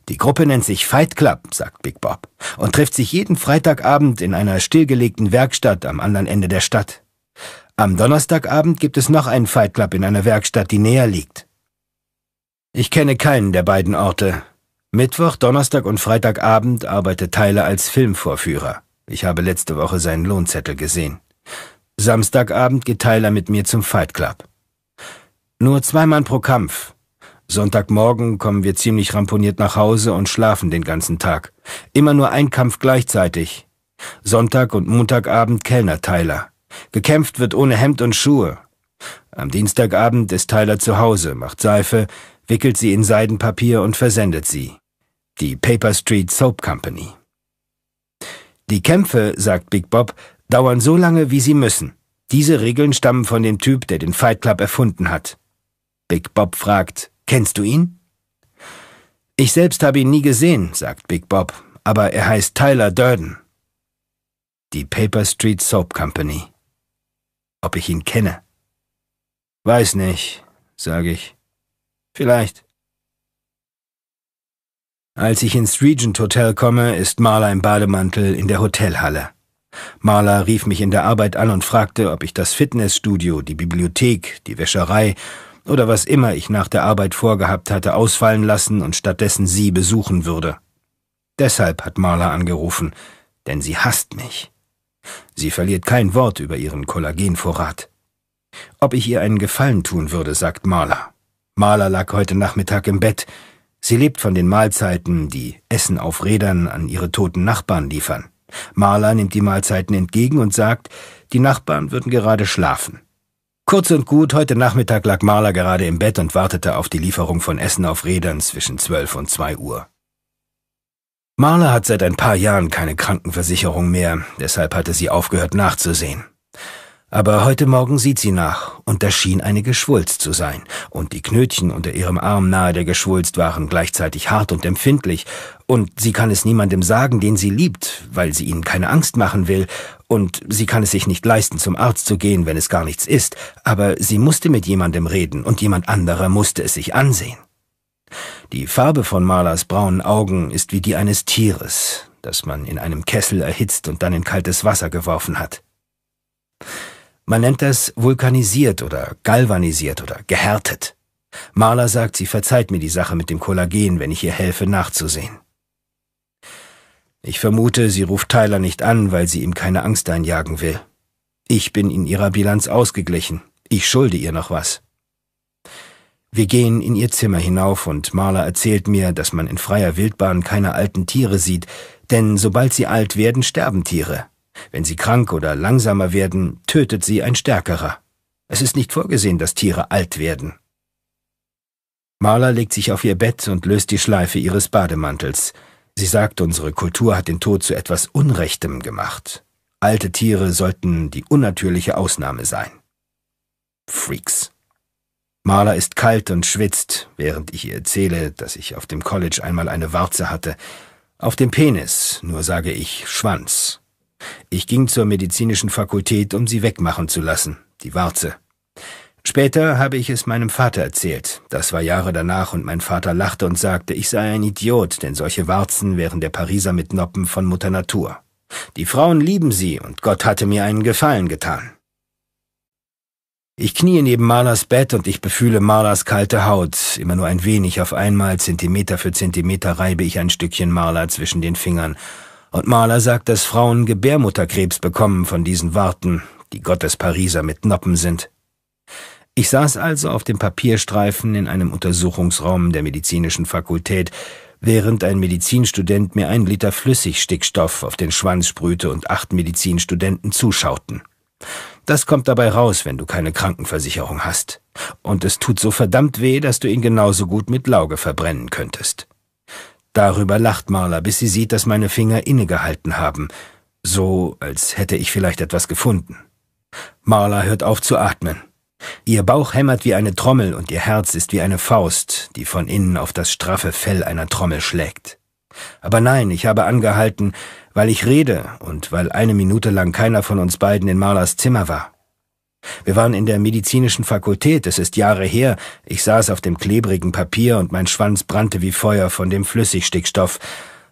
Die Gruppe nennt sich Fight Club, sagt Big Bob, und trifft sich jeden Freitagabend in einer stillgelegten Werkstatt am anderen Ende der Stadt. Am Donnerstagabend gibt es noch einen Fight Club in einer Werkstatt, die näher liegt. Ich kenne keinen der beiden Orte. Mittwoch, Donnerstag und Freitagabend arbeitet Tyler als Filmvorführer. Ich habe letzte Woche seinen Lohnzettel gesehen. Samstagabend geht Tyler mit mir zum Fight Club. Nur zweimal pro Kampf. Sonntagmorgen kommen wir ziemlich ramponiert nach Hause und schlafen den ganzen Tag. Immer nur ein Kampf gleichzeitig. Sonntag und Montagabend Kellner Tyler. Gekämpft wird ohne Hemd und Schuhe. Am Dienstagabend ist Tyler zu Hause, macht Seife, wickelt sie in Seidenpapier und versendet sie. Die Paper Street Soap Company. Die Kämpfe, sagt Big Bob, dauern so lange, wie sie müssen. Diese Regeln stammen von dem Typ, der den Fight Club erfunden hat. Big Bob fragt, kennst du ihn? Ich selbst habe ihn nie gesehen, sagt Big Bob, aber er heißt Tyler Durden. Die Paper Street Soap Company ob ich ihn kenne. Weiß nicht, sage ich. Vielleicht. Als ich ins Regent Hotel komme, ist Marla im Bademantel in der Hotelhalle. Marla rief mich in der Arbeit an und fragte, ob ich das Fitnessstudio, die Bibliothek, die Wäscherei oder was immer ich nach der Arbeit vorgehabt hatte, ausfallen lassen und stattdessen sie besuchen würde. Deshalb hat Marla angerufen, denn sie hasst mich. Sie verliert kein Wort über ihren Kollagenvorrat. Ob ich ihr einen Gefallen tun würde, sagt Marla. Marla lag heute Nachmittag im Bett. Sie lebt von den Mahlzeiten, die Essen auf Rädern an ihre toten Nachbarn liefern. Marla nimmt die Mahlzeiten entgegen und sagt, die Nachbarn würden gerade schlafen. Kurz und gut, heute Nachmittag lag Marla gerade im Bett und wartete auf die Lieferung von Essen auf Rädern zwischen zwölf und zwei Uhr. Marla hat seit ein paar Jahren keine Krankenversicherung mehr, deshalb hatte sie aufgehört nachzusehen. Aber heute Morgen sieht sie nach, und da schien eine Geschwulst zu sein, und die Knötchen unter ihrem Arm nahe der Geschwulst waren gleichzeitig hart und empfindlich, und sie kann es niemandem sagen, den sie liebt, weil sie ihnen keine Angst machen will, und sie kann es sich nicht leisten, zum Arzt zu gehen, wenn es gar nichts ist, aber sie musste mit jemandem reden, und jemand anderer musste es sich ansehen. Die Farbe von Marlers braunen Augen ist wie die eines Tieres, das man in einem Kessel erhitzt und dann in kaltes Wasser geworfen hat. Man nennt das vulkanisiert oder galvanisiert oder gehärtet. Marler sagt, sie verzeiht mir die Sache mit dem Kollagen, wenn ich ihr helfe nachzusehen. Ich vermute, sie ruft Tyler nicht an, weil sie ihm keine Angst einjagen will. Ich bin in ihrer Bilanz ausgeglichen. Ich schulde ihr noch was. Wir gehen in ihr Zimmer hinauf und Marla erzählt mir, dass man in freier Wildbahn keine alten Tiere sieht, denn sobald sie alt werden, sterben Tiere. Wenn sie krank oder langsamer werden, tötet sie ein stärkerer. Es ist nicht vorgesehen, dass Tiere alt werden. Marla legt sich auf ihr Bett und löst die Schleife ihres Bademantels. Sie sagt, unsere Kultur hat den Tod zu etwas Unrechtem gemacht. Alte Tiere sollten die unnatürliche Ausnahme sein. Freaks. Marla ist kalt und schwitzt, während ich ihr erzähle, dass ich auf dem College einmal eine Warze hatte. Auf dem Penis, nur sage ich Schwanz. Ich ging zur medizinischen Fakultät, um sie wegmachen zu lassen, die Warze. Später habe ich es meinem Vater erzählt. Das war Jahre danach und mein Vater lachte und sagte, ich sei ein Idiot, denn solche Warzen wären der Pariser mit Noppen von Mutter Natur. Die Frauen lieben sie und Gott hatte mir einen Gefallen getan. Ich kniee neben Marlas Bett und ich befühle Marlas kalte Haut. Immer nur ein wenig auf einmal, Zentimeter für Zentimeter reibe ich ein Stückchen Marla zwischen den Fingern. Und Marla sagt, dass Frauen Gebärmutterkrebs bekommen von diesen Warten, die Gottespariser mit Noppen sind. Ich saß also auf dem Papierstreifen in einem Untersuchungsraum der medizinischen Fakultät, während ein Medizinstudent mir einen Liter Flüssigstickstoff auf den Schwanz sprühte und acht Medizinstudenten zuschauten. Das kommt dabei raus, wenn du keine Krankenversicherung hast. Und es tut so verdammt weh, dass du ihn genauso gut mit Lauge verbrennen könntest. Darüber lacht Marla, bis sie sieht, dass meine Finger innegehalten haben, so als hätte ich vielleicht etwas gefunden. Marla hört auf zu atmen. Ihr Bauch hämmert wie eine Trommel und ihr Herz ist wie eine Faust, die von innen auf das straffe Fell einer Trommel schlägt. Aber nein, ich habe angehalten, weil ich rede und weil eine Minute lang keiner von uns beiden in Marlers Zimmer war. Wir waren in der medizinischen Fakultät, es ist Jahre her, ich saß auf dem klebrigen Papier und mein Schwanz brannte wie Feuer von dem Flüssigstickstoff,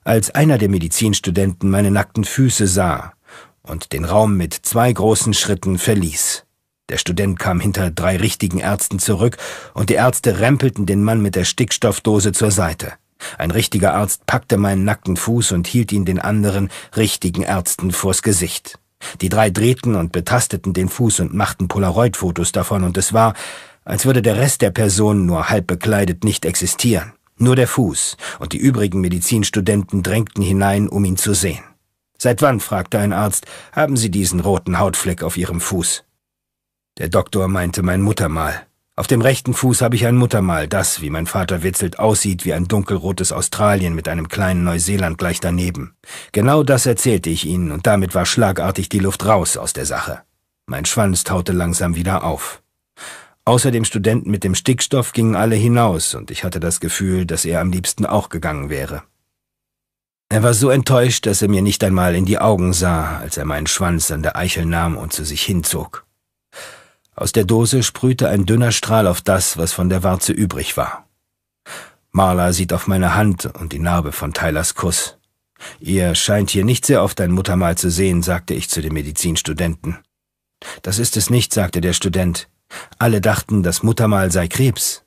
als einer der Medizinstudenten meine nackten Füße sah und den Raum mit zwei großen Schritten verließ. Der Student kam hinter drei richtigen Ärzten zurück und die Ärzte rempelten den Mann mit der Stickstoffdose zur Seite. Ein richtiger Arzt packte meinen nackten Fuß und hielt ihn den anderen richtigen Ärzten vors Gesicht. Die drei drehten und betasteten den Fuß und machten Polaroid-Fotos davon, und es war, als würde der Rest der Person nur halb bekleidet nicht existieren. Nur der Fuß, und die übrigen Medizinstudenten drängten hinein, um ihn zu sehen. Seit wann, fragte ein Arzt, haben Sie diesen roten Hautfleck auf Ihrem Fuß? Der Doktor meinte mein Muttermal. Auf dem rechten Fuß habe ich ein Muttermal, das, wie mein Vater witzelt, aussieht wie ein dunkelrotes Australien mit einem kleinen Neuseeland gleich daneben. Genau das erzählte ich ihnen, und damit war schlagartig die Luft raus aus der Sache. Mein Schwanz taute langsam wieder auf. Außer dem Studenten mit dem Stickstoff gingen alle hinaus, und ich hatte das Gefühl, dass er am liebsten auch gegangen wäre. Er war so enttäuscht, dass er mir nicht einmal in die Augen sah, als er meinen Schwanz an der Eichel nahm und zu sich hinzog. Aus der Dose sprühte ein dünner Strahl auf das, was von der Warze übrig war. Marla sieht auf meine Hand und die Narbe von Tylers Kuss. Ihr scheint hier nicht sehr oft ein Muttermal zu sehen, sagte ich zu dem Medizinstudenten. Das ist es nicht, sagte der Student. Alle dachten, das Muttermal sei Krebs.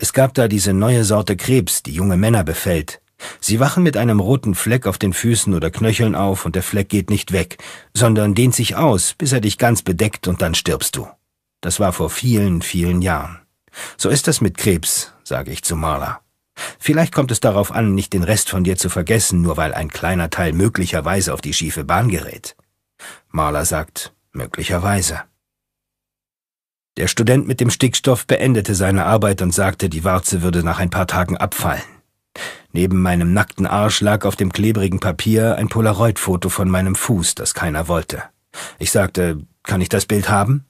Es gab da diese neue Sorte Krebs, die junge Männer befällt. Sie wachen mit einem roten Fleck auf den Füßen oder Knöcheln auf und der Fleck geht nicht weg, sondern dehnt sich aus, bis er dich ganz bedeckt und dann stirbst du. Das war vor vielen, vielen Jahren. So ist das mit Krebs, sage ich zu Marla. Vielleicht kommt es darauf an, nicht den Rest von dir zu vergessen, nur weil ein kleiner Teil möglicherweise auf die schiefe Bahn gerät. Marla sagt, möglicherweise. Der Student mit dem Stickstoff beendete seine Arbeit und sagte, die Warze würde nach ein paar Tagen abfallen. Neben meinem nackten Arsch lag auf dem klebrigen Papier ein Polaroid-Foto von meinem Fuß, das keiner wollte. Ich sagte, kann ich das Bild haben?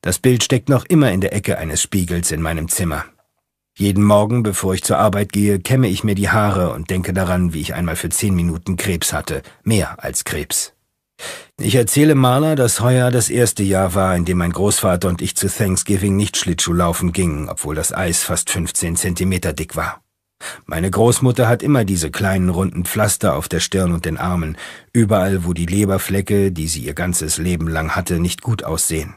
Das Bild steckt noch immer in der Ecke eines Spiegels in meinem Zimmer. Jeden Morgen, bevor ich zur Arbeit gehe, kämme ich mir die Haare und denke daran, wie ich einmal für zehn Minuten Krebs hatte, mehr als Krebs. Ich erzähle Marla, dass heuer das erste Jahr war, in dem mein Großvater und ich zu Thanksgiving nicht Schlittschuh laufen gingen, obwohl das Eis fast 15 Zentimeter dick war. Meine Großmutter hat immer diese kleinen runden Pflaster auf der Stirn und den Armen, überall wo die Leberflecke, die sie ihr ganzes Leben lang hatte, nicht gut aussehen.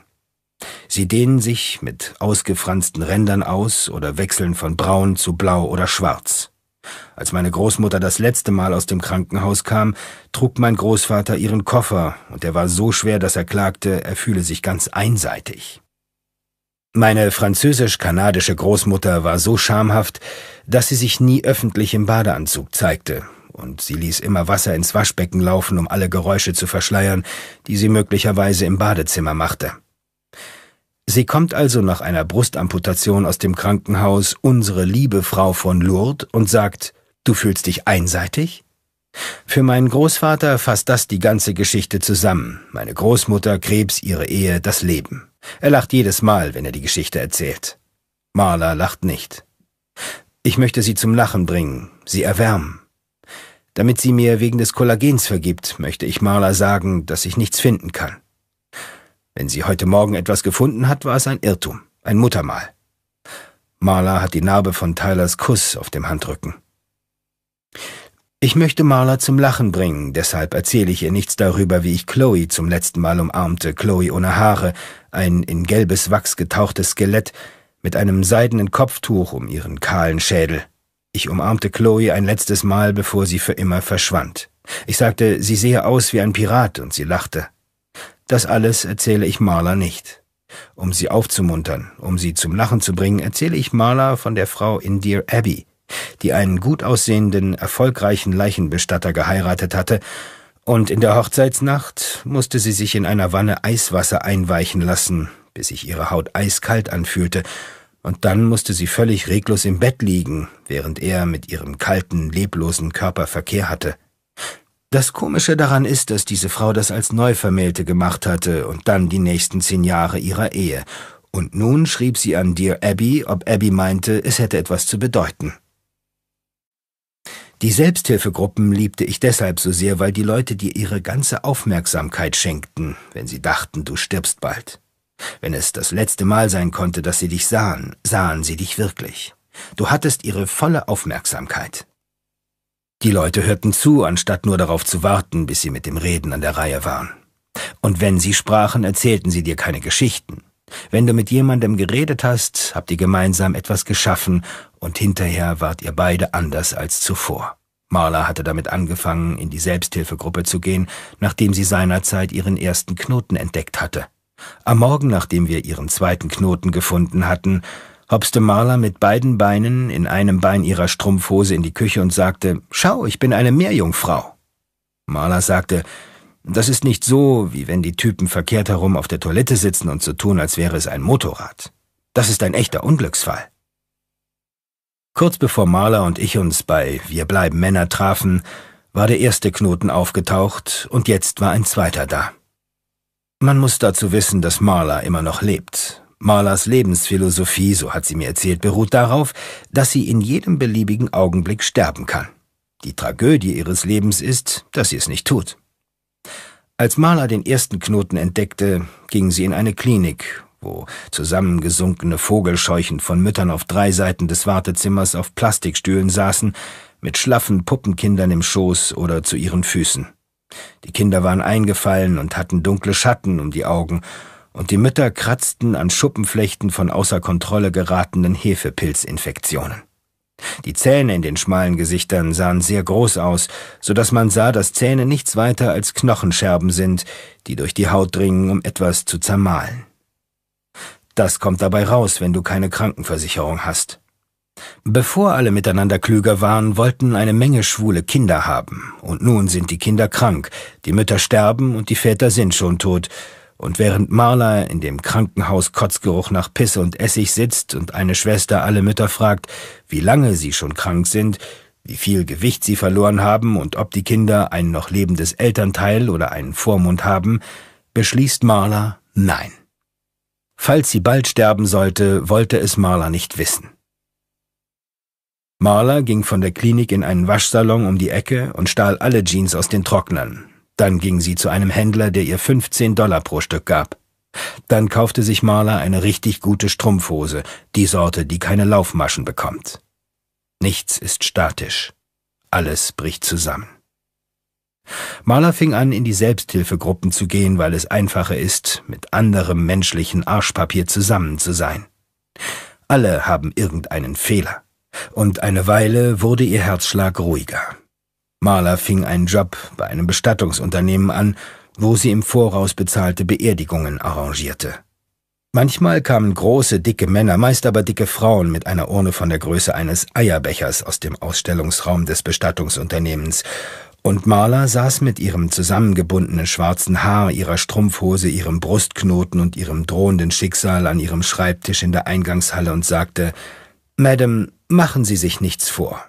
Sie dehnen sich mit ausgefransten Rändern aus oder wechseln von braun zu blau oder schwarz. Als meine Großmutter das letzte Mal aus dem Krankenhaus kam, trug mein Großvater ihren Koffer, und er war so schwer, dass er klagte, er fühle sich ganz einseitig. Meine französisch-kanadische Großmutter war so schamhaft, dass sie sich nie öffentlich im Badeanzug zeigte, und sie ließ immer Wasser ins Waschbecken laufen, um alle Geräusche zu verschleiern, die sie möglicherweise im Badezimmer machte. Sie kommt also nach einer Brustamputation aus dem Krankenhaus, unsere liebe Frau von Lourdes, und sagt, du fühlst dich einseitig? Für meinen Großvater fasst das die ganze Geschichte zusammen. Meine Großmutter, Krebs, ihre Ehe, das Leben. Er lacht jedes Mal, wenn er die Geschichte erzählt. Marla lacht nicht. Ich möchte sie zum Lachen bringen, sie erwärmen. Damit sie mir wegen des Kollagens vergibt, möchte ich Marla sagen, dass ich nichts finden kann. Wenn sie heute Morgen etwas gefunden hat, war es ein Irrtum, ein Muttermal. Marla hat die Narbe von Tylers Kuss auf dem Handrücken. Ich möchte Marla zum Lachen bringen, deshalb erzähle ich ihr nichts darüber, wie ich Chloe zum letzten Mal umarmte, Chloe ohne Haare, ein in gelbes Wachs getauchtes Skelett mit einem seidenen Kopftuch um ihren kahlen Schädel. Ich umarmte Chloe ein letztes Mal, bevor sie für immer verschwand. Ich sagte, sie sehe aus wie ein Pirat, und sie lachte. Das alles erzähle ich Marla nicht. Um sie aufzumuntern, um sie zum Lachen zu bringen, erzähle ich Marla von der Frau in Dear Abbey, die einen gut aussehenden, erfolgreichen Leichenbestatter geheiratet hatte, und in der Hochzeitsnacht musste sie sich in einer Wanne Eiswasser einweichen lassen, bis sich ihre Haut eiskalt anfühlte, und dann musste sie völlig reglos im Bett liegen, während er mit ihrem kalten, leblosen Körper Verkehr hatte. Das Komische daran ist, dass diese Frau das als Neuvermählte gemacht hatte und dann die nächsten zehn Jahre ihrer Ehe. Und nun schrieb sie an Dear Abby, ob Abby meinte, es hätte etwas zu bedeuten. Die Selbsthilfegruppen liebte ich deshalb so sehr, weil die Leute dir ihre ganze Aufmerksamkeit schenkten, wenn sie dachten, du stirbst bald. Wenn es das letzte Mal sein konnte, dass sie dich sahen, sahen sie dich wirklich. Du hattest ihre volle Aufmerksamkeit. Die Leute hörten zu, anstatt nur darauf zu warten, bis sie mit dem Reden an der Reihe waren. Und wenn sie sprachen, erzählten sie dir keine Geschichten. Wenn du mit jemandem geredet hast, habt ihr gemeinsam etwas geschaffen und hinterher wart ihr beide anders als zuvor. Marla hatte damit angefangen, in die Selbsthilfegruppe zu gehen, nachdem sie seinerzeit ihren ersten Knoten entdeckt hatte. Am Morgen, nachdem wir ihren zweiten Knoten gefunden hatten, hopste Marla mit beiden Beinen in einem Bein ihrer Strumpfhose in die Küche und sagte, Schau, ich bin eine Meerjungfrau. Marla sagte, das ist nicht so, wie wenn die Typen verkehrt herum auf der Toilette sitzen und so tun, als wäre es ein Motorrad. Das ist ein echter Unglücksfall. Kurz bevor Marla und ich uns bei Wir bleiben Männer trafen, war der erste Knoten aufgetaucht und jetzt war ein zweiter da. Man muss dazu wissen, dass Marla immer noch lebt Marlas Lebensphilosophie, so hat sie mir erzählt, beruht darauf, dass sie in jedem beliebigen Augenblick sterben kann. Die Tragödie ihres Lebens ist, dass sie es nicht tut. Als Marla den ersten Knoten entdeckte, ging sie in eine Klinik, wo zusammengesunkene Vogelscheuchen von Müttern auf drei Seiten des Wartezimmers auf Plastikstühlen saßen, mit schlaffen Puppenkindern im Schoß oder zu ihren Füßen. Die Kinder waren eingefallen und hatten dunkle Schatten um die Augen, und die Mütter kratzten an Schuppenflechten von außer Kontrolle geratenen Hefepilzinfektionen. Die Zähne in den schmalen Gesichtern sahen sehr groß aus, so dass man sah, dass Zähne nichts weiter als Knochenscherben sind, die durch die Haut dringen, um etwas zu zermahlen. Das kommt dabei raus, wenn du keine Krankenversicherung hast. Bevor alle miteinander klüger waren, wollten eine Menge Schwule Kinder haben, und nun sind die Kinder krank, die Mütter sterben und die Väter sind schon tot, und während Marla in dem Krankenhaus Kotzgeruch nach Pisse und Essig sitzt und eine Schwester alle Mütter fragt, wie lange sie schon krank sind, wie viel Gewicht sie verloren haben und ob die Kinder ein noch lebendes Elternteil oder einen Vormund haben, beschließt Marla nein. Falls sie bald sterben sollte, wollte es Marla nicht wissen. Marla ging von der Klinik in einen Waschsalon um die Ecke und stahl alle Jeans aus den Trocknern, dann ging sie zu einem Händler, der ihr 15 Dollar pro Stück gab. Dann kaufte sich Marla eine richtig gute Strumpfhose, die Sorte, die keine Laufmaschen bekommt. Nichts ist statisch. Alles bricht zusammen. Marla fing an, in die Selbsthilfegruppen zu gehen, weil es einfacher ist, mit anderem menschlichen Arschpapier zusammen zu sein. Alle haben irgendeinen Fehler. Und eine Weile wurde ihr Herzschlag ruhiger. Marla fing einen Job bei einem Bestattungsunternehmen an, wo sie im Voraus bezahlte Beerdigungen arrangierte. Manchmal kamen große, dicke Männer, meist aber dicke Frauen mit einer Urne von der Größe eines Eierbechers aus dem Ausstellungsraum des Bestattungsunternehmens, und Marla saß mit ihrem zusammengebundenen schwarzen Haar, ihrer Strumpfhose, ihrem Brustknoten und ihrem drohenden Schicksal an ihrem Schreibtisch in der Eingangshalle und sagte Madame, machen Sie sich nichts vor.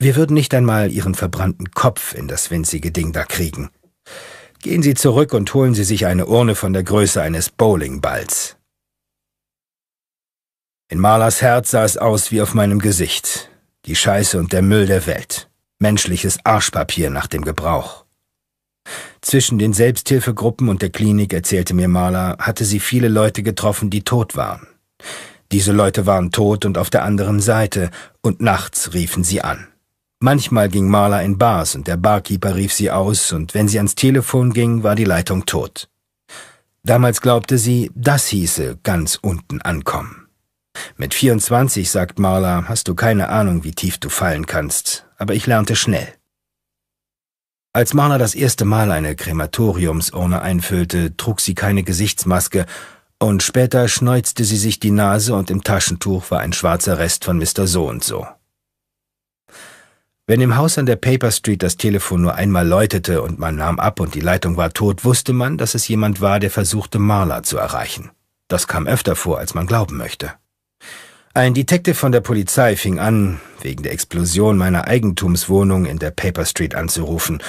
Wir würden nicht einmal Ihren verbrannten Kopf in das winzige Ding da kriegen. Gehen Sie zurück und holen Sie sich eine Urne von der Größe eines Bowlingballs. In Malers Herz sah es aus wie auf meinem Gesicht. Die Scheiße und der Müll der Welt. Menschliches Arschpapier nach dem Gebrauch. Zwischen den Selbsthilfegruppen und der Klinik, erzählte mir Maler, hatte sie viele Leute getroffen, die tot waren. Diese Leute waren tot und auf der anderen Seite, und nachts riefen sie an. Manchmal ging Marla in Bars und der Barkeeper rief sie aus, und wenn sie ans Telefon ging, war die Leitung tot. Damals glaubte sie, das hieße ganz unten ankommen. Mit 24, sagt Marla, hast du keine Ahnung, wie tief du fallen kannst, aber ich lernte schnell. Als Marla das erste Mal eine Krematoriumsurne einfüllte, trug sie keine Gesichtsmaske, und später schneuzte sie sich die Nase und im Taschentuch war ein schwarzer Rest von Mr. So und so. Wenn im Haus an der Paper Street das Telefon nur einmal läutete und man nahm ab und die Leitung war tot, wusste man, dass es jemand war, der versuchte, Marla zu erreichen. Das kam öfter vor, als man glauben möchte. Ein Detective von der Polizei fing an, wegen der Explosion meiner Eigentumswohnung in der Paper Street anzurufen,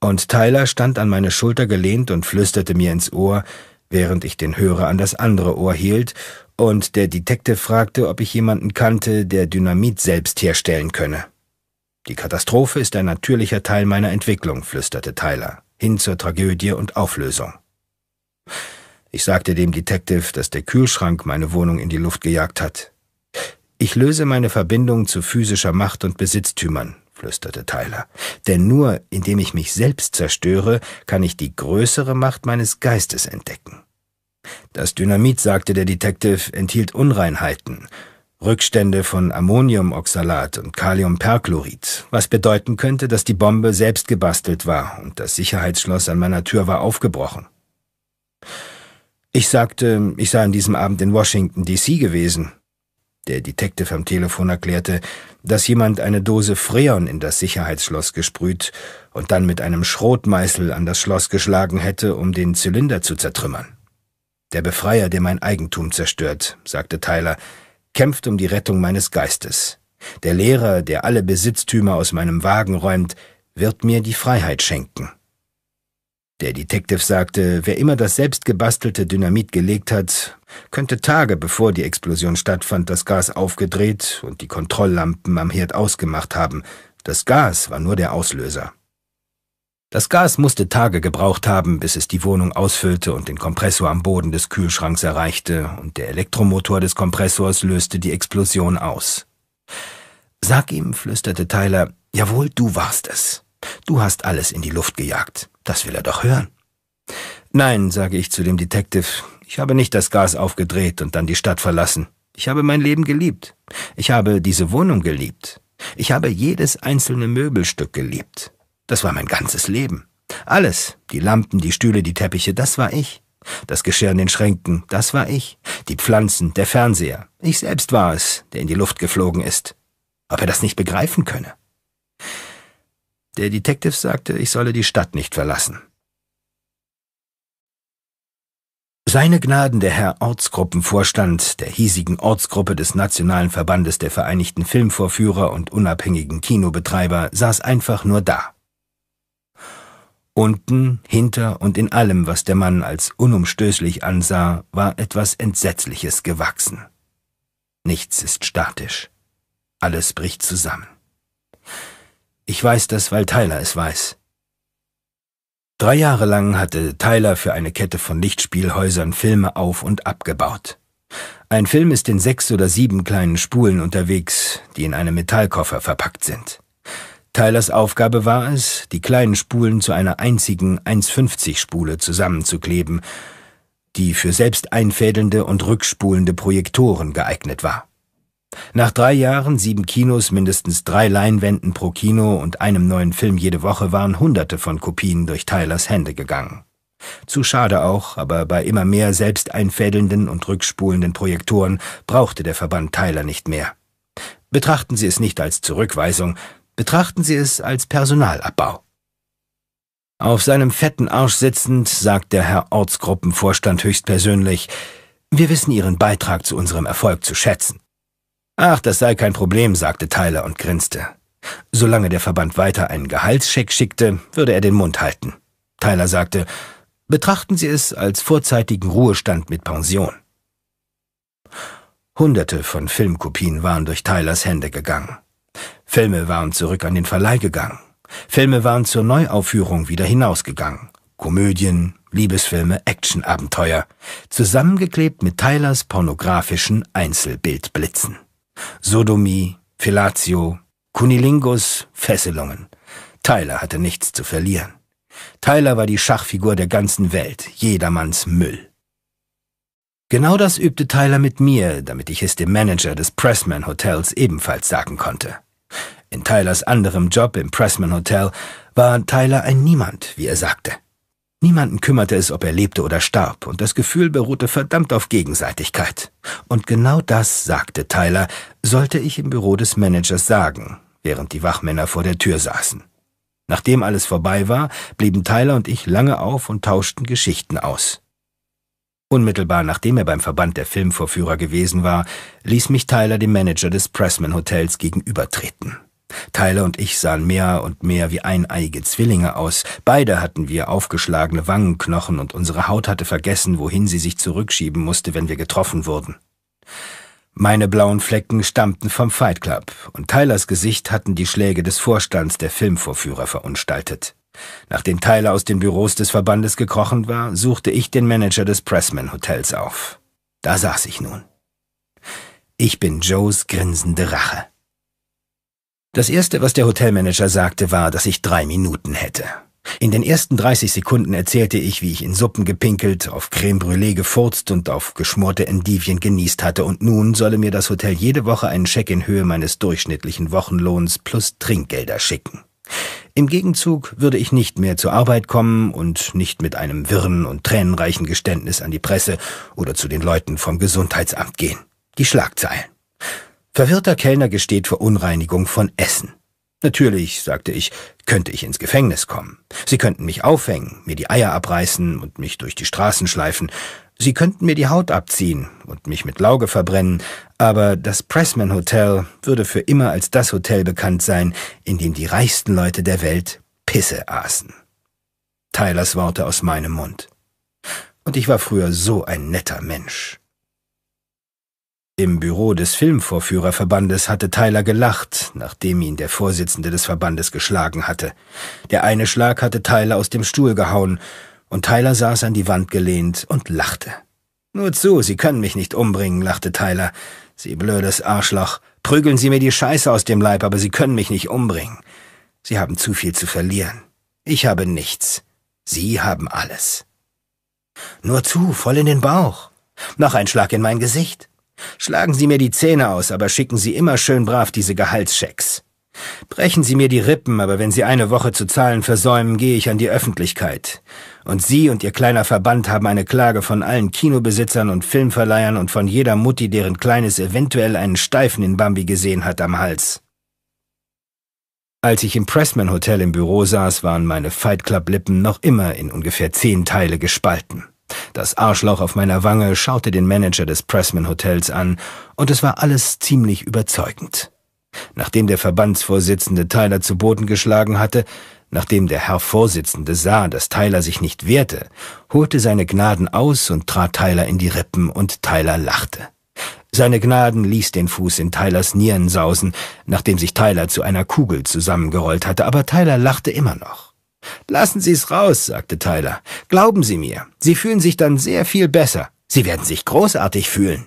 und Tyler stand an meine Schulter gelehnt und flüsterte mir ins Ohr, während ich den Hörer an das andere Ohr hielt, und der Detective fragte, ob ich jemanden kannte, der Dynamit selbst herstellen könne. Die Katastrophe ist ein natürlicher Teil meiner Entwicklung, flüsterte Tyler, hin zur Tragödie und Auflösung. Ich sagte dem Detective, dass der Kühlschrank meine Wohnung in die Luft gejagt hat. Ich löse meine Verbindung zu physischer Macht und Besitztümern, flüsterte Tyler. Denn nur indem ich mich selbst zerstöre, kann ich die größere Macht meines Geistes entdecken. Das Dynamit, sagte der Detective, enthielt Unreinheiten Rückstände von Ammoniumoxalat und Kaliumperchlorid, was bedeuten könnte, dass die Bombe selbst gebastelt war und das Sicherheitsschloss an meiner Tür war aufgebrochen. Ich sagte, ich sei an diesem Abend in Washington, D.C. gewesen. Der Detective am Telefon erklärte, dass jemand eine Dose Freon in das Sicherheitsschloss gesprüht und dann mit einem Schrotmeißel an das Schloss geschlagen hätte, um den Zylinder zu zertrümmern. Der Befreier, der mein Eigentum zerstört, sagte Tyler, kämpft um die Rettung meines Geistes. Der Lehrer, der alle Besitztümer aus meinem Wagen räumt, wird mir die Freiheit schenken. Der Detective sagte, wer immer das selbstgebastelte Dynamit gelegt hat, könnte Tage bevor die Explosion stattfand, das Gas aufgedreht und die Kontrolllampen am Herd ausgemacht haben. Das Gas war nur der Auslöser. Das Gas musste Tage gebraucht haben, bis es die Wohnung ausfüllte und den Kompressor am Boden des Kühlschranks erreichte, und der Elektromotor des Kompressors löste die Explosion aus. Sag ihm, flüsterte Tyler, jawohl, du warst es. Du hast alles in die Luft gejagt. Das will er doch hören. Nein, sage ich zu dem Detective, ich habe nicht das Gas aufgedreht und dann die Stadt verlassen. Ich habe mein Leben geliebt. Ich habe diese Wohnung geliebt. Ich habe jedes einzelne Möbelstück geliebt. Das war mein ganzes Leben. Alles, die Lampen, die Stühle, die Teppiche, das war ich. Das Geschirr in den Schränken, das war ich. Die Pflanzen, der Fernseher. Ich selbst war es, der in die Luft geflogen ist. Ob er das nicht begreifen könne? Der Detective sagte, ich solle die Stadt nicht verlassen. Seine Gnaden der Herr Ortsgruppenvorstand der hiesigen Ortsgruppe des Nationalen Verbandes der Vereinigten Filmvorführer und unabhängigen Kinobetreiber saß einfach nur da Unten, hinter und in allem, was der Mann als unumstößlich ansah, war etwas Entsetzliches gewachsen. Nichts ist statisch. Alles bricht zusammen. Ich weiß das, weil Tyler es weiß. Drei Jahre lang hatte Tyler für eine Kette von Lichtspielhäusern Filme auf und abgebaut. Ein Film ist in sechs oder sieben kleinen Spulen unterwegs, die in einem Metallkoffer verpackt sind. Tylers Aufgabe war es, die kleinen Spulen zu einer einzigen 1,50-Spule zusammenzukleben, die für selbst einfädelnde und rückspulende Projektoren geeignet war. Nach drei Jahren, sieben Kinos, mindestens drei Leinwänden pro Kino und einem neuen Film jede Woche waren Hunderte von Kopien durch Tylers Hände gegangen. Zu schade auch, aber bei immer mehr selbst einfädelnden und rückspulenden Projektoren brauchte der Verband Tyler nicht mehr. Betrachten Sie es nicht als Zurückweisung, betrachten Sie es als Personalabbau. Auf seinem fetten Arsch sitzend sagt der Herr Ortsgruppenvorstand höchstpersönlich, wir wissen Ihren Beitrag zu unserem Erfolg zu schätzen. Ach, das sei kein Problem, sagte Tyler und grinste. Solange der Verband weiter einen Gehaltscheck schickte, würde er den Mund halten. Tyler sagte, betrachten Sie es als vorzeitigen Ruhestand mit Pension. Hunderte von Filmkopien waren durch Tylers Hände gegangen. Filme waren zurück an den Verleih gegangen. Filme waren zur Neuaufführung wieder hinausgegangen. Komödien, Liebesfilme, Actionabenteuer, zusammengeklebt mit Tylers pornografischen Einzelbildblitzen. Sodomie, Fellatio, Kunilingus, Fesselungen. Tyler hatte nichts zu verlieren. Tyler war die Schachfigur der ganzen Welt, jedermanns Müll. Genau das übte Tyler mit mir, damit ich es dem Manager des Pressman Hotels ebenfalls sagen konnte. In Tylers anderem Job im Pressman Hotel war Tyler ein Niemand, wie er sagte. Niemanden kümmerte es, ob er lebte oder starb, und das Gefühl beruhte verdammt auf Gegenseitigkeit. Und genau das, sagte Tyler, sollte ich im Büro des Managers sagen, während die Wachmänner vor der Tür saßen. Nachdem alles vorbei war, blieben Tyler und ich lange auf und tauschten Geschichten aus. Unmittelbar nachdem er beim Verband der Filmvorführer gewesen war, ließ mich Tyler dem Manager des Pressman Hotels gegenübertreten. Tyler und ich sahen mehr und mehr wie eineiige Zwillinge aus. Beide hatten wir aufgeschlagene Wangenknochen und unsere Haut hatte vergessen, wohin sie sich zurückschieben musste, wenn wir getroffen wurden. Meine blauen Flecken stammten vom Fight Club und Tylers Gesicht hatten die Schläge des Vorstands der Filmvorführer verunstaltet. Nachdem Tyler aus den Büros des Verbandes gekrochen war, suchte ich den Manager des Pressman Hotels auf. Da saß ich nun. Ich bin Joes grinsende Rache. Das Erste, was der Hotelmanager sagte, war, dass ich drei Minuten hätte. In den ersten 30 Sekunden erzählte ich, wie ich in Suppen gepinkelt, auf Creme Brûlée gefurzt und auf geschmorte Endivien genießt hatte und nun solle mir das Hotel jede Woche einen Scheck in Höhe meines durchschnittlichen Wochenlohns plus Trinkgelder schicken. Im Gegenzug würde ich nicht mehr zur Arbeit kommen und nicht mit einem wirren und tränenreichen Geständnis an die Presse oder zu den Leuten vom Gesundheitsamt gehen. Die Schlagzeilen. Verwirrter Kellner gesteht Verunreinigung von Essen. Natürlich, sagte ich, könnte ich ins Gefängnis kommen. Sie könnten mich aufhängen, mir die Eier abreißen und mich durch die Straßen schleifen. Sie könnten mir die Haut abziehen und mich mit Lauge verbrennen, aber das Pressman Hotel würde für immer als das Hotel bekannt sein, in dem die reichsten Leute der Welt Pisse aßen. Tylers Worte aus meinem Mund. Und ich war früher so ein netter Mensch. Im Büro des Filmvorführerverbandes hatte Tyler gelacht, nachdem ihn der Vorsitzende des Verbandes geschlagen hatte. Der eine Schlag hatte Tyler aus dem Stuhl gehauen, und Tyler saß an die Wand gelehnt und lachte. Nur zu, Sie können mich nicht umbringen, lachte Tyler. Sie blödes Arschloch. Prügeln Sie mir die Scheiße aus dem Leib, aber Sie können mich nicht umbringen. Sie haben zu viel zu verlieren. Ich habe nichts. Sie haben alles. Nur zu, voll in den Bauch. Noch ein Schlag in mein Gesicht. Schlagen Sie mir die Zähne aus, aber schicken Sie immer schön brav diese Gehaltschecks. Brechen Sie mir die Rippen, aber wenn Sie eine Woche zu zahlen versäumen, gehe ich an die Öffentlichkeit. Und Sie und Ihr kleiner Verband haben eine Klage von allen Kinobesitzern und Filmverleihern und von jeder Mutti, deren Kleines eventuell einen Steifen in Bambi gesehen hat, am Hals. Als ich im Pressman Hotel im Büro saß, waren meine Fight Club Lippen noch immer in ungefähr zehn Teile gespalten. Das Arschloch auf meiner Wange schaute den Manager des Pressman Hotels an, und es war alles ziemlich überzeugend. Nachdem der Verbandsvorsitzende Tyler zu Boden geschlagen hatte, nachdem der Herr Vorsitzende sah, dass Tyler sich nicht wehrte, holte seine Gnaden aus und trat Tyler in die Rippen, und Tyler lachte. Seine Gnaden ließ den Fuß in Tylers Nieren sausen, nachdem sich Tyler zu einer Kugel zusammengerollt hatte, aber Tyler lachte immer noch. Lassen Sie es raus, sagte Tyler. Glauben Sie mir, Sie fühlen sich dann sehr viel besser. Sie werden sich großartig fühlen.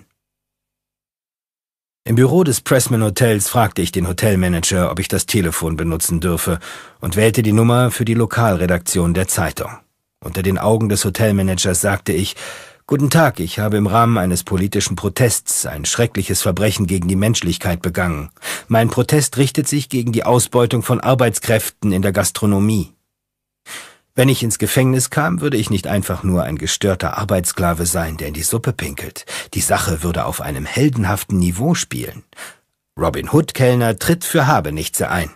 Im Büro des Pressman Hotels fragte ich den Hotelmanager, ob ich das Telefon benutzen dürfe und wählte die Nummer für die Lokalredaktion der Zeitung. Unter den Augen des Hotelmanagers sagte ich, Guten Tag, ich habe im Rahmen eines politischen Protests ein schreckliches Verbrechen gegen die Menschlichkeit begangen. Mein Protest richtet sich gegen die Ausbeutung von Arbeitskräften in der Gastronomie. Wenn ich ins Gefängnis kam, würde ich nicht einfach nur ein gestörter Arbeitssklave sein, der in die Suppe pinkelt. Die Sache würde auf einem heldenhaften Niveau spielen. Robin Hood Kellner tritt für Habenichtse ein.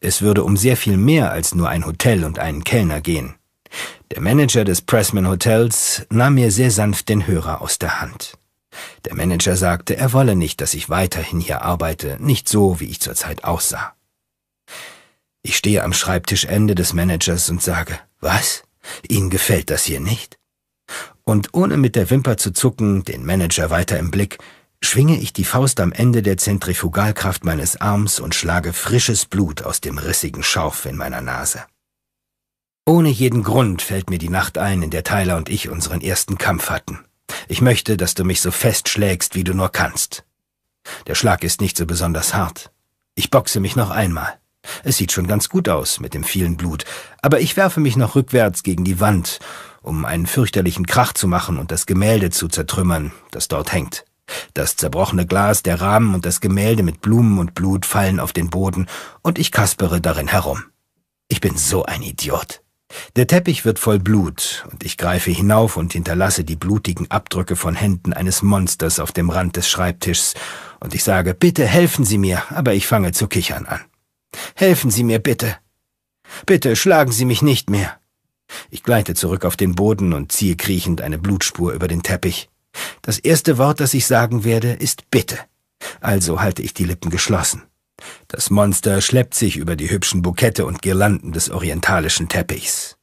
Es würde um sehr viel mehr als nur ein Hotel und einen Kellner gehen. Der Manager des Pressman Hotels nahm mir sehr sanft den Hörer aus der Hand. Der Manager sagte, er wolle nicht, dass ich weiterhin hier arbeite, nicht so, wie ich zurzeit aussah. Ich stehe am Schreibtischende des Managers und sage, was? Ihnen gefällt das hier nicht? Und ohne mit der Wimper zu zucken, den Manager weiter im Blick, schwinge ich die Faust am Ende der Zentrifugalkraft meines Arms und schlage frisches Blut aus dem rissigen Schauf in meiner Nase. Ohne jeden Grund fällt mir die Nacht ein, in der Tyler und ich unseren ersten Kampf hatten. Ich möchte, dass du mich so fest schlägst, wie du nur kannst. Der Schlag ist nicht so besonders hart. Ich boxe mich noch einmal. Es sieht schon ganz gut aus mit dem vielen Blut, aber ich werfe mich noch rückwärts gegen die Wand, um einen fürchterlichen Krach zu machen und das Gemälde zu zertrümmern, das dort hängt. Das zerbrochene Glas, der Rahmen und das Gemälde mit Blumen und Blut fallen auf den Boden, und ich kaspere darin herum. Ich bin so ein Idiot. Der Teppich wird voll Blut, und ich greife hinauf und hinterlasse die blutigen Abdrücke von Händen eines Monsters auf dem Rand des Schreibtischs, und ich sage, bitte helfen Sie mir, aber ich fange zu kichern an. Helfen Sie mir bitte. Bitte schlagen Sie mich nicht mehr. Ich gleite zurück auf den Boden und ziehe kriechend eine Blutspur über den Teppich. Das erste Wort, das ich sagen werde, ist bitte. Also halte ich die Lippen geschlossen. Das Monster schleppt sich über die hübschen Bukette und Girlanden des orientalischen Teppichs.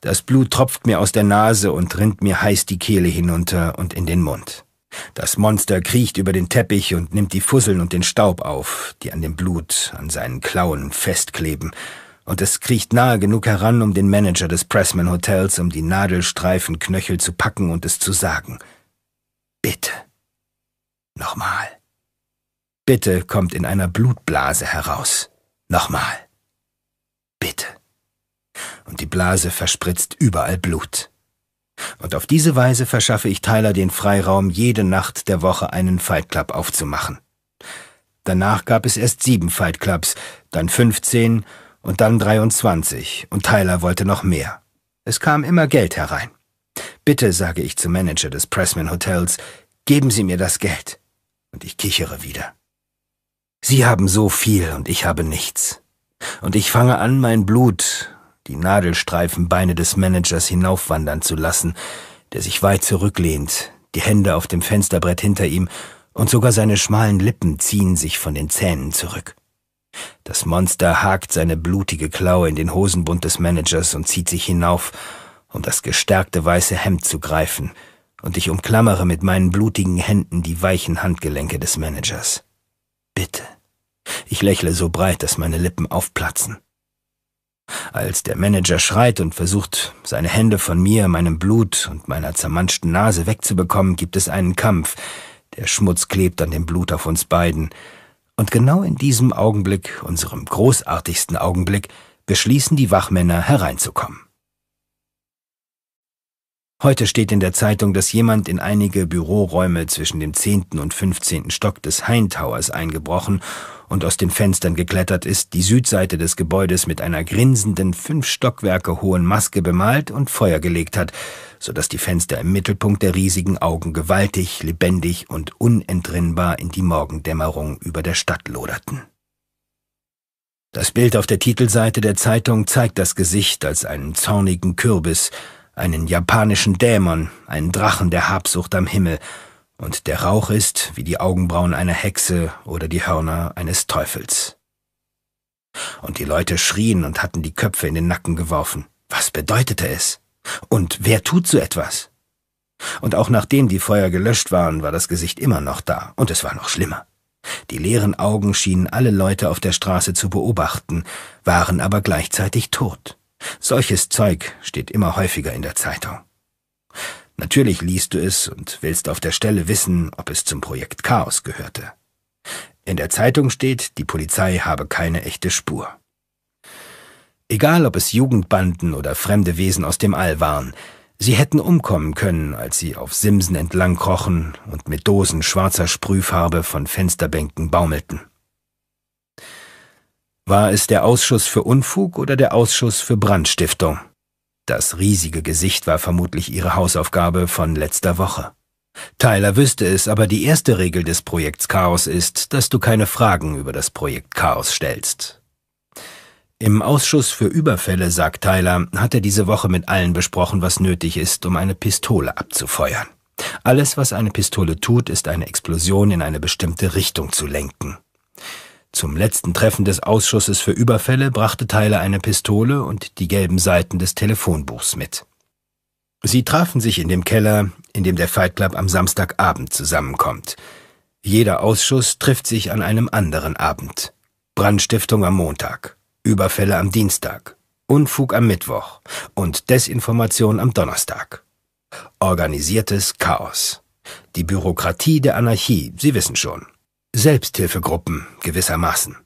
Das Blut tropft mir aus der Nase und rinnt mir heiß die Kehle hinunter und in den Mund. Das Monster kriecht über den Teppich und nimmt die Fusseln und den Staub auf, die an dem Blut, an seinen Klauen festkleben, und es kriecht nahe genug heran, um den Manager des Pressman Hotels um die Nadelstreifenknöchel zu packen und es zu sagen. Bitte. Nochmal. Bitte kommt in einer Blutblase heraus. Nochmal. Bitte. Und die Blase verspritzt überall Blut. Und auf diese Weise verschaffe ich Tyler den Freiraum, jede Nacht der Woche einen Fight Club aufzumachen. Danach gab es erst sieben Fight Clubs, dann 15 und dann 23 und Tyler wollte noch mehr. Es kam immer Geld herein. Bitte, sage ich zum Manager des Pressman Hotels, geben Sie mir das Geld. Und ich kichere wieder. Sie haben so viel und ich habe nichts. Und ich fange an, mein Blut die Nadelstreifenbeine des Managers hinaufwandern zu lassen, der sich weit zurücklehnt, die Hände auf dem Fensterbrett hinter ihm, und sogar seine schmalen Lippen ziehen sich von den Zähnen zurück. Das Monster hakt seine blutige Klaue in den Hosenbund des Managers und zieht sich hinauf, um das gestärkte weiße Hemd zu greifen, und ich umklammere mit meinen blutigen Händen die weichen Handgelenke des Managers. Bitte. Ich lächle so breit, dass meine Lippen aufplatzen. Als der Manager schreit und versucht, seine Hände von mir, meinem Blut und meiner zermanschten Nase wegzubekommen, gibt es einen Kampf. Der Schmutz klebt an dem Blut auf uns beiden. Und genau in diesem Augenblick, unserem großartigsten Augenblick, beschließen die Wachmänner hereinzukommen. Heute steht in der Zeitung, dass jemand in einige Büroräume zwischen dem 10. und 15. Stock des Hain Towers eingebrochen und aus den Fenstern geklettert ist, die Südseite des Gebäudes mit einer grinsenden, fünf Stockwerke hohen Maske bemalt und Feuer gelegt hat, so dass die Fenster im Mittelpunkt der riesigen Augen gewaltig, lebendig und unentrinnbar in die Morgendämmerung über der Stadt loderten. Das Bild auf der Titelseite der Zeitung zeigt das Gesicht als einen zornigen Kürbis, einen japanischen Dämon, einen Drachen der Habsucht am Himmel, und der Rauch ist wie die Augenbrauen einer Hexe oder die Hörner eines Teufels. Und die Leute schrien und hatten die Köpfe in den Nacken geworfen. Was bedeutete es? Und wer tut so etwas? Und auch nachdem die Feuer gelöscht waren, war das Gesicht immer noch da, und es war noch schlimmer. Die leeren Augen schienen alle Leute auf der Straße zu beobachten, waren aber gleichzeitig tot. Solches Zeug steht immer häufiger in der Zeitung. Natürlich liest du es und willst auf der Stelle wissen, ob es zum Projekt Chaos gehörte. In der Zeitung steht, die Polizei habe keine echte Spur. Egal, ob es Jugendbanden oder fremde Wesen aus dem All waren, sie hätten umkommen können, als sie auf Simsen entlang krochen und mit Dosen schwarzer Sprühfarbe von Fensterbänken baumelten. War es der Ausschuss für Unfug oder der Ausschuss für Brandstiftung? Das riesige Gesicht war vermutlich ihre Hausaufgabe von letzter Woche. Tyler wüsste es, aber die erste Regel des Projekts Chaos ist, dass du keine Fragen über das Projekt Chaos stellst. Im Ausschuss für Überfälle, sagt Tyler, hat er diese Woche mit allen besprochen, was nötig ist, um eine Pistole abzufeuern. Alles, was eine Pistole tut, ist eine Explosion in eine bestimmte Richtung zu lenken. Zum letzten Treffen des Ausschusses für Überfälle brachte Tyler eine Pistole und die gelben Seiten des Telefonbuchs mit. Sie trafen sich in dem Keller, in dem der Fight Club am Samstagabend zusammenkommt. Jeder Ausschuss trifft sich an einem anderen Abend. Brandstiftung am Montag, Überfälle am Dienstag, Unfug am Mittwoch und Desinformation am Donnerstag. Organisiertes Chaos. Die Bürokratie der Anarchie, Sie wissen schon. Selbsthilfegruppen gewissermaßen.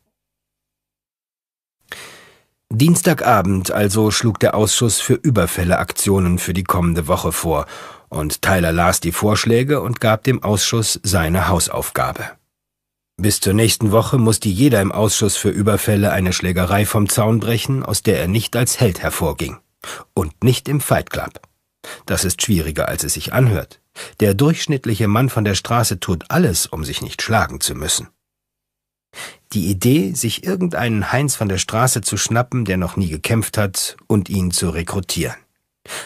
Dienstagabend also schlug der Ausschuss für Überfälle Aktionen für die kommende Woche vor, und Tyler las die Vorschläge und gab dem Ausschuss seine Hausaufgabe. Bis zur nächsten Woche musste jeder im Ausschuss für Überfälle eine Schlägerei vom Zaun brechen, aus der er nicht als Held hervorging. Und nicht im Fight Club. Das ist schwieriger, als es sich anhört. Der durchschnittliche Mann von der Straße tut alles, um sich nicht schlagen zu müssen. Die Idee, sich irgendeinen Heinz von der Straße zu schnappen, der noch nie gekämpft hat, und ihn zu rekrutieren.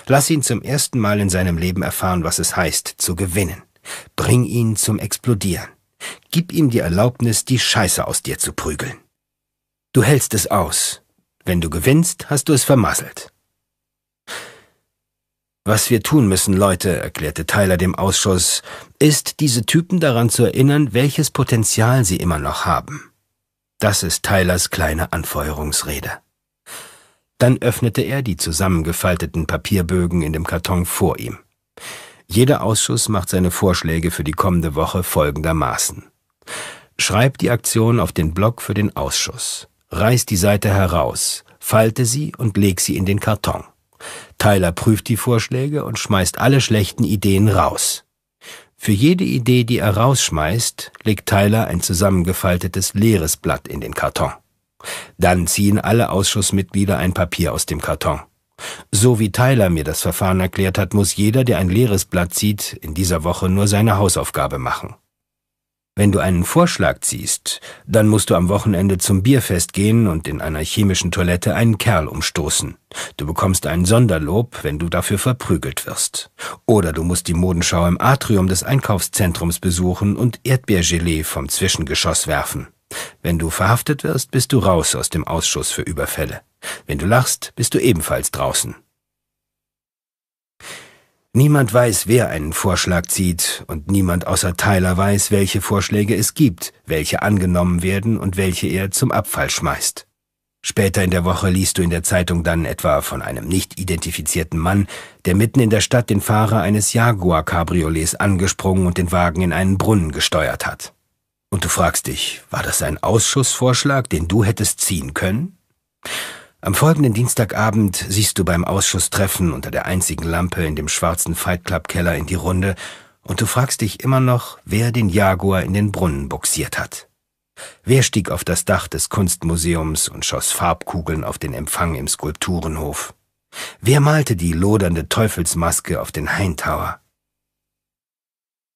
Lass ihn zum ersten Mal in seinem Leben erfahren, was es heißt, zu gewinnen. Bring ihn zum Explodieren. Gib ihm die Erlaubnis, die Scheiße aus dir zu prügeln. Du hältst es aus. Wenn du gewinnst, hast du es vermasselt. Was wir tun müssen, Leute, erklärte Tyler dem Ausschuss, ist, diese Typen daran zu erinnern, welches Potenzial sie immer noch haben. Das ist Tylers kleine Anfeuerungsrede. Dann öffnete er die zusammengefalteten Papierbögen in dem Karton vor ihm. Jeder Ausschuss macht seine Vorschläge für die kommende Woche folgendermaßen. Schreib die Aktion auf den Block für den Ausschuss. Reiß die Seite heraus, falte sie und leg sie in den Karton. Tyler prüft die Vorschläge und schmeißt alle schlechten Ideen raus. Für jede Idee, die er rausschmeißt, legt Tyler ein zusammengefaltetes leeres Blatt in den Karton. Dann ziehen alle Ausschussmitglieder ein Papier aus dem Karton. So wie Tyler mir das Verfahren erklärt hat, muss jeder, der ein leeres Blatt zieht, in dieser Woche nur seine Hausaufgabe machen. Wenn du einen Vorschlag ziehst, dann musst du am Wochenende zum Bierfest gehen und in einer chemischen Toilette einen Kerl umstoßen. Du bekommst ein Sonderlob, wenn du dafür verprügelt wirst. Oder du musst die Modenschau im Atrium des Einkaufszentrums besuchen und Erdbeergelee vom Zwischengeschoss werfen. Wenn du verhaftet wirst, bist du raus aus dem Ausschuss für Überfälle. Wenn du lachst, bist du ebenfalls draußen. Niemand weiß, wer einen Vorschlag zieht, und niemand außer Tyler weiß, welche Vorschläge es gibt, welche angenommen werden und welche er zum Abfall schmeißt. Später in der Woche liest du in der Zeitung dann etwa von einem nicht identifizierten Mann, der mitten in der Stadt den Fahrer eines Jaguar-Cabriolets angesprungen und den Wagen in einen Brunnen gesteuert hat. Und du fragst dich, war das ein Ausschussvorschlag, den du hättest ziehen können? Am folgenden Dienstagabend siehst du beim Ausschusstreffen unter der einzigen Lampe in dem schwarzen Fight Club Keller in die Runde und du fragst dich immer noch, wer den Jaguar in den Brunnen buxiert hat. Wer stieg auf das Dach des Kunstmuseums und schoss Farbkugeln auf den Empfang im Skulpturenhof? Wer malte die lodernde Teufelsmaske auf den Hain Tower?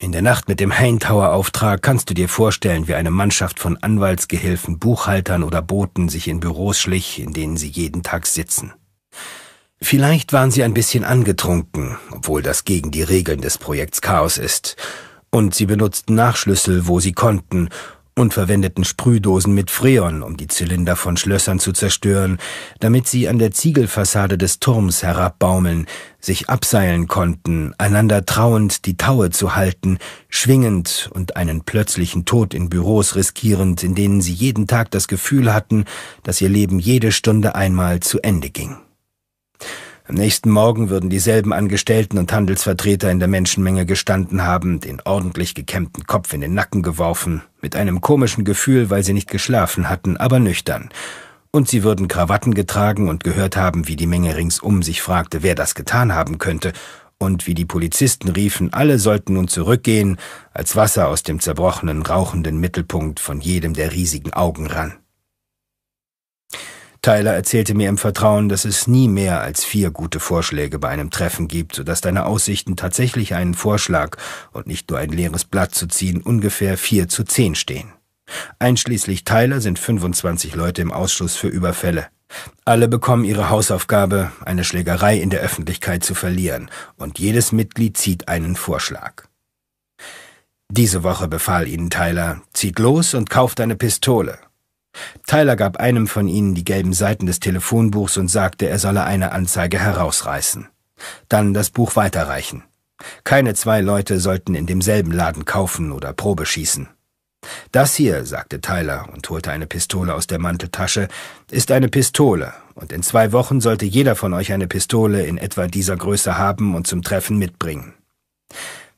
In der Nacht mit dem Haintower-Auftrag kannst du dir vorstellen, wie eine Mannschaft von Anwaltsgehilfen, Buchhaltern oder Boten sich in Büros schlich, in denen sie jeden Tag sitzen. Vielleicht waren sie ein bisschen angetrunken, obwohl das gegen die Regeln des Projekts Chaos ist, und sie benutzten Nachschlüssel, wo sie konnten, und verwendeten Sprühdosen mit Freon, um die Zylinder von Schlössern zu zerstören, damit sie an der Ziegelfassade des Turms herabbaumeln, sich abseilen konnten, einander trauend die Taue zu halten, schwingend und einen plötzlichen Tod in Büros riskierend, in denen sie jeden Tag das Gefühl hatten, dass ihr Leben jede Stunde einmal zu Ende ging. Am nächsten Morgen würden dieselben Angestellten und Handelsvertreter in der Menschenmenge gestanden haben, den ordentlich gekämmten Kopf in den Nacken geworfen, mit einem komischen Gefühl, weil sie nicht geschlafen hatten, aber nüchtern. Und sie würden Krawatten getragen und gehört haben, wie die Menge ringsum sich fragte, wer das getan haben könnte, und wie die Polizisten riefen, alle sollten nun zurückgehen, als Wasser aus dem zerbrochenen, rauchenden Mittelpunkt von jedem der riesigen Augen rann. Tyler erzählte mir im Vertrauen, dass es nie mehr als vier gute Vorschläge bei einem Treffen gibt, sodass deine Aussichten tatsächlich einen Vorschlag und nicht nur ein leeres Blatt zu ziehen ungefähr vier zu zehn stehen. Einschließlich Tyler sind 25 Leute im Ausschuss für Überfälle. Alle bekommen ihre Hausaufgabe, eine Schlägerei in der Öffentlichkeit zu verlieren, und jedes Mitglied zieht einen Vorschlag. Diese Woche befahl ihnen Tyler, zieht los und kauft eine Pistole. Tyler gab einem von ihnen die gelben Seiten des Telefonbuchs und sagte, er solle eine Anzeige herausreißen. Dann das Buch weiterreichen. Keine zwei Leute sollten in demselben Laden kaufen oder Probe schießen. Das hier, sagte Tyler und holte eine Pistole aus der Manteltasche, ist eine Pistole, und in zwei Wochen sollte jeder von euch eine Pistole in etwa dieser Größe haben und zum Treffen mitbringen.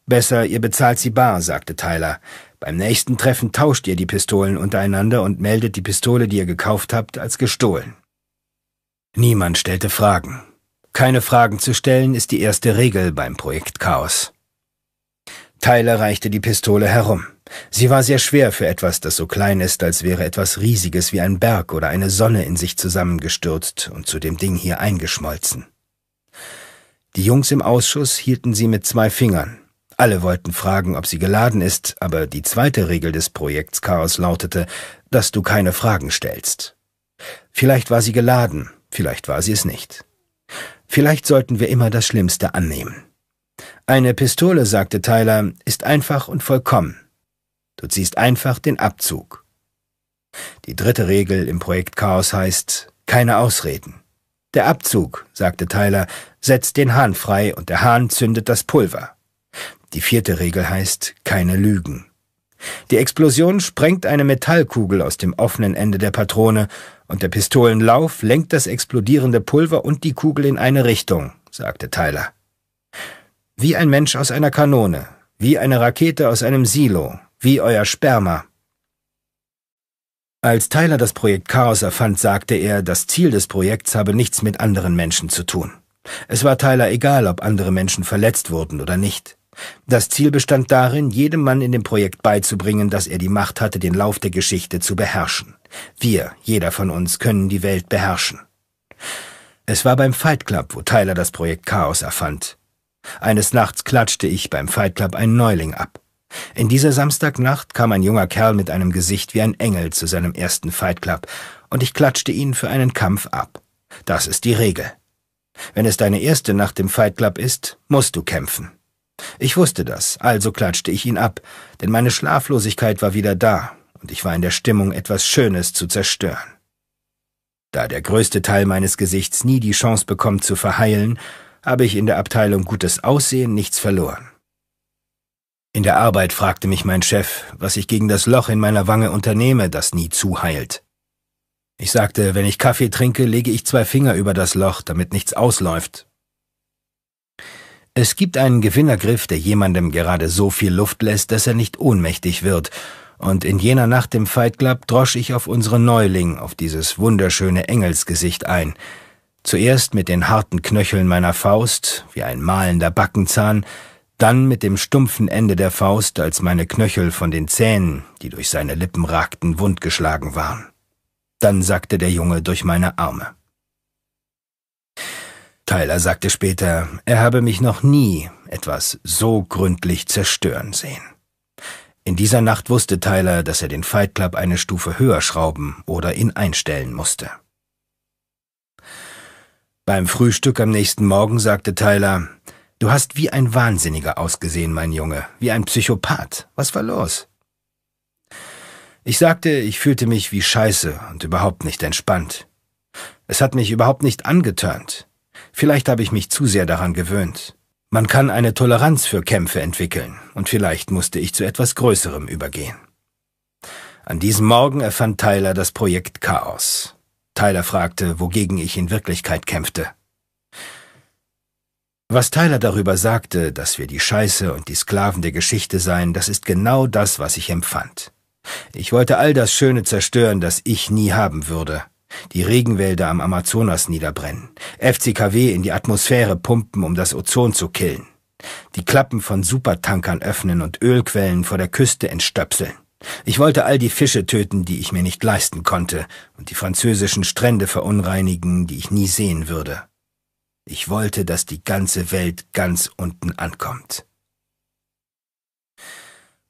Besser, ihr bezahlt sie bar, sagte Tyler, beim nächsten Treffen tauscht ihr die Pistolen untereinander und meldet die Pistole, die ihr gekauft habt, als gestohlen. Niemand stellte Fragen. Keine Fragen zu stellen ist die erste Regel beim Projekt Chaos. Tyler reichte die Pistole herum. Sie war sehr schwer für etwas, das so klein ist, als wäre etwas Riesiges wie ein Berg oder eine Sonne in sich zusammengestürzt und zu dem Ding hier eingeschmolzen. Die Jungs im Ausschuss hielten sie mit zwei Fingern, alle wollten fragen, ob sie geladen ist, aber die zweite Regel des Projekts Chaos lautete, dass du keine Fragen stellst. Vielleicht war sie geladen, vielleicht war sie es nicht. Vielleicht sollten wir immer das Schlimmste annehmen. Eine Pistole, sagte Tyler, ist einfach und vollkommen. Du ziehst einfach den Abzug. Die dritte Regel im Projekt Chaos heißt, keine Ausreden. Der Abzug, sagte Tyler, setzt den Hahn frei und der Hahn zündet das Pulver. Die vierte Regel heißt keine Lügen. Die Explosion sprengt eine Metallkugel aus dem offenen Ende der Patrone und der Pistolenlauf lenkt das explodierende Pulver und die Kugel in eine Richtung, sagte Tyler. Wie ein Mensch aus einer Kanone, wie eine Rakete aus einem Silo, wie euer Sperma. Als Tyler das Projekt Chaos erfand, sagte er, das Ziel des Projekts habe nichts mit anderen Menschen zu tun. Es war Tyler egal, ob andere Menschen verletzt wurden oder nicht. Das Ziel bestand darin, jedem Mann in dem Projekt beizubringen, dass er die Macht hatte, den Lauf der Geschichte zu beherrschen. Wir, jeder von uns, können die Welt beherrschen. Es war beim Fight Club, wo Tyler das Projekt Chaos erfand. Eines Nachts klatschte ich beim Fight Club einen Neuling ab. In dieser Samstagnacht kam ein junger Kerl mit einem Gesicht wie ein Engel zu seinem ersten Fight Club, und ich klatschte ihn für einen Kampf ab. Das ist die Regel. Wenn es deine erste Nacht im Fight Club ist, musst du kämpfen. Ich wusste das, also klatschte ich ihn ab, denn meine Schlaflosigkeit war wieder da, und ich war in der Stimmung, etwas Schönes zu zerstören. Da der größte Teil meines Gesichts nie die Chance bekommt zu verheilen, habe ich in der Abteilung gutes Aussehen nichts verloren. In der Arbeit fragte mich mein Chef, was ich gegen das Loch in meiner Wange unternehme, das nie zuheilt. Ich sagte, wenn ich Kaffee trinke, lege ich zwei Finger über das Loch, damit nichts ausläuft, es gibt einen Gewinnergriff, der jemandem gerade so viel Luft lässt, dass er nicht ohnmächtig wird. Und in jener Nacht im Fight Club drosch ich auf unseren Neuling, auf dieses wunderschöne Engelsgesicht ein. Zuerst mit den harten Knöcheln meiner Faust, wie ein mahlender Backenzahn, dann mit dem stumpfen Ende der Faust, als meine Knöchel von den Zähnen, die durch seine Lippen ragten, wundgeschlagen waren. Dann sackte der Junge durch meine Arme. Tyler sagte später, er habe mich noch nie etwas so gründlich zerstören sehen. In dieser Nacht wusste Tyler, dass er den Fight Club eine Stufe höher schrauben oder ihn einstellen musste. Beim Frühstück am nächsten Morgen sagte Tyler, Du hast wie ein Wahnsinniger ausgesehen, mein Junge, wie ein Psychopath. Was war los? Ich sagte, ich fühlte mich wie scheiße und überhaupt nicht entspannt. Es hat mich überhaupt nicht angetörnt. Vielleicht habe ich mich zu sehr daran gewöhnt. Man kann eine Toleranz für Kämpfe entwickeln, und vielleicht musste ich zu etwas Größerem übergehen. An diesem Morgen erfand Tyler das Projekt Chaos. Tyler fragte, wogegen ich in Wirklichkeit kämpfte. Was Tyler darüber sagte, dass wir die Scheiße und die Sklaven der Geschichte seien, das ist genau das, was ich empfand. Ich wollte all das Schöne zerstören, das ich nie haben würde die Regenwälder am Amazonas niederbrennen, FCKW in die Atmosphäre pumpen, um das Ozon zu killen, die Klappen von Supertankern öffnen und Ölquellen vor der Küste entstöpseln. Ich wollte all die Fische töten, die ich mir nicht leisten konnte, und die französischen Strände verunreinigen, die ich nie sehen würde. Ich wollte, dass die ganze Welt ganz unten ankommt.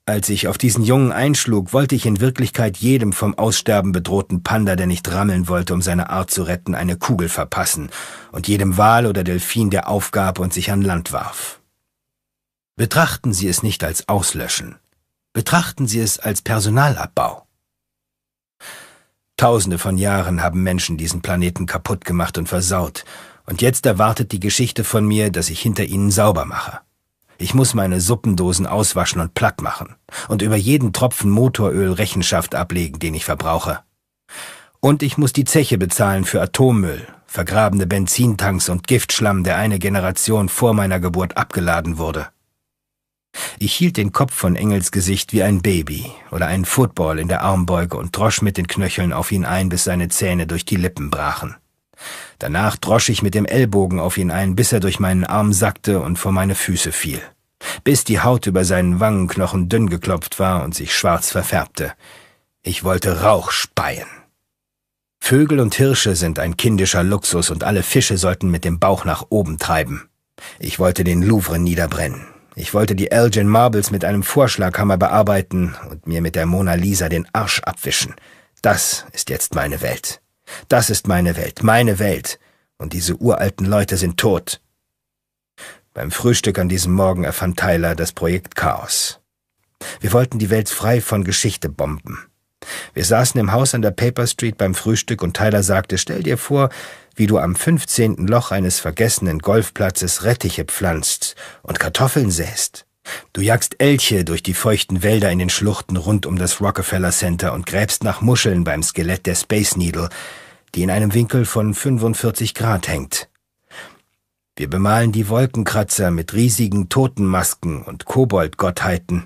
Als ich auf diesen Jungen einschlug, wollte ich in Wirklichkeit jedem vom Aussterben bedrohten Panda, der nicht rammeln wollte, um seine Art zu retten, eine Kugel verpassen und jedem Wal oder Delfin, der aufgab und sich an Land warf. Betrachten Sie es nicht als Auslöschen. Betrachten Sie es als Personalabbau. Tausende von Jahren haben Menschen diesen Planeten kaputt gemacht und versaut, und jetzt erwartet die Geschichte von mir, dass ich hinter ihnen sauber mache. Ich muss meine Suppendosen auswaschen und platt machen und über jeden Tropfen Motoröl Rechenschaft ablegen, den ich verbrauche. Und ich muss die Zeche bezahlen für Atommüll, vergrabene Benzintanks und Giftschlamm, der eine Generation vor meiner Geburt abgeladen wurde. Ich hielt den Kopf von Engels Gesicht wie ein Baby oder einen Football in der Armbeuge und drosch mit den Knöcheln auf ihn ein, bis seine Zähne durch die Lippen brachen. Danach drosch ich mit dem Ellbogen auf ihn ein, bis er durch meinen Arm sackte und vor meine Füße fiel bis die Haut über seinen Wangenknochen dünn geklopft war und sich schwarz verfärbte. Ich wollte Rauch speien. Vögel und Hirsche sind ein kindischer Luxus und alle Fische sollten mit dem Bauch nach oben treiben. Ich wollte den Louvre niederbrennen. Ich wollte die Elgin Marbles mit einem Vorschlaghammer bearbeiten und mir mit der Mona Lisa den Arsch abwischen. Das ist jetzt meine Welt. Das ist meine Welt, meine Welt. Und diese uralten Leute sind tot. Beim Frühstück an diesem Morgen erfand Tyler das Projekt Chaos. Wir wollten die Welt frei von Geschichte bomben. Wir saßen im Haus an der Paper Street beim Frühstück und Tyler sagte, stell dir vor, wie du am 15. Loch eines vergessenen Golfplatzes Rettiche pflanzt und Kartoffeln säst. Du jagst Elche durch die feuchten Wälder in den Schluchten rund um das Rockefeller Center und gräbst nach Muscheln beim Skelett der Space Needle, die in einem Winkel von 45 Grad hängt. Wir bemalen die Wolkenkratzer mit riesigen Totenmasken und Koboldgottheiten.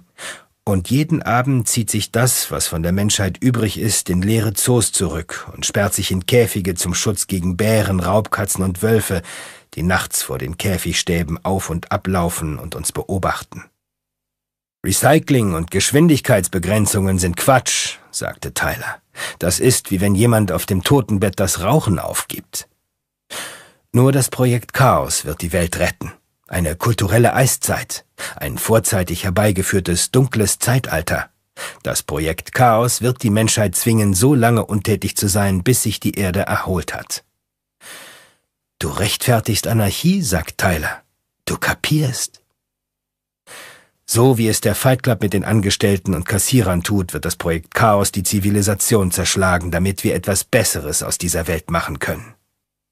Und jeden Abend zieht sich das, was von der Menschheit übrig ist, in leere Zoos zurück und sperrt sich in Käfige zum Schutz gegen Bären, Raubkatzen und Wölfe, die nachts vor den Käfigstäben auf und ablaufen und uns beobachten. Recycling und Geschwindigkeitsbegrenzungen sind Quatsch, sagte Tyler. Das ist, wie wenn jemand auf dem Totenbett das Rauchen aufgibt. Nur das Projekt Chaos wird die Welt retten. Eine kulturelle Eiszeit. Ein vorzeitig herbeigeführtes dunkles Zeitalter. Das Projekt Chaos wird die Menschheit zwingen, so lange untätig zu sein, bis sich die Erde erholt hat. Du rechtfertigst Anarchie, sagt Tyler. Du kapierst. So wie es der Fight Club mit den Angestellten und Kassierern tut, wird das Projekt Chaos die Zivilisation zerschlagen, damit wir etwas Besseres aus dieser Welt machen können.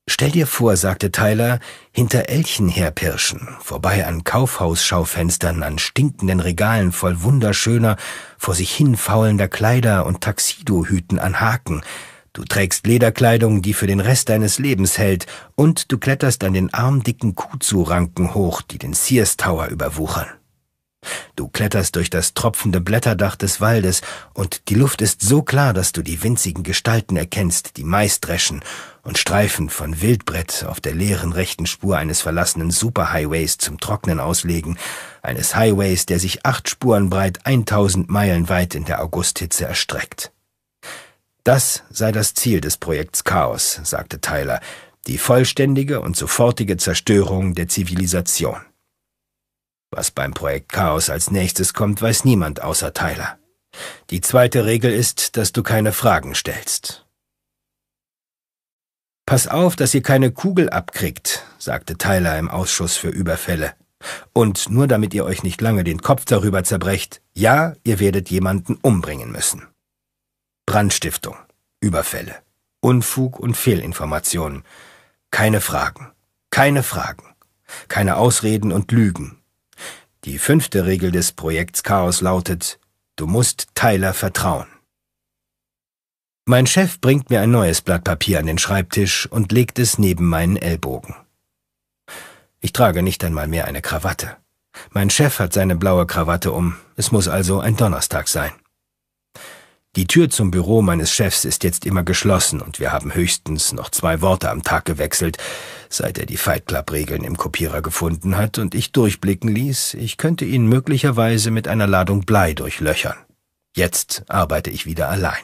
Stell dir vor, sagte Tyler, hinter Elchen herpirschen, vorbei an Kaufhausschaufenstern, an stinkenden Regalen voll wunderschöner, vor sich hin faulender Kleider und Taxidohüten an Haken. Du trägst Lederkleidung, die für den Rest deines Lebens hält, und du kletterst an den armdicken Kuzu-Ranken hoch, die den Sears Tower überwuchern. Du kletterst durch das tropfende Blätterdach des Waldes, und die Luft ist so klar, dass du die winzigen Gestalten erkennst, die Mais dreschen, und Streifen von Wildbrett auf der leeren rechten Spur eines verlassenen Superhighways zum Trocknen auslegen, eines Highways, der sich acht Spuren breit 1000 Meilen weit in der Augusthitze erstreckt. Das sei das Ziel des Projekts Chaos, sagte Tyler, die vollständige und sofortige Zerstörung der Zivilisation. Was beim Projekt Chaos als nächstes kommt, weiß niemand außer Tyler. Die zweite Regel ist, dass du keine Fragen stellst. Pass auf, dass ihr keine Kugel abkriegt, sagte Tyler im Ausschuss für Überfälle. Und nur damit ihr euch nicht lange den Kopf darüber zerbrecht, ja, ihr werdet jemanden umbringen müssen. Brandstiftung, Überfälle, Unfug und Fehlinformationen. Keine Fragen, keine Fragen, keine Ausreden und Lügen. Die fünfte Regel des Projekts Chaos lautet, du musst Tyler vertrauen. Mein Chef bringt mir ein neues Blatt Papier an den Schreibtisch und legt es neben meinen Ellbogen. Ich trage nicht einmal mehr eine Krawatte. Mein Chef hat seine blaue Krawatte um, es muss also ein Donnerstag sein. Die Tür zum Büro meines Chefs ist jetzt immer geschlossen und wir haben höchstens noch zwei Worte am Tag gewechselt, seit er die Fight Club-Regeln im Kopierer gefunden hat und ich durchblicken ließ, ich könnte ihn möglicherweise mit einer Ladung Blei durchlöchern. Jetzt arbeite ich wieder allein.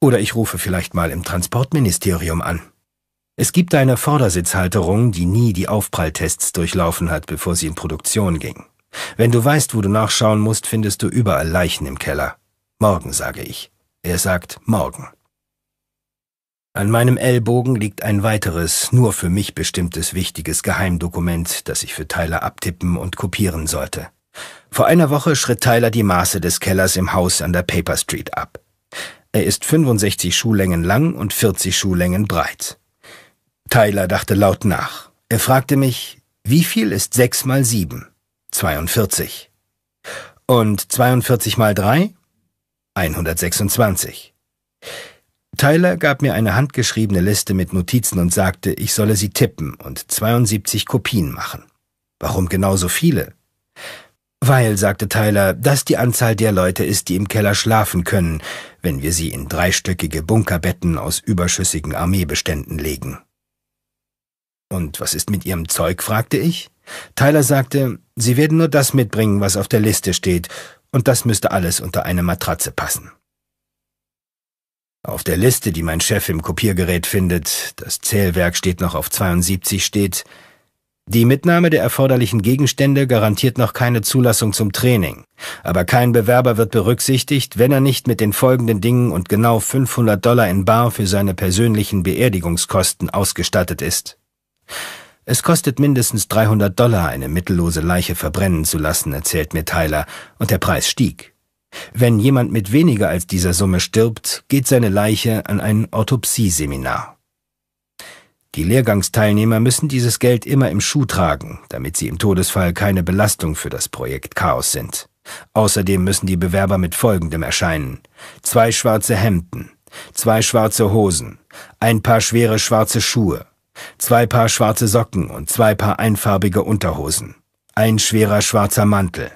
Oder ich rufe vielleicht mal im Transportministerium an. Es gibt eine Vordersitzhalterung, die nie die Aufpralltests durchlaufen hat, bevor sie in Produktion ging. Wenn du weißt, wo du nachschauen musst, findest du überall Leichen im Keller. Morgen, sage ich. Er sagt morgen. An meinem Ellbogen liegt ein weiteres, nur für mich bestimmtes wichtiges Geheimdokument, das ich für Tyler abtippen und kopieren sollte. Vor einer Woche schritt Tyler die Maße des Kellers im Haus an der Paper Street ab. Er ist 65 Schuhlängen lang und 40 Schuhlängen breit. Tyler dachte laut nach. Er fragte mich, wie viel ist 6 mal 7? 42. Und 42 mal 3? 126. Tyler gab mir eine handgeschriebene Liste mit Notizen und sagte, ich solle sie tippen und 72 Kopien machen. Warum genau so viele? Weil, sagte Tyler, das die Anzahl der Leute ist, die im Keller schlafen können, wenn wir sie in dreistöckige Bunkerbetten aus überschüssigen Armeebeständen legen. Und was ist mit Ihrem Zeug? fragte ich. Tyler sagte, Sie werden nur das mitbringen, was auf der Liste steht, und das müsste alles unter eine Matratze passen. Auf der Liste, die mein Chef im Kopiergerät findet, das Zählwerk steht noch auf 72, steht, die Mitnahme der erforderlichen Gegenstände garantiert noch keine Zulassung zum Training. Aber kein Bewerber wird berücksichtigt, wenn er nicht mit den folgenden Dingen und genau 500 Dollar in Bar für seine persönlichen Beerdigungskosten ausgestattet ist. Es kostet mindestens 300 Dollar, eine mittellose Leiche verbrennen zu lassen, erzählt mir Tyler, und der Preis stieg. Wenn jemand mit weniger als dieser Summe stirbt, geht seine Leiche an ein Autopsieseminar. Die Lehrgangsteilnehmer müssen dieses Geld immer im Schuh tragen, damit sie im Todesfall keine Belastung für das Projekt Chaos sind. Außerdem müssen die Bewerber mit Folgendem erscheinen. Zwei schwarze Hemden, zwei schwarze Hosen, ein paar schwere schwarze Schuhe, zwei Paar schwarze Socken und zwei Paar einfarbige Unterhosen, ein schwerer schwarzer Mantel.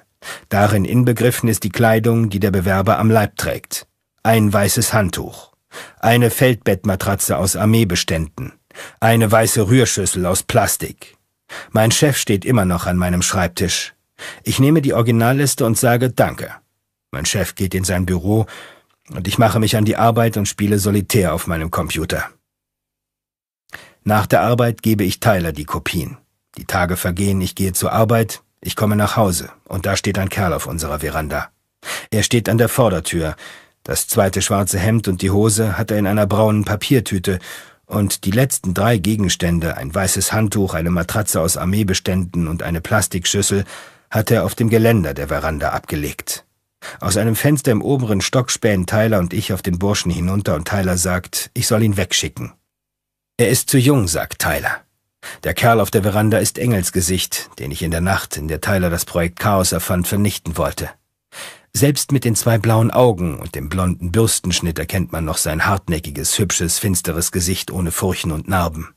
Darin inbegriffen ist die Kleidung, die der Bewerber am Leib trägt, ein weißes Handtuch, eine Feldbettmatratze aus Armeebeständen, eine weiße Rührschüssel aus Plastik. Mein Chef steht immer noch an meinem Schreibtisch. Ich nehme die Originalliste und sage Danke. Mein Chef geht in sein Büro und ich mache mich an die Arbeit und spiele solitär auf meinem Computer. Nach der Arbeit gebe ich Tyler die Kopien. Die Tage vergehen, ich gehe zur Arbeit, ich komme nach Hause und da steht ein Kerl auf unserer Veranda. Er steht an der Vordertür. Das zweite schwarze Hemd und die Hose hat er in einer braunen Papiertüte und die letzten drei Gegenstände, ein weißes Handtuch, eine Matratze aus Armeebeständen und eine Plastikschüssel, hat er auf dem Geländer der Veranda abgelegt. Aus einem Fenster im oberen Stock spähen Tyler und ich auf den Burschen hinunter und Tyler sagt, ich soll ihn wegschicken. Er ist zu jung, sagt Tyler. Der Kerl auf der Veranda ist Engelsgesicht, den ich in der Nacht, in der Tyler das Projekt Chaos erfand, vernichten wollte. Selbst mit den zwei blauen Augen und dem blonden Bürstenschnitt erkennt man noch sein hartnäckiges, hübsches, finsteres Gesicht ohne Furchen und Narben.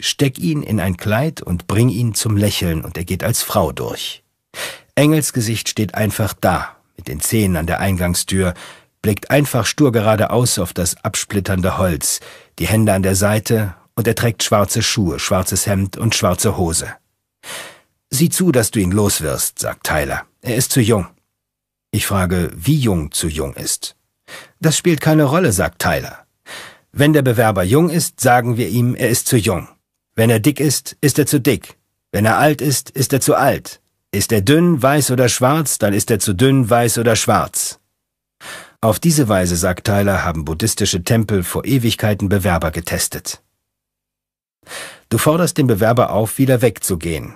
Steck ihn in ein Kleid und bring ihn zum Lächeln und er geht als Frau durch. Engels Gesicht steht einfach da, mit den Zähnen an der Eingangstür, blickt einfach stur geradeaus auf das absplitternde Holz, die Hände an der Seite und er trägt schwarze Schuhe, schwarzes Hemd und schwarze Hose. Sieh zu, dass du ihn loswirst, sagt Tyler. Er ist zu jung. Ich frage, wie jung zu jung ist. Das spielt keine Rolle, sagt Tyler. Wenn der Bewerber jung ist, sagen wir ihm, er ist zu jung. Wenn er dick ist, ist er zu dick. Wenn er alt ist, ist er zu alt. Ist er dünn, weiß oder schwarz, dann ist er zu dünn, weiß oder schwarz. Auf diese Weise, sagt Tyler, haben buddhistische Tempel vor Ewigkeiten Bewerber getestet. Du forderst den Bewerber auf, wieder wegzugehen,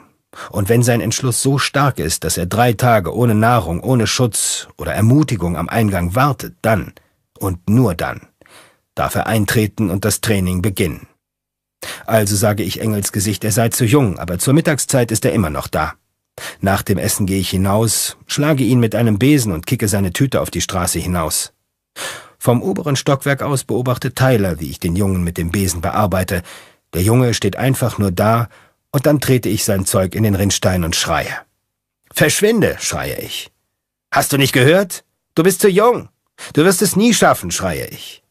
und wenn sein Entschluss so stark ist, dass er drei Tage ohne Nahrung, ohne Schutz oder Ermutigung am Eingang wartet, dann und nur dann darf er eintreten und das Training beginnen. Also sage ich Engelsgesicht, er sei zu jung, aber zur Mittagszeit ist er immer noch da. Nach dem Essen gehe ich hinaus, schlage ihn mit einem Besen und kicke seine Tüte auf die Straße hinaus. Vom oberen Stockwerk aus beobachtet Tyler, wie ich den Jungen mit dem Besen bearbeite. Der Junge steht einfach nur da und dann trete ich sein Zeug in den Rinnstein und schreie. Verschwinde, schreie ich. Hast du nicht gehört? Du bist zu jung. Du wirst es nie schaffen, schreie ich.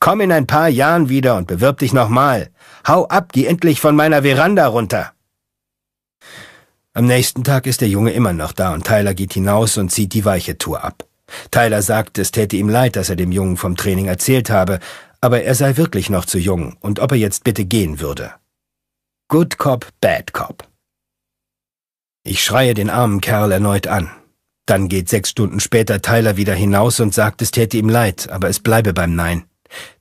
Komm in ein paar Jahren wieder und bewirb dich nochmal. Hau ab, geh endlich von meiner Veranda runter. Am nächsten Tag ist der Junge immer noch da und Tyler geht hinaus und zieht die weiche Tour ab. Tyler sagt, es täte ihm leid, dass er dem Jungen vom Training erzählt habe, aber er sei wirklich noch zu jung und ob er jetzt bitte gehen würde. Good Cop, Bad Cop. Ich schreie den armen Kerl erneut an. Dann geht sechs Stunden später Tyler wieder hinaus und sagt, es täte ihm leid, aber es bleibe beim Nein.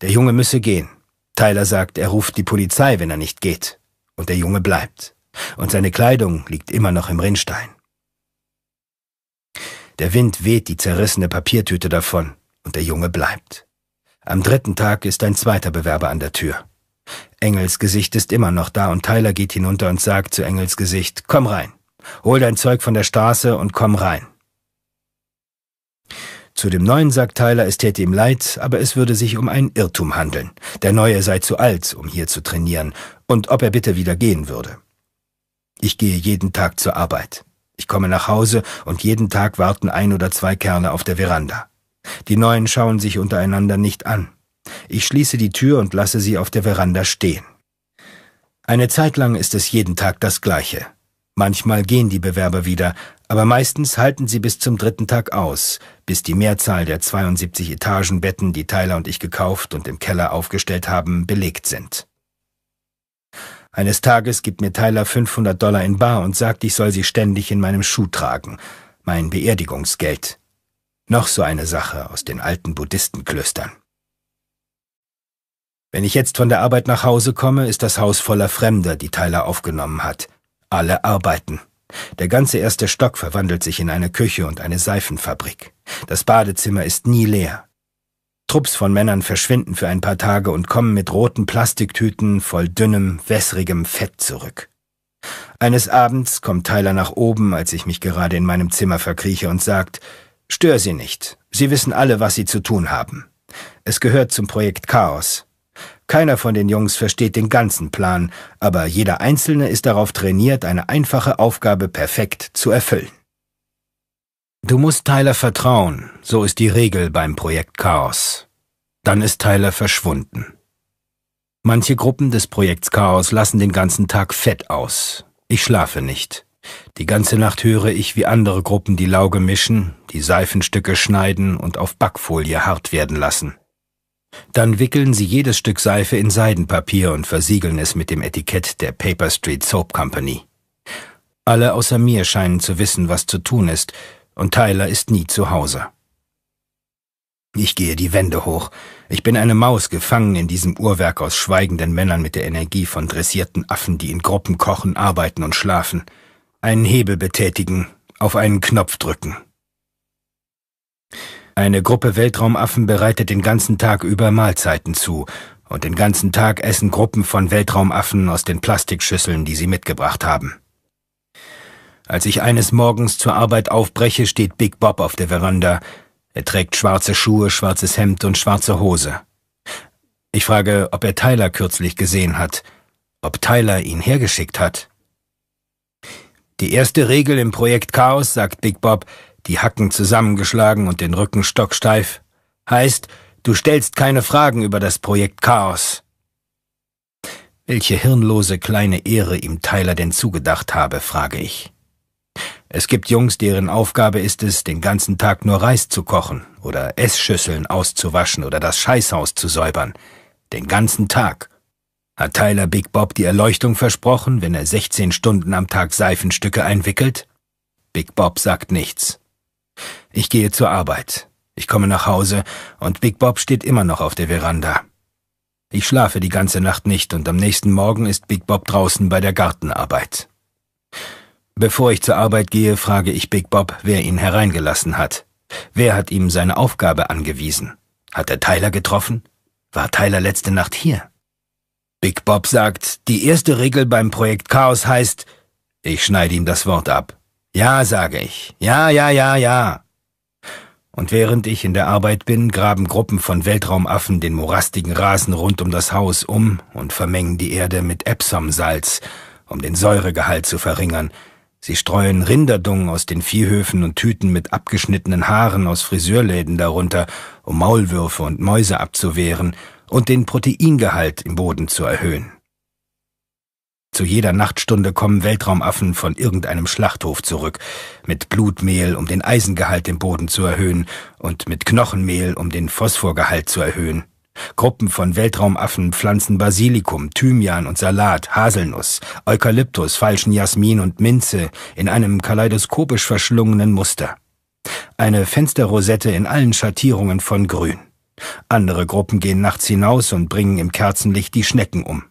Der Junge müsse gehen. Tyler sagt, er ruft die Polizei, wenn er nicht geht. Und der Junge bleibt. Und seine Kleidung liegt immer noch im Rinnstein. Der Wind weht die zerrissene Papiertüte davon und der Junge bleibt. Am dritten Tag ist ein zweiter Bewerber an der Tür. Engels Gesicht ist immer noch da und Tyler geht hinunter und sagt zu Engels Gesicht, komm rein. Hol dein Zeug von der Straße und komm rein. Zu dem Neuen sagt Tyler, es täte ihm leid, aber es würde sich um einen Irrtum handeln. Der Neue sei zu alt, um hier zu trainieren, und ob er bitte wieder gehen würde. Ich gehe jeden Tag zur Arbeit. Ich komme nach Hause und jeden Tag warten ein oder zwei Kerle auf der Veranda. Die Neuen schauen sich untereinander nicht an. Ich schließe die Tür und lasse sie auf der Veranda stehen. Eine Zeit lang ist es jeden Tag das Gleiche. Manchmal gehen die Bewerber wieder, aber meistens halten sie bis zum dritten Tag aus, bis die Mehrzahl der 72 Etagenbetten, die Tyler und ich gekauft und im Keller aufgestellt haben, belegt sind. Eines Tages gibt mir Tyler 500 Dollar in Bar und sagt, ich soll sie ständig in meinem Schuh tragen, mein Beerdigungsgeld. Noch so eine Sache aus den alten Buddhistenklöstern. Wenn ich jetzt von der Arbeit nach Hause komme, ist das Haus voller Fremder, die Tyler aufgenommen hat. Alle arbeiten. Der ganze erste Stock verwandelt sich in eine Küche und eine Seifenfabrik. Das Badezimmer ist nie leer. Trupps von Männern verschwinden für ein paar Tage und kommen mit roten Plastiktüten voll dünnem, wässrigem Fett zurück. Eines Abends kommt Tyler nach oben, als ich mich gerade in meinem Zimmer verkrieche und sagt, Stör Sie nicht. Sie wissen alle, was Sie zu tun haben. Es gehört zum Projekt Chaos. Keiner von den Jungs versteht den ganzen Plan, aber jeder Einzelne ist darauf trainiert, eine einfache Aufgabe perfekt zu erfüllen. Du musst Tyler vertrauen, so ist die Regel beim Projekt Chaos. Dann ist Tyler verschwunden. Manche Gruppen des Projekts Chaos lassen den ganzen Tag fett aus. Ich schlafe nicht. Die ganze Nacht höre ich, wie andere Gruppen die Lauge mischen, die Seifenstücke schneiden und auf Backfolie hart werden lassen. Dann wickeln sie jedes Stück Seife in Seidenpapier und versiegeln es mit dem Etikett der Paper Street Soap Company. Alle außer mir scheinen zu wissen, was zu tun ist, und Tyler ist nie zu Hause. Ich gehe die Wände hoch. Ich bin eine Maus, gefangen in diesem Uhrwerk aus schweigenden Männern mit der Energie von dressierten Affen, die in Gruppen kochen, arbeiten und schlafen. Einen Hebel betätigen, auf einen Knopf drücken. Eine Gruppe Weltraumaffen bereitet den ganzen Tag über Mahlzeiten zu. Und den ganzen Tag essen Gruppen von Weltraumaffen aus den Plastikschüsseln, die sie mitgebracht haben. Als ich eines Morgens zur Arbeit aufbreche, steht Big Bob auf der Veranda. Er trägt schwarze Schuhe, schwarzes Hemd und schwarze Hose. Ich frage, ob er Tyler kürzlich gesehen hat, ob Tyler ihn hergeschickt hat. Die erste Regel im Projekt Chaos, sagt Big Bob, die Hacken zusammengeschlagen und den Rücken stocksteif. Heißt, du stellst keine Fragen über das Projekt Chaos. Welche hirnlose kleine Ehre ihm Tyler denn zugedacht habe, frage ich. Es gibt Jungs, deren Aufgabe ist es, den ganzen Tag nur Reis zu kochen oder Essschüsseln auszuwaschen oder das Scheißhaus zu säubern. Den ganzen Tag. Hat Tyler Big Bob die Erleuchtung versprochen, wenn er 16 Stunden am Tag Seifenstücke einwickelt? Big Bob sagt nichts. Ich gehe zur Arbeit. Ich komme nach Hause und Big Bob steht immer noch auf der Veranda. Ich schlafe die ganze Nacht nicht und am nächsten Morgen ist Big Bob draußen bei der Gartenarbeit. Bevor ich zur Arbeit gehe, frage ich Big Bob, wer ihn hereingelassen hat. Wer hat ihm seine Aufgabe angewiesen? Hat er Tyler getroffen? War Tyler letzte Nacht hier? Big Bob sagt, die erste Regel beim Projekt Chaos heißt, ich schneide ihm das Wort ab. Ja, sage ich. Ja, ja, ja, ja. Und während ich in der Arbeit bin, graben Gruppen von Weltraumaffen den morastigen Rasen rund um das Haus um und vermengen die Erde mit Epsomsalz, um den Säuregehalt zu verringern. Sie streuen Rinderdung aus den Viehhöfen und Tüten mit abgeschnittenen Haaren aus Friseurläden darunter, um Maulwürfe und Mäuse abzuwehren und den Proteingehalt im Boden zu erhöhen. Zu jeder Nachtstunde kommen Weltraumaffen von irgendeinem Schlachthof zurück, mit Blutmehl, um den Eisengehalt im Boden zu erhöhen, und mit Knochenmehl, um den Phosphorgehalt zu erhöhen. Gruppen von Weltraumaffen pflanzen Basilikum, Thymian und Salat, Haselnuss, Eukalyptus, falschen Jasmin und Minze in einem kaleidoskopisch verschlungenen Muster. Eine Fensterrosette in allen Schattierungen von Grün. Andere Gruppen gehen nachts hinaus und bringen im Kerzenlicht die Schnecken um.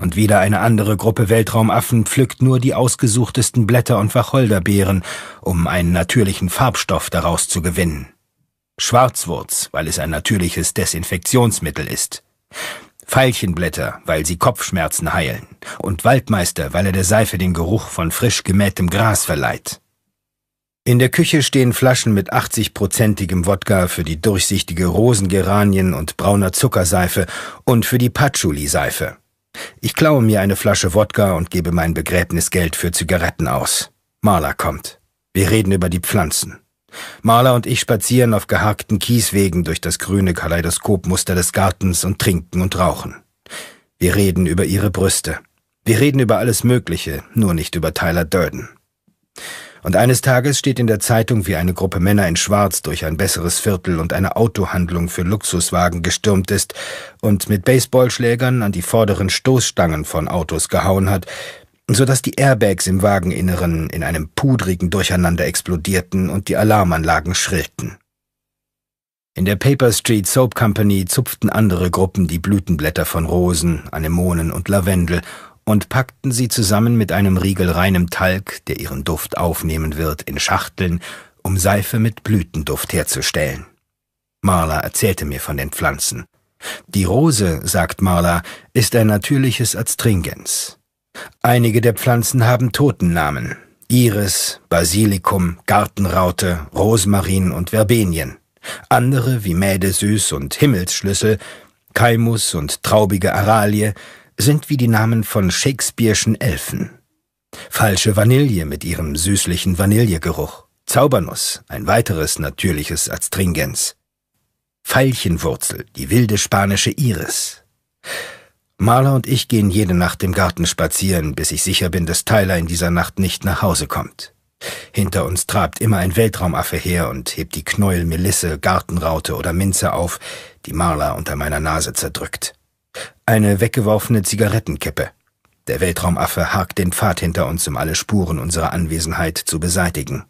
Und wieder eine andere Gruppe Weltraumaffen pflückt nur die ausgesuchtesten Blätter und Wacholderbeeren, um einen natürlichen Farbstoff daraus zu gewinnen. Schwarzwurz, weil es ein natürliches Desinfektionsmittel ist. Veilchenblätter, weil sie Kopfschmerzen heilen. Und Waldmeister, weil er der Seife den Geruch von frisch gemähtem Gras verleiht. In der Küche stehen Flaschen mit 80-prozentigem Wodka für die durchsichtige Rosengeranien und brauner Zuckerseife und für die Patchouli-Seife. Ich klaue mir eine Flasche Wodka und gebe mein Begräbnisgeld für Zigaretten aus. Marla kommt. Wir reden über die Pflanzen. Marla und ich spazieren auf geharkten Kieswegen durch das grüne Kaleidoskopmuster des Gartens und trinken und rauchen. Wir reden über ihre Brüste. Wir reden über alles Mögliche, nur nicht über Tyler Durden. Und eines Tages steht in der Zeitung, wie eine Gruppe Männer in Schwarz durch ein besseres Viertel und eine Autohandlung für Luxuswagen gestürmt ist und mit Baseballschlägern an die vorderen Stoßstangen von Autos gehauen hat, so dass die Airbags im Wageninneren in einem pudrigen Durcheinander explodierten und die Alarmanlagen schrillten. In der Paper Street Soap Company zupften andere Gruppen die Blütenblätter von Rosen, Anemonen und Lavendel und packten sie zusammen mit einem Riegel reinem Talg, der ihren Duft aufnehmen wird, in Schachteln, um Seife mit Blütenduft herzustellen. Marla erzählte mir von den Pflanzen. Die Rose, sagt Marla, ist ein natürliches Astringens. Einige der Pflanzen haben Totennamen. Iris, Basilikum, Gartenraute, Rosmarin und Verbenien. Andere wie Mädesüß und Himmelsschlüssel, Kaimus und traubige Aralie sind wie die Namen von Shakespeare'schen Elfen. Falsche Vanille mit ihrem süßlichen Vanillegeruch. Zaubernuss, ein weiteres natürliches Astringens. Veilchenwurzel, die wilde spanische Iris. Marla und ich gehen jede Nacht im Garten spazieren, bis ich sicher bin, dass Tyler in dieser Nacht nicht nach Hause kommt. Hinter uns trabt immer ein Weltraumaffe her und hebt die Knäuel Melisse, Gartenraute oder Minze auf, die Marla unter meiner Nase zerdrückt eine weggeworfene Zigarettenkippe. Der Weltraumaffe hakt den Pfad hinter uns, um alle Spuren unserer Anwesenheit zu beseitigen.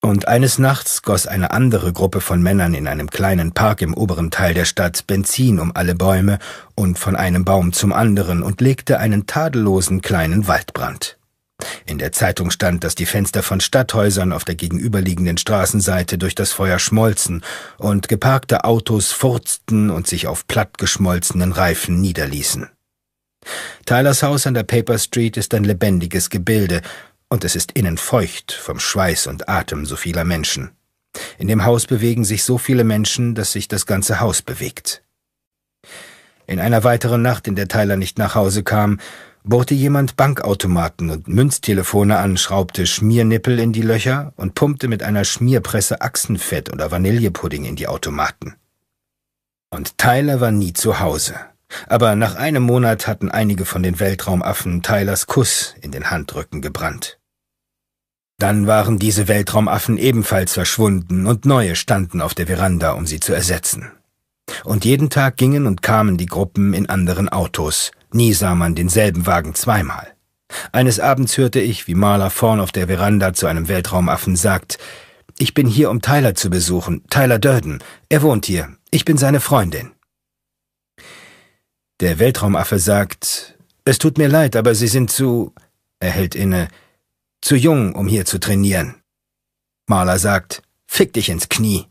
Und eines Nachts goss eine andere Gruppe von Männern in einem kleinen Park im oberen Teil der Stadt Benzin um alle Bäume und von einem Baum zum anderen und legte einen tadellosen kleinen Waldbrand. In der Zeitung stand, dass die Fenster von Stadthäusern auf der gegenüberliegenden Straßenseite durch das Feuer schmolzen und geparkte Autos furzten und sich auf plattgeschmolzenen Reifen niederließen. Tylers Haus an der Paper Street ist ein lebendiges Gebilde, und es ist innen feucht vom Schweiß und Atem so vieler Menschen. In dem Haus bewegen sich so viele Menschen, dass sich das ganze Haus bewegt. In einer weiteren Nacht, in der Tyler nicht nach Hause kam, bohrte jemand Bankautomaten und Münztelefone an, schraubte Schmiernippel in die Löcher und pumpte mit einer Schmierpresse Achsenfett oder Vanillepudding in die Automaten. Und Tyler war nie zu Hause. Aber nach einem Monat hatten einige von den Weltraumaffen Tylers Kuss in den Handrücken gebrannt. Dann waren diese Weltraumaffen ebenfalls verschwunden und neue standen auf der Veranda, um sie zu ersetzen. Und jeden Tag gingen und kamen die Gruppen in anderen Autos, Nie sah man denselben Wagen zweimal. Eines Abends hörte ich, wie Marla vorn auf der Veranda zu einem Weltraumaffen sagt, ich bin hier, um Tyler zu besuchen, Tyler Durden. Er wohnt hier. Ich bin seine Freundin. Der Weltraumaffe sagt, es tut mir leid, aber Sie sind zu, er hält inne, zu jung, um hier zu trainieren. Marla sagt, fick dich ins Knie.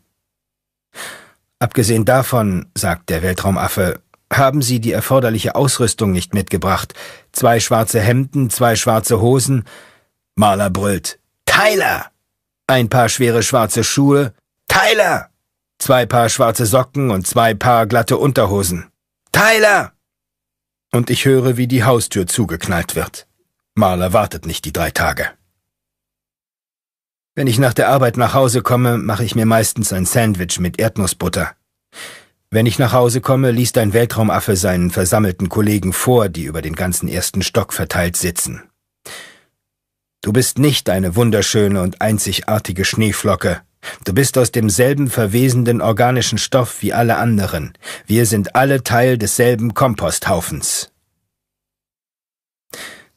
Abgesehen davon, sagt der Weltraumaffe, haben sie die erforderliche Ausrüstung nicht mitgebracht. Zwei schwarze Hemden, zwei schwarze Hosen. Maler brüllt. Tyler! Ein paar schwere schwarze Schuhe. Tyler! Zwei Paar schwarze Socken und zwei Paar glatte Unterhosen. Tyler! Und ich höre, wie die Haustür zugeknallt wird. Maler wartet nicht die drei Tage. Wenn ich nach der Arbeit nach Hause komme, mache ich mir meistens ein Sandwich mit Erdnussbutter. Wenn ich nach Hause komme, liest ein Weltraumaffe seinen versammelten Kollegen vor, die über den ganzen ersten Stock verteilt sitzen. Du bist nicht eine wunderschöne und einzigartige Schneeflocke. Du bist aus demselben verwesenden organischen Stoff wie alle anderen. Wir sind alle Teil desselben Komposthaufens.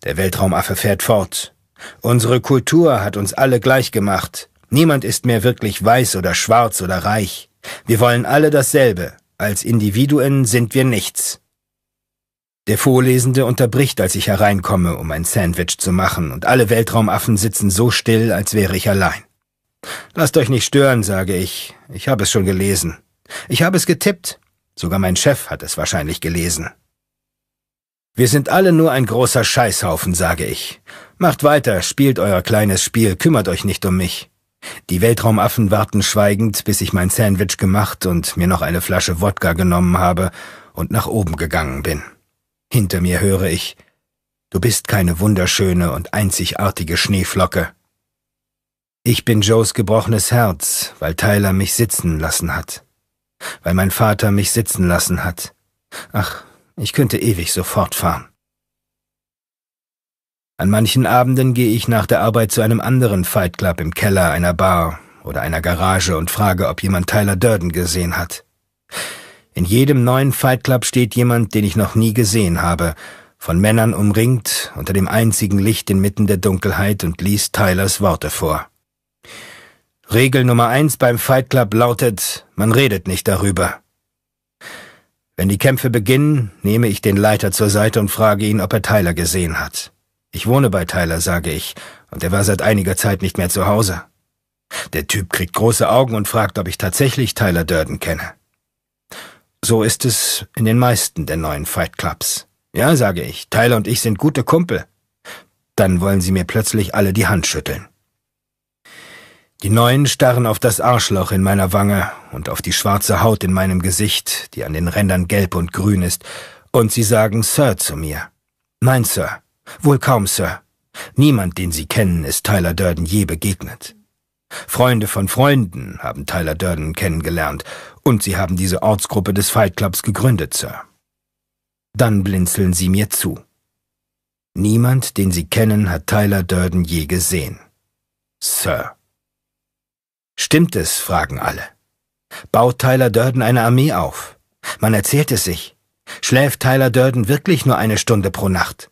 Der Weltraumaffe fährt fort. Unsere Kultur hat uns alle gleich gemacht. Niemand ist mehr wirklich weiß oder schwarz oder reich. Wir wollen alle dasselbe. Als Individuen sind wir nichts. Der Vorlesende unterbricht, als ich hereinkomme, um ein Sandwich zu machen, und alle Weltraumaffen sitzen so still, als wäre ich allein. Lasst euch nicht stören, sage ich. Ich habe es schon gelesen. Ich habe es getippt. Sogar mein Chef hat es wahrscheinlich gelesen. Wir sind alle nur ein großer Scheißhaufen, sage ich. Macht weiter, spielt euer kleines Spiel, kümmert euch nicht um mich. Die Weltraumaffen warten schweigend, bis ich mein Sandwich gemacht und mir noch eine Flasche Wodka genommen habe und nach oben gegangen bin. Hinter mir höre ich, Du bist keine wunderschöne und einzigartige Schneeflocke. Ich bin Joes gebrochenes Herz, weil Tyler mich sitzen lassen hat. Weil mein Vater mich sitzen lassen hat. Ach, ich könnte ewig so fortfahren. An manchen Abenden gehe ich nach der Arbeit zu einem anderen Fight Club im Keller einer Bar oder einer Garage und frage, ob jemand Tyler Durden gesehen hat. In jedem neuen Fight Club steht jemand, den ich noch nie gesehen habe, von Männern umringt, unter dem einzigen Licht inmitten der Dunkelheit und liest Tylers Worte vor. Regel Nummer eins beim Fight Club lautet, man redet nicht darüber. Wenn die Kämpfe beginnen, nehme ich den Leiter zur Seite und frage ihn, ob er Tyler gesehen hat. Ich wohne bei Tyler, sage ich, und er war seit einiger Zeit nicht mehr zu Hause. Der Typ kriegt große Augen und fragt, ob ich tatsächlich Tyler Durden kenne. So ist es in den meisten der neuen Fight Clubs. Ja, sage ich, Tyler und ich sind gute Kumpel. Dann wollen sie mir plötzlich alle die Hand schütteln. Die Neuen starren auf das Arschloch in meiner Wange und auf die schwarze Haut in meinem Gesicht, die an den Rändern gelb und grün ist, und sie sagen Sir zu mir. Nein, Sir, Wohl kaum, Sir. Niemand, den Sie kennen, ist Tyler Durden je begegnet. Freunde von Freunden haben Tyler Durden kennengelernt und sie haben diese Ortsgruppe des Fight Clubs gegründet, Sir. Dann blinzeln Sie mir zu. Niemand, den Sie kennen, hat Tyler Durden je gesehen. Sir. Stimmt es, fragen alle. Baut Tyler Durden eine Armee auf? Man erzählt es sich. Schläft Tyler Durden wirklich nur eine Stunde pro Nacht?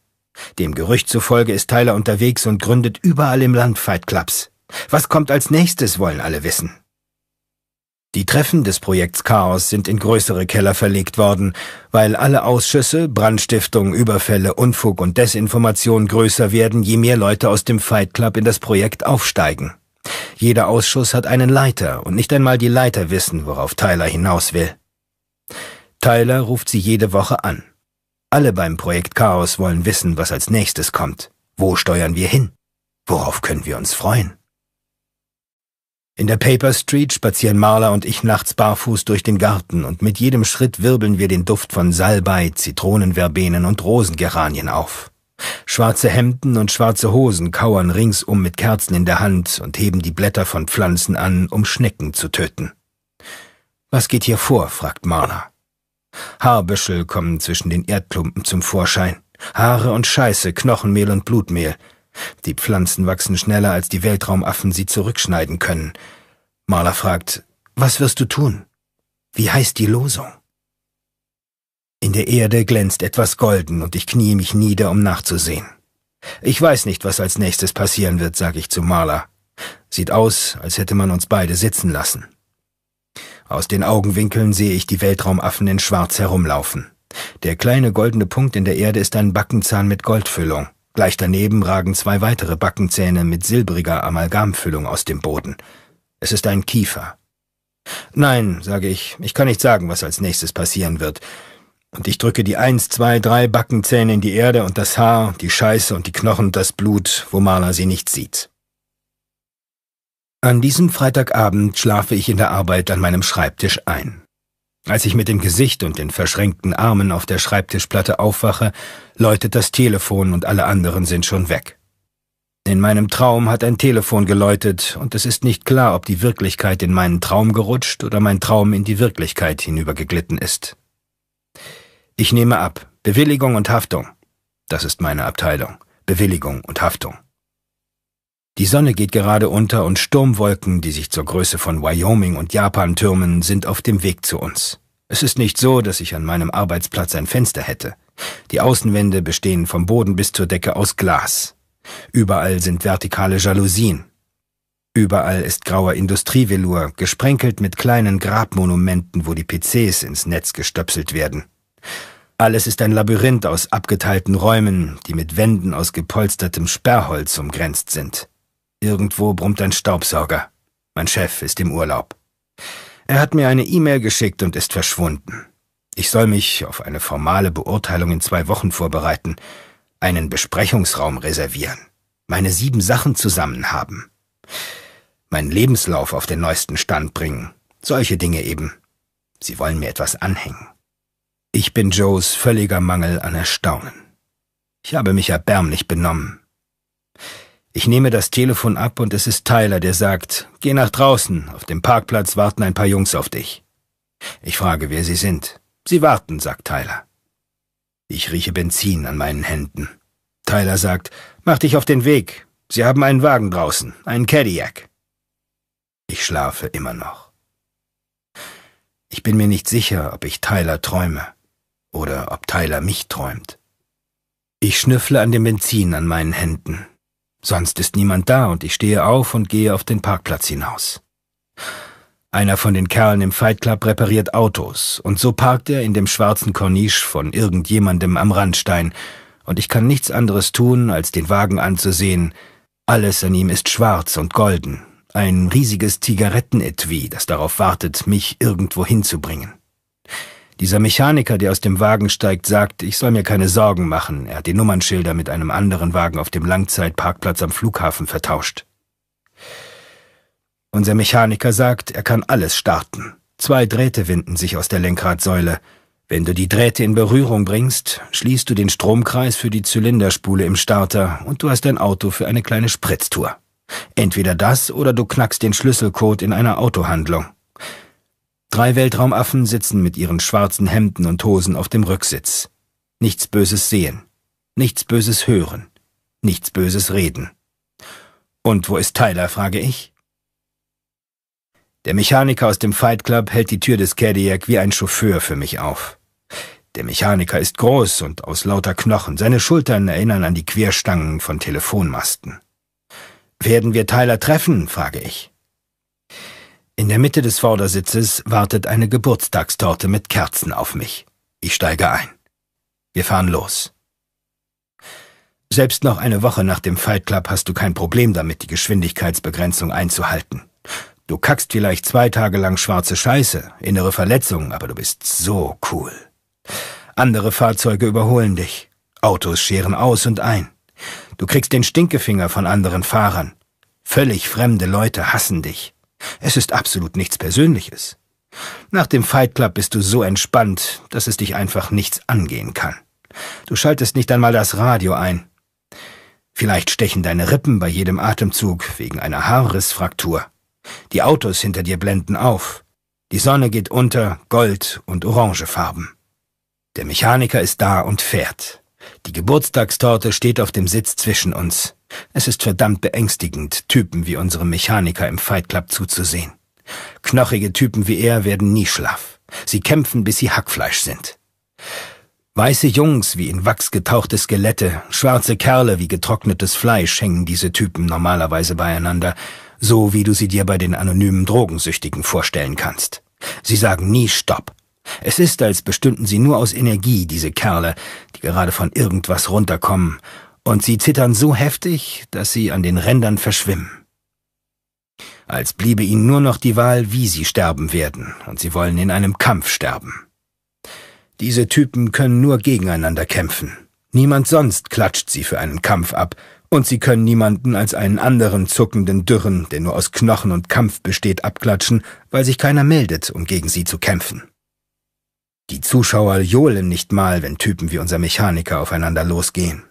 Dem Gerücht zufolge ist Tyler unterwegs und gründet überall im Land Fight Clubs. Was kommt als nächstes, wollen alle wissen. Die Treffen des Projekts Chaos sind in größere Keller verlegt worden, weil alle Ausschüsse, Brandstiftung, Überfälle, Unfug und Desinformation größer werden, je mehr Leute aus dem Fight Club in das Projekt aufsteigen. Jeder Ausschuss hat einen Leiter und nicht einmal die Leiter wissen, worauf Tyler hinaus will. Tyler ruft sie jede Woche an. Alle beim Projekt Chaos wollen wissen, was als nächstes kommt. Wo steuern wir hin? Worauf können wir uns freuen? In der Paper Street spazieren Marla und ich nachts barfuß durch den Garten und mit jedem Schritt wirbeln wir den Duft von Salbei, Zitronenverbenen und Rosengeranien auf. Schwarze Hemden und schwarze Hosen kauern ringsum mit Kerzen in der Hand und heben die Blätter von Pflanzen an, um Schnecken zu töten. Was geht hier vor? fragt Marla. Haarbüschel kommen zwischen den Erdklumpen zum Vorschein. Haare und Scheiße, Knochenmehl und Blutmehl. Die Pflanzen wachsen schneller, als die Weltraumaffen sie zurückschneiden können. Marler fragt, was wirst du tun? Wie heißt die Losung? In der Erde glänzt etwas golden und ich knie mich nieder, um nachzusehen. Ich weiß nicht, was als nächstes passieren wird, sage ich zu Marla. Sieht aus, als hätte man uns beide sitzen lassen. Aus den Augenwinkeln sehe ich die Weltraumaffen in Schwarz herumlaufen. Der kleine goldene Punkt in der Erde ist ein Backenzahn mit Goldfüllung. Gleich daneben ragen zwei weitere Backenzähne mit silbriger Amalgamfüllung aus dem Boden. Es ist ein Kiefer. Nein, sage ich, ich kann nicht sagen, was als nächstes passieren wird. Und ich drücke die eins, zwei, drei Backenzähne in die Erde und das Haar, die Scheiße und die Knochen, und das Blut, wo Marla sie nicht sieht. An diesem Freitagabend schlafe ich in der Arbeit an meinem Schreibtisch ein. Als ich mit dem Gesicht und den verschränkten Armen auf der Schreibtischplatte aufwache, läutet das Telefon und alle anderen sind schon weg. In meinem Traum hat ein Telefon geläutet und es ist nicht klar, ob die Wirklichkeit in meinen Traum gerutscht oder mein Traum in die Wirklichkeit hinübergeglitten ist. Ich nehme ab. Bewilligung und Haftung. Das ist meine Abteilung. Bewilligung und Haftung. Die Sonne geht gerade unter und Sturmwolken, die sich zur Größe von Wyoming und Japan türmen, sind auf dem Weg zu uns. Es ist nicht so, dass ich an meinem Arbeitsplatz ein Fenster hätte. Die Außenwände bestehen vom Boden bis zur Decke aus Glas. Überall sind vertikale Jalousien. Überall ist grauer Industrievelur, gesprenkelt mit kleinen Grabmonumenten, wo die PCs ins Netz gestöpselt werden. Alles ist ein Labyrinth aus abgeteilten Räumen, die mit Wänden aus gepolstertem Sperrholz umgrenzt sind. Irgendwo brummt ein Staubsauger. Mein Chef ist im Urlaub. Er hat mir eine E-Mail geschickt und ist verschwunden. Ich soll mich auf eine formale Beurteilung in zwei Wochen vorbereiten, einen Besprechungsraum reservieren, meine sieben Sachen zusammen haben, meinen Lebenslauf auf den neuesten Stand bringen, solche Dinge eben. Sie wollen mir etwas anhängen. Ich bin Joes völliger Mangel an Erstaunen. Ich habe mich erbärmlich benommen, ich nehme das Telefon ab und es ist Tyler, der sagt, geh nach draußen, auf dem Parkplatz warten ein paar Jungs auf dich. Ich frage, wer sie sind. Sie warten, sagt Tyler. Ich rieche Benzin an meinen Händen. Tyler sagt, mach dich auf den Weg. Sie haben einen Wagen draußen, einen Cadillac. Ich schlafe immer noch. Ich bin mir nicht sicher, ob ich Tyler träume oder ob Tyler mich träumt. Ich schnüffle an dem Benzin an meinen Händen. Sonst ist niemand da und ich stehe auf und gehe auf den Parkplatz hinaus. Einer von den Kerlen im Fight Club repariert Autos und so parkt er in dem schwarzen Corniche von irgendjemandem am Randstein und ich kann nichts anderes tun, als den Wagen anzusehen. Alles an ihm ist schwarz und golden. Ein riesiges Zigarettenetui, das darauf wartet, mich irgendwo hinzubringen. Dieser Mechaniker, der aus dem Wagen steigt, sagt, ich soll mir keine Sorgen machen. Er hat die Nummernschilder mit einem anderen Wagen auf dem Langzeitparkplatz am Flughafen vertauscht. Unser Mechaniker sagt, er kann alles starten. Zwei Drähte winden sich aus der Lenkradsäule. Wenn du die Drähte in Berührung bringst, schließt du den Stromkreis für die Zylinderspule im Starter und du hast dein Auto für eine kleine Spritztour. Entweder das oder du knackst den Schlüsselcode in einer Autohandlung. Drei Weltraumaffen sitzen mit ihren schwarzen Hemden und Hosen auf dem Rücksitz. Nichts Böses sehen, nichts Böses hören, nichts Böses reden. Und wo ist Tyler, frage ich. Der Mechaniker aus dem Fight Club hält die Tür des Cadillac wie ein Chauffeur für mich auf. Der Mechaniker ist groß und aus lauter Knochen. Seine Schultern erinnern an die Querstangen von Telefonmasten. Werden wir Tyler treffen? frage ich. In der Mitte des Vordersitzes wartet eine Geburtstagstorte mit Kerzen auf mich. Ich steige ein. Wir fahren los. Selbst noch eine Woche nach dem Fight Club hast du kein Problem damit, die Geschwindigkeitsbegrenzung einzuhalten. Du kackst vielleicht zwei Tage lang schwarze Scheiße, innere Verletzungen, aber du bist so cool. Andere Fahrzeuge überholen dich. Autos scheren aus und ein. Du kriegst den Stinkefinger von anderen Fahrern. Völlig fremde Leute hassen dich. Es ist absolut nichts Persönliches. Nach dem Fight Club bist du so entspannt, dass es dich einfach nichts angehen kann. Du schaltest nicht einmal das Radio ein. Vielleicht stechen deine Rippen bei jedem Atemzug wegen einer Haarrissfraktur. Die Autos hinter dir blenden auf. Die Sonne geht unter, Gold und Orangefarben. Der Mechaniker ist da und fährt. Die Geburtstagstorte steht auf dem Sitz zwischen uns. Es ist verdammt beängstigend, Typen wie unserem Mechaniker im Fight Club zuzusehen. Knochige Typen wie er werden nie schlaff. Sie kämpfen, bis sie Hackfleisch sind. Weiße Jungs wie in Wachs getauchte Skelette, schwarze Kerle wie getrocknetes Fleisch hängen diese Typen normalerweise beieinander, so wie du sie dir bei den anonymen Drogensüchtigen vorstellen kannst. Sie sagen nie Stopp. Es ist, als bestünden sie nur aus Energie, diese Kerle, die gerade von irgendwas runterkommen und sie zittern so heftig, dass sie an den Rändern verschwimmen. Als bliebe ihnen nur noch die Wahl, wie sie sterben werden, und sie wollen in einem Kampf sterben. Diese Typen können nur gegeneinander kämpfen. Niemand sonst klatscht sie für einen Kampf ab, und sie können niemanden als einen anderen zuckenden Dürren, der nur aus Knochen und Kampf besteht, abklatschen, weil sich keiner meldet, um gegen sie zu kämpfen. Die Zuschauer johlen nicht mal, wenn Typen wie unser Mechaniker aufeinander losgehen.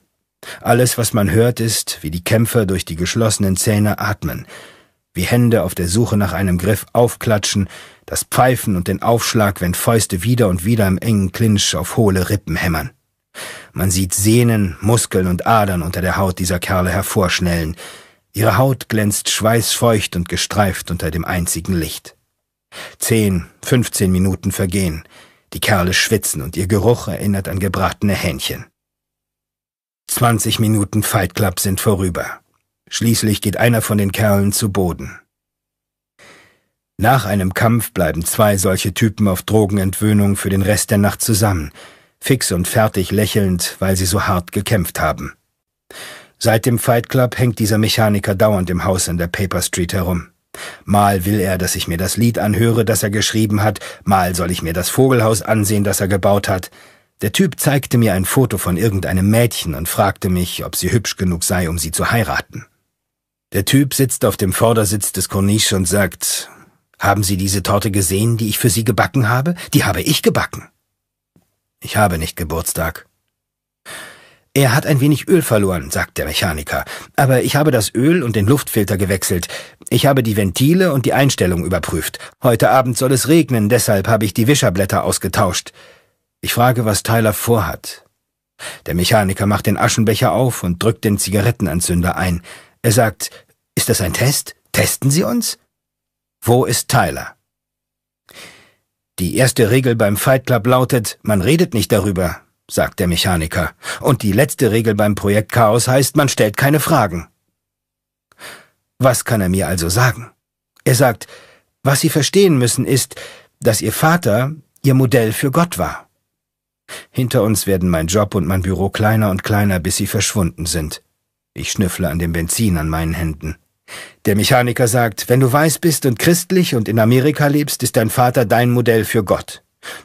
Alles, was man hört, ist, wie die Kämpfer durch die geschlossenen Zähne atmen, wie Hände auf der Suche nach einem Griff aufklatschen, das Pfeifen und den Aufschlag, wenn Fäuste wieder und wieder im engen Clinch auf hohle Rippen hämmern. Man sieht Sehnen, Muskeln und Adern unter der Haut dieser Kerle hervorschnellen. Ihre Haut glänzt schweißfeucht und gestreift unter dem einzigen Licht. Zehn, fünfzehn Minuten vergehen. Die Kerle schwitzen und ihr Geruch erinnert an gebratene Hähnchen. 20 Minuten Fight Club sind vorüber. Schließlich geht einer von den Kerlen zu Boden. Nach einem Kampf bleiben zwei solche Typen auf Drogenentwöhnung für den Rest der Nacht zusammen, fix und fertig lächelnd, weil sie so hart gekämpft haben. Seit dem Fight Club hängt dieser Mechaniker dauernd im Haus in der Paper Street herum. Mal will er, dass ich mir das Lied anhöre, das er geschrieben hat, mal soll ich mir das Vogelhaus ansehen, das er gebaut hat, der Typ zeigte mir ein Foto von irgendeinem Mädchen und fragte mich, ob sie hübsch genug sei, um sie zu heiraten. Der Typ sitzt auf dem Vordersitz des Corniche und sagt, haben Sie diese Torte gesehen, die ich für Sie gebacken habe? Die habe ich gebacken. Ich habe nicht Geburtstag. Er hat ein wenig Öl verloren, sagt der Mechaniker, aber ich habe das Öl und den Luftfilter gewechselt. Ich habe die Ventile und die Einstellung überprüft. Heute Abend soll es regnen, deshalb habe ich die Wischerblätter ausgetauscht. Ich frage, was Tyler vorhat. Der Mechaniker macht den Aschenbecher auf und drückt den Zigarettenanzünder ein. Er sagt, ist das ein Test? Testen Sie uns? Wo ist Tyler? Die erste Regel beim Fight Club lautet, man redet nicht darüber, sagt der Mechaniker. Und die letzte Regel beim Projekt Chaos heißt, man stellt keine Fragen. Was kann er mir also sagen? Er sagt, was Sie verstehen müssen ist, dass Ihr Vater Ihr Modell für Gott war. Hinter uns werden mein Job und mein Büro kleiner und kleiner, bis sie verschwunden sind. Ich schnüffle an dem Benzin an meinen Händen. Der Mechaniker sagt, wenn du weiß bist und christlich und in Amerika lebst, ist dein Vater dein Modell für Gott.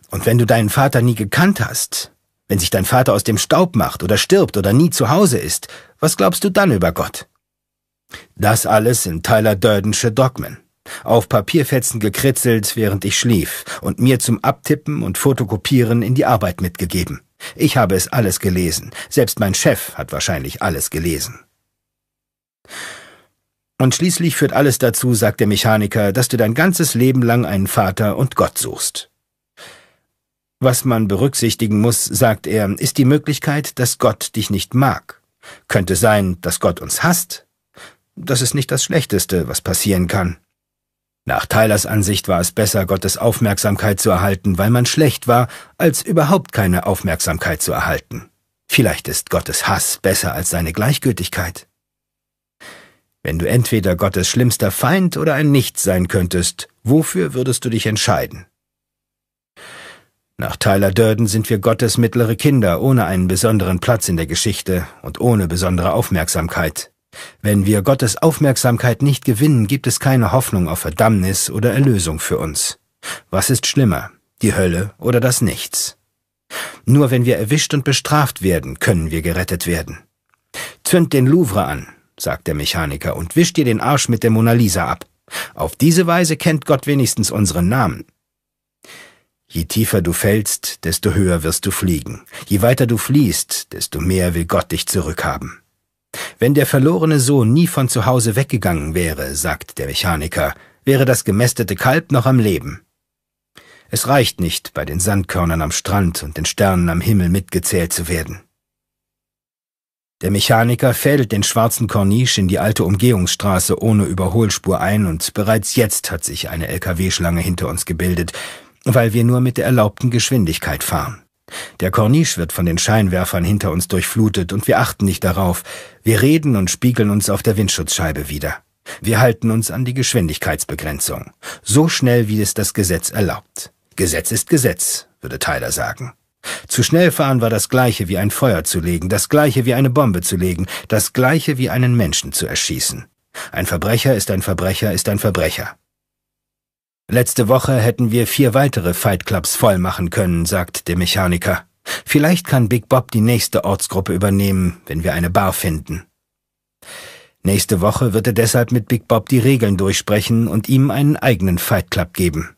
Und wenn du deinen Vater nie gekannt hast, wenn sich dein Vater aus dem Staub macht oder stirbt oder nie zu Hause ist, was glaubst du dann über Gott? Das alles sind Tyler Durdensche Dogmen auf Papierfetzen gekritzelt, während ich schlief und mir zum Abtippen und Fotokopieren in die Arbeit mitgegeben. Ich habe es alles gelesen. Selbst mein Chef hat wahrscheinlich alles gelesen. Und schließlich führt alles dazu, sagt der Mechaniker, dass du dein ganzes Leben lang einen Vater und Gott suchst. Was man berücksichtigen muss, sagt er, ist die Möglichkeit, dass Gott dich nicht mag. Könnte sein, dass Gott uns hasst. Das ist nicht das Schlechteste, was passieren kann. Nach Tylers Ansicht war es besser, Gottes Aufmerksamkeit zu erhalten, weil man schlecht war, als überhaupt keine Aufmerksamkeit zu erhalten. Vielleicht ist Gottes Hass besser als seine Gleichgültigkeit. Wenn du entweder Gottes schlimmster Feind oder ein Nichts sein könntest, wofür würdest du dich entscheiden? Nach Tyler Durden sind wir Gottes mittlere Kinder ohne einen besonderen Platz in der Geschichte und ohne besondere Aufmerksamkeit. Wenn wir Gottes Aufmerksamkeit nicht gewinnen, gibt es keine Hoffnung auf Verdammnis oder Erlösung für uns. Was ist schlimmer, die Hölle oder das Nichts? Nur wenn wir erwischt und bestraft werden, können wir gerettet werden. Zünd den Louvre an, sagt der Mechaniker, und wisch dir den Arsch mit der Mona Lisa ab. Auf diese Weise kennt Gott wenigstens unseren Namen. Je tiefer du fällst, desto höher wirst du fliegen. Je weiter du fliehst, desto mehr will Gott dich zurückhaben. Wenn der verlorene Sohn nie von zu Hause weggegangen wäre, sagt der Mechaniker, wäre das gemästete Kalb noch am Leben. Es reicht nicht, bei den Sandkörnern am Strand und den Sternen am Himmel mitgezählt zu werden. Der Mechaniker fädelt den schwarzen Corniche in die alte Umgehungsstraße ohne Überholspur ein und bereits jetzt hat sich eine LKW-Schlange hinter uns gebildet, weil wir nur mit der erlaubten Geschwindigkeit fahren. Der Kornisch wird von den Scheinwerfern hinter uns durchflutet und wir achten nicht darauf. Wir reden und spiegeln uns auf der Windschutzscheibe wieder. Wir halten uns an die Geschwindigkeitsbegrenzung. So schnell, wie es das Gesetz erlaubt. Gesetz ist Gesetz, würde Tyler sagen. Zu schnell fahren war das gleiche wie ein Feuer zu legen, das gleiche wie eine Bombe zu legen, das gleiche wie einen Menschen zu erschießen. Ein Verbrecher ist ein Verbrecher ist ein Verbrecher. Letzte Woche hätten wir vier weitere Fight Clubs voll machen können, sagt der Mechaniker. Vielleicht kann Big Bob die nächste Ortsgruppe übernehmen, wenn wir eine Bar finden. Nächste Woche wird er deshalb mit Big Bob die Regeln durchsprechen und ihm einen eigenen Fight Club geben.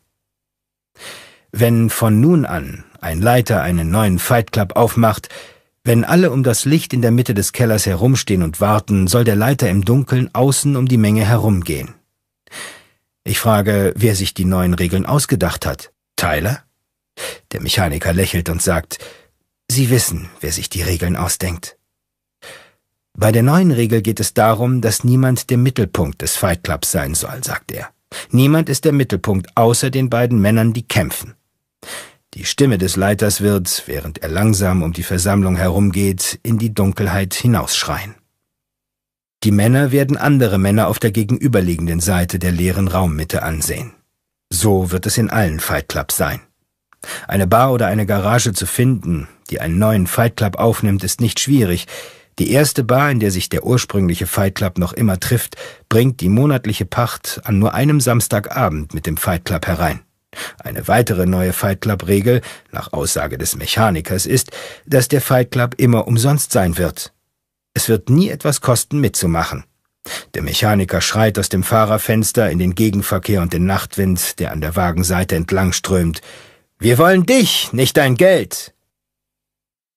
Wenn von nun an ein Leiter einen neuen Fight Club aufmacht, wenn alle um das Licht in der Mitte des Kellers herumstehen und warten, soll der Leiter im Dunkeln außen um die Menge herumgehen. Ich frage, wer sich die neuen Regeln ausgedacht hat. Tyler? Der Mechaniker lächelt und sagt, Sie wissen, wer sich die Regeln ausdenkt. Bei der neuen Regel geht es darum, dass niemand der Mittelpunkt des Fight Clubs sein soll, sagt er. Niemand ist der Mittelpunkt außer den beiden Männern, die kämpfen. Die Stimme des Leiters wird, während er langsam um die Versammlung herumgeht, in die Dunkelheit hinausschreien. Die Männer werden andere Männer auf der gegenüberliegenden Seite der leeren Raummitte ansehen. So wird es in allen Fight Clubs sein. Eine Bar oder eine Garage zu finden, die einen neuen Fight Club aufnimmt, ist nicht schwierig. Die erste Bar, in der sich der ursprüngliche Fight Club noch immer trifft, bringt die monatliche Pacht an nur einem Samstagabend mit dem Fight Club herein. Eine weitere neue Fight Club-Regel, nach Aussage des Mechanikers, ist, dass der Fight Club immer umsonst sein wird. Es wird nie etwas kosten, mitzumachen. Der Mechaniker schreit aus dem Fahrerfenster in den Gegenverkehr und den Nachtwind, der an der Wagenseite entlangströmt. Wir wollen dich, nicht dein Geld!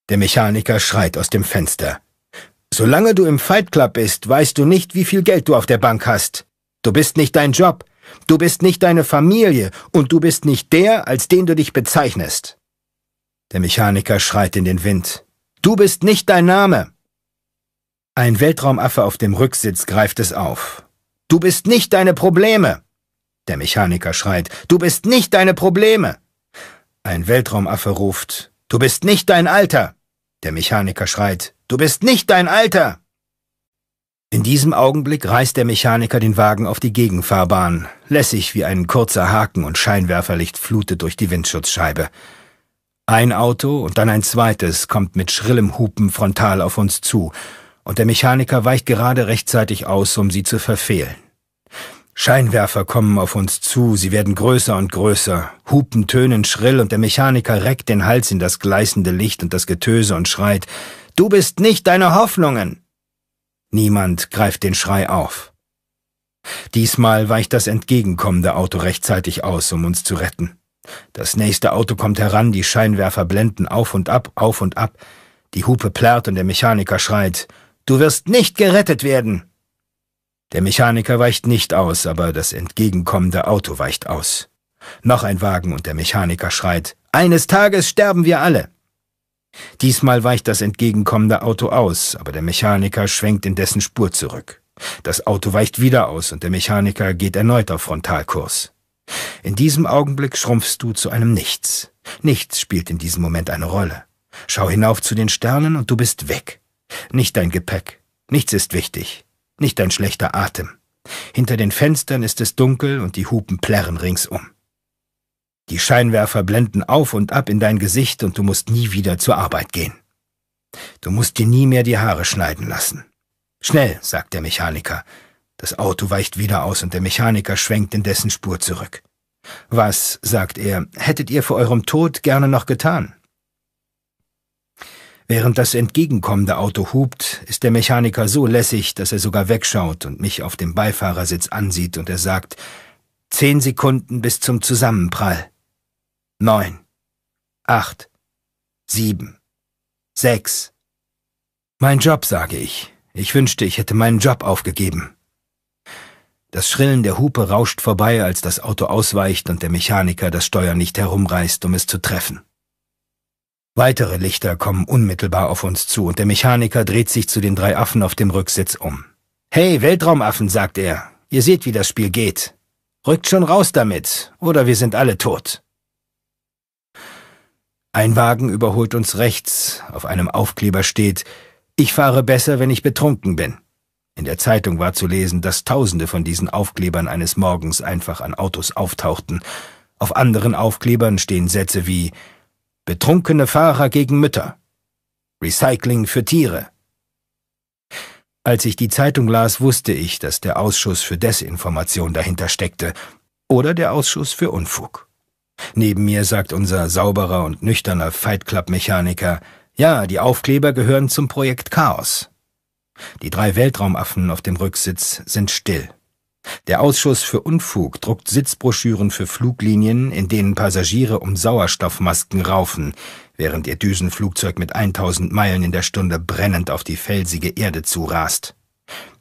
Der Mechaniker schreit aus dem Fenster. Solange du im Fight Club bist, weißt du nicht, wie viel Geld du auf der Bank hast. Du bist nicht dein Job, du bist nicht deine Familie und du bist nicht der, als den du dich bezeichnest. Der Mechaniker schreit in den Wind. Du bist nicht dein Name. Ein Weltraumaffe auf dem Rücksitz greift es auf. Du bist nicht deine Probleme! Der Mechaniker schreit, du bist nicht deine Probleme! Ein Weltraumaffe ruft, du bist nicht dein Alter! Der Mechaniker schreit, du bist nicht dein Alter! In diesem Augenblick reißt der Mechaniker den Wagen auf die Gegenfahrbahn, lässig wie ein kurzer Haken und Scheinwerferlicht flutet durch die Windschutzscheibe. Ein Auto und dann ein zweites kommt mit schrillem Hupen frontal auf uns zu, und der Mechaniker weicht gerade rechtzeitig aus, um sie zu verfehlen. Scheinwerfer kommen auf uns zu, sie werden größer und größer, hupen, tönen schrill und der Mechaniker reckt den Hals in das gleißende Licht und das Getöse und schreit, Du bist nicht deine Hoffnungen! Niemand greift den Schrei auf. Diesmal weicht das entgegenkommende Auto rechtzeitig aus, um uns zu retten. Das nächste Auto kommt heran, die Scheinwerfer blenden auf und ab, auf und ab, die Hupe plärrt und der Mechaniker schreit, Du wirst nicht gerettet werden! Der Mechaniker weicht nicht aus, aber das entgegenkommende Auto weicht aus. Noch ein Wagen und der Mechaniker schreit, Eines Tages sterben wir alle! Diesmal weicht das entgegenkommende Auto aus, aber der Mechaniker schwenkt in dessen Spur zurück. Das Auto weicht wieder aus und der Mechaniker geht erneut auf Frontalkurs. In diesem Augenblick schrumpfst du zu einem Nichts. Nichts spielt in diesem Moment eine Rolle. Schau hinauf zu den Sternen und du bist weg. Nicht dein Gepäck. Nichts ist wichtig. Nicht dein schlechter Atem. Hinter den Fenstern ist es dunkel und die Hupen plärren ringsum. Die Scheinwerfer blenden auf und ab in dein Gesicht und du musst nie wieder zur Arbeit gehen. Du musst dir nie mehr die Haare schneiden lassen. Schnell, sagt der Mechaniker. Das Auto weicht wieder aus und der Mechaniker schwenkt in dessen Spur zurück. Was, sagt er, hättet ihr vor eurem Tod gerne noch getan? Während das entgegenkommende Auto hupt, ist der Mechaniker so lässig, dass er sogar wegschaut und mich auf dem Beifahrersitz ansieht und er sagt, zehn Sekunden bis zum Zusammenprall. Neun, acht, sieben, sechs. Mein Job, sage ich. Ich wünschte, ich hätte meinen Job aufgegeben. Das Schrillen der Hupe rauscht vorbei, als das Auto ausweicht und der Mechaniker das Steuer nicht herumreißt, um es zu treffen. Weitere Lichter kommen unmittelbar auf uns zu und der Mechaniker dreht sich zu den drei Affen auf dem Rücksitz um. Hey, Weltraumaffen, sagt er. Ihr seht, wie das Spiel geht. Rückt schon raus damit, oder wir sind alle tot. Ein Wagen überholt uns rechts, auf einem Aufkleber steht, ich fahre besser, wenn ich betrunken bin. In der Zeitung war zu lesen, dass Tausende von diesen Aufklebern eines Morgens einfach an Autos auftauchten. Auf anderen Aufklebern stehen Sätze wie Betrunkene Fahrer gegen Mütter. Recycling für Tiere. Als ich die Zeitung las, wusste ich, dass der Ausschuss für Desinformation dahinter steckte oder der Ausschuss für Unfug. Neben mir sagt unser sauberer und nüchterner Fight Club Mechaniker, ja, die Aufkleber gehören zum Projekt Chaos. Die drei Weltraumaffen auf dem Rücksitz sind still. Der Ausschuss für Unfug druckt Sitzbroschüren für Fluglinien, in denen Passagiere um Sauerstoffmasken raufen, während ihr Düsenflugzeug mit 1000 Meilen in der Stunde brennend auf die felsige Erde zurast.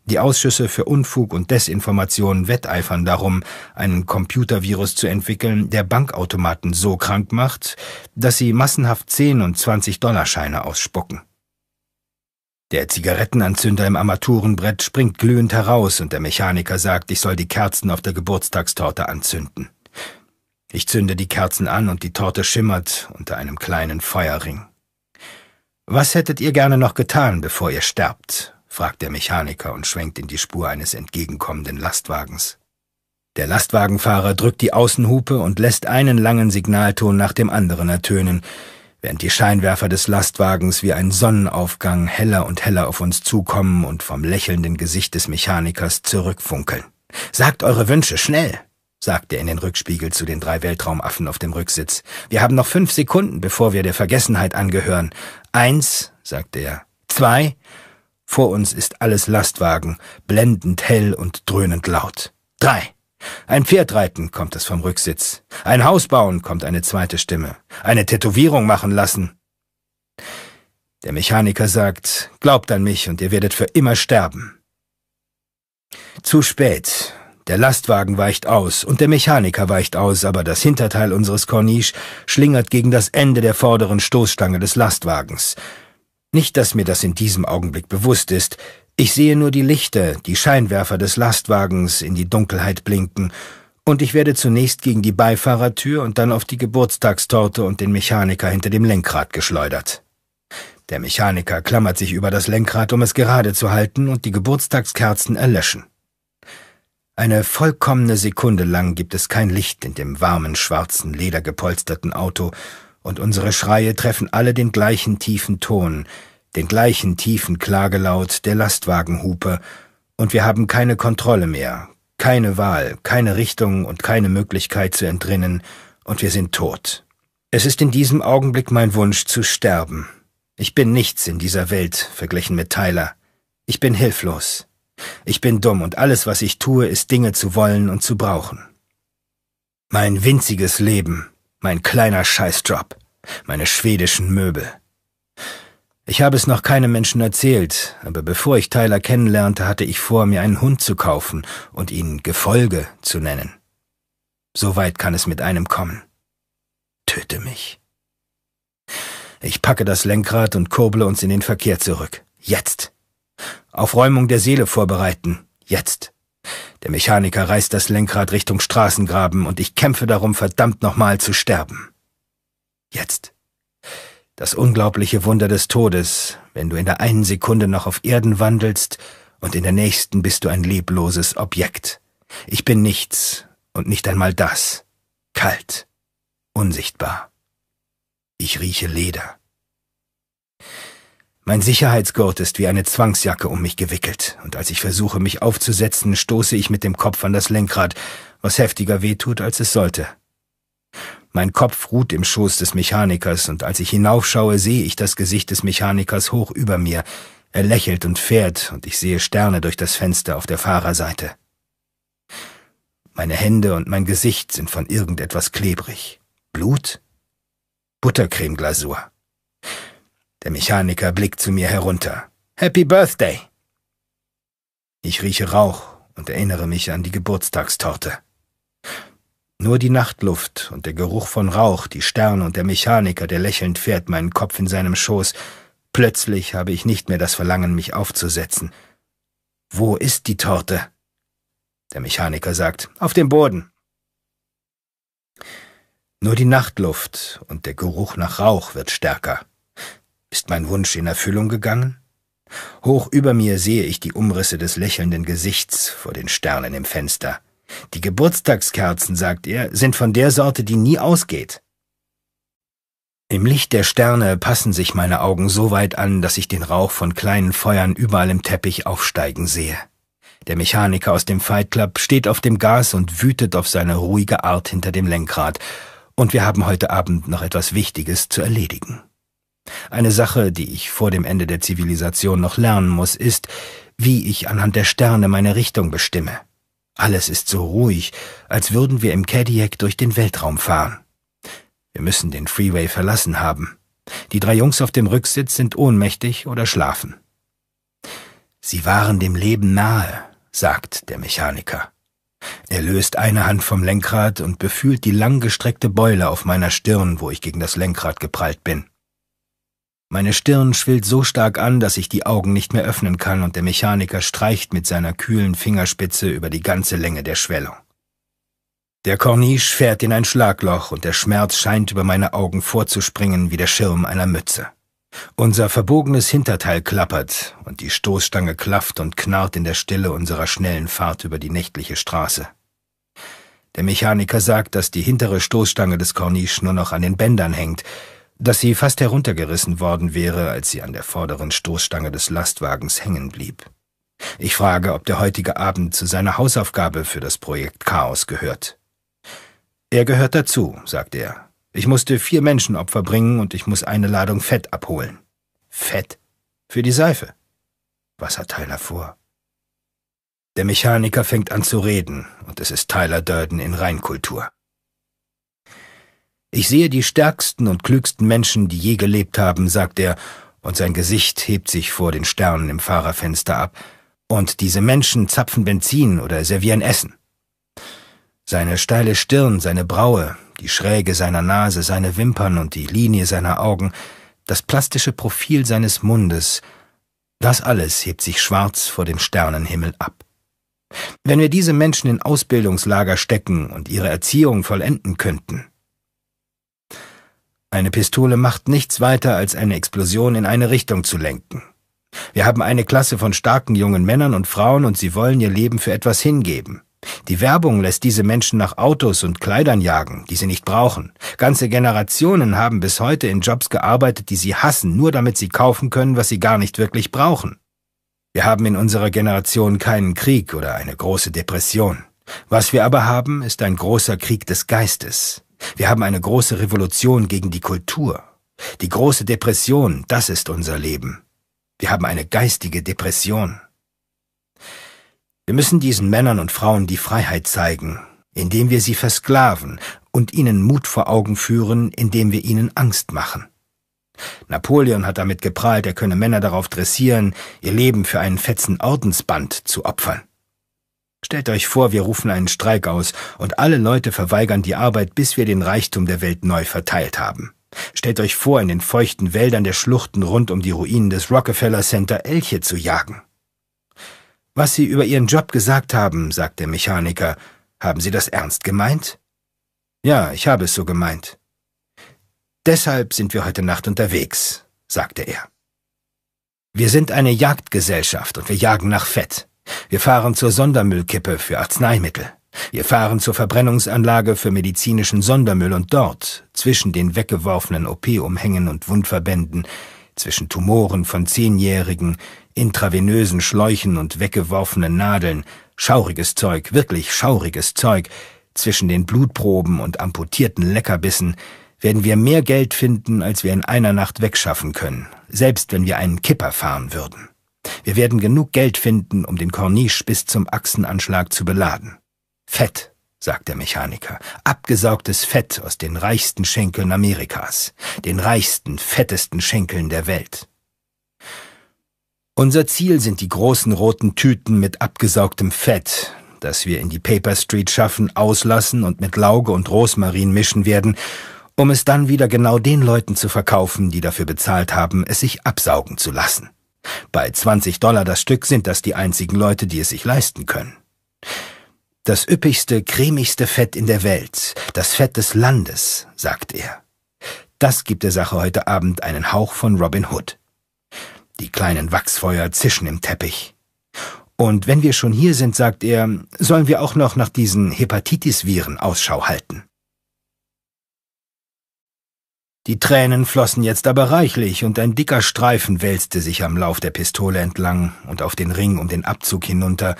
Die Ausschüsse für Unfug und Desinformation wetteifern darum, einen Computervirus zu entwickeln, der Bankautomaten so krank macht, dass sie massenhaft 10 und 20 Dollarscheine ausspucken. Der Zigarettenanzünder im Armaturenbrett springt glühend heraus und der Mechaniker sagt, ich soll die Kerzen auf der Geburtstagstorte anzünden. Ich zünde die Kerzen an und die Torte schimmert unter einem kleinen Feuerring. Was hättet ihr gerne noch getan, bevor ihr sterbt? fragt der Mechaniker und schwenkt in die Spur eines entgegenkommenden Lastwagens. Der Lastwagenfahrer drückt die Außenhupe und lässt einen langen Signalton nach dem anderen ertönen während die Scheinwerfer des Lastwagens wie ein Sonnenaufgang heller und heller auf uns zukommen und vom lächelnden Gesicht des Mechanikers zurückfunkeln. Sagt eure Wünsche schnell, sagt er in den Rückspiegel zu den drei Weltraumaffen auf dem Rücksitz. Wir haben noch fünf Sekunden, bevor wir der Vergessenheit angehören. Eins, sagt er. Zwei. Vor uns ist alles Lastwagen, blendend hell und dröhnend laut. Drei. Ein Pferd reiten kommt es vom Rücksitz. Ein Haus bauen kommt eine zweite Stimme. Eine Tätowierung machen lassen. Der Mechaniker sagt, glaubt an mich und ihr werdet für immer sterben. Zu spät. Der Lastwagen weicht aus und der Mechaniker weicht aus, aber das Hinterteil unseres Corniche schlingert gegen das Ende der vorderen Stoßstange des Lastwagens. Nicht, dass mir das in diesem Augenblick bewusst ist, ich sehe nur die Lichter, die Scheinwerfer des Lastwagens in die Dunkelheit blinken, und ich werde zunächst gegen die Beifahrertür und dann auf die Geburtstagstorte und den Mechaniker hinter dem Lenkrad geschleudert. Der Mechaniker klammert sich über das Lenkrad, um es gerade zu halten, und die Geburtstagskerzen erlöschen. Eine vollkommene Sekunde lang gibt es kein Licht in dem warmen, schwarzen, ledergepolsterten Auto, und unsere Schreie treffen alle den gleichen tiefen Ton, den gleichen tiefen Klagelaut der Lastwagenhupe, und wir haben keine Kontrolle mehr, keine Wahl, keine Richtung und keine Möglichkeit zu entrinnen, und wir sind tot. Es ist in diesem Augenblick mein Wunsch zu sterben. Ich bin nichts in dieser Welt, verglichen mit Tyler. Ich bin hilflos. Ich bin dumm und alles, was ich tue, ist Dinge zu wollen und zu brauchen. Mein winziges Leben, mein kleiner Scheißdrop, meine schwedischen Möbel. Ich habe es noch keinem Menschen erzählt, aber bevor ich Tyler kennenlernte, hatte ich vor, mir einen Hund zu kaufen und ihn Gefolge zu nennen. So weit kann es mit einem kommen. Töte mich. Ich packe das Lenkrad und kurble uns in den Verkehr zurück. Jetzt. Auf Räumung der Seele vorbereiten. Jetzt. Der Mechaniker reißt das Lenkrad Richtung Straßengraben und ich kämpfe darum, verdammt nochmal zu sterben. Jetzt. Das unglaubliche Wunder des Todes, wenn du in der einen Sekunde noch auf Erden wandelst und in der nächsten bist du ein lebloses Objekt. Ich bin nichts und nicht einmal das. Kalt, unsichtbar. Ich rieche Leder. Mein Sicherheitsgurt ist wie eine Zwangsjacke um mich gewickelt, und als ich versuche, mich aufzusetzen, stoße ich mit dem Kopf an das Lenkrad, was heftiger wehtut, als es sollte. Mein Kopf ruht im Schoß des Mechanikers, und als ich hinaufschaue, sehe ich das Gesicht des Mechanikers hoch über mir. Er lächelt und fährt, und ich sehe Sterne durch das Fenster auf der Fahrerseite. Meine Hände und mein Gesicht sind von irgendetwas klebrig. Blut? Buttercremeglasur. Der Mechaniker blickt zu mir herunter. Happy Birthday! Ich rieche Rauch und erinnere mich an die Geburtstagstorte. Nur die Nachtluft und der Geruch von Rauch, die Sterne und der Mechaniker, der lächelnd fährt, meinen Kopf in seinem Schoß. Plötzlich habe ich nicht mehr das Verlangen, mich aufzusetzen. Wo ist die Torte? Der Mechaniker sagt, auf dem Boden. Nur die Nachtluft und der Geruch nach Rauch wird stärker. Ist mein Wunsch in Erfüllung gegangen? Hoch über mir sehe ich die Umrisse des lächelnden Gesichts vor den Sternen im Fenster. Die Geburtstagskerzen, sagt er, sind von der Sorte, die nie ausgeht. Im Licht der Sterne passen sich meine Augen so weit an, dass ich den Rauch von kleinen Feuern überall im Teppich aufsteigen sehe. Der Mechaniker aus dem Fight Club steht auf dem Gas und wütet auf seine ruhige Art hinter dem Lenkrad. Und wir haben heute Abend noch etwas Wichtiges zu erledigen. Eine Sache, die ich vor dem Ende der Zivilisation noch lernen muss, ist, wie ich anhand der Sterne meine Richtung bestimme. Alles ist so ruhig, als würden wir im Cadillac durch den Weltraum fahren. Wir müssen den Freeway verlassen haben. Die drei Jungs auf dem Rücksitz sind ohnmächtig oder schlafen. Sie waren dem Leben nahe, sagt der Mechaniker. Er löst eine Hand vom Lenkrad und befühlt die langgestreckte Beule auf meiner Stirn, wo ich gegen das Lenkrad geprallt bin. Meine Stirn schwillt so stark an, dass ich die Augen nicht mehr öffnen kann und der Mechaniker streicht mit seiner kühlen Fingerspitze über die ganze Länge der Schwellung. Der Corniche fährt in ein Schlagloch und der Schmerz scheint über meine Augen vorzuspringen wie der Schirm einer Mütze. Unser verbogenes Hinterteil klappert und die Stoßstange klafft und knarrt in der Stille unserer schnellen Fahrt über die nächtliche Straße. Der Mechaniker sagt, dass die hintere Stoßstange des Corniche nur noch an den Bändern hängt, dass sie fast heruntergerissen worden wäre, als sie an der vorderen Stoßstange des Lastwagens hängen blieb. Ich frage, ob der heutige Abend zu seiner Hausaufgabe für das Projekt Chaos gehört. Er gehört dazu, sagt er. Ich musste vier Menschenopfer bringen und ich muss eine Ladung Fett abholen. Fett? Für die Seife. Was hat Tyler vor? Der Mechaniker fängt an zu reden und es ist Tyler Durden in Reinkultur. Ich sehe die stärksten und klügsten Menschen, die je gelebt haben, sagt er, und sein Gesicht hebt sich vor den Sternen im Fahrerfenster ab, und diese Menschen zapfen Benzin oder servieren Essen. Seine steile Stirn, seine Braue, die Schräge seiner Nase, seine Wimpern und die Linie seiner Augen, das plastische Profil seines Mundes, das alles hebt sich schwarz vor dem Sternenhimmel ab. Wenn wir diese Menschen in Ausbildungslager stecken und ihre Erziehung vollenden könnten, eine Pistole macht nichts weiter, als eine Explosion in eine Richtung zu lenken. Wir haben eine Klasse von starken jungen Männern und Frauen und sie wollen ihr Leben für etwas hingeben. Die Werbung lässt diese Menschen nach Autos und Kleidern jagen, die sie nicht brauchen. Ganze Generationen haben bis heute in Jobs gearbeitet, die sie hassen, nur damit sie kaufen können, was sie gar nicht wirklich brauchen. Wir haben in unserer Generation keinen Krieg oder eine große Depression. Was wir aber haben, ist ein großer Krieg des Geistes. Wir haben eine große Revolution gegen die Kultur. Die große Depression, das ist unser Leben. Wir haben eine geistige Depression. Wir müssen diesen Männern und Frauen die Freiheit zeigen, indem wir sie versklaven und ihnen Mut vor Augen führen, indem wir ihnen Angst machen. Napoleon hat damit geprahlt, er könne Männer darauf dressieren, ihr Leben für einen fetzen Ordensband zu opfern. Stellt euch vor, wir rufen einen Streik aus und alle Leute verweigern die Arbeit, bis wir den Reichtum der Welt neu verteilt haben. Stellt euch vor, in den feuchten Wäldern der Schluchten rund um die Ruinen des Rockefeller Center Elche zu jagen. Was Sie über Ihren Job gesagt haben, sagt der Mechaniker, haben Sie das ernst gemeint? Ja, ich habe es so gemeint. Deshalb sind wir heute Nacht unterwegs, sagte er. Wir sind eine Jagdgesellschaft und wir jagen nach Fett. Wir fahren zur Sondermüllkippe für Arzneimittel. Wir fahren zur Verbrennungsanlage für medizinischen Sondermüll und dort, zwischen den weggeworfenen OP-Umhängen und Wundverbänden, zwischen Tumoren von Zehnjährigen, intravenösen Schläuchen und weggeworfenen Nadeln, schauriges Zeug, wirklich schauriges Zeug, zwischen den Blutproben und amputierten Leckerbissen, werden wir mehr Geld finden, als wir in einer Nacht wegschaffen können, selbst wenn wir einen Kipper fahren würden. Wir werden genug Geld finden, um den Corniche bis zum Achsenanschlag zu beladen. Fett, sagt der Mechaniker, abgesaugtes Fett aus den reichsten Schenkeln Amerikas, den reichsten, fettesten Schenkeln der Welt. Unser Ziel sind die großen roten Tüten mit abgesaugtem Fett, das wir in die Paper Street schaffen, auslassen und mit Lauge und Rosmarin mischen werden, um es dann wieder genau den Leuten zu verkaufen, die dafür bezahlt haben, es sich absaugen zu lassen. Bei 20 Dollar das Stück sind das die einzigen Leute, die es sich leisten können. Das üppigste, cremigste Fett in der Welt, das Fett des Landes, sagt er. Das gibt der Sache heute Abend einen Hauch von Robin Hood. Die kleinen Wachsfeuer zischen im Teppich. Und wenn wir schon hier sind, sagt er, sollen wir auch noch nach diesen Hepatitis-Viren Ausschau halten. Die Tränen flossen jetzt aber reichlich und ein dicker Streifen wälzte sich am Lauf der Pistole entlang und auf den Ring um den Abzug hinunter,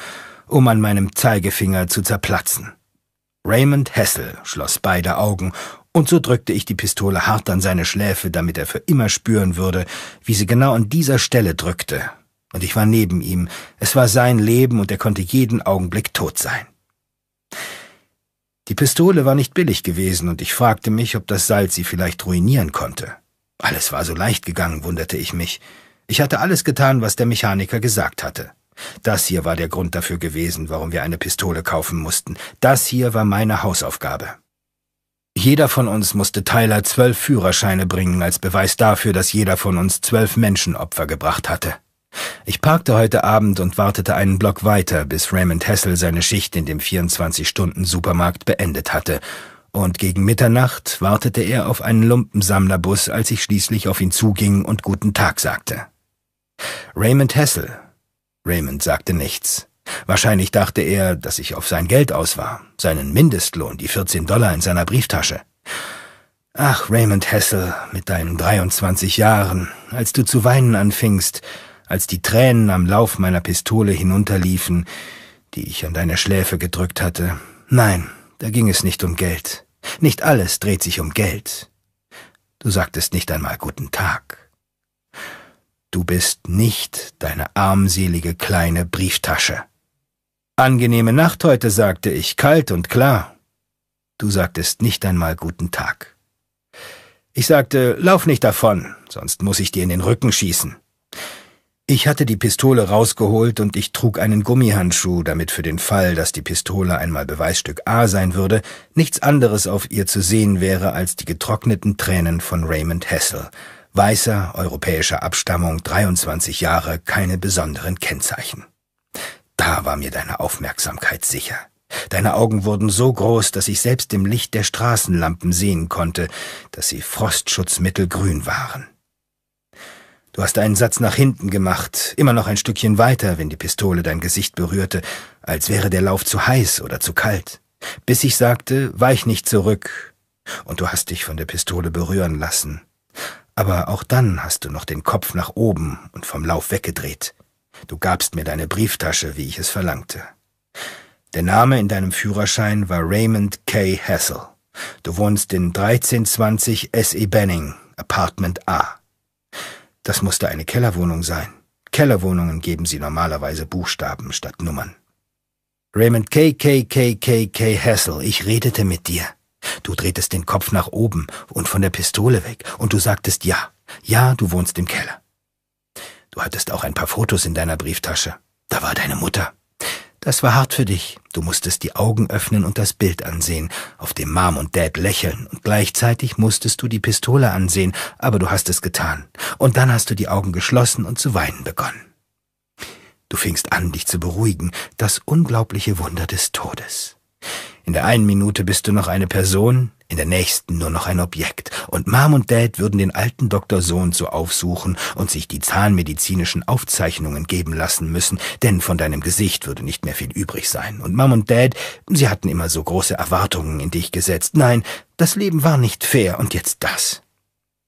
um an meinem Zeigefinger zu zerplatzen. Raymond Hessel schloss beide Augen, und so drückte ich die Pistole hart an seine Schläfe, damit er für immer spüren würde, wie sie genau an dieser Stelle drückte. Und ich war neben ihm. Es war sein Leben und er konnte jeden Augenblick tot sein. Die Pistole war nicht billig gewesen und ich fragte mich, ob das Salz sie vielleicht ruinieren konnte. Alles war so leicht gegangen, wunderte ich mich. Ich hatte alles getan, was der Mechaniker gesagt hatte. Das hier war der Grund dafür gewesen, warum wir eine Pistole kaufen mussten. Das hier war meine Hausaufgabe. Jeder von uns musste Tyler zwölf Führerscheine bringen als Beweis dafür, dass jeder von uns zwölf Menschenopfer gebracht hatte. Ich parkte heute Abend und wartete einen Block weiter, bis Raymond Hassel seine Schicht in dem 24-Stunden-Supermarkt beendet hatte. Und gegen Mitternacht wartete er auf einen Lumpensammlerbus, als ich schließlich auf ihn zuging und guten Tag sagte. Raymond Hassel. Raymond sagte nichts. Wahrscheinlich dachte er, dass ich auf sein Geld aus war, seinen Mindestlohn, die 14 Dollar in seiner Brieftasche. Ach, Raymond Hassel, mit deinen 23 Jahren, als du zu weinen anfingst, als die Tränen am Lauf meiner Pistole hinunterliefen, die ich an deine Schläfe gedrückt hatte. Nein, da ging es nicht um Geld. Nicht alles dreht sich um Geld. Du sagtest nicht einmal guten Tag. Du bist nicht deine armselige kleine Brieftasche. Angenehme Nacht heute, sagte ich, kalt und klar. Du sagtest nicht einmal guten Tag. Ich sagte, lauf nicht davon, sonst muss ich dir in den Rücken schießen. Ich hatte die Pistole rausgeholt und ich trug einen Gummihandschuh, damit für den Fall, dass die Pistole einmal Beweisstück A sein würde, nichts anderes auf ihr zu sehen wäre als die getrockneten Tränen von Raymond Hessel, weißer, europäischer Abstammung, 23 Jahre, keine besonderen Kennzeichen. Da war mir deine Aufmerksamkeit sicher. Deine Augen wurden so groß, dass ich selbst im Licht der Straßenlampen sehen konnte, dass sie Frostschutzmittel grün waren. Du hast einen Satz nach hinten gemacht, immer noch ein Stückchen weiter, wenn die Pistole dein Gesicht berührte, als wäre der Lauf zu heiß oder zu kalt. Bis ich sagte, weich nicht zurück. Und du hast dich von der Pistole berühren lassen. Aber auch dann hast du noch den Kopf nach oben und vom Lauf weggedreht. Du gabst mir deine Brieftasche, wie ich es verlangte. Der Name in deinem Führerschein war Raymond K. Hassel. Du wohnst in 1320 S.E. Benning, Apartment A. Das musste eine Kellerwohnung sein. Kellerwohnungen geben sie normalerweise Buchstaben statt Nummern. Raymond KKKKK Hassel, ich redete mit dir. Du drehtest den Kopf nach oben und von der Pistole weg und du sagtest ja. Ja, du wohnst im Keller. Du hattest auch ein paar Fotos in deiner Brieftasche. Da war deine Mutter. Das war hart für dich. Du musstest die Augen öffnen und das Bild ansehen, auf dem Mom und Dad lächeln, und gleichzeitig musstest du die Pistole ansehen, aber du hast es getan. Und dann hast du die Augen geschlossen und zu weinen begonnen. Du fingst an, dich zu beruhigen, das unglaubliche Wunder des Todes. In der einen Minute bist du noch eine Person, in der nächsten nur noch ein Objekt, und Mom und Dad würden den alten Dr. Sohn so aufsuchen und sich die zahnmedizinischen Aufzeichnungen geben lassen müssen, denn von deinem Gesicht würde nicht mehr viel übrig sein. Und Mom und Dad, sie hatten immer so große Erwartungen in dich gesetzt. Nein, das Leben war nicht fair, und jetzt das.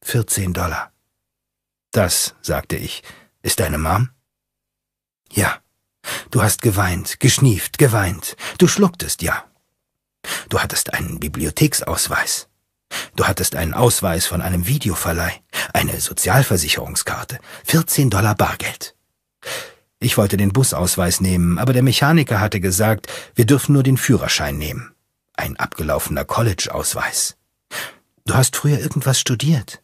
14 Dollar. Das, sagte ich, ist deine Mom? Ja. Du hast geweint, geschnieft, geweint. Du schlucktest, ja. Du hattest einen Bibliotheksausweis. Du hattest einen Ausweis von einem Videoverleih, eine Sozialversicherungskarte, 14 Dollar Bargeld. Ich wollte den Busausweis nehmen, aber der Mechaniker hatte gesagt, wir dürfen nur den Führerschein nehmen. Ein abgelaufener College-Ausweis. Du hast früher irgendwas studiert.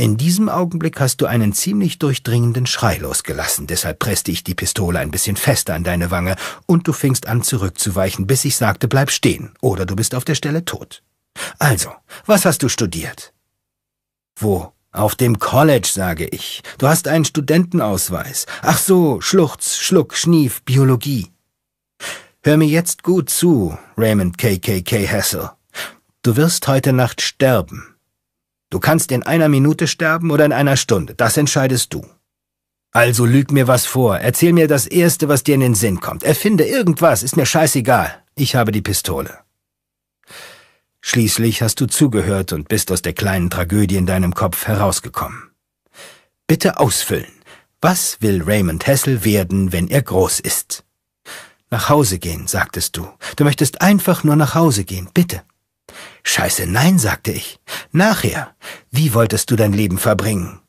In diesem Augenblick hast du einen ziemlich durchdringenden Schrei losgelassen, deshalb presste ich die Pistole ein bisschen fester an deine Wange und du fingst an zurückzuweichen, bis ich sagte, bleib stehen oder du bist auf der Stelle tot. Also, was hast du studiert? Wo? Auf dem College, sage ich. Du hast einen Studentenausweis. Ach so, Schluchz, Schluck, Schnief, Biologie. Hör mir jetzt gut zu, Raymond KKK Hassel. Du wirst heute Nacht sterben. Du kannst in einer Minute sterben oder in einer Stunde, das entscheidest du. Also lüg mir was vor, erzähl mir das Erste, was dir in den Sinn kommt, erfinde irgendwas, ist mir scheißegal, ich habe die Pistole. Schließlich hast du zugehört und bist aus der kleinen Tragödie in deinem Kopf herausgekommen. Bitte ausfüllen. Was will Raymond Hessel werden, wenn er groß ist? Nach Hause gehen, sagtest du. Du möchtest einfach nur nach Hause gehen, bitte. Scheiße, nein, sagte ich. Nachher. Wie wolltest du dein Leben verbringen?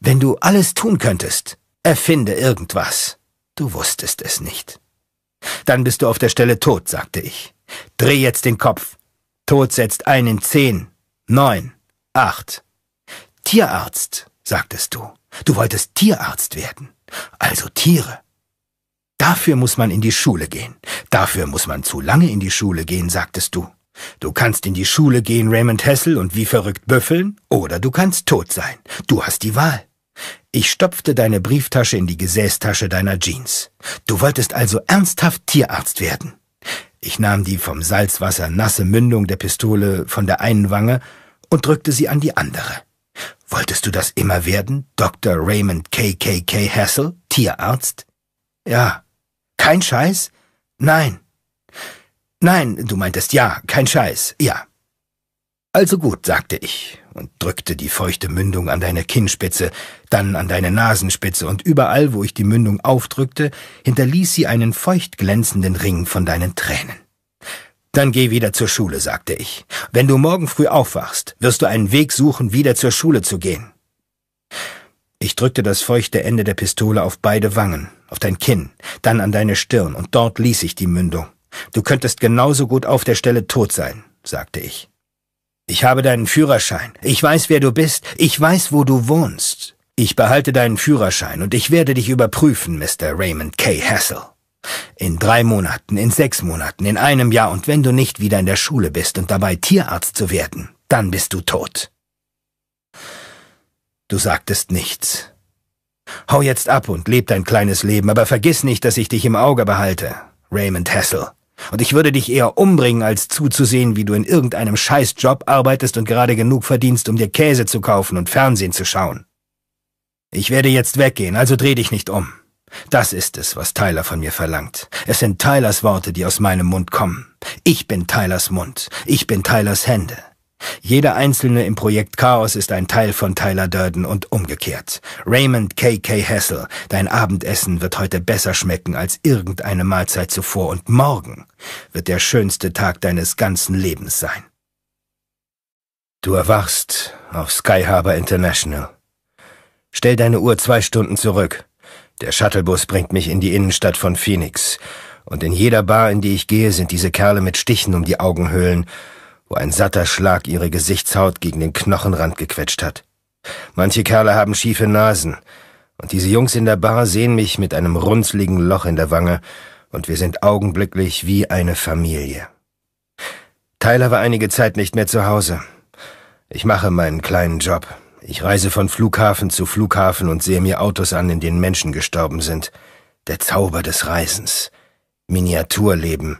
Wenn du alles tun könntest, erfinde irgendwas. Du wusstest es nicht. Dann bist du auf der Stelle tot, sagte ich. Dreh jetzt den Kopf. Tod setzt ein in zehn, neun, acht. Tierarzt, sagtest du. Du wolltest Tierarzt werden. Also Tiere. Dafür muss man in die Schule gehen. Dafür muss man zu lange in die Schule gehen, sagtest du. Du kannst in die Schule gehen, Raymond Hessel, und wie verrückt büffeln, oder du kannst tot sein. Du hast die Wahl. Ich stopfte deine Brieftasche in die Gesäßtasche deiner Jeans. Du wolltest also ernsthaft Tierarzt werden. Ich nahm die vom Salzwasser nasse Mündung der Pistole von der einen Wange und drückte sie an die andere. Wolltest du das immer werden, Dr. Raymond KKK Hassel, Tierarzt? Ja. Kein Scheiß? Nein. Nein, du meintest ja, kein Scheiß, ja. Also gut, sagte ich und drückte die feuchte Mündung an deine Kinnspitze, dann an deine Nasenspitze und überall, wo ich die Mündung aufdrückte, hinterließ sie einen feucht glänzenden Ring von deinen Tränen. Dann geh wieder zur Schule, sagte ich. Wenn du morgen früh aufwachst, wirst du einen Weg suchen, wieder zur Schule zu gehen. Ich drückte das feuchte Ende der Pistole auf beide Wangen, auf dein Kinn, dann an deine Stirn und dort ließ ich die Mündung. Du könntest genauso gut auf der Stelle tot sein, sagte ich. Ich habe deinen Führerschein. Ich weiß, wer du bist. Ich weiß, wo du wohnst. Ich behalte deinen Führerschein und ich werde dich überprüfen, Mr. Raymond K. Hassel. In drei Monaten, in sechs Monaten, in einem Jahr und wenn du nicht wieder in der Schule bist und dabei Tierarzt zu werden, dann bist du tot. Du sagtest nichts. Hau jetzt ab und leb dein kleines Leben, aber vergiss nicht, dass ich dich im Auge behalte, Raymond Hassel. Und ich würde dich eher umbringen, als zuzusehen, wie du in irgendeinem Scheißjob arbeitest und gerade genug verdienst, um dir Käse zu kaufen und Fernsehen zu schauen. Ich werde jetzt weggehen, also dreh dich nicht um. Das ist es, was Tyler von mir verlangt. Es sind Tylers Worte, die aus meinem Mund kommen. Ich bin Tylers Mund. Ich bin Tylers Hände. Jeder einzelne im Projekt Chaos ist ein Teil von Tyler Durden und umgekehrt. Raymond K.K. Hassel, dein Abendessen wird heute besser schmecken als irgendeine Mahlzeit zuvor und morgen wird der schönste Tag deines ganzen Lebens sein. Du erwachst auf Sky Harbor International. Stell deine Uhr zwei Stunden zurück. Der Shuttlebus bringt mich in die Innenstadt von Phoenix. Und in jeder Bar, in die ich gehe, sind diese Kerle mit Stichen um die Augenhöhlen wo ein satter Schlag ihre Gesichtshaut gegen den Knochenrand gequetscht hat. Manche Kerle haben schiefe Nasen, und diese Jungs in der Bar sehen mich mit einem runzligen Loch in der Wange, und wir sind augenblicklich wie eine Familie. Tyler war einige Zeit nicht mehr zu Hause. Ich mache meinen kleinen Job. Ich reise von Flughafen zu Flughafen und sehe mir Autos an, in denen Menschen gestorben sind. Der Zauber des Reisens. Miniaturleben.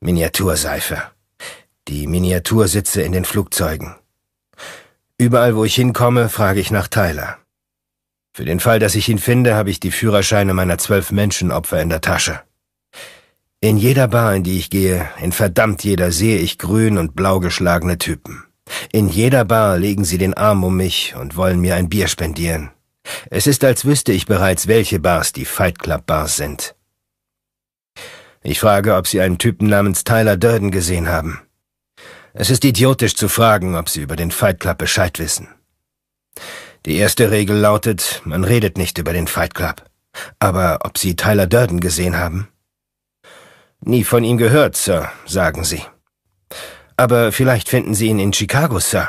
Miniaturseife die Miniatursitze in den Flugzeugen. Überall, wo ich hinkomme, frage ich nach Tyler. Für den Fall, dass ich ihn finde, habe ich die Führerscheine meiner zwölf Menschenopfer in der Tasche. In jeder Bar, in die ich gehe, in verdammt jeder sehe ich grün und blau geschlagene Typen. In jeder Bar legen sie den Arm um mich und wollen mir ein Bier spendieren. Es ist, als wüsste ich bereits, welche Bars die Fight Club Bars sind. Ich frage, ob sie einen Typen namens Tyler Durden gesehen haben. Es ist idiotisch zu fragen, ob sie über den Fight Club Bescheid wissen. Die erste Regel lautet, man redet nicht über den Fight Club. Aber ob Sie Tyler Durden gesehen haben? Nie von ihm gehört, Sir, sagen Sie. Aber vielleicht finden Sie ihn in Chicago, Sir.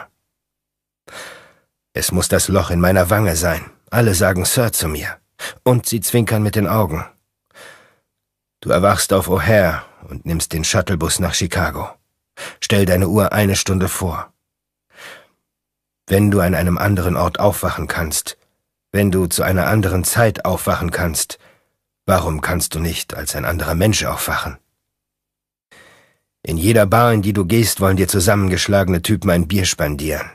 Es muss das Loch in meiner Wange sein. Alle sagen Sir zu mir. Und sie zwinkern mit den Augen. Du erwachst auf O'Hare und nimmst den Shuttlebus nach Chicago. Stell deine Uhr eine Stunde vor. Wenn du an einem anderen Ort aufwachen kannst, wenn du zu einer anderen Zeit aufwachen kannst, warum kannst du nicht als ein anderer Mensch aufwachen? In jeder Bar, in die du gehst, wollen dir zusammengeschlagene Typen ein Bier spendieren.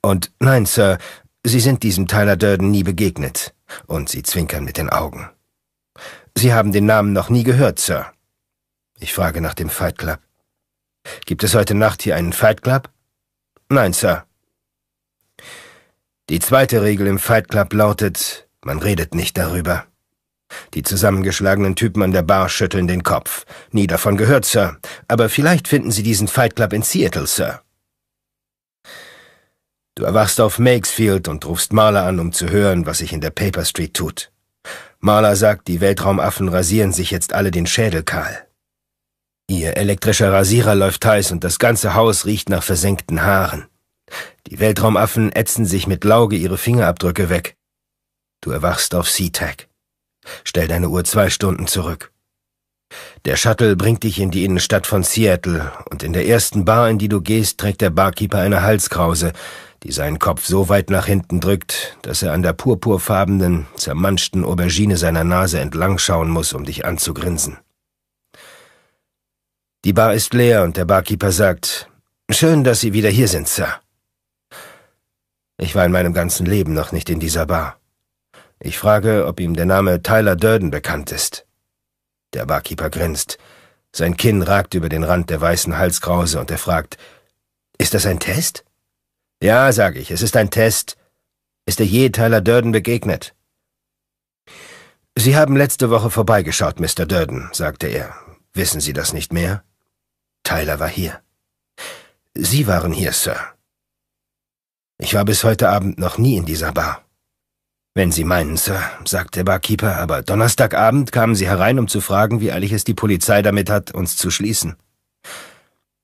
Und nein, Sir, sie sind diesem Tyler Durden nie begegnet. Und sie zwinkern mit den Augen. Sie haben den Namen noch nie gehört, Sir. Ich frage nach dem Fight Club. Gibt es heute Nacht hier einen Fight Club? Nein, Sir. Die zweite Regel im Fight Club lautet, man redet nicht darüber. Die zusammengeschlagenen Typen an der Bar schütteln den Kopf. Nie davon gehört, Sir. Aber vielleicht finden Sie diesen Fight Club in Seattle, Sir. Du erwachst auf Makesfield und rufst Marla an, um zu hören, was sich in der Paper Street tut. Marla sagt, die Weltraumaffen rasieren sich jetzt alle den Schädel kahl. Ihr elektrischer Rasierer läuft heiß und das ganze Haus riecht nach versenkten Haaren. Die Weltraumaffen ätzen sich mit Lauge ihre Fingerabdrücke weg. Du erwachst auf SeaTac. Stell deine Uhr zwei Stunden zurück. Der Shuttle bringt dich in die Innenstadt von Seattle und in der ersten Bar, in die du gehst, trägt der Barkeeper eine Halskrause, die seinen Kopf so weit nach hinten drückt, dass er an der purpurfarbenen, zermanschten Aubergine seiner Nase entlangschauen muss, um dich anzugrinsen. Die Bar ist leer und der Barkeeper sagt, Schön, dass Sie wieder hier sind, Sir. Ich war in meinem ganzen Leben noch nicht in dieser Bar. Ich frage, ob ihm der Name Tyler Durden bekannt ist. Der Barkeeper grinst. Sein Kinn ragt über den Rand der weißen Halskrause und er fragt, Ist das ein Test? Ja, sage ich, es ist ein Test. Ist er je Tyler Durden begegnet? Sie haben letzte Woche vorbeigeschaut, Mr. Durden, sagte er. Wissen Sie das nicht mehr? Tyler war hier. Sie waren hier, Sir. Ich war bis heute Abend noch nie in dieser Bar. Wenn Sie meinen, Sir, sagt der Barkeeper, aber Donnerstagabend kamen Sie herein, um zu fragen, wie eilig es die Polizei damit hat, uns zu schließen.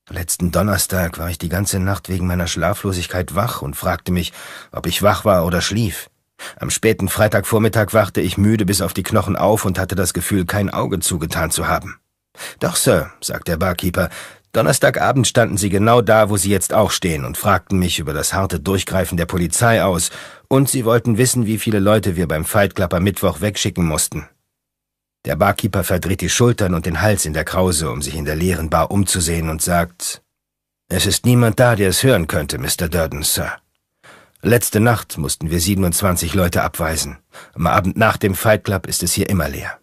Letzten Donnerstag war ich die ganze Nacht wegen meiner Schlaflosigkeit wach und fragte mich, ob ich wach war oder schlief. Am späten Freitagvormittag wachte ich müde bis auf die Knochen auf und hatte das Gefühl, kein Auge zugetan zu haben. Doch, Sir, sagt der Barkeeper, Donnerstagabend standen sie genau da, wo sie jetzt auch stehen, und fragten mich über das harte Durchgreifen der Polizei aus, und sie wollten wissen, wie viele Leute wir beim Fight am Mittwoch wegschicken mussten. Der Barkeeper verdreht die Schultern und den Hals in der Krause, um sich in der leeren Bar umzusehen, und sagt Es ist niemand da, der es hören könnte, Mr. Durden, Sir. Letzte Nacht mussten wir 27 Leute abweisen. Am Abend nach dem Fight ist es hier immer leer.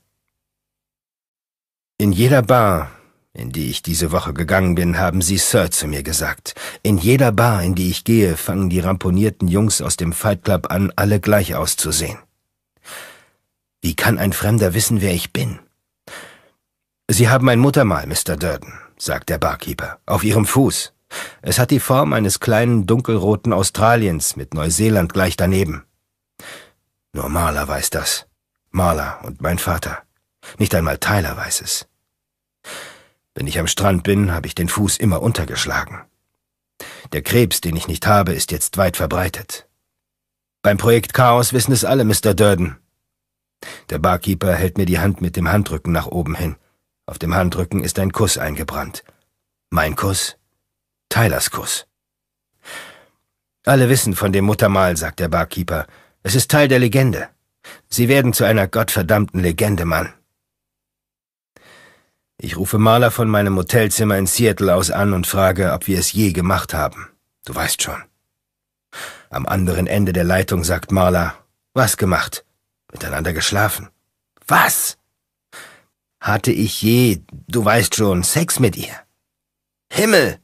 In jeder Bar, in die ich diese Woche gegangen bin, haben sie Sir zu mir gesagt. In jeder Bar, in die ich gehe, fangen die ramponierten Jungs aus dem Fight Club an, alle gleich auszusehen. Wie kann ein Fremder wissen, wer ich bin? Sie haben ein Muttermal, Mr. Durden, sagt der Barkeeper, auf Ihrem Fuß. Es hat die Form eines kleinen dunkelroten Australiens mit Neuseeland gleich daneben. Nur Marler weiß das. Marler und mein Vater. Nicht einmal Tyler weiß es. Wenn ich am Strand bin, habe ich den Fuß immer untergeschlagen. Der Krebs, den ich nicht habe, ist jetzt weit verbreitet. Beim Projekt Chaos wissen es alle, Mr. Durden. Der Barkeeper hält mir die Hand mit dem Handrücken nach oben hin. Auf dem Handrücken ist ein Kuss eingebrannt. Mein Kuss, Tylers Kuss. Alle wissen von dem Muttermal, sagt der Barkeeper. Es ist Teil der Legende. Sie werden zu einer gottverdammten Legende, Mann. Ich rufe Maler von meinem Hotelzimmer in Seattle aus an und frage, ob wir es je gemacht haben. Du weißt schon. Am anderen Ende der Leitung sagt Marla, was gemacht? Miteinander geschlafen. Was? Hatte ich je, du weißt schon, Sex mit ihr? Himmel!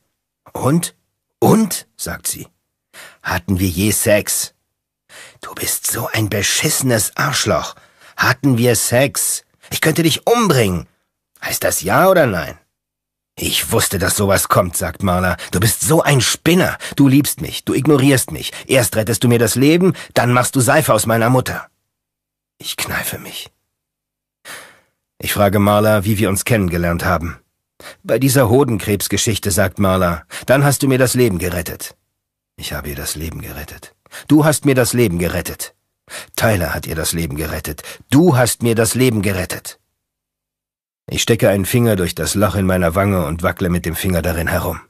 Und? Und? sagt sie. Hatten wir je Sex? Du bist so ein beschissenes Arschloch. Hatten wir Sex? Ich könnte dich umbringen. Heißt das ja oder nein? Ich wusste, dass sowas kommt, sagt Marla. Du bist so ein Spinner. Du liebst mich, du ignorierst mich. Erst rettest du mir das Leben, dann machst du Seife aus meiner Mutter. Ich kneife mich. Ich frage Marla, wie wir uns kennengelernt haben. Bei dieser Hodenkrebsgeschichte, sagt Marla, dann hast du mir das Leben gerettet. Ich habe ihr das Leben gerettet. Du hast mir das Leben gerettet. Tyler hat ihr das Leben gerettet. Du hast mir das Leben gerettet. Ich stecke einen Finger durch das Loch in meiner Wange und wackle mit dem Finger darin herum.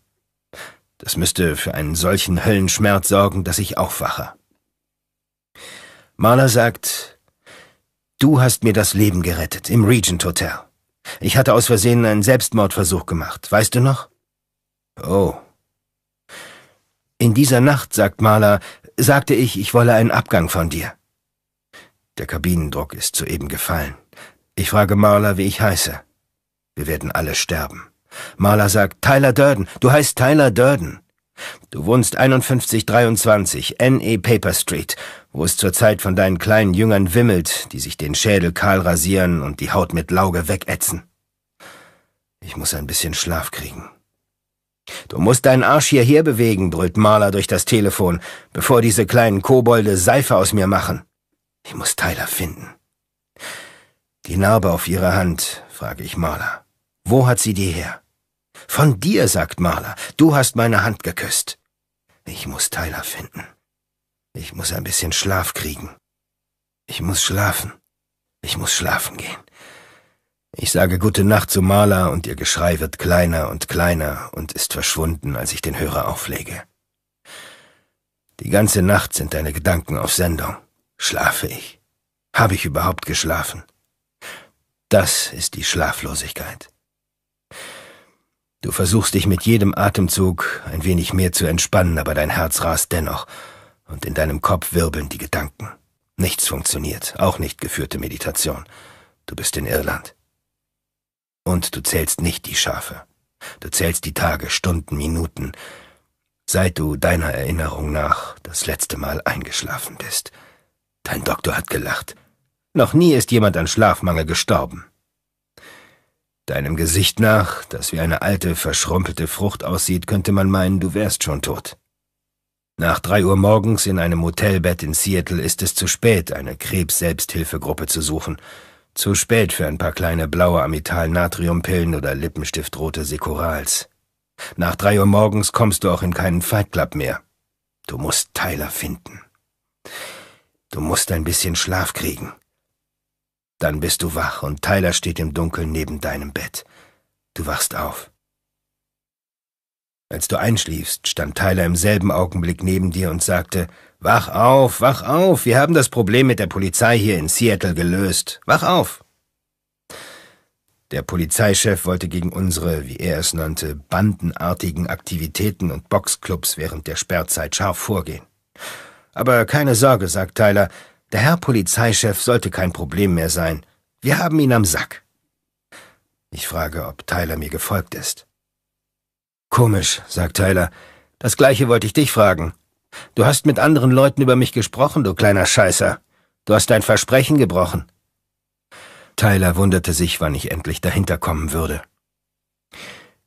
Das müsste für einen solchen Höllenschmerz sorgen, dass ich aufwache. Marla sagt, Du hast mir das Leben gerettet im Regent Hotel. Ich hatte aus Versehen einen Selbstmordversuch gemacht, weißt du noch? Oh. In dieser Nacht, sagt Marla, sagte ich, ich wolle einen Abgang von dir. Der Kabinendruck ist soeben gefallen. Ich frage Marla, wie ich heiße. Wir werden alle sterben. Marla sagt, Tyler Durden, du heißt Tyler Durden. Du wohnst 5123 NE Paper Street, wo es zurzeit von deinen kleinen Jüngern wimmelt, die sich den Schädel kahl rasieren und die Haut mit Lauge wegätzen. Ich muss ein bisschen Schlaf kriegen. Du musst deinen Arsch hierher bewegen, brüllt Marla durch das Telefon, bevor diese kleinen Kobolde Seife aus mir machen. Ich muss Tyler finden. Die Narbe auf ihrer Hand, frage ich Marla. Wo hat sie die her? Von dir, sagt Marla. Du hast meine Hand geküsst. Ich muss Tyler finden. Ich muss ein bisschen Schlaf kriegen. Ich muss schlafen. Ich muss schlafen gehen. Ich sage gute Nacht zu Marla und ihr Geschrei wird kleiner und kleiner und ist verschwunden, als ich den Hörer auflege. Die ganze Nacht sind deine Gedanken auf Sendung. Schlafe ich? Habe ich überhaupt geschlafen? Das ist die Schlaflosigkeit. Du versuchst dich mit jedem Atemzug ein wenig mehr zu entspannen, aber dein Herz rast dennoch, und in deinem Kopf wirbeln die Gedanken. Nichts funktioniert, auch nicht geführte Meditation. Du bist in Irland. Und du zählst nicht die Schafe. Du zählst die Tage, Stunden, Minuten, seit du deiner Erinnerung nach das letzte Mal eingeschlafen bist. Dein Doktor hat gelacht. Noch nie ist jemand an Schlafmangel gestorben. Deinem Gesicht nach, das wie eine alte, verschrumpelte Frucht aussieht, könnte man meinen, du wärst schon tot. Nach drei Uhr morgens in einem Hotelbett in Seattle ist es zu spät, eine Krebs-Selbsthilfegruppe zu suchen. Zu spät für ein paar kleine blaue Amital-Natriumpillen oder Lippenstiftrote Sekurals. Nach drei Uhr morgens kommst du auch in keinen Fight Club mehr. Du musst Tyler finden. Du musst ein bisschen Schlaf kriegen. Dann bist du wach und Tyler steht im Dunkeln neben deinem Bett. Du wachst auf. Als du einschliefst, stand Tyler im selben Augenblick neben dir und sagte, Wach auf, wach auf, wir haben das Problem mit der Polizei hier in Seattle gelöst. Wach auf. Der Polizeichef wollte gegen unsere, wie er es nannte, bandenartigen Aktivitäten und Boxclubs während der Sperrzeit scharf vorgehen. Aber keine Sorge, sagt Tyler, der Herr Polizeichef sollte kein Problem mehr sein. Wir haben ihn am Sack. Ich frage, ob Tyler mir gefolgt ist. Komisch, sagt Tyler. Das gleiche wollte ich dich fragen. Du hast mit anderen Leuten über mich gesprochen, du kleiner Scheißer. Du hast dein Versprechen gebrochen. Tyler wunderte sich, wann ich endlich dahinterkommen würde.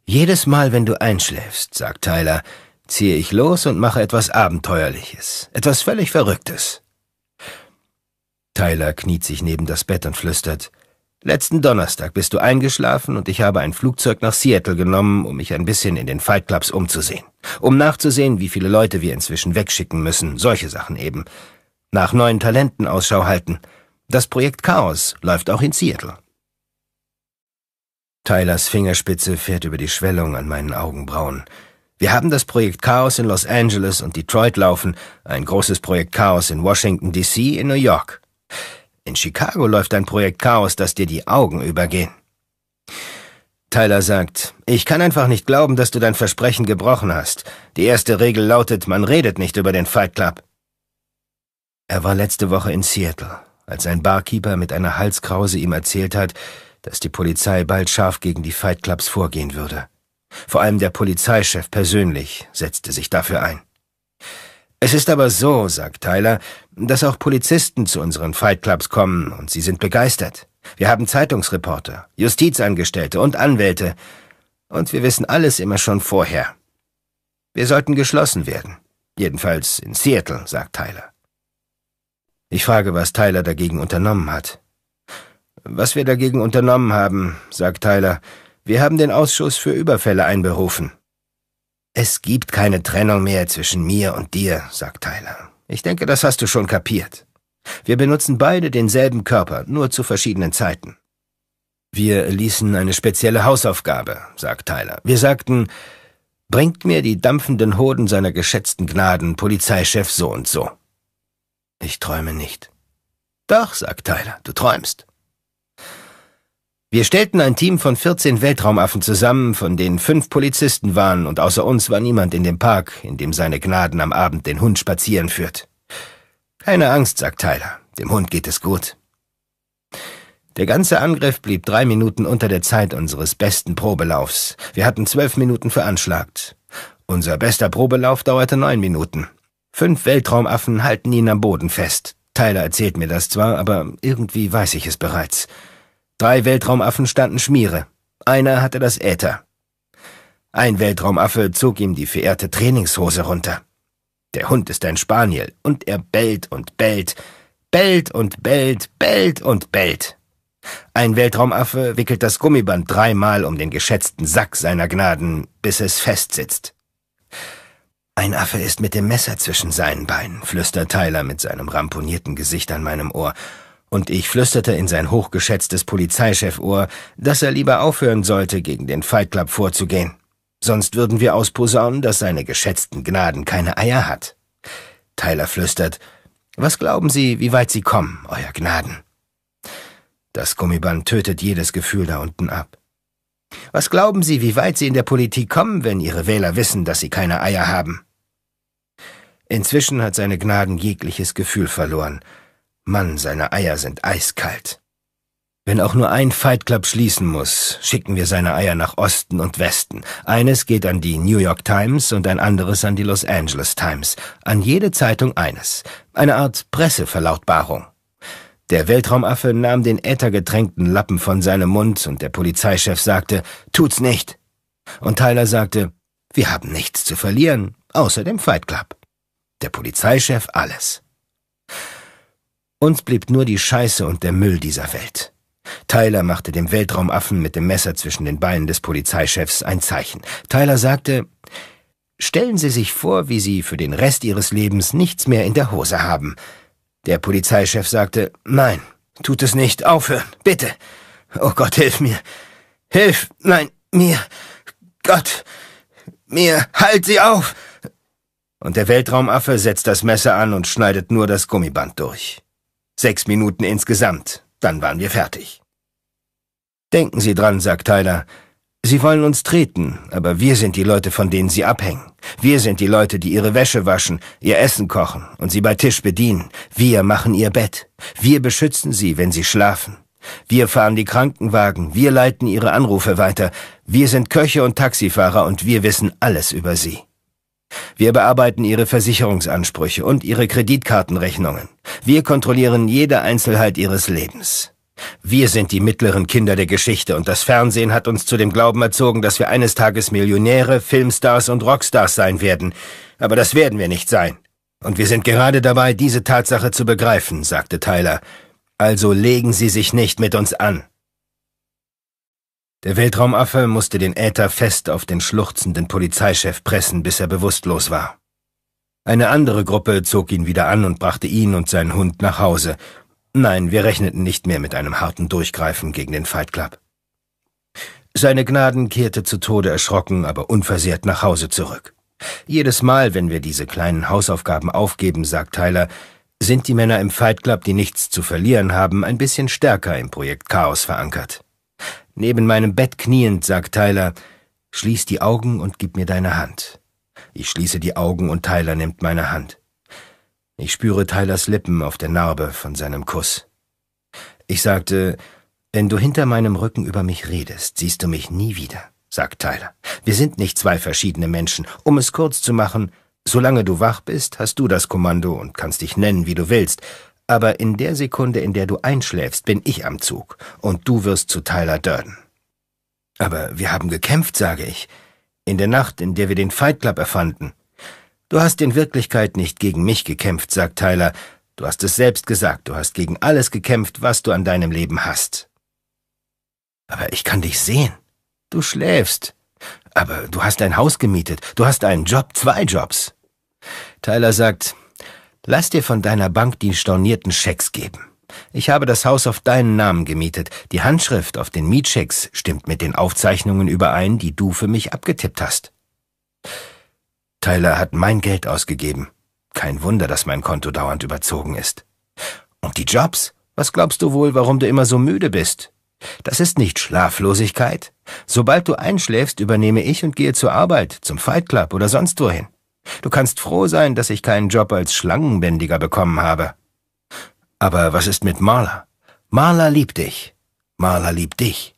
Jedes Mal, wenn du einschläfst, sagt Tyler, ziehe ich los und mache etwas Abenteuerliches, etwas völlig Verrücktes. Tyler kniet sich neben das Bett und flüstert. Letzten Donnerstag bist du eingeschlafen und ich habe ein Flugzeug nach Seattle genommen, um mich ein bisschen in den Fight Clubs umzusehen. Um nachzusehen, wie viele Leute wir inzwischen wegschicken müssen, solche Sachen eben. Nach neuen Talenten Ausschau halten. Das Projekt Chaos läuft auch in Seattle. Tylers Fingerspitze fährt über die Schwellung an meinen Augenbrauen. Wir haben das Projekt Chaos in Los Angeles und Detroit laufen, ein großes Projekt Chaos in Washington DC in New York. In Chicago läuft ein Projekt Chaos, das dir die Augen übergehen. Tyler sagt, ich kann einfach nicht glauben, dass du dein Versprechen gebrochen hast. Die erste Regel lautet, man redet nicht über den Fight Club. Er war letzte Woche in Seattle, als ein Barkeeper mit einer Halskrause ihm erzählt hat, dass die Polizei bald scharf gegen die Fight Clubs vorgehen würde. Vor allem der Polizeichef persönlich setzte sich dafür ein. Es ist aber so, sagt Tyler, dass auch Polizisten zu unseren Fightclubs kommen und sie sind begeistert. Wir haben Zeitungsreporter, Justizangestellte und Anwälte. Und wir wissen alles immer schon vorher. Wir sollten geschlossen werden. Jedenfalls in Seattle, sagt Tyler. Ich frage, was Tyler dagegen unternommen hat. Was wir dagegen unternommen haben, sagt Tyler, wir haben den Ausschuss für Überfälle einberufen. Es gibt keine Trennung mehr zwischen mir und dir, sagt Tyler. Ich denke, das hast du schon kapiert. Wir benutzen beide denselben Körper, nur zu verschiedenen Zeiten. Wir ließen eine spezielle Hausaufgabe, sagt Tyler. Wir sagten, bringt mir die dampfenden Hoden seiner geschätzten Gnaden, Polizeichef so und so. Ich träume nicht. Doch, sagt Tyler, du träumst. Wir stellten ein Team von 14 Weltraumaffen zusammen, von denen fünf Polizisten waren und außer uns war niemand in dem Park, in dem seine Gnaden am Abend den Hund spazieren führt. Keine Angst, sagt Tyler. Dem Hund geht es gut. Der ganze Angriff blieb drei Minuten unter der Zeit unseres besten Probelaufs. Wir hatten zwölf Minuten veranschlagt. Unser bester Probelauf dauerte neun Minuten. Fünf Weltraumaffen halten ihn am Boden fest. Tyler erzählt mir das zwar, aber irgendwie weiß ich es bereits. Drei Weltraumaffen standen Schmiere. Einer hatte das Äther. Ein Weltraumaffe zog ihm die verehrte Trainingshose runter. Der Hund ist ein Spaniel und er bellt und bellt, bellt und bellt, bellt und bellt. Ein Weltraumaffe wickelt das Gummiband dreimal um den geschätzten Sack seiner Gnaden, bis es festsitzt. Ein Affe ist mit dem Messer zwischen seinen Beinen, flüstert Tyler mit seinem ramponierten Gesicht an meinem Ohr und ich flüsterte in sein hochgeschätztes Polizeichefohr, dass er lieber aufhören sollte, gegen den Fight Club vorzugehen. Sonst würden wir ausposaunen, dass seine geschätzten Gnaden keine Eier hat. Tyler flüstert, was glauben Sie, wie weit Sie kommen, Euer Gnaden? Das Gummiband tötet jedes Gefühl da unten ab. Was glauben Sie, wie weit Sie in der Politik kommen, wenn Ihre Wähler wissen, dass Sie keine Eier haben? Inzwischen hat seine Gnaden jegliches Gefühl verloren. Mann, seine Eier sind eiskalt. Wenn auch nur ein Fight Club schließen muss, schicken wir seine Eier nach Osten und Westen. Eines geht an die New York Times und ein anderes an die Los Angeles Times. An jede Zeitung eines. Eine Art Presseverlautbarung. Der Weltraumaffe nahm den äthergetränkten Lappen von seinem Mund und der Polizeichef sagte, tut's nicht. Und Tyler sagte, wir haben nichts zu verlieren, außer dem Fight Club. Der Polizeichef alles. Uns blieb nur die Scheiße und der Müll dieser Welt. Tyler machte dem Weltraumaffen mit dem Messer zwischen den Beinen des Polizeichefs ein Zeichen. Tyler sagte, Stellen Sie sich vor, wie Sie für den Rest Ihres Lebens nichts mehr in der Hose haben. Der Polizeichef sagte, Nein, tut es nicht, aufhören, bitte. Oh Gott, hilf mir. Hilf, nein, mir. Gott, mir, halt sie auf. Und der Weltraumaffe setzt das Messer an und schneidet nur das Gummiband durch. Sechs Minuten insgesamt, dann waren wir fertig. Denken Sie dran, sagt Tyler. Sie wollen uns treten, aber wir sind die Leute, von denen Sie abhängen. Wir sind die Leute, die Ihre Wäsche waschen, Ihr Essen kochen und Sie bei Tisch bedienen. Wir machen Ihr Bett. Wir beschützen Sie, wenn Sie schlafen. Wir fahren die Krankenwagen, wir leiten Ihre Anrufe weiter. Wir sind Köche und Taxifahrer und wir wissen alles über Sie. Wir bearbeiten Ihre Versicherungsansprüche und Ihre Kreditkartenrechnungen. Wir kontrollieren jede Einzelheit Ihres Lebens. Wir sind die mittleren Kinder der Geschichte und das Fernsehen hat uns zu dem Glauben erzogen, dass wir eines Tages Millionäre, Filmstars und Rockstars sein werden. Aber das werden wir nicht sein. Und wir sind gerade dabei, diese Tatsache zu begreifen, sagte Tyler. Also legen Sie sich nicht mit uns an. Der Weltraumaffe musste den Äther fest auf den schluchzenden Polizeichef pressen, bis er bewusstlos war. Eine andere Gruppe zog ihn wieder an und brachte ihn und seinen Hund nach Hause. Nein, wir rechneten nicht mehr mit einem harten Durchgreifen gegen den Fight Club. Seine Gnaden kehrte zu Tode erschrocken, aber unversehrt nach Hause zurück. Jedes Mal, wenn wir diese kleinen Hausaufgaben aufgeben, sagt Tyler, sind die Männer im Fight Club, die nichts zu verlieren haben, ein bisschen stärker im Projekt Chaos verankert. Neben meinem Bett kniend, sagt Tyler, schließ die Augen und gib mir deine Hand. Ich schließe die Augen und Tyler nimmt meine Hand. Ich spüre Tylers Lippen auf der Narbe von seinem Kuss. Ich sagte, wenn du hinter meinem Rücken über mich redest, siehst du mich nie wieder, sagt Tyler. Wir sind nicht zwei verschiedene Menschen. Um es kurz zu machen, solange du wach bist, hast du das Kommando und kannst dich nennen, wie du willst, aber in der Sekunde, in der du einschläfst, bin ich am Zug und du wirst zu Tyler Durden. Aber wir haben gekämpft, sage ich. In der Nacht, in der wir den Fight Club erfanden. Du hast in Wirklichkeit nicht gegen mich gekämpft, sagt Tyler. Du hast es selbst gesagt. Du hast gegen alles gekämpft, was du an deinem Leben hast. Aber ich kann dich sehen. Du schläfst. Aber du hast ein Haus gemietet. Du hast einen Job, zwei Jobs. Tyler sagt, Lass dir von deiner Bank die stornierten Schecks geben. Ich habe das Haus auf deinen Namen gemietet. Die Handschrift auf den Mietschecks stimmt mit den Aufzeichnungen überein, die du für mich abgetippt hast. Tyler hat mein Geld ausgegeben. Kein Wunder, dass mein Konto dauernd überzogen ist. Und die Jobs? Was glaubst du wohl, warum du immer so müde bist? Das ist nicht Schlaflosigkeit. Sobald du einschläfst, übernehme ich und gehe zur Arbeit, zum Fight Club oder sonst wohin. Du kannst froh sein, dass ich keinen Job als Schlangenbändiger bekommen habe. Aber was ist mit Marla? Marla liebt dich. Marla liebt dich.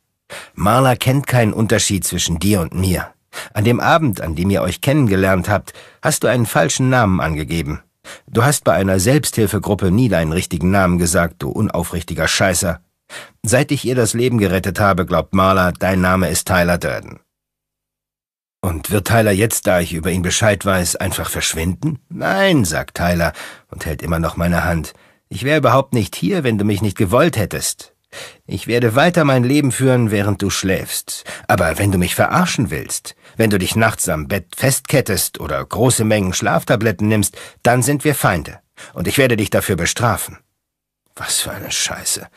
Marla kennt keinen Unterschied zwischen dir und mir. An dem Abend, an dem ihr euch kennengelernt habt, hast du einen falschen Namen angegeben. Du hast bei einer Selbsthilfegruppe nie deinen richtigen Namen gesagt, du unaufrichtiger Scheißer. Seit ich ihr das Leben gerettet habe, glaubt Marla, dein Name ist Tyler Durden. Und wird Tyler jetzt, da ich über ihn Bescheid weiß, einfach verschwinden? Nein, sagt Tyler und hält immer noch meine Hand. Ich wäre überhaupt nicht hier, wenn du mich nicht gewollt hättest. Ich werde weiter mein Leben führen, während du schläfst. Aber wenn du mich verarschen willst, wenn du dich nachts am Bett festkettest oder große Mengen Schlaftabletten nimmst, dann sind wir Feinde. Und ich werde dich dafür bestrafen. Was für eine Scheiße.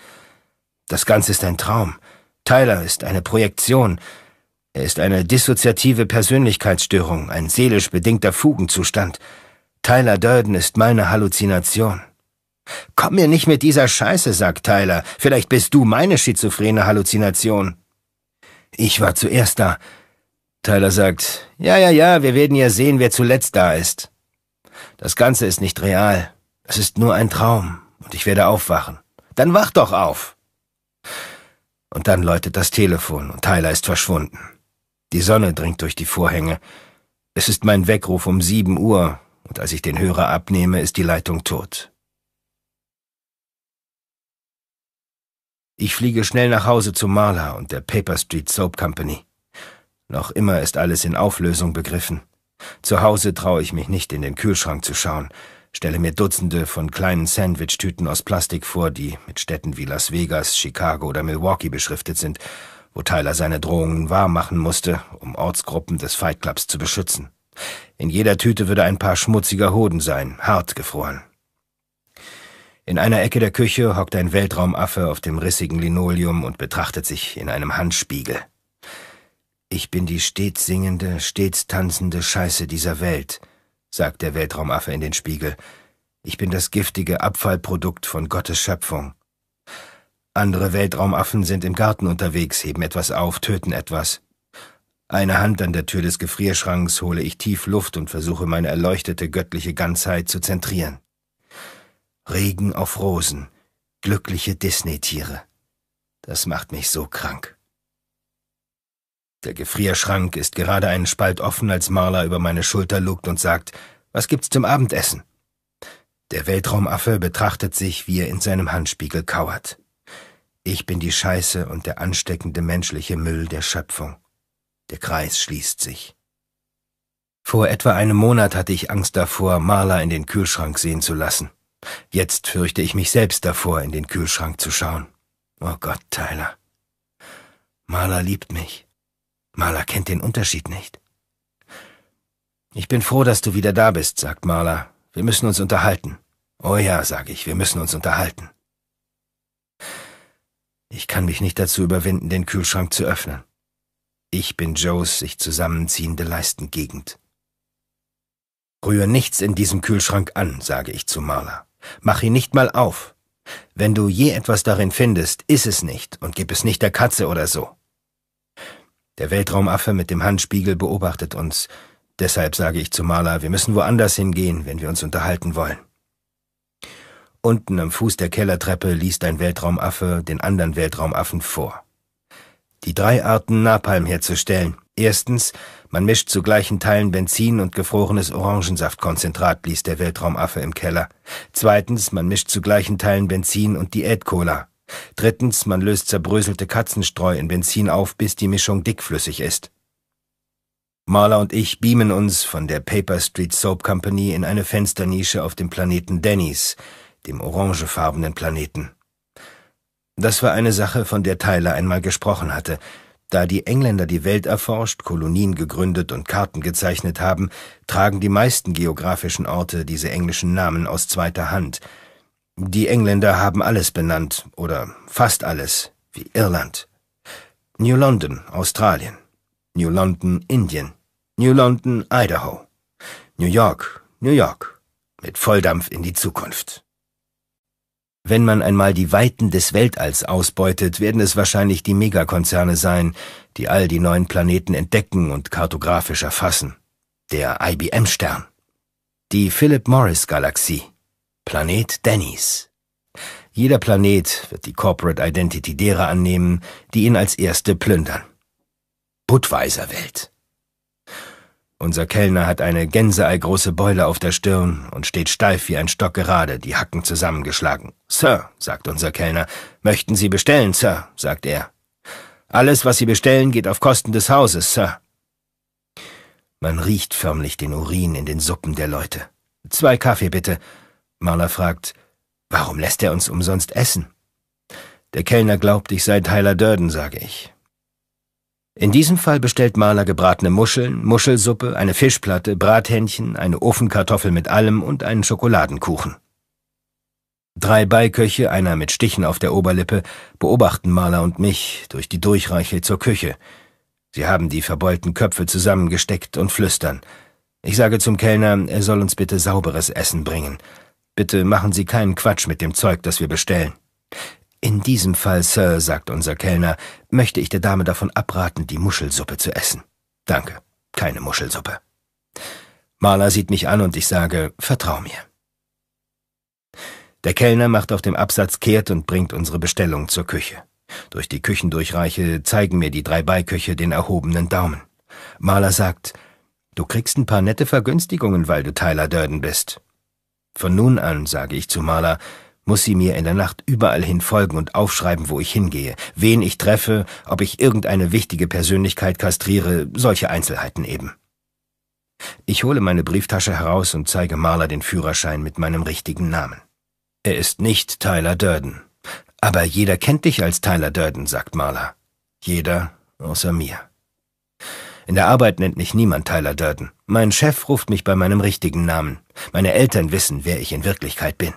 Das Ganze ist ein Traum. Tyler ist eine Projektion. Er ist eine dissoziative Persönlichkeitsstörung, ein seelisch bedingter Fugenzustand. Tyler Durden ist meine Halluzination. Komm mir nicht mit dieser Scheiße, sagt Tyler. Vielleicht bist du meine schizophrene Halluzination. Ich war zuerst da. Tyler sagt, ja, ja, ja, wir werden ja sehen, wer zuletzt da ist. Das Ganze ist nicht real. Es ist nur ein Traum und ich werde aufwachen. Dann wach doch auf! Und dann läutet das Telefon und Tyler ist verschwunden. Die Sonne dringt durch die Vorhänge. Es ist mein Weckruf um sieben Uhr, und als ich den Hörer abnehme, ist die Leitung tot. Ich fliege schnell nach Hause zu Marla und der Paper Street Soap Company. Noch immer ist alles in Auflösung begriffen. Zu Hause traue ich mich nicht, in den Kühlschrank zu schauen, stelle mir Dutzende von kleinen Sandwich-Tüten aus Plastik vor, die mit Städten wie Las Vegas, Chicago oder Milwaukee beschriftet sind wo Tyler seine Drohungen wahrmachen musste, um Ortsgruppen des Fight Clubs zu beschützen. In jeder Tüte würde ein paar schmutziger Hoden sein, hart gefroren. In einer Ecke der Küche hockt ein Weltraumaffe auf dem rissigen Linoleum und betrachtet sich in einem Handspiegel. Ich bin die stets singende, stets tanzende Scheiße dieser Welt, sagt der Weltraumaffe in den Spiegel. Ich bin das giftige Abfallprodukt von Gottes Schöpfung. Andere Weltraumaffen sind im Garten unterwegs, heben etwas auf, töten etwas. Eine Hand an der Tür des Gefrierschranks hole ich tief Luft und versuche meine erleuchtete göttliche Ganzheit zu zentrieren. Regen auf Rosen, glückliche Disney-Tiere. Das macht mich so krank. Der Gefrierschrank ist gerade einen Spalt offen, als Marla über meine Schulter lugt und sagt, was gibt's zum Abendessen? Der Weltraumaffe betrachtet sich, wie er in seinem Handspiegel kauert. Ich bin die Scheiße und der ansteckende menschliche Müll der Schöpfung. Der Kreis schließt sich. Vor etwa einem Monat hatte ich Angst davor, Marla in den Kühlschrank sehen zu lassen. Jetzt fürchte ich mich selbst davor, in den Kühlschrank zu schauen. Oh Gott, Tyler. Marla liebt mich. Marla kennt den Unterschied nicht. Ich bin froh, dass du wieder da bist, sagt Marla. Wir müssen uns unterhalten. Oh ja, sage ich, wir müssen uns unterhalten. Ich kann mich nicht dazu überwinden, den Kühlschrank zu öffnen. Ich bin Joes sich zusammenziehende Leistengegend. Rühr nichts in diesem Kühlschrank an, sage ich zu Marla. Mach ihn nicht mal auf. Wenn du je etwas darin findest, iss es nicht und gib es nicht der Katze oder so. Der Weltraumaffe mit dem Handspiegel beobachtet uns. Deshalb sage ich zu Marla, wir müssen woanders hingehen, wenn wir uns unterhalten wollen. Unten am Fuß der Kellertreppe liest ein Weltraumaffe den anderen Weltraumaffen vor. Die drei Arten Napalm herzustellen. Erstens, man mischt zu gleichen Teilen Benzin und gefrorenes Orangensaftkonzentrat, liest der Weltraumaffe im Keller. Zweitens, man mischt zu gleichen Teilen Benzin und Diätcola. Drittens, man löst zerbröselte Katzenstreu in Benzin auf, bis die Mischung dickflüssig ist. Marla und ich beamen uns von der Paper Street Soap Company in eine Fensternische auf dem Planeten Dennis, dem orangefarbenen Planeten. Das war eine Sache, von der Tyler einmal gesprochen hatte. Da die Engländer die Welt erforscht, Kolonien gegründet und Karten gezeichnet haben, tragen die meisten geografischen Orte diese englischen Namen aus zweiter Hand. Die Engländer haben alles benannt, oder fast alles, wie Irland. New London, Australien. New London, Indien. New London, Idaho. New York, New York. Mit Volldampf in die Zukunft. Wenn man einmal die Weiten des Weltalls ausbeutet, werden es wahrscheinlich die Megakonzerne sein, die all die neuen Planeten entdecken und kartografisch erfassen. Der IBM-Stern. Die Philip Morris-Galaxie. Planet Dennis. Jeder Planet wird die Corporate Identity derer annehmen, die ihn als erste plündern. Budweiser-Welt. Unser Kellner hat eine gänseeilgroße Beule auf der Stirn und steht steif wie ein Stock gerade, die Hacken zusammengeschlagen. Sir, sagt unser Kellner, möchten Sie bestellen, Sir, sagt er. Alles, was Sie bestellen, geht auf Kosten des Hauses, Sir. Man riecht förmlich den Urin in den Suppen der Leute. Zwei Kaffee bitte. Marla fragt, warum lässt er uns umsonst essen? Der Kellner glaubt, ich sei Tyler Durden, sage ich. In diesem Fall bestellt Maler gebratene Muscheln, Muschelsuppe, eine Fischplatte, Brathähnchen, eine Ofenkartoffel mit Allem und einen Schokoladenkuchen. Drei Beiköche, einer mit Stichen auf der Oberlippe, beobachten Maler und mich durch die Durchreiche zur Küche. Sie haben die verbeulten Köpfe zusammengesteckt und flüstern. Ich sage zum Kellner, er soll uns bitte sauberes Essen bringen. Bitte machen Sie keinen Quatsch mit dem Zeug, das wir bestellen. In diesem Fall, Sir, sagt unser Kellner, möchte ich der Dame davon abraten, die Muschelsuppe zu essen. Danke, keine Muschelsuppe. Maler sieht mich an und ich sage, vertrau mir. Der Kellner macht auf dem Absatz kehrt und bringt unsere Bestellung zur Küche. Durch die Küchendurchreiche zeigen mir die drei Beiköche den erhobenen Daumen. Maler sagt, du kriegst ein paar nette Vergünstigungen, weil du Tyler Durden bist. Von nun an, sage ich zu Maler, muss sie mir in der Nacht überall hin folgen und aufschreiben, wo ich hingehe, wen ich treffe, ob ich irgendeine wichtige Persönlichkeit kastriere, solche Einzelheiten eben. Ich hole meine Brieftasche heraus und zeige Marla den Führerschein mit meinem richtigen Namen. Er ist nicht Tyler Durden. Aber jeder kennt dich als Tyler Durden, sagt Marla. Jeder außer mir. In der Arbeit nennt mich niemand Tyler Durden. Mein Chef ruft mich bei meinem richtigen Namen. Meine Eltern wissen, wer ich in Wirklichkeit bin.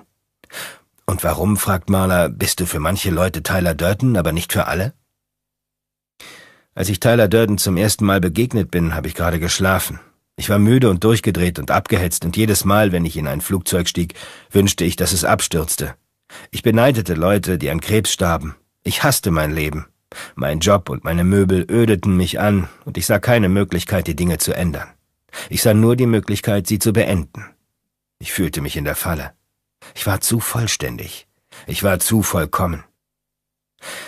Und warum, fragt Marla, bist du für manche Leute Tyler Durden, aber nicht für alle? Als ich Tyler Durden zum ersten Mal begegnet bin, habe ich gerade geschlafen. Ich war müde und durchgedreht und abgehetzt, und jedes Mal, wenn ich in ein Flugzeug stieg, wünschte ich, dass es abstürzte. Ich beneidete Leute, die an Krebs starben. Ich hasste mein Leben. Mein Job und meine Möbel ödeten mich an, und ich sah keine Möglichkeit, die Dinge zu ändern. Ich sah nur die Möglichkeit, sie zu beenden. Ich fühlte mich in der Falle. Ich war zu vollständig. Ich war zu vollkommen.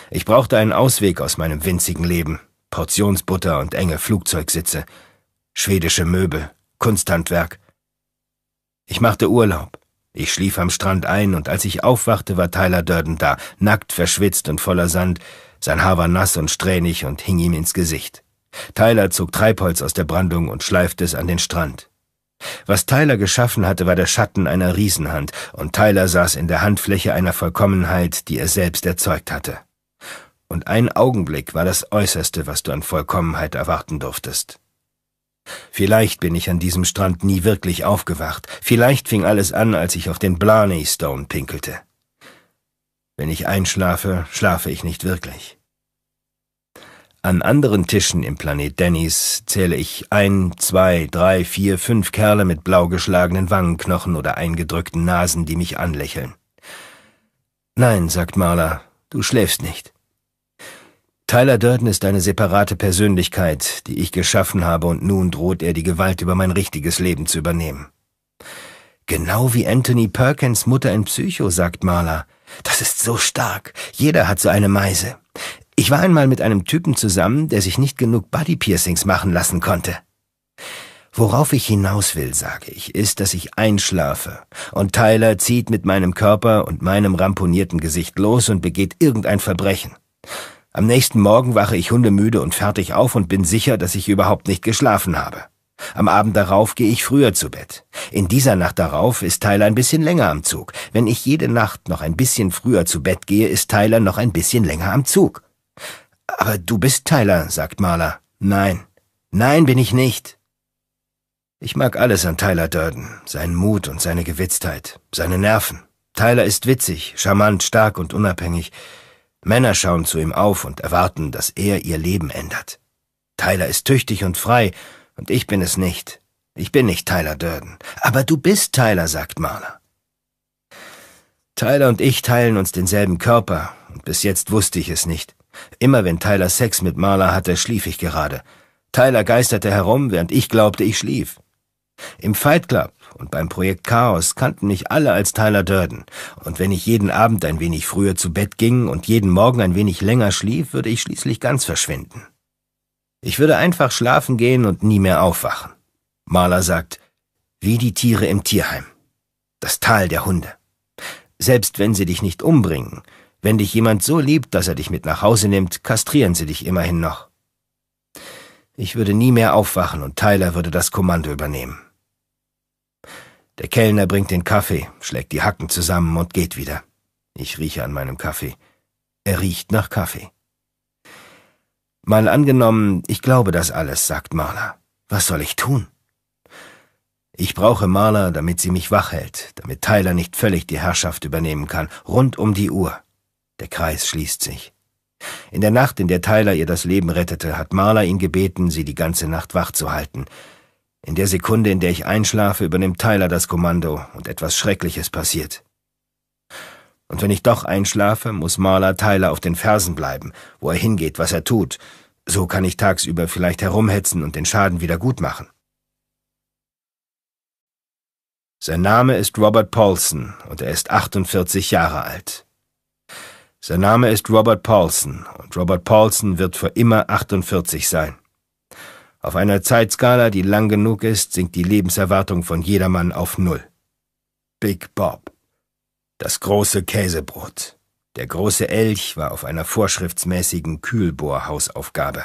Ich brauchte einen Ausweg aus meinem winzigen Leben. Portionsbutter und enge Flugzeugsitze, schwedische Möbel, Kunsthandwerk. Ich machte Urlaub. Ich schlief am Strand ein und als ich aufwachte, war Tyler Durden da, nackt, verschwitzt und voller Sand. Sein Haar war nass und strähnig und hing ihm ins Gesicht. Tyler zog Treibholz aus der Brandung und schleifte es an den Strand. Was Tyler geschaffen hatte, war der Schatten einer Riesenhand, und Tyler saß in der Handfläche einer Vollkommenheit, die er selbst erzeugt hatte. Und ein Augenblick war das Äußerste, was du an Vollkommenheit erwarten durftest. Vielleicht bin ich an diesem Strand nie wirklich aufgewacht, vielleicht fing alles an, als ich auf den Blarney Stone pinkelte. Wenn ich einschlafe, schlafe ich nicht wirklich. An anderen Tischen im Planet Dannys zähle ich ein, zwei, drei, vier, fünf Kerle mit blau geschlagenen Wangenknochen oder eingedrückten Nasen, die mich anlächeln. Nein, sagt Marla, du schläfst nicht. Tyler Durden ist eine separate Persönlichkeit, die ich geschaffen habe und nun droht er die Gewalt über mein richtiges Leben zu übernehmen. Genau wie Anthony Perkins Mutter in Psycho, sagt Marla. Das ist so stark. Jeder hat so eine Meise. Ich war einmal mit einem Typen zusammen, der sich nicht genug Bodypiercings machen lassen konnte. Worauf ich hinaus will, sage ich, ist, dass ich einschlafe, und Tyler zieht mit meinem Körper und meinem ramponierten Gesicht los und begeht irgendein Verbrechen. Am nächsten Morgen wache ich hundemüde und fertig auf und bin sicher, dass ich überhaupt nicht geschlafen habe. Am Abend darauf gehe ich früher zu Bett. In dieser Nacht darauf ist Tyler ein bisschen länger am Zug. Wenn ich jede Nacht noch ein bisschen früher zu Bett gehe, ist Tyler noch ein bisschen länger am Zug. Aber du bist Tyler, sagt Marla. Nein. Nein bin ich nicht. Ich mag alles an Tyler Durden, seinen Mut und seine Gewitztheit, seine Nerven. Tyler ist witzig, charmant, stark und unabhängig. Männer schauen zu ihm auf und erwarten, dass er ihr Leben ändert. Tyler ist tüchtig und frei, und ich bin es nicht. Ich bin nicht Tyler Durden. Aber du bist Tyler, sagt Marla. Tyler und ich teilen uns denselben Körper, und bis jetzt wusste ich es nicht. Immer wenn Tyler Sex mit Marla hatte, schlief ich gerade. Tyler geisterte herum, während ich glaubte, ich schlief. Im Fight Club und beim Projekt Chaos kannten mich alle als Tyler Durden, und wenn ich jeden Abend ein wenig früher zu Bett ging und jeden Morgen ein wenig länger schlief, würde ich schließlich ganz verschwinden. Ich würde einfach schlafen gehen und nie mehr aufwachen. Marla sagt, wie die Tiere im Tierheim. Das Tal der Hunde. Selbst wenn sie dich nicht umbringen, wenn dich jemand so liebt, dass er dich mit nach Hause nimmt, kastrieren sie dich immerhin noch. Ich würde nie mehr aufwachen und Tyler würde das Kommando übernehmen. Der Kellner bringt den Kaffee, schlägt die Hacken zusammen und geht wieder. Ich rieche an meinem Kaffee. Er riecht nach Kaffee. Mal angenommen, ich glaube das alles, sagt Marla. Was soll ich tun? Ich brauche Marla, damit sie mich wach hält, damit Tyler nicht völlig die Herrschaft übernehmen kann, rund um die Uhr. Der Kreis schließt sich. In der Nacht, in der Tyler ihr das Leben rettete, hat Marla ihn gebeten, sie die ganze Nacht wach zu halten. In der Sekunde, in der ich einschlafe, übernimmt Tyler das Kommando und etwas Schreckliches passiert. Und wenn ich doch einschlafe, muss Marla Tyler auf den Fersen bleiben, wo er hingeht, was er tut. So kann ich tagsüber vielleicht herumhetzen und den Schaden wieder gut machen. Sein Name ist Robert Paulson und er ist 48 Jahre alt. Sein Name ist Robert Paulson und Robert Paulson wird für immer 48 sein. Auf einer Zeitskala, die lang genug ist, sinkt die Lebenserwartung von jedermann auf Null. Big Bob. Das große Käsebrot. Der große Elch war auf einer vorschriftsmäßigen Kühlbohrhausaufgabe.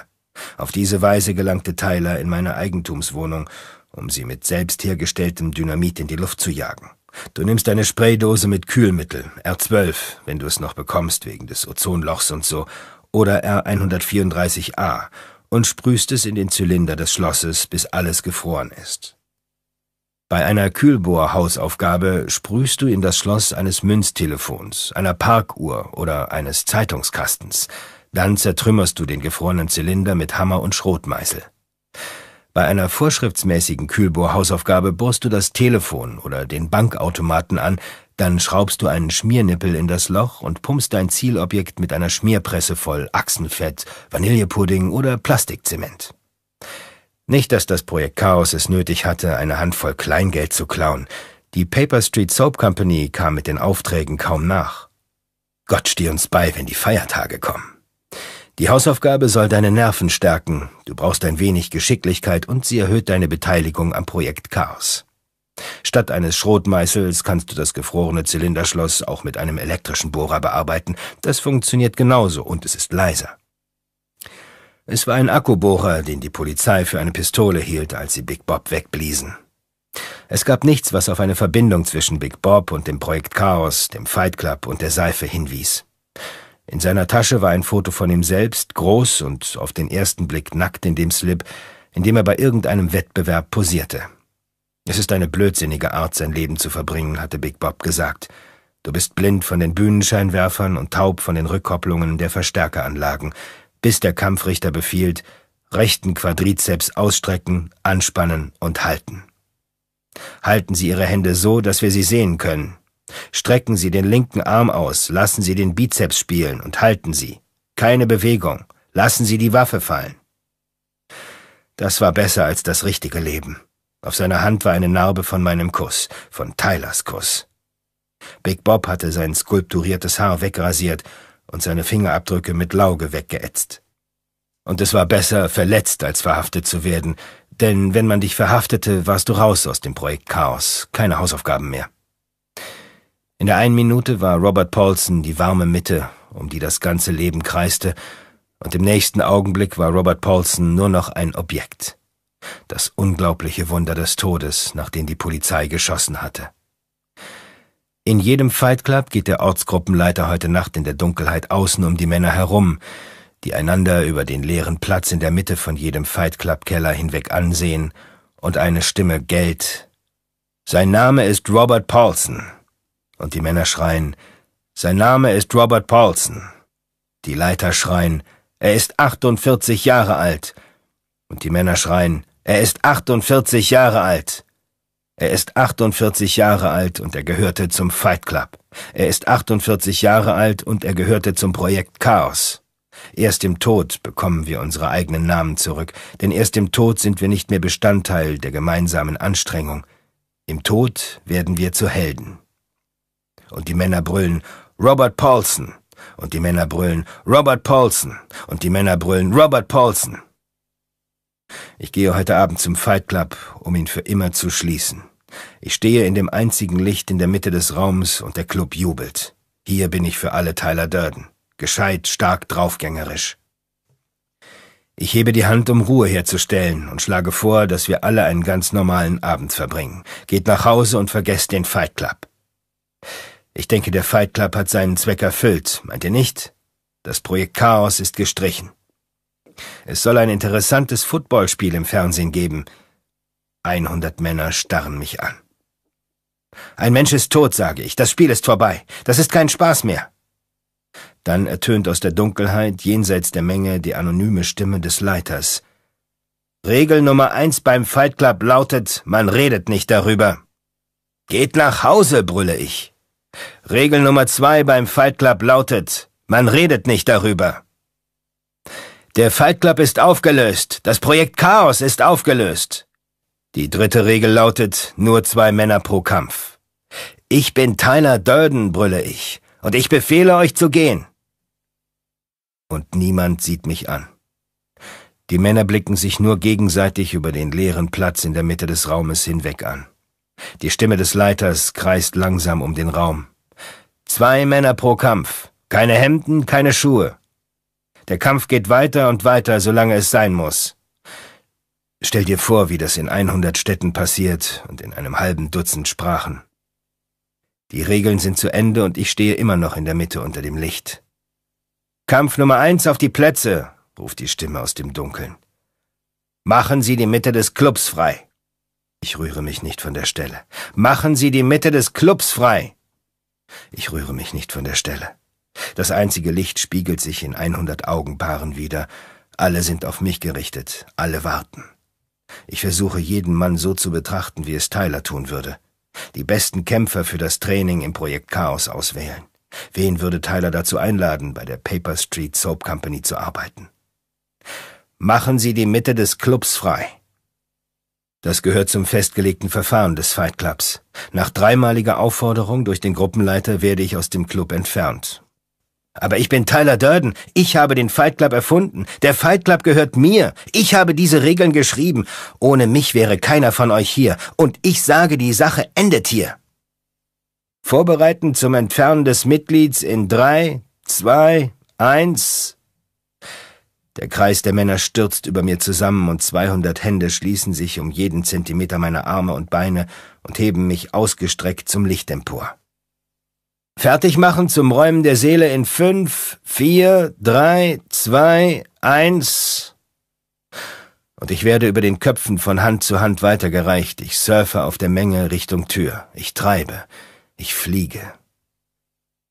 Auf diese Weise gelangte Tyler in meine Eigentumswohnung, um sie mit selbst hergestelltem Dynamit in die Luft zu jagen. Du nimmst eine Spraydose mit Kühlmittel, R12, wenn du es noch bekommst wegen des Ozonlochs und so, oder R134a und sprühst es in den Zylinder des Schlosses, bis alles gefroren ist. Bei einer Kühlbohrhausaufgabe sprühst du in das Schloss eines Münztelefons, einer Parkuhr oder eines Zeitungskastens. Dann zertrümmerst du den gefrorenen Zylinder mit Hammer und Schrotmeißel. Bei einer vorschriftsmäßigen Kühlbohrhausaufgabe bohrst du das Telefon oder den Bankautomaten an, dann schraubst du einen Schmiernippel in das Loch und pumpst dein Zielobjekt mit einer Schmierpresse voll Achsenfett, Vanillepudding oder Plastikzement. Nicht, dass das Projekt Chaos es nötig hatte, eine Handvoll Kleingeld zu klauen. Die Paper Street Soap Company kam mit den Aufträgen kaum nach. Gott steh uns bei, wenn die Feiertage kommen. Die Hausaufgabe soll deine Nerven stärken, du brauchst ein wenig Geschicklichkeit und sie erhöht deine Beteiligung am Projekt Chaos. Statt eines Schrotmeißels kannst du das gefrorene Zylinderschloss auch mit einem elektrischen Bohrer bearbeiten. Das funktioniert genauso und es ist leiser. Es war ein Akkubohrer, den die Polizei für eine Pistole hielt, als sie Big Bob wegbliesen. Es gab nichts, was auf eine Verbindung zwischen Big Bob und dem Projekt Chaos, dem Fight Club und der Seife hinwies. In seiner Tasche war ein Foto von ihm selbst, groß und auf den ersten Blick nackt in dem Slip, in dem er bei irgendeinem Wettbewerb posierte. Es ist eine blödsinnige Art, sein Leben zu verbringen, hatte Big Bob gesagt. Du bist blind von den Bühnenscheinwerfern und taub von den Rückkopplungen der Verstärkeranlagen, bis der Kampfrichter befiehlt, rechten Quadrizeps ausstrecken, anspannen und halten. Halten Sie Ihre Hände so, dass wir sie sehen können. Strecken Sie den linken Arm aus, lassen Sie den Bizeps spielen und halten Sie. Keine Bewegung. Lassen Sie die Waffe fallen. Das war besser als das richtige Leben. Auf seiner Hand war eine Narbe von meinem Kuss, von Tylers Kuss. Big Bob hatte sein skulpturiertes Haar wegrasiert und seine Fingerabdrücke mit Lauge weggeätzt. Und es war besser, verletzt als verhaftet zu werden, denn wenn man dich verhaftete, warst du raus aus dem Projekt Chaos, keine Hausaufgaben mehr. In der einen Minute war Robert Paulson die warme Mitte, um die das ganze Leben kreiste, und im nächsten Augenblick war Robert Paulson nur noch ein Objekt. Das unglaubliche Wunder des Todes, nach dem die Polizei geschossen hatte. In jedem Fight Club geht der Ortsgruppenleiter heute Nacht in der Dunkelheit außen um die Männer herum, die einander über den leeren Platz in der Mitte von jedem Fight Club Keller hinweg ansehen, und eine Stimme gellt. Sein Name ist Robert Paulson und die Männer schreien, sein Name ist Robert Paulson. Die Leiter schreien, er ist 48 Jahre alt. Und die Männer schreien, er ist 48 Jahre alt. Er ist 48 Jahre alt und er gehörte zum Fight Club. Er ist 48 Jahre alt und er gehörte zum Projekt Chaos. Erst im Tod bekommen wir unsere eigenen Namen zurück, denn erst im Tod sind wir nicht mehr Bestandteil der gemeinsamen Anstrengung. Im Tod werden wir zu Helden und die Männer brüllen Robert Paulson und die Männer brüllen Robert Paulson und die Männer brüllen Robert Paulson. Ich gehe heute Abend zum Fight Club, um ihn für immer zu schließen. Ich stehe in dem einzigen Licht in der Mitte des Raums und der Club jubelt. Hier bin ich für alle Tyler Durden. Gescheit, stark, draufgängerisch. Ich hebe die Hand, um Ruhe herzustellen und schlage vor, dass wir alle einen ganz normalen Abend verbringen. Geht nach Hause und vergesst den Fight Club. Ich denke, der Fight Club hat seinen Zweck erfüllt, meint ihr nicht? Das Projekt Chaos ist gestrichen. Es soll ein interessantes Footballspiel im Fernsehen geben. 100 Männer starren mich an. Ein Mensch ist tot, sage ich. Das Spiel ist vorbei. Das ist kein Spaß mehr. Dann ertönt aus der Dunkelheit jenseits der Menge die anonyme Stimme des Leiters. Regel Nummer eins beim Fight Club lautet, man redet nicht darüber. Geht nach Hause, brülle ich. Regel Nummer zwei beim Fight Club lautet, man redet nicht darüber. Der Fight Club ist aufgelöst. Das Projekt Chaos ist aufgelöst. Die dritte Regel lautet, nur zwei Männer pro Kampf. Ich bin Tyler Durden, brülle ich, und ich befehle euch zu gehen. Und niemand sieht mich an. Die Männer blicken sich nur gegenseitig über den leeren Platz in der Mitte des Raumes hinweg an. Die Stimme des Leiters kreist langsam um den Raum. Zwei Männer pro Kampf. Keine Hemden, keine Schuhe. Der Kampf geht weiter und weiter, solange es sein muss. Stell dir vor, wie das in 100 Städten passiert und in einem halben Dutzend Sprachen. Die Regeln sind zu Ende und ich stehe immer noch in der Mitte unter dem Licht. Kampf Nummer eins auf die Plätze, ruft die Stimme aus dem Dunkeln. Machen Sie die Mitte des Clubs frei. Ich rühre mich nicht von der Stelle. Machen Sie die Mitte des Clubs frei! Ich rühre mich nicht von der Stelle. Das einzige Licht spiegelt sich in 100 Augenpaaren wieder. Alle sind auf mich gerichtet, alle warten. Ich versuche jeden Mann so zu betrachten, wie es Tyler tun würde. Die besten Kämpfer für das Training im Projekt Chaos auswählen. Wen würde Tyler dazu einladen, bei der Paper Street Soap Company zu arbeiten? Machen Sie die Mitte des Clubs frei. Das gehört zum festgelegten Verfahren des Fight Clubs. Nach dreimaliger Aufforderung durch den Gruppenleiter werde ich aus dem Club entfernt. Aber ich bin Tyler Durden. Ich habe den Fight Club erfunden. Der Fight Club gehört mir. Ich habe diese Regeln geschrieben. Ohne mich wäre keiner von euch hier. Und ich sage, die Sache endet hier. Vorbereiten zum Entfernen des Mitglieds in drei, zwei, eins. Der Kreis der Männer stürzt über mir zusammen und 200 Hände schließen sich um jeden Zentimeter meiner Arme und Beine und heben mich ausgestreckt zum Licht empor. Fertig machen zum Räumen der Seele in fünf, vier, drei, zwei, eins. Und ich werde über den Köpfen von Hand zu Hand weitergereicht. Ich surfe auf der Menge Richtung Tür. Ich treibe. Ich fliege.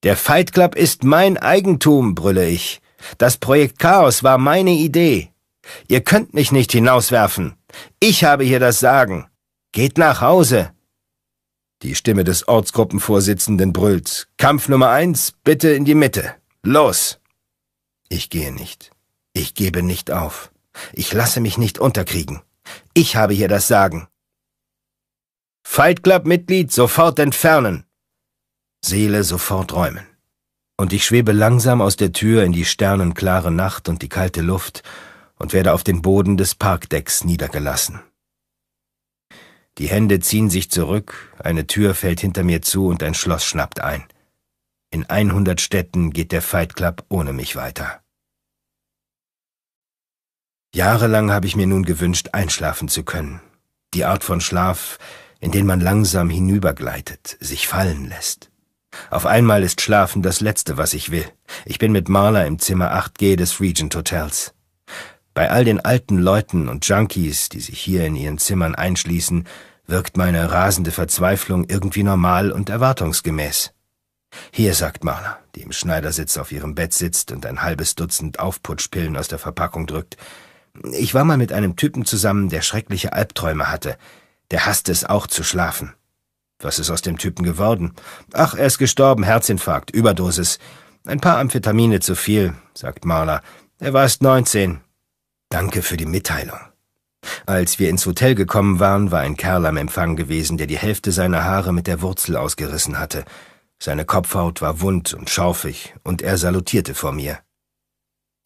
Der Fight Club ist mein Eigentum, brülle ich. Das Projekt Chaos war meine Idee. Ihr könnt mich nicht hinauswerfen. Ich habe hier das Sagen. Geht nach Hause. Die Stimme des Ortsgruppenvorsitzenden brüllt. Kampf Nummer eins, bitte in die Mitte. Los! Ich gehe nicht. Ich gebe nicht auf. Ich lasse mich nicht unterkriegen. Ich habe hier das Sagen. Fight Club-Mitglied sofort entfernen. Seele sofort räumen und ich schwebe langsam aus der Tür in die sternenklare Nacht und die kalte Luft und werde auf den Boden des Parkdecks niedergelassen. Die Hände ziehen sich zurück, eine Tür fällt hinter mir zu und ein Schloss schnappt ein. In 100 Städten geht der Fight Club ohne mich weiter. Jahrelang habe ich mir nun gewünscht, einschlafen zu können. Die Art von Schlaf, in den man langsam hinübergleitet, sich fallen lässt. Auf einmal ist Schlafen das Letzte, was ich will. Ich bin mit Marla im Zimmer 8G des Regent Hotels. Bei all den alten Leuten und Junkies, die sich hier in ihren Zimmern einschließen, wirkt meine rasende Verzweiflung irgendwie normal und erwartungsgemäß. Hier, sagt Marla, die im Schneidersitz auf ihrem Bett sitzt und ein halbes Dutzend Aufputschpillen aus der Verpackung drückt. Ich war mal mit einem Typen zusammen, der schreckliche Albträume hatte. Der hasst es auch zu schlafen. Was ist aus dem Typen geworden? Ach, er ist gestorben, Herzinfarkt, Überdosis. Ein paar Amphetamine zu viel, sagt Marla. Er war erst 19. Danke für die Mitteilung. Als wir ins Hotel gekommen waren, war ein Kerl am Empfang gewesen, der die Hälfte seiner Haare mit der Wurzel ausgerissen hatte. Seine Kopfhaut war wund und schaufig, und er salutierte vor mir.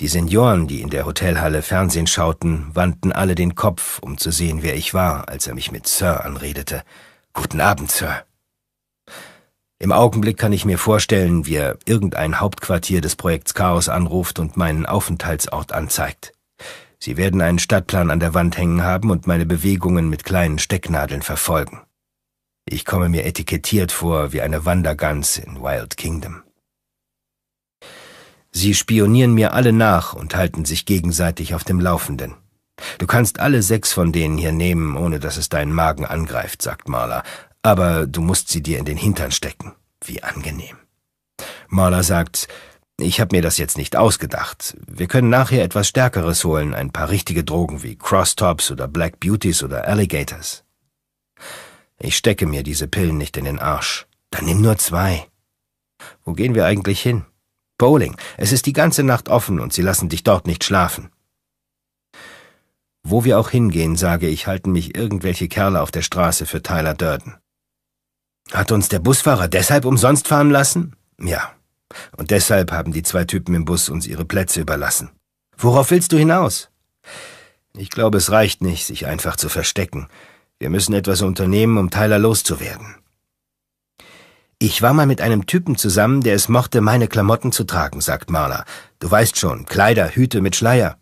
Die Senioren, die in der Hotelhalle Fernsehen schauten, wandten alle den Kopf, um zu sehen, wer ich war, als er mich mit Sir anredete. Guten Abend, Sir. Im Augenblick kann ich mir vorstellen, wie er irgendein Hauptquartier des Projekts Chaos anruft und meinen Aufenthaltsort anzeigt. Sie werden einen Stadtplan an der Wand hängen haben und meine Bewegungen mit kleinen Stecknadeln verfolgen. Ich komme mir etikettiert vor wie eine Wandergans in Wild Kingdom. Sie spionieren mir alle nach und halten sich gegenseitig auf dem Laufenden. Du kannst alle sechs von denen hier nehmen, ohne dass es deinen Magen angreift, sagt Marla. Aber du musst sie dir in den Hintern stecken. Wie angenehm. Marla sagt, ich habe mir das jetzt nicht ausgedacht. Wir können nachher etwas Stärkeres holen, ein paar richtige Drogen wie Crosstops oder Black Beauties oder Alligators. Ich stecke mir diese Pillen nicht in den Arsch. Dann nimm nur zwei. Wo gehen wir eigentlich hin? Bowling. Es ist die ganze Nacht offen und sie lassen dich dort nicht schlafen. Wo wir auch hingehen, sage ich, halten mich irgendwelche Kerle auf der Straße für Tyler Durden. Hat uns der Busfahrer deshalb umsonst fahren lassen? Ja. Und deshalb haben die zwei Typen im Bus uns ihre Plätze überlassen. Worauf willst du hinaus? Ich glaube, es reicht nicht, sich einfach zu verstecken. Wir müssen etwas unternehmen, um Tyler loszuwerden. Ich war mal mit einem Typen zusammen, der es mochte, meine Klamotten zu tragen, sagt Marla. Du weißt schon, Kleider, Hüte mit Schleier.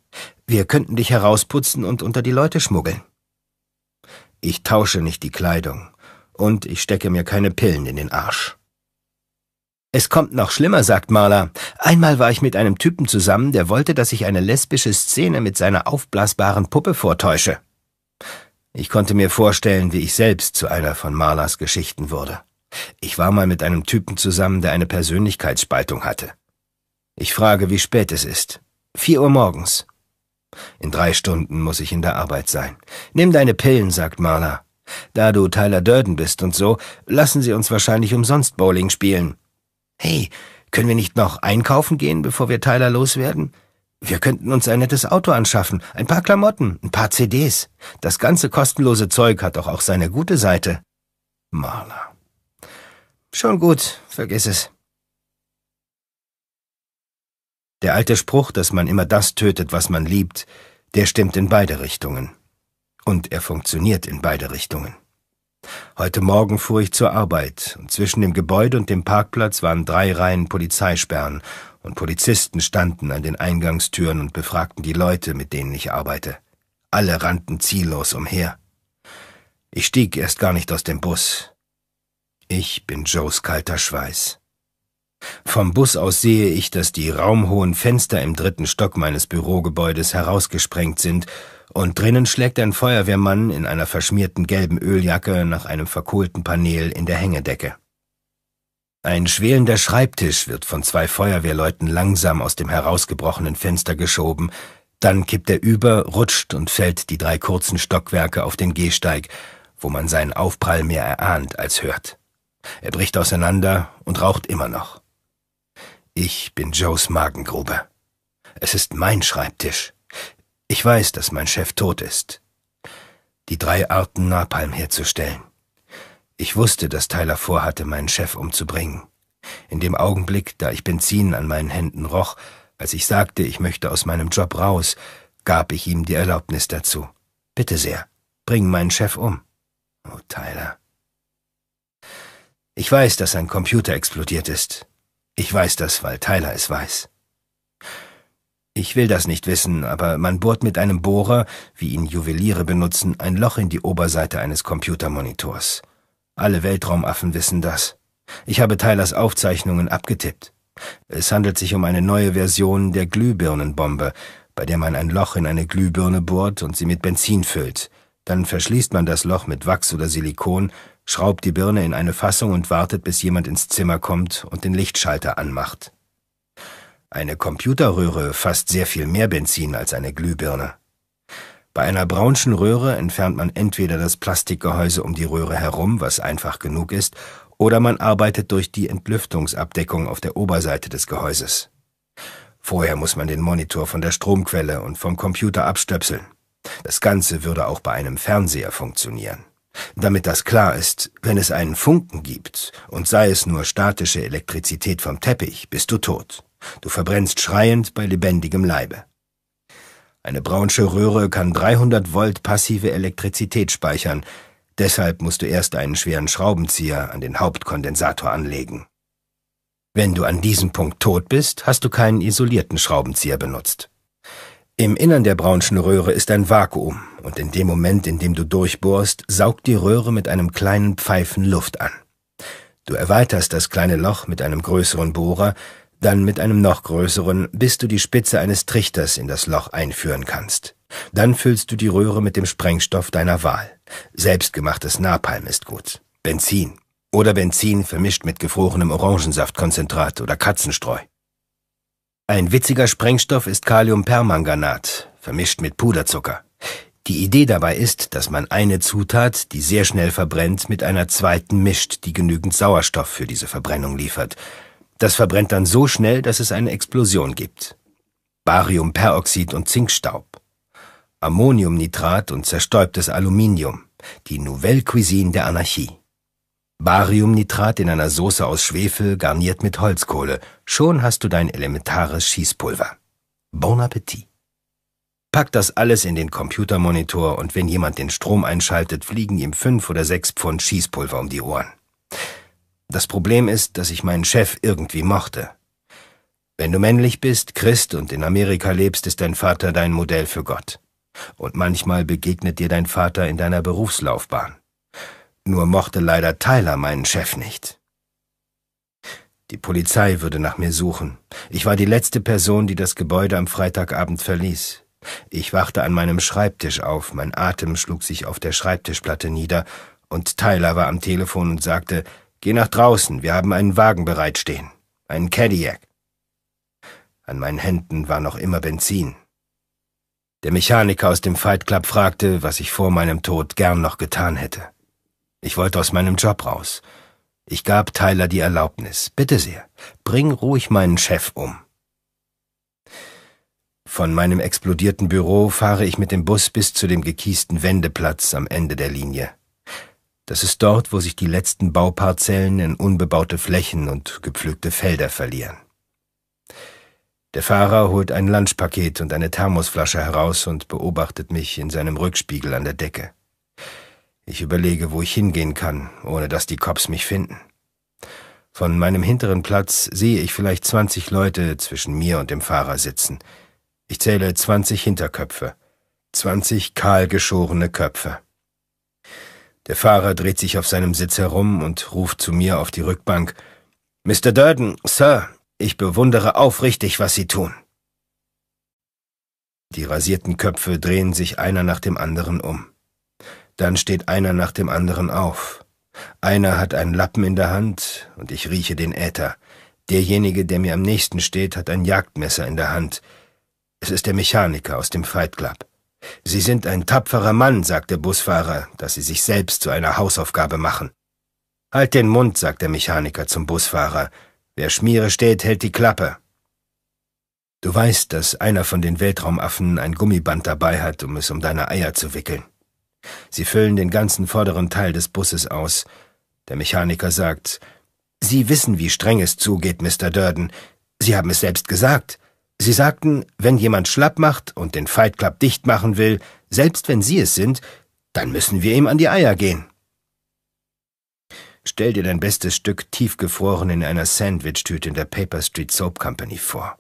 Wir könnten dich herausputzen und unter die Leute schmuggeln. Ich tausche nicht die Kleidung und ich stecke mir keine Pillen in den Arsch. Es kommt noch schlimmer, sagt Marla. Einmal war ich mit einem Typen zusammen, der wollte, dass ich eine lesbische Szene mit seiner aufblasbaren Puppe vortäusche. Ich konnte mir vorstellen, wie ich selbst zu einer von Marlas Geschichten wurde. Ich war mal mit einem Typen zusammen, der eine Persönlichkeitsspaltung hatte. Ich frage, wie spät es ist. Vier Uhr morgens. In drei Stunden muss ich in der Arbeit sein. Nimm deine Pillen, sagt Marla. Da du Tyler Durden bist und so, lassen sie uns wahrscheinlich umsonst Bowling spielen. Hey, können wir nicht noch einkaufen gehen, bevor wir Tyler loswerden? Wir könnten uns ein nettes Auto anschaffen, ein paar Klamotten, ein paar CDs. Das ganze kostenlose Zeug hat doch auch seine gute Seite. Marla. Schon gut, vergiss es. Der alte Spruch, dass man immer das tötet, was man liebt, der stimmt in beide Richtungen. Und er funktioniert in beide Richtungen. Heute Morgen fuhr ich zur Arbeit, und zwischen dem Gebäude und dem Parkplatz waren drei Reihen Polizeisperren, und Polizisten standen an den Eingangstüren und befragten die Leute, mit denen ich arbeite. Alle rannten ziellos umher. Ich stieg erst gar nicht aus dem Bus. Ich bin Joes kalter Schweiß. Vom Bus aus sehe ich, dass die raumhohen Fenster im dritten Stock meines Bürogebäudes herausgesprengt sind, und drinnen schlägt ein Feuerwehrmann in einer verschmierten gelben Öljacke nach einem verkohlten Panel in der Hängedecke. Ein schwelender Schreibtisch wird von zwei Feuerwehrleuten langsam aus dem herausgebrochenen Fenster geschoben, dann kippt er über, rutscht und fällt die drei kurzen Stockwerke auf den Gehsteig, wo man seinen Aufprall mehr erahnt als hört. Er bricht auseinander und raucht immer noch. Ich bin Joes Magengrube. Es ist mein Schreibtisch. Ich weiß, dass mein Chef tot ist. Die drei Arten Napalm herzustellen. Ich wusste, dass Tyler vorhatte, meinen Chef umzubringen. In dem Augenblick, da ich Benzin an meinen Händen roch, als ich sagte, ich möchte aus meinem Job raus, gab ich ihm die Erlaubnis dazu. Bitte sehr, bring meinen Chef um. Oh, Tyler. Ich weiß, dass sein Computer explodiert ist. Ich weiß das, weil Tyler es weiß. Ich will das nicht wissen, aber man bohrt mit einem Bohrer, wie ihn Juweliere benutzen, ein Loch in die Oberseite eines Computermonitors. Alle Weltraumaffen wissen das. Ich habe Tylers Aufzeichnungen abgetippt. Es handelt sich um eine neue Version der Glühbirnenbombe, bei der man ein Loch in eine Glühbirne bohrt und sie mit Benzin füllt. Dann verschließt man das Loch mit Wachs oder Silikon schraubt die Birne in eine Fassung und wartet, bis jemand ins Zimmer kommt und den Lichtschalter anmacht. Eine Computerröhre fasst sehr viel mehr Benzin als eine Glühbirne. Bei einer braunschen Röhre entfernt man entweder das Plastikgehäuse um die Röhre herum, was einfach genug ist, oder man arbeitet durch die Entlüftungsabdeckung auf der Oberseite des Gehäuses. Vorher muss man den Monitor von der Stromquelle und vom Computer abstöpseln. Das Ganze würde auch bei einem Fernseher funktionieren. Damit das klar ist, wenn es einen Funken gibt, und sei es nur statische Elektrizität vom Teppich, bist du tot. Du verbrennst schreiend bei lebendigem Leibe. Eine braunsche Röhre kann 300 Volt passive Elektrizität speichern, deshalb musst du erst einen schweren Schraubenzieher an den Hauptkondensator anlegen. Wenn du an diesem Punkt tot bist, hast du keinen isolierten Schraubenzieher benutzt. Im Innern der braunschen Röhre ist ein Vakuum, und in dem Moment, in dem du durchbohrst, saugt die Röhre mit einem kleinen Pfeifen Luft an. Du erweiterst das kleine Loch mit einem größeren Bohrer, dann mit einem noch größeren, bis du die Spitze eines Trichters in das Loch einführen kannst. Dann füllst du die Röhre mit dem Sprengstoff deiner Wahl. Selbstgemachtes Napalm ist gut. Benzin. Oder Benzin vermischt mit gefrorenem Orangensaftkonzentrat oder Katzenstreu. Ein witziger Sprengstoff ist Kaliumpermanganat, vermischt mit Puderzucker. Die Idee dabei ist, dass man eine Zutat, die sehr schnell verbrennt, mit einer zweiten mischt, die genügend Sauerstoff für diese Verbrennung liefert. Das verbrennt dann so schnell, dass es eine Explosion gibt. Bariumperoxid und Zinkstaub. Ammoniumnitrat und zerstäubtes Aluminium. Die Nouvelle Cuisine der Anarchie. Bariumnitrat in einer Soße aus Schwefel, garniert mit Holzkohle. Schon hast du dein elementares Schießpulver. Bon Appetit! Pack das alles in den Computermonitor und wenn jemand den Strom einschaltet, fliegen ihm fünf oder sechs Pfund Schießpulver um die Ohren. Das Problem ist, dass ich meinen Chef irgendwie mochte. Wenn du männlich bist, Christ und in Amerika lebst, ist dein Vater dein Modell für Gott. Und manchmal begegnet dir dein Vater in deiner Berufslaufbahn. Nur mochte leider Tyler meinen Chef nicht. Die Polizei würde nach mir suchen. Ich war die letzte Person, die das Gebäude am Freitagabend verließ. Ich wachte an meinem Schreibtisch auf, mein Atem schlug sich auf der Schreibtischplatte nieder, und Tyler war am Telefon und sagte, Geh nach draußen, wir haben einen Wagen bereitstehen, einen Cadillac. An meinen Händen war noch immer Benzin. Der Mechaniker aus dem Fight Club fragte, was ich vor meinem Tod gern noch getan hätte. Ich wollte aus meinem Job raus. Ich gab Tyler die Erlaubnis. Bitte sehr, bring ruhig meinen Chef um. Von meinem explodierten Büro fahre ich mit dem Bus bis zu dem gekiesten Wendeplatz am Ende der Linie. Das ist dort, wo sich die letzten Bauparzellen in unbebaute Flächen und gepflügte Felder verlieren. Der Fahrer holt ein Lunchpaket und eine Thermosflasche heraus und beobachtet mich in seinem Rückspiegel an der Decke. Ich überlege, wo ich hingehen kann, ohne dass die Cops mich finden. Von meinem hinteren Platz sehe ich vielleicht 20 Leute zwischen mir und dem Fahrer sitzen – ich zähle 20 Hinterköpfe, 20 kahlgeschorene Köpfe. Der Fahrer dreht sich auf seinem Sitz herum und ruft zu mir auf die Rückbank. Mr. Durden, Sir, ich bewundere aufrichtig, was Sie tun. Die rasierten Köpfe drehen sich einer nach dem anderen um. Dann steht einer nach dem anderen auf. Einer hat einen Lappen in der Hand und ich rieche den Äther. Derjenige, der mir am nächsten steht, hat ein Jagdmesser in der Hand. Es ist der Mechaniker aus dem Fight Club. Sie sind ein tapferer Mann, sagt der Busfahrer, dass Sie sich selbst zu einer Hausaufgabe machen. Halt den Mund, sagt der Mechaniker zum Busfahrer. Wer Schmiere steht, hält die Klappe. Du weißt, dass einer von den Weltraumaffen ein Gummiband dabei hat, um es um deine Eier zu wickeln. Sie füllen den ganzen vorderen Teil des Busses aus. Der Mechaniker sagt, Sie wissen, wie streng es zugeht, Mr. Durden. Sie haben es selbst gesagt. Sie sagten, wenn jemand schlapp macht und den Fight Club dicht machen will, selbst wenn Sie es sind, dann müssen wir ihm an die Eier gehen. Stell dir dein bestes Stück tiefgefroren in einer Sandwich-Tüte in der Paper Street Soap Company vor.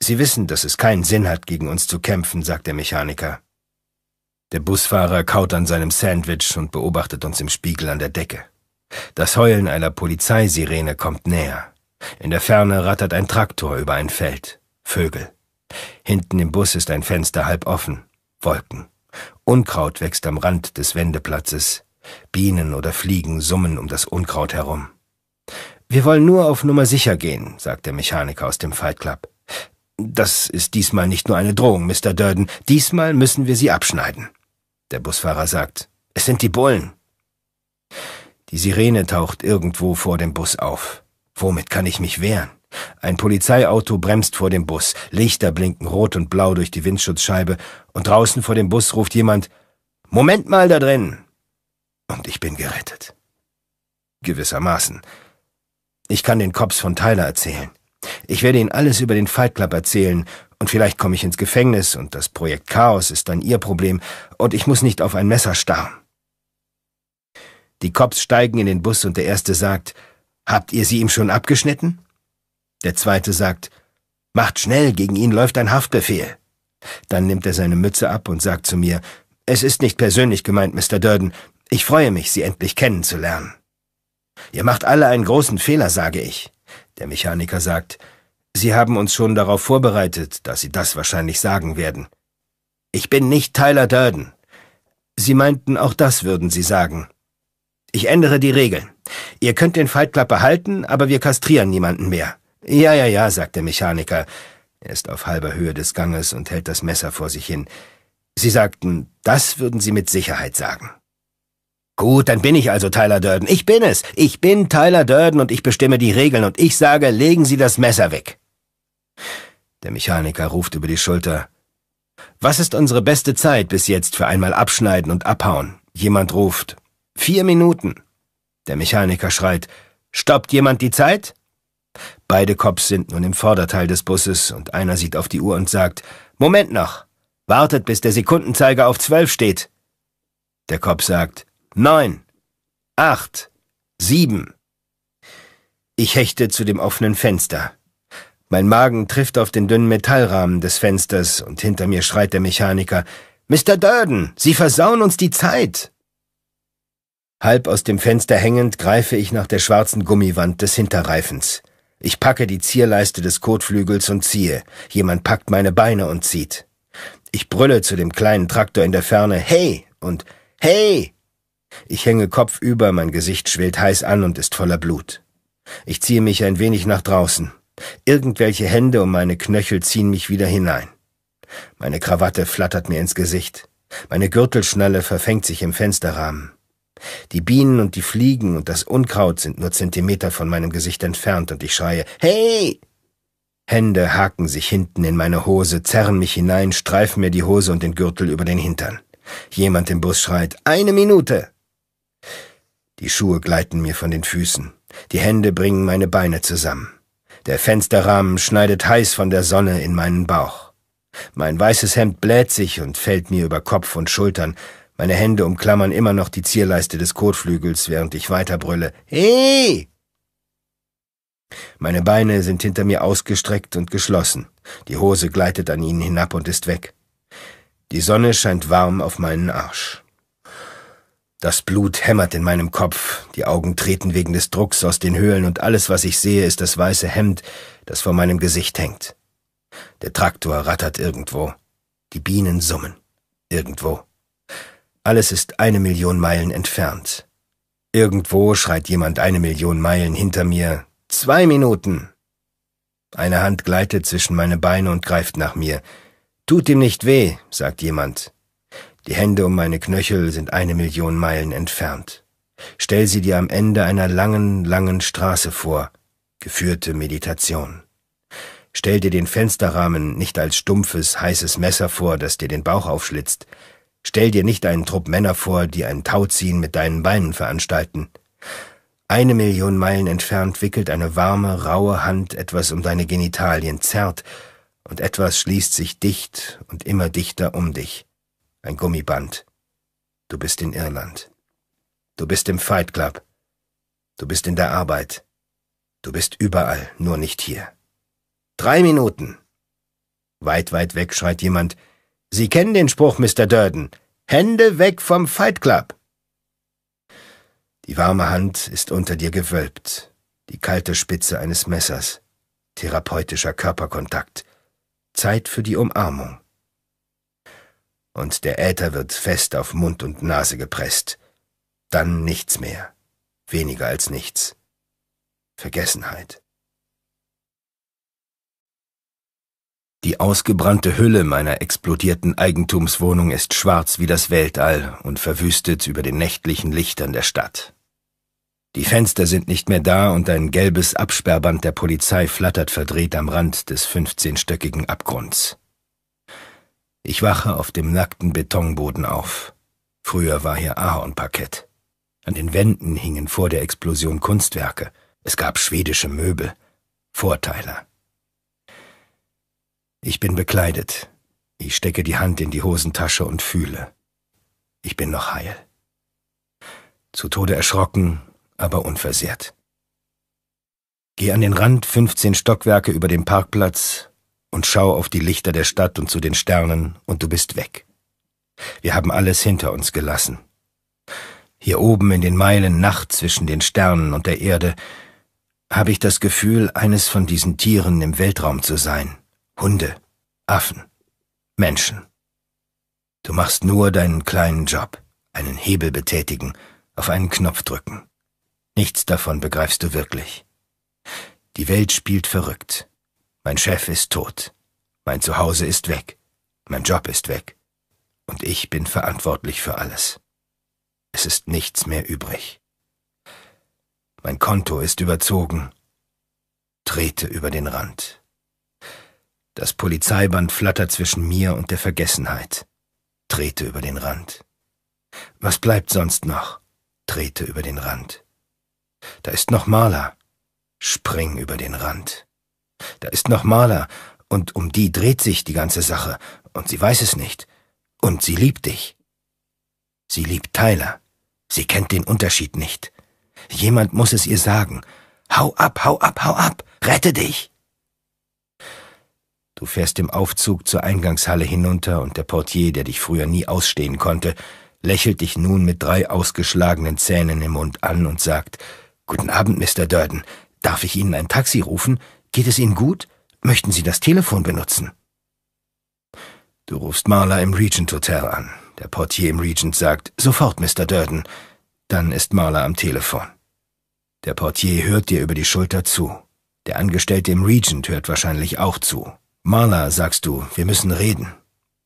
Sie wissen, dass es keinen Sinn hat, gegen uns zu kämpfen, sagt der Mechaniker. Der Busfahrer kaut an seinem Sandwich und beobachtet uns im Spiegel an der Decke. Das Heulen einer Polizeisirene kommt näher. In der Ferne rattert ein Traktor über ein Feld. Vögel. Hinten im Bus ist ein Fenster halb offen. Wolken. Unkraut wächst am Rand des Wendeplatzes. Bienen oder Fliegen summen um das Unkraut herum. Wir wollen nur auf Nummer sicher gehen, sagt der Mechaniker aus dem Fight Club. Das ist diesmal nicht nur eine Drohung, Mr. Durden. Diesmal müssen wir sie abschneiden. Der Busfahrer sagt, es sind die Bullen. Die Sirene taucht irgendwo vor dem Bus auf. Womit kann ich mich wehren? Ein Polizeiauto bremst vor dem Bus, Lichter blinken rot und blau durch die Windschutzscheibe, und draußen vor dem Bus ruft jemand Moment mal da drin. Und ich bin gerettet. Gewissermaßen. Ich kann den Cops von Tyler erzählen. Ich werde ihnen alles über den Fight Club erzählen, und vielleicht komme ich ins Gefängnis, und das Projekt Chaos ist dann ihr Problem, und ich muss nicht auf ein Messer starren. Die Cops steigen in den Bus und der erste sagt, Habt ihr sie ihm schon abgeschnitten? Der zweite sagt, Macht schnell, gegen ihn läuft ein Haftbefehl. Dann nimmt er seine Mütze ab und sagt zu mir, Es ist nicht persönlich gemeint, Mr. Durden. Ich freue mich, Sie endlich kennenzulernen. Ihr macht alle einen großen Fehler, sage ich. Der Mechaniker sagt, Sie haben uns schon darauf vorbereitet, dass Sie das wahrscheinlich sagen werden. Ich bin nicht Tyler Durden. Sie meinten, auch das würden Sie sagen. Ich ändere die Regeln. Ihr könnt den Fight Club behalten, aber wir kastrieren niemanden mehr. Ja, ja, ja, sagt der Mechaniker. Er ist auf halber Höhe des Ganges und hält das Messer vor sich hin. Sie sagten, das würden Sie mit Sicherheit sagen. Gut, dann bin ich also Tyler Durden. Ich bin es. Ich bin Tyler Durden und ich bestimme die Regeln und ich sage, legen Sie das Messer weg. Der Mechaniker ruft über die Schulter. Was ist unsere beste Zeit bis jetzt für einmal abschneiden und abhauen? Jemand ruft. Vier Minuten. Der Mechaniker schreit, Stoppt jemand die Zeit? Beide Cops sind nun im Vorderteil des Busses und einer sieht auf die Uhr und sagt, Moment noch, wartet, bis der Sekundenzeiger auf zwölf steht. Der Cop sagt, neun, acht, sieben. Ich hechte zu dem offenen Fenster. Mein Magen trifft auf den dünnen Metallrahmen des Fensters und hinter mir schreit der Mechaniker, Mr. Durden, Sie versauen uns die Zeit! Halb aus dem Fenster hängend greife ich nach der schwarzen Gummiwand des Hinterreifens. Ich packe die Zierleiste des Kotflügels und ziehe. Jemand packt meine Beine und zieht. Ich brülle zu dem kleinen Traktor in der Ferne Hey und Hey. Ich hänge kopfüber, mein Gesicht schwillt heiß an und ist voller Blut. Ich ziehe mich ein wenig nach draußen. Irgendwelche Hände um meine Knöchel ziehen mich wieder hinein. Meine Krawatte flattert mir ins Gesicht. Meine Gürtelschnalle verfängt sich im Fensterrahmen. Die Bienen und die Fliegen und das Unkraut sind nur Zentimeter von meinem Gesicht entfernt und ich schreie Hey! Hände haken sich hinten in meine Hose, zerren mich hinein, streifen mir die Hose und den Gürtel über den Hintern. Jemand im Bus schreit Eine Minute! Die Schuhe gleiten mir von den Füßen. Die Hände bringen meine Beine zusammen. Der Fensterrahmen schneidet heiß von der Sonne in meinen Bauch. Mein weißes Hemd bläht sich und fällt mir über Kopf und Schultern, meine Hände umklammern immer noch die Zierleiste des Kotflügels, während ich weiterbrülle. Hey! Meine Beine sind hinter mir ausgestreckt und geschlossen. Die Hose gleitet an ihnen hinab und ist weg. Die Sonne scheint warm auf meinen Arsch. Das Blut hämmert in meinem Kopf, die Augen treten wegen des Drucks aus den Höhlen und alles, was ich sehe, ist das weiße Hemd, das vor meinem Gesicht hängt. Der Traktor rattert irgendwo. Die Bienen summen. Irgendwo. Alles ist eine Million Meilen entfernt. Irgendwo schreit jemand eine Million Meilen hinter mir. Zwei Minuten! Eine Hand gleitet zwischen meine Beine und greift nach mir. Tut ihm nicht weh, sagt jemand. Die Hände um meine Knöchel sind eine Million Meilen entfernt. Stell sie dir am Ende einer langen, langen Straße vor. Geführte Meditation. Stell dir den Fensterrahmen nicht als stumpfes, heißes Messer vor, das dir den Bauch aufschlitzt, Stell dir nicht einen Trupp Männer vor, die ein Tauziehen mit deinen Beinen veranstalten. Eine Million Meilen entfernt wickelt eine warme, raue Hand etwas um deine Genitalien, zerrt, und etwas schließt sich dicht und immer dichter um dich. Ein Gummiband. Du bist in Irland. Du bist im Fight Club. Du bist in der Arbeit. Du bist überall, nur nicht hier. Drei Minuten. Weit, weit weg schreit jemand, Sie kennen den Spruch, Mr. Durden. Hände weg vom Fight Club. Die warme Hand ist unter dir gewölbt, die kalte Spitze eines Messers, therapeutischer Körperkontakt, Zeit für die Umarmung. Und der Äther wird fest auf Mund und Nase gepresst. Dann nichts mehr, weniger als nichts. Vergessenheit. Die ausgebrannte Hülle meiner explodierten Eigentumswohnung ist schwarz wie das Weltall und verwüstet über den nächtlichen Lichtern der Stadt. Die Fenster sind nicht mehr da und ein gelbes Absperrband der Polizei flattert verdreht am Rand des 15-stöckigen Abgrunds. Ich wache auf dem nackten Betonboden auf. Früher war hier Ahornparkett. An den Wänden hingen vor der Explosion Kunstwerke. Es gab schwedische Möbel, Vorteiler. Ich bin bekleidet. Ich stecke die Hand in die Hosentasche und fühle. Ich bin noch heil. Zu Tode erschrocken, aber unversehrt. Geh an den Rand 15 Stockwerke über dem Parkplatz und schau auf die Lichter der Stadt und zu den Sternen und du bist weg. Wir haben alles hinter uns gelassen. Hier oben in den Meilen Nacht zwischen den Sternen und der Erde habe ich das Gefühl, eines von diesen Tieren im Weltraum zu sein Hunde, Affen, Menschen. Du machst nur deinen kleinen Job, einen Hebel betätigen, auf einen Knopf drücken. Nichts davon begreifst du wirklich. Die Welt spielt verrückt. Mein Chef ist tot. Mein Zuhause ist weg. Mein Job ist weg. Und ich bin verantwortlich für alles. Es ist nichts mehr übrig. Mein Konto ist überzogen. Trete über den Rand. Das Polizeiband flattert zwischen mir und der Vergessenheit. Trete über den Rand. Was bleibt sonst noch? Trete über den Rand. Da ist noch Maler. Spring über den Rand. Da ist noch Maler, und um die dreht sich die ganze Sache, und sie weiß es nicht. Und sie liebt dich. Sie liebt Tyler. Sie kennt den Unterschied nicht. Jemand muss es ihr sagen. Hau ab, hau ab, hau ab, rette dich! Du fährst im Aufzug zur Eingangshalle hinunter und der Portier, der dich früher nie ausstehen konnte, lächelt dich nun mit drei ausgeschlagenen Zähnen im Mund an und sagt, Guten Abend, Mr. Durden. Darf ich Ihnen ein Taxi rufen? Geht es Ihnen gut? Möchten Sie das Telefon benutzen? Du rufst Marla im Regent Hotel an. Der Portier im Regent sagt, sofort, Mr. Durden. Dann ist Marla am Telefon. Der Portier hört dir über die Schulter zu. Der Angestellte im Regent hört wahrscheinlich auch zu. Marla, sagst du, wir müssen reden.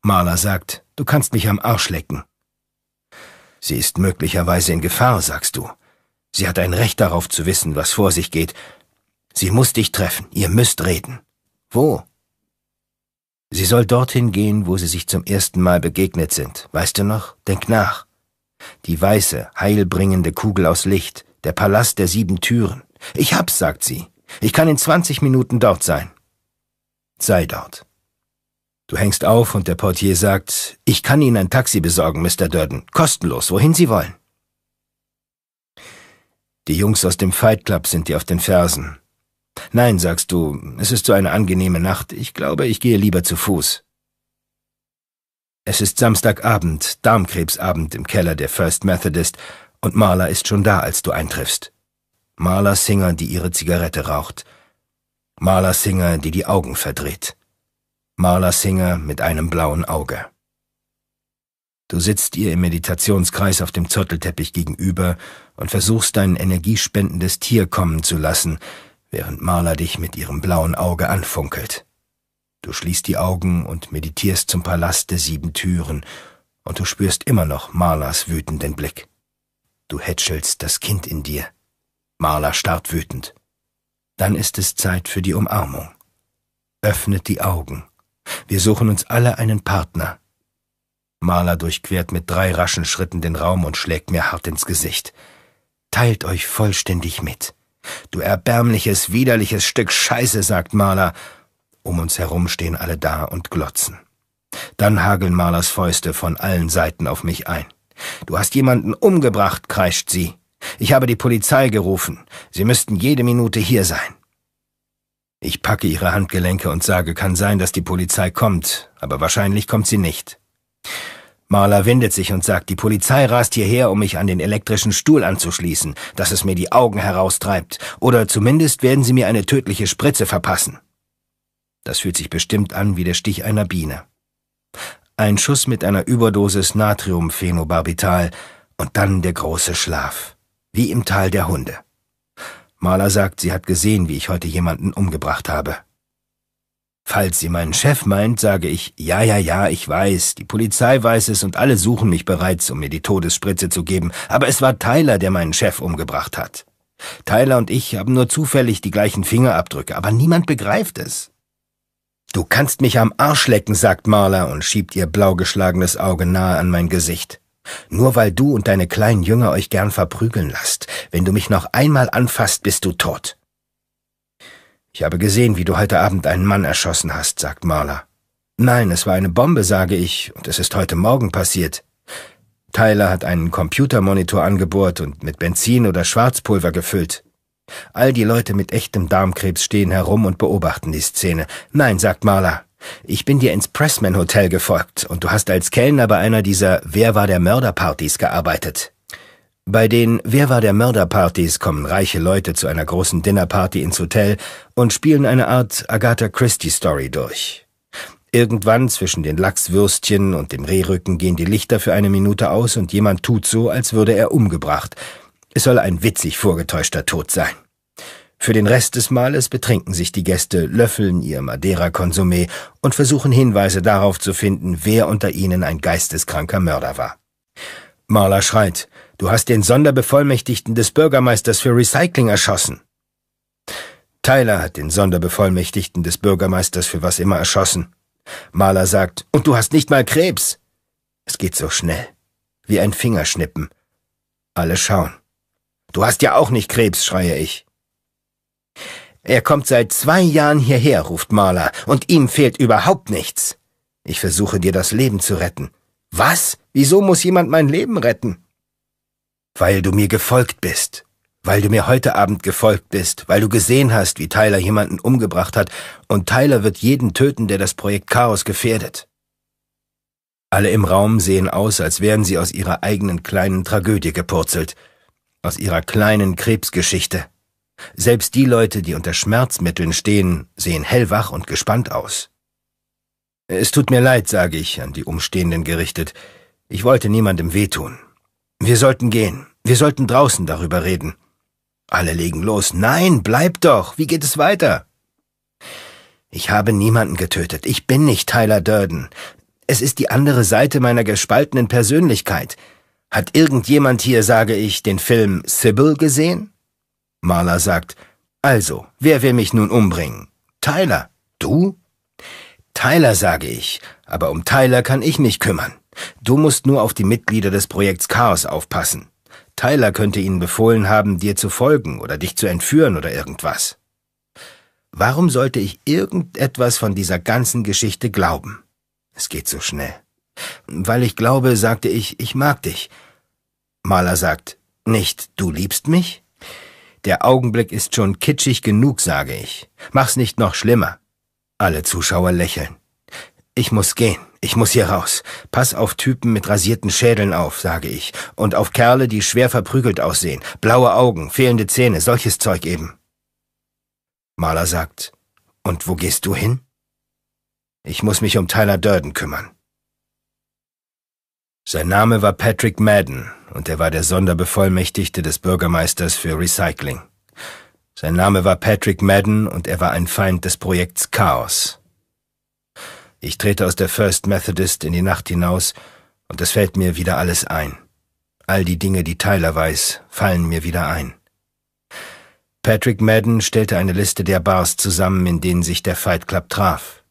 Marla sagt, du kannst mich am Arsch lecken. Sie ist möglicherweise in Gefahr, sagst du. Sie hat ein Recht darauf zu wissen, was vor sich geht. Sie muss dich treffen, ihr müsst reden. Wo? Sie soll dorthin gehen, wo sie sich zum ersten Mal begegnet sind. Weißt du noch? Denk nach. Die weiße, heilbringende Kugel aus Licht, der Palast der sieben Türen. Ich hab's, sagt sie. Ich kann in zwanzig Minuten dort sein. Sei dort. Du hängst auf und der Portier sagt, ich kann Ihnen ein Taxi besorgen, Mr. Durden, kostenlos, wohin Sie wollen. Die Jungs aus dem Fight Club sind dir auf den Fersen. Nein, sagst du, es ist so eine angenehme Nacht, ich glaube, ich gehe lieber zu Fuß. Es ist Samstagabend, Darmkrebsabend im Keller der First Methodist, und Marla ist schon da, als du eintriffst. Marla Singer, die ihre Zigarette raucht, Marla Singer, die die Augen verdreht. Marla Singer mit einem blauen Auge. Du sitzt ihr im Meditationskreis auf dem Zottelteppich gegenüber und versuchst dein energiespendendes Tier kommen zu lassen, während Marla dich mit ihrem blauen Auge anfunkelt. Du schließt die Augen und meditierst zum Palast der sieben Türen, und du spürst immer noch Marlas wütenden Blick. Du hätschelst das Kind in dir. Marla starrt wütend. Dann ist es Zeit für die Umarmung. Öffnet die Augen. Wir suchen uns alle einen Partner. Marla durchquert mit drei raschen Schritten den Raum und schlägt mir hart ins Gesicht. Teilt euch vollständig mit. Du erbärmliches, widerliches Stück Scheiße, sagt Marla. Um uns herum stehen alle da und glotzen. Dann hageln Marlers Fäuste von allen Seiten auf mich ein. Du hast jemanden umgebracht, kreischt sie. Ich habe die Polizei gerufen. Sie müssten jede Minute hier sein. Ich packe ihre Handgelenke und sage, kann sein, dass die Polizei kommt, aber wahrscheinlich kommt sie nicht. Marla windet sich und sagt, die Polizei rast hierher, um mich an den elektrischen Stuhl anzuschließen, dass es mir die Augen heraustreibt, oder zumindest werden sie mir eine tödliche Spritze verpassen. Das fühlt sich bestimmt an wie der Stich einer Biene. Ein Schuss mit einer Überdosis Natriumphenobarbital und dann der große Schlaf wie im Tal der Hunde. Maler sagt, sie hat gesehen, wie ich heute jemanden umgebracht habe. Falls sie meinen Chef meint, sage ich, ja, ja, ja, ich weiß, die Polizei weiß es und alle suchen mich bereits, um mir die Todesspritze zu geben, aber es war Tyler, der meinen Chef umgebracht hat. Tyler und ich haben nur zufällig die gleichen Fingerabdrücke, aber niemand begreift es. Du kannst mich am Arsch lecken, sagt Marla und schiebt ihr blau geschlagenes Auge nahe an mein Gesicht. Nur weil du und deine kleinen Jünger euch gern verprügeln lasst. Wenn du mich noch einmal anfasst, bist du tot. Ich habe gesehen, wie du heute Abend einen Mann erschossen hast, sagt Marla. Nein, es war eine Bombe, sage ich, und es ist heute Morgen passiert. Tyler hat einen Computermonitor angebohrt und mit Benzin oder Schwarzpulver gefüllt. All die Leute mit echtem Darmkrebs stehen herum und beobachten die Szene. Nein, sagt Marla, ich bin dir ins Pressman Hotel gefolgt und du hast als Kellner bei einer dieser Wer war der Mörder Partys gearbeitet. Bei den Wer war der Mörder Partys kommen reiche Leute zu einer großen Dinnerparty ins Hotel und spielen eine Art Agatha Christie Story durch. Irgendwann zwischen den Lachswürstchen und dem Rehrücken gehen die Lichter für eine Minute aus und jemand tut so, als würde er umgebracht. Es soll ein witzig vorgetäuschter Tod sein. Für den Rest des Mahles betrinken sich die Gäste, löffeln ihr Madeira-Konsumé und versuchen Hinweise darauf zu finden, wer unter ihnen ein geisteskranker Mörder war. Marla schreit, du hast den Sonderbevollmächtigten des Bürgermeisters für Recycling erschossen. Tyler hat den Sonderbevollmächtigten des Bürgermeisters für was immer erschossen. Marla sagt, und du hast nicht mal Krebs. Es geht so schnell, wie ein Fingerschnippen. Alle schauen. Du hast ja auch nicht Krebs, schreie ich. Er kommt seit zwei Jahren hierher, ruft Marla, und ihm fehlt überhaupt nichts. Ich versuche dir das Leben zu retten. Was? Wieso muss jemand mein Leben retten? Weil du mir gefolgt bist. Weil du mir heute Abend gefolgt bist, weil du gesehen hast, wie Tyler jemanden umgebracht hat, und Tyler wird jeden töten, der das Projekt Chaos gefährdet. Alle im Raum sehen aus, als wären sie aus ihrer eigenen kleinen Tragödie gepurzelt, aus ihrer kleinen Krebsgeschichte. Selbst die Leute, die unter Schmerzmitteln stehen, sehen hellwach und gespannt aus. Es tut mir leid, sage ich, an die Umstehenden gerichtet. Ich wollte niemandem wehtun. Wir sollten gehen. Wir sollten draußen darüber reden. Alle legen los. Nein, bleib doch. Wie geht es weiter? Ich habe niemanden getötet. Ich bin nicht Tyler Durden. Es ist die andere Seite meiner gespaltenen Persönlichkeit. Hat irgendjemand hier, sage ich, den Film Sybil gesehen? Marla sagt, also, wer will mich nun umbringen? Tyler. Du? Tyler sage ich, aber um Tyler kann ich mich kümmern. Du musst nur auf die Mitglieder des Projekts Chaos aufpassen. Tyler könnte ihnen befohlen haben, dir zu folgen oder dich zu entführen oder irgendwas. Warum sollte ich irgendetwas von dieser ganzen Geschichte glauben? Es geht so schnell. Weil ich glaube, sagte ich, ich mag dich. Maler sagt, nicht du liebst mich? Der Augenblick ist schon kitschig genug, sage ich. Mach's nicht noch schlimmer. Alle Zuschauer lächeln. Ich muss gehen. Ich muss hier raus. Pass auf Typen mit rasierten Schädeln auf, sage ich. Und auf Kerle, die schwer verprügelt aussehen. Blaue Augen, fehlende Zähne, solches Zeug eben. Maler sagt, und wo gehst du hin? Ich muss mich um Tyler Durden kümmern. Sein Name war Patrick Madden und er war der Sonderbevollmächtigte des Bürgermeisters für Recycling. Sein Name war Patrick Madden und er war ein Feind des Projekts Chaos. Ich trete aus der First Methodist in die Nacht hinaus und es fällt mir wieder alles ein. All die Dinge, die Tyler weiß, fallen mir wieder ein. Patrick Madden stellte eine Liste der Bars zusammen, in denen sich der Fight Club traf.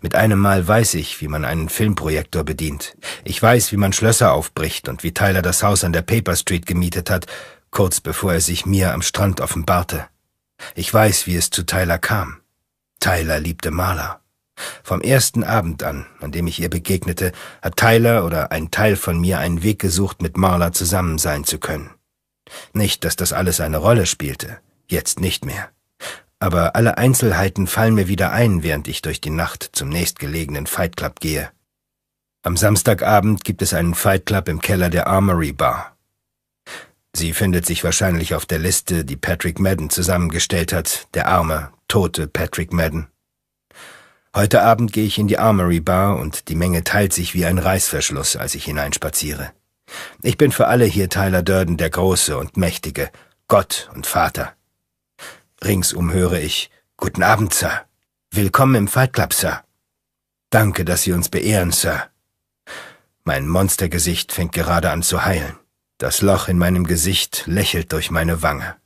Mit einem Mal weiß ich, wie man einen Filmprojektor bedient. Ich weiß, wie man Schlösser aufbricht und wie Tyler das Haus an der Paper Street gemietet hat, kurz bevor er sich mir am Strand offenbarte. Ich weiß, wie es zu Tyler kam. Tyler liebte Maler. Vom ersten Abend an, an dem ich ihr begegnete, hat Tyler oder ein Teil von mir einen Weg gesucht, mit Marla zusammen sein zu können. Nicht, dass das alles eine Rolle spielte, jetzt nicht mehr aber alle Einzelheiten fallen mir wieder ein, während ich durch die Nacht zum nächstgelegenen Fight Club gehe. Am Samstagabend gibt es einen Fight Club im Keller der Armory Bar. Sie findet sich wahrscheinlich auf der Liste, die Patrick Madden zusammengestellt hat, der arme, tote Patrick Madden. Heute Abend gehe ich in die Armory Bar und die Menge teilt sich wie ein Reißverschluss, als ich hineinspaziere. Ich bin für alle hier Tyler Durden der Große und Mächtige, Gott und Vater. Ringsum höre ich Guten Abend, Sir. Willkommen im Fight Club, Sir. Danke, dass Sie uns beehren, Sir. Mein Monstergesicht fängt gerade an zu heilen. Das Loch in meinem Gesicht lächelt durch meine Wange.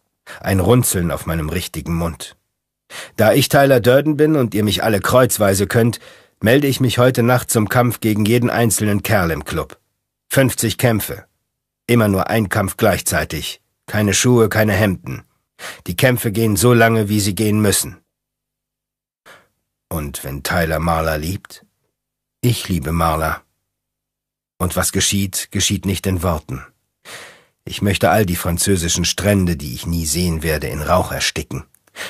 Ein Runzeln auf meinem richtigen Mund. Da ich Tyler Durden bin und ihr mich alle kreuzweise könnt, melde ich mich heute Nacht zum Kampf gegen jeden einzelnen Kerl im Club. 50 Kämpfe. Immer nur ein Kampf gleichzeitig. Keine Schuhe, keine Hemden. Die Kämpfe gehen so lange, wie sie gehen müssen. Und wenn Tyler Marla liebt? Ich liebe Marla. Und was geschieht, geschieht nicht in Worten. Ich möchte all die französischen Strände, die ich nie sehen werde, in Rauch ersticken.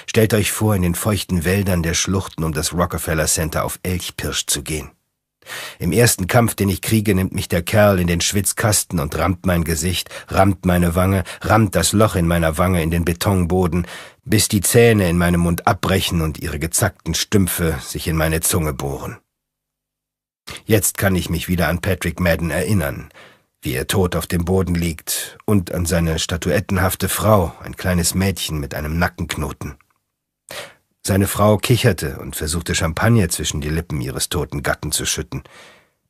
Stellt euch vor, in den feuchten Wäldern der Schluchten um das Rockefeller Center auf Elchpirsch zu gehen. Im ersten Kampf, den ich kriege, nimmt mich der Kerl in den Schwitzkasten und rammt mein Gesicht, rammt meine Wange, rammt das Loch in meiner Wange in den Betonboden, bis die Zähne in meinem Mund abbrechen und ihre gezackten Stümpfe sich in meine Zunge bohren. Jetzt kann ich mich wieder an Patrick Madden erinnern, wie er tot auf dem Boden liegt, und an seine statuettenhafte Frau, ein kleines Mädchen mit einem Nackenknoten. Seine Frau kicherte und versuchte Champagner zwischen die Lippen ihres toten Gatten zu schütten.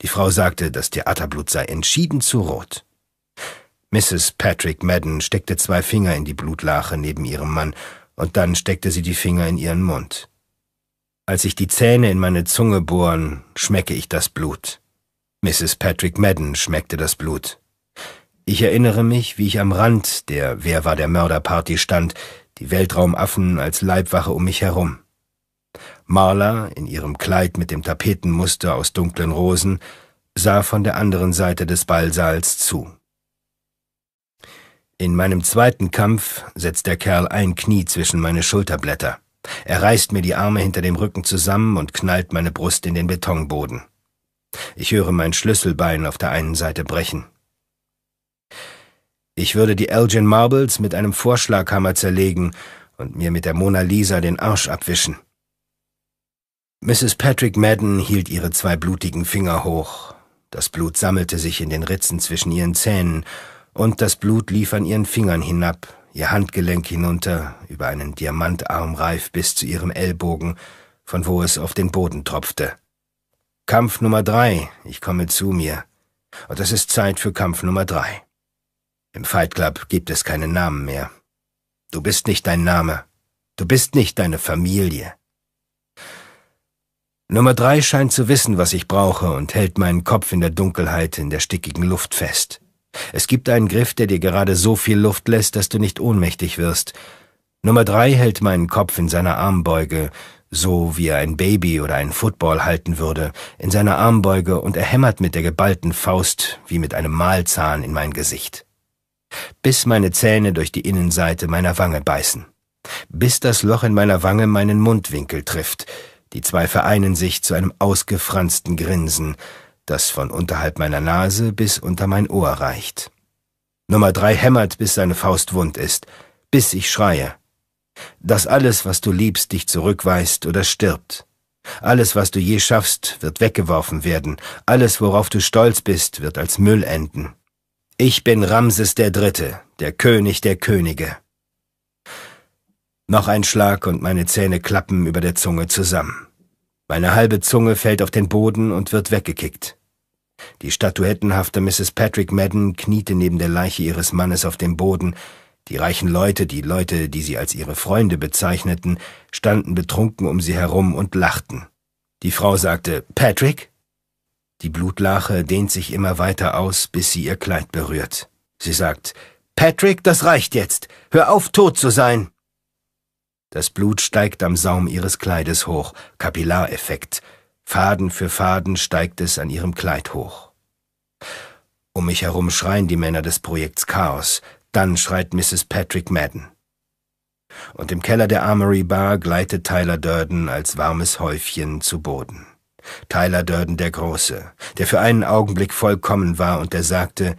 Die Frau sagte, das Theaterblut sei entschieden zu rot. Mrs. Patrick Madden steckte zwei Finger in die Blutlache neben ihrem Mann, und dann steckte sie die Finger in ihren Mund. Als ich die Zähne in meine Zunge bohren, schmecke ich das Blut. Mrs. Patrick Madden schmeckte das Blut. Ich erinnere mich, wie ich am Rand der Wer war der Mörderparty stand, die Weltraumaffen als Leibwache um mich herum. Marla, in ihrem Kleid mit dem Tapetenmuster aus dunklen Rosen, sah von der anderen Seite des Ballsaals zu. In meinem zweiten Kampf setzt der Kerl ein Knie zwischen meine Schulterblätter. Er reißt mir die Arme hinter dem Rücken zusammen und knallt meine Brust in den Betonboden. Ich höre mein Schlüsselbein auf der einen Seite brechen. Ich würde die Elgin Marbles mit einem Vorschlaghammer zerlegen und mir mit der Mona Lisa den Arsch abwischen. Mrs. Patrick Madden hielt ihre zwei blutigen Finger hoch. Das Blut sammelte sich in den Ritzen zwischen ihren Zähnen, und das Blut lief an ihren Fingern hinab, ihr Handgelenk hinunter, über einen Diamantarmreif bis zu ihrem Ellbogen, von wo es auf den Boden tropfte. Kampf Nummer drei, ich komme zu mir. Und es ist Zeit für Kampf Nummer drei. Im Fight Club gibt es keine Namen mehr. Du bist nicht dein Name. Du bist nicht deine Familie. Nummer drei scheint zu wissen, was ich brauche und hält meinen Kopf in der Dunkelheit, in der stickigen Luft fest. Es gibt einen Griff, der dir gerade so viel Luft lässt, dass du nicht ohnmächtig wirst. Nummer drei hält meinen Kopf in seiner Armbeuge, so wie er ein Baby oder einen Football halten würde, in seiner Armbeuge und er hämmert mit der geballten Faust wie mit einem Mahlzahn in mein Gesicht bis meine Zähne durch die Innenseite meiner Wange beißen, bis das Loch in meiner Wange meinen Mundwinkel trifft, die zwei vereinen sich zu einem ausgefransten Grinsen, das von unterhalb meiner Nase bis unter mein Ohr reicht. Nummer drei hämmert, bis seine Faust wund ist, bis ich schreie. Dass alles, was du liebst, dich zurückweist oder stirbt. Alles, was du je schaffst, wird weggeworfen werden. Alles, worauf du stolz bist, wird als Müll enden. Ich bin Ramses der Dritte, der König der Könige. Noch ein Schlag und meine Zähne klappen über der Zunge zusammen. Meine halbe Zunge fällt auf den Boden und wird weggekickt. Die statuettenhafte Mrs. Patrick Madden kniete neben der Leiche ihres Mannes auf dem Boden. Die reichen Leute, die Leute, die sie als ihre Freunde bezeichneten, standen betrunken um sie herum und lachten. Die Frau sagte, Patrick? Die Blutlache dehnt sich immer weiter aus, bis sie ihr Kleid berührt. Sie sagt, Patrick, das reicht jetzt. Hör auf, tot zu sein. Das Blut steigt am Saum ihres Kleides hoch, Kapillareffekt. Faden für Faden steigt es an ihrem Kleid hoch. Um mich herum schreien die Männer des Projekts Chaos. Dann schreit Mrs. Patrick Madden. Und im Keller der Armory Bar gleitet Tyler Durden als warmes Häufchen zu Boden. Tyler Durden der Große, der für einen Augenblick vollkommen war und der sagte,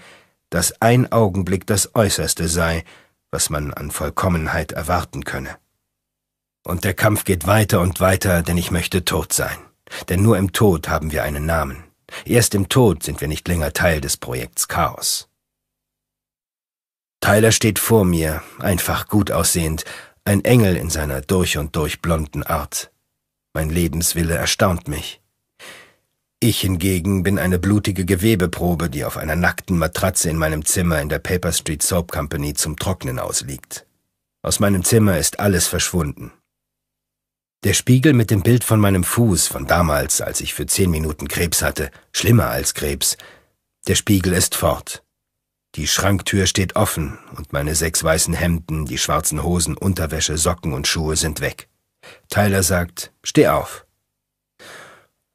dass ein Augenblick das Äußerste sei, was man an Vollkommenheit erwarten könne. Und der Kampf geht weiter und weiter, denn ich möchte tot sein. Denn nur im Tod haben wir einen Namen. Erst im Tod sind wir nicht länger Teil des Projekts Chaos. Tyler steht vor mir, einfach gut aussehend, ein Engel in seiner durch und durch blonden Art. Mein Lebenswille erstaunt mich. Ich hingegen bin eine blutige Gewebeprobe, die auf einer nackten Matratze in meinem Zimmer in der Paper Street Soap Company zum Trocknen ausliegt. Aus meinem Zimmer ist alles verschwunden. Der Spiegel mit dem Bild von meinem Fuß von damals, als ich für zehn Minuten Krebs hatte, schlimmer als Krebs. Der Spiegel ist fort. Die Schranktür steht offen und meine sechs weißen Hemden, die schwarzen Hosen, Unterwäsche, Socken und Schuhe sind weg. Tyler sagt, steh auf.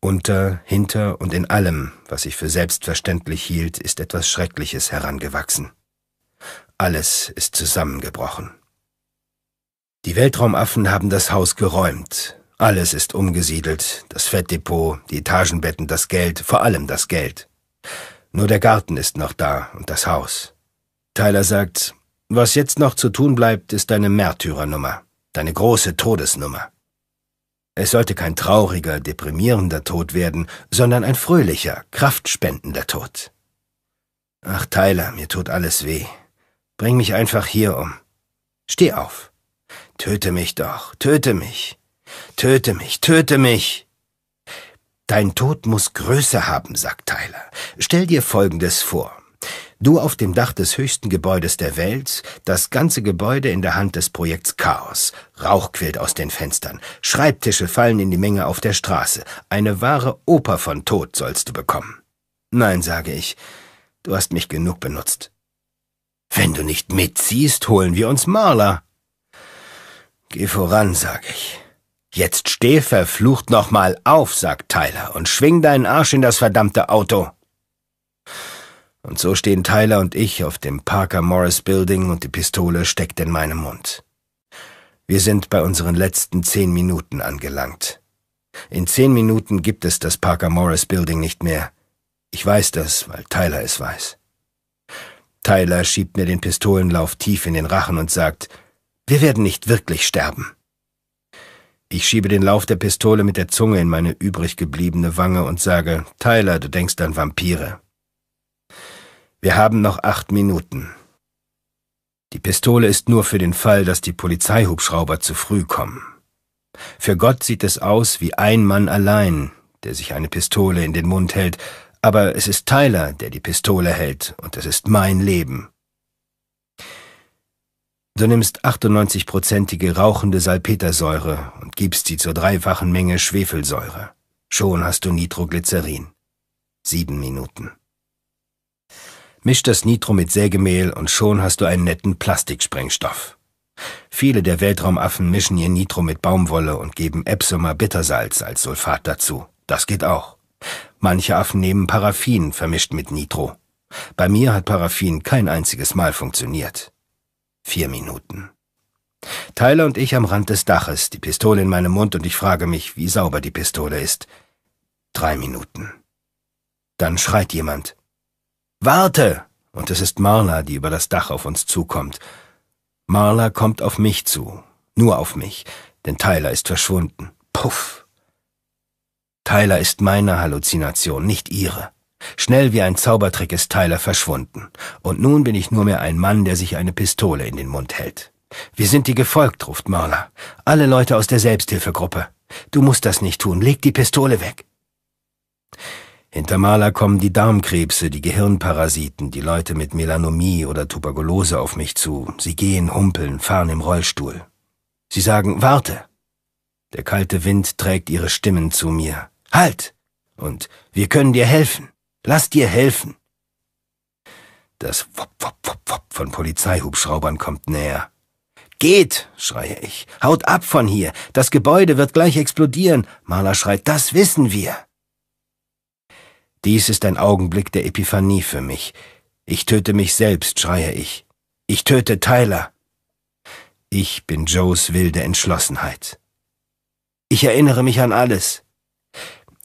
Unter, hinter und in allem, was ich für selbstverständlich hielt, ist etwas Schreckliches herangewachsen. Alles ist zusammengebrochen. Die Weltraumaffen haben das Haus geräumt. Alles ist umgesiedelt, das Fettdepot, die Etagenbetten, das Geld, vor allem das Geld. Nur der Garten ist noch da und das Haus. Tyler sagt, was jetzt noch zu tun bleibt, ist deine Märtyrernummer, deine große Todesnummer. Es sollte kein trauriger, deprimierender Tod werden, sondern ein fröhlicher, kraftspendender Tod. Ach, Tyler, mir tut alles weh. Bring mich einfach hier um. Steh auf. Töte mich doch, töte mich. Töte mich, töte mich. Dein Tod muss Größe haben, sagt Tyler. Stell dir Folgendes vor. Du auf dem Dach des höchsten Gebäudes der Welt, das ganze Gebäude in der Hand des Projekts Chaos. Rauch quillt aus den Fenstern. Schreibtische fallen in die Menge auf der Straße. Eine wahre Oper von Tod sollst du bekommen. Nein, sage ich. Du hast mich genug benutzt. Wenn du nicht mitziehst, holen wir uns Marla. Geh voran, sage ich. Jetzt steh verflucht nochmal auf, sagt Tyler, und schwing deinen Arsch in das verdammte Auto. Und so stehen Tyler und ich auf dem Parker Morris Building und die Pistole steckt in meinem Mund. Wir sind bei unseren letzten zehn Minuten angelangt. In zehn Minuten gibt es das Parker Morris Building nicht mehr. Ich weiß das, weil Tyler es weiß. Tyler schiebt mir den Pistolenlauf tief in den Rachen und sagt, wir werden nicht wirklich sterben. Ich schiebe den Lauf der Pistole mit der Zunge in meine übrig gebliebene Wange und sage, Tyler, du denkst an Vampire. Wir haben noch acht Minuten. Die Pistole ist nur für den Fall, dass die Polizeihubschrauber zu früh kommen. Für Gott sieht es aus wie ein Mann allein, der sich eine Pistole in den Mund hält, aber es ist Tyler, der die Pistole hält, und es ist mein Leben. Du nimmst 98-prozentige rauchende Salpetersäure und gibst sie zur dreifachen Menge Schwefelsäure. Schon hast du Nitroglycerin. Sieben Minuten. Misch das Nitro mit Sägemehl und schon hast du einen netten Plastiksprengstoff. Viele der Weltraumaffen mischen ihr Nitro mit Baumwolle und geben Epsomer Bittersalz als Sulfat dazu. Das geht auch. Manche Affen nehmen Paraffin vermischt mit Nitro. Bei mir hat Paraffin kein einziges Mal funktioniert. Vier Minuten. Tyler und ich am Rand des Daches, die Pistole in meinem Mund und ich frage mich, wie sauber die Pistole ist. Drei Minuten. Dann schreit jemand. Warte! Und es ist Marla, die über das Dach auf uns zukommt. Marla kommt auf mich zu. Nur auf mich, denn Tyler ist verschwunden. Puff! Tyler ist meine Halluzination, nicht ihre. Schnell wie ein Zaubertrick ist Tyler verschwunden. Und nun bin ich nur mehr ein Mann, der sich eine Pistole in den Mund hält. Wir sind dir gefolgt, ruft Marla. Alle Leute aus der Selbsthilfegruppe. Du musst das nicht tun. Leg die Pistole weg. Hinter Maler kommen die Darmkrebse, die Gehirnparasiten, die Leute mit Melanomie oder Tuberkulose auf mich zu. Sie gehen, humpeln, fahren im Rollstuhl. Sie sagen, warte. Der kalte Wind trägt ihre Stimmen zu mir. Halt! Und wir können dir helfen. Lass dir helfen. Das Wop, Wop, Wop, Wop von Polizeihubschraubern kommt näher. Geht, schreie ich. Haut ab von hier. Das Gebäude wird gleich explodieren. Maler schreit, das wissen wir. Dies ist ein Augenblick der Epiphanie für mich. Ich töte mich selbst, schreie ich. Ich töte Tyler. Ich bin Joes wilde Entschlossenheit. Ich erinnere mich an alles.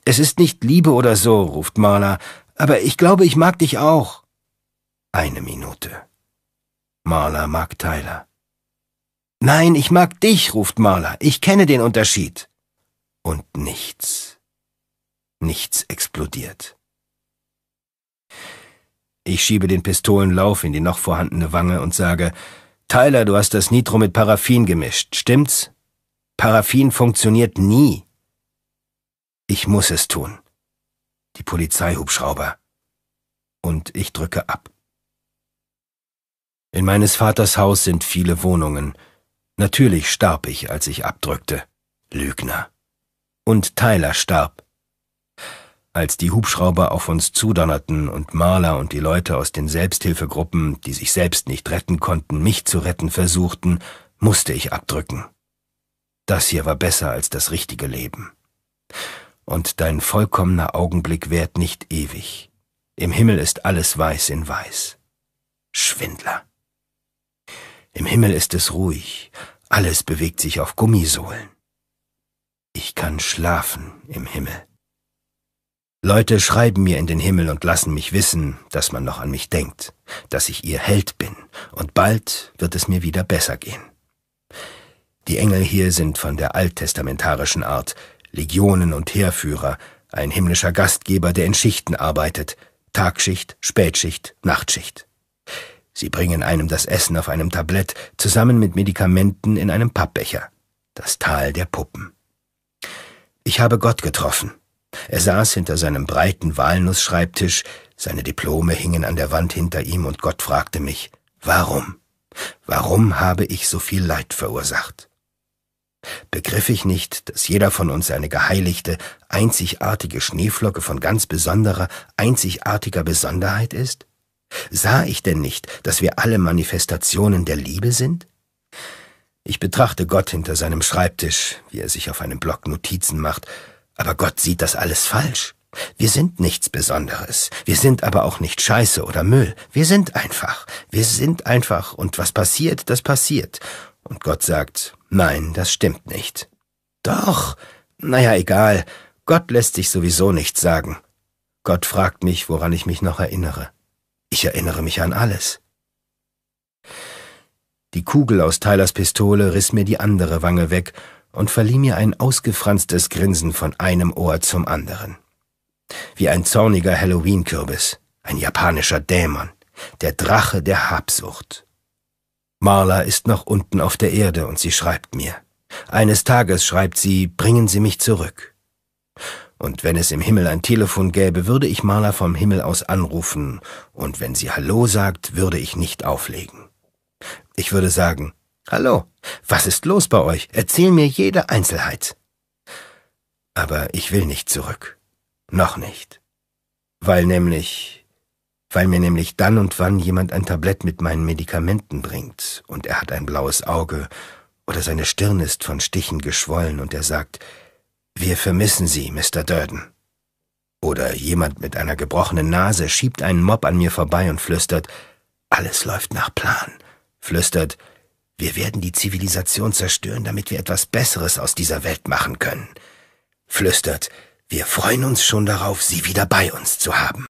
Es ist nicht Liebe oder so, ruft Marla, aber ich glaube, ich mag dich auch. Eine Minute. Marla mag Tyler. Nein, ich mag dich, ruft Marla. Ich kenne den Unterschied. Und nichts. Nichts explodiert. Ich schiebe den Pistolenlauf in die noch vorhandene Wange und sage, Tyler, du hast das Nitro mit Paraffin gemischt, stimmt's? Paraffin funktioniert nie. Ich muss es tun. Die Polizeihubschrauber. Und ich drücke ab. In meines Vaters Haus sind viele Wohnungen. Natürlich starb ich, als ich abdrückte. Lügner. Und Tyler starb, als die Hubschrauber auf uns zudonnerten und Marla und die Leute aus den Selbsthilfegruppen, die sich selbst nicht retten konnten, mich zu retten versuchten, musste ich abdrücken. Das hier war besser als das richtige Leben. Und dein vollkommener Augenblick währt nicht ewig. Im Himmel ist alles weiß in weiß. Schwindler. Im Himmel ist es ruhig, alles bewegt sich auf Gummisohlen. Ich kann schlafen im Himmel. Leute schreiben mir in den Himmel und lassen mich wissen, dass man noch an mich denkt, dass ich ihr Held bin, und bald wird es mir wieder besser gehen. Die Engel hier sind von der alttestamentarischen Art, Legionen und Heerführer, ein himmlischer Gastgeber, der in Schichten arbeitet, Tagschicht, Spätschicht, Nachtschicht. Sie bringen einem das Essen auf einem Tablett, zusammen mit Medikamenten in einem Pappbecher. Das Tal der Puppen. Ich habe Gott getroffen. Er saß hinter seinem breiten Walnussschreibtisch, seine Diplome hingen an der Wand hinter ihm und Gott fragte mich, warum? Warum habe ich so viel Leid verursacht? Begriff ich nicht, dass jeder von uns eine geheiligte, einzigartige Schneeflocke von ganz besonderer, einzigartiger Besonderheit ist? Sah ich denn nicht, dass wir alle Manifestationen der Liebe sind? Ich betrachte Gott hinter seinem Schreibtisch, wie er sich auf einem Block Notizen macht aber Gott sieht das alles falsch. Wir sind nichts Besonderes. Wir sind aber auch nicht Scheiße oder Müll. Wir sind einfach. Wir sind einfach und was passiert, das passiert. Und Gott sagt, nein, das stimmt nicht. Doch. Naja, egal. Gott lässt sich sowieso nichts sagen. Gott fragt mich, woran ich mich noch erinnere. Ich erinnere mich an alles. Die Kugel aus Tylers Pistole riss mir die andere Wange weg und verlieh mir ein ausgefranstes Grinsen von einem Ohr zum anderen. Wie ein zorniger Halloween-Kürbis, ein japanischer Dämon, der Drache der Habsucht. Marla ist noch unten auf der Erde und sie schreibt mir. Eines Tages schreibt sie, bringen Sie mich zurück. Und wenn es im Himmel ein Telefon gäbe, würde ich Marla vom Himmel aus anrufen, und wenn sie Hallo sagt, würde ich nicht auflegen. Ich würde sagen, Hallo, was ist los bei euch? Erzähl mir jede Einzelheit. Aber ich will nicht zurück. Noch nicht. Weil nämlich, weil mir nämlich dann und wann jemand ein Tablett mit meinen Medikamenten bringt und er hat ein blaues Auge oder seine Stirn ist von Stichen geschwollen und er sagt, wir vermissen Sie, Mr. Durden. Oder jemand mit einer gebrochenen Nase schiebt einen Mob an mir vorbei und flüstert, alles läuft nach Plan, flüstert, wir werden die Zivilisation zerstören, damit wir etwas Besseres aus dieser Welt machen können. Flüstert, wir freuen uns schon darauf, sie wieder bei uns zu haben.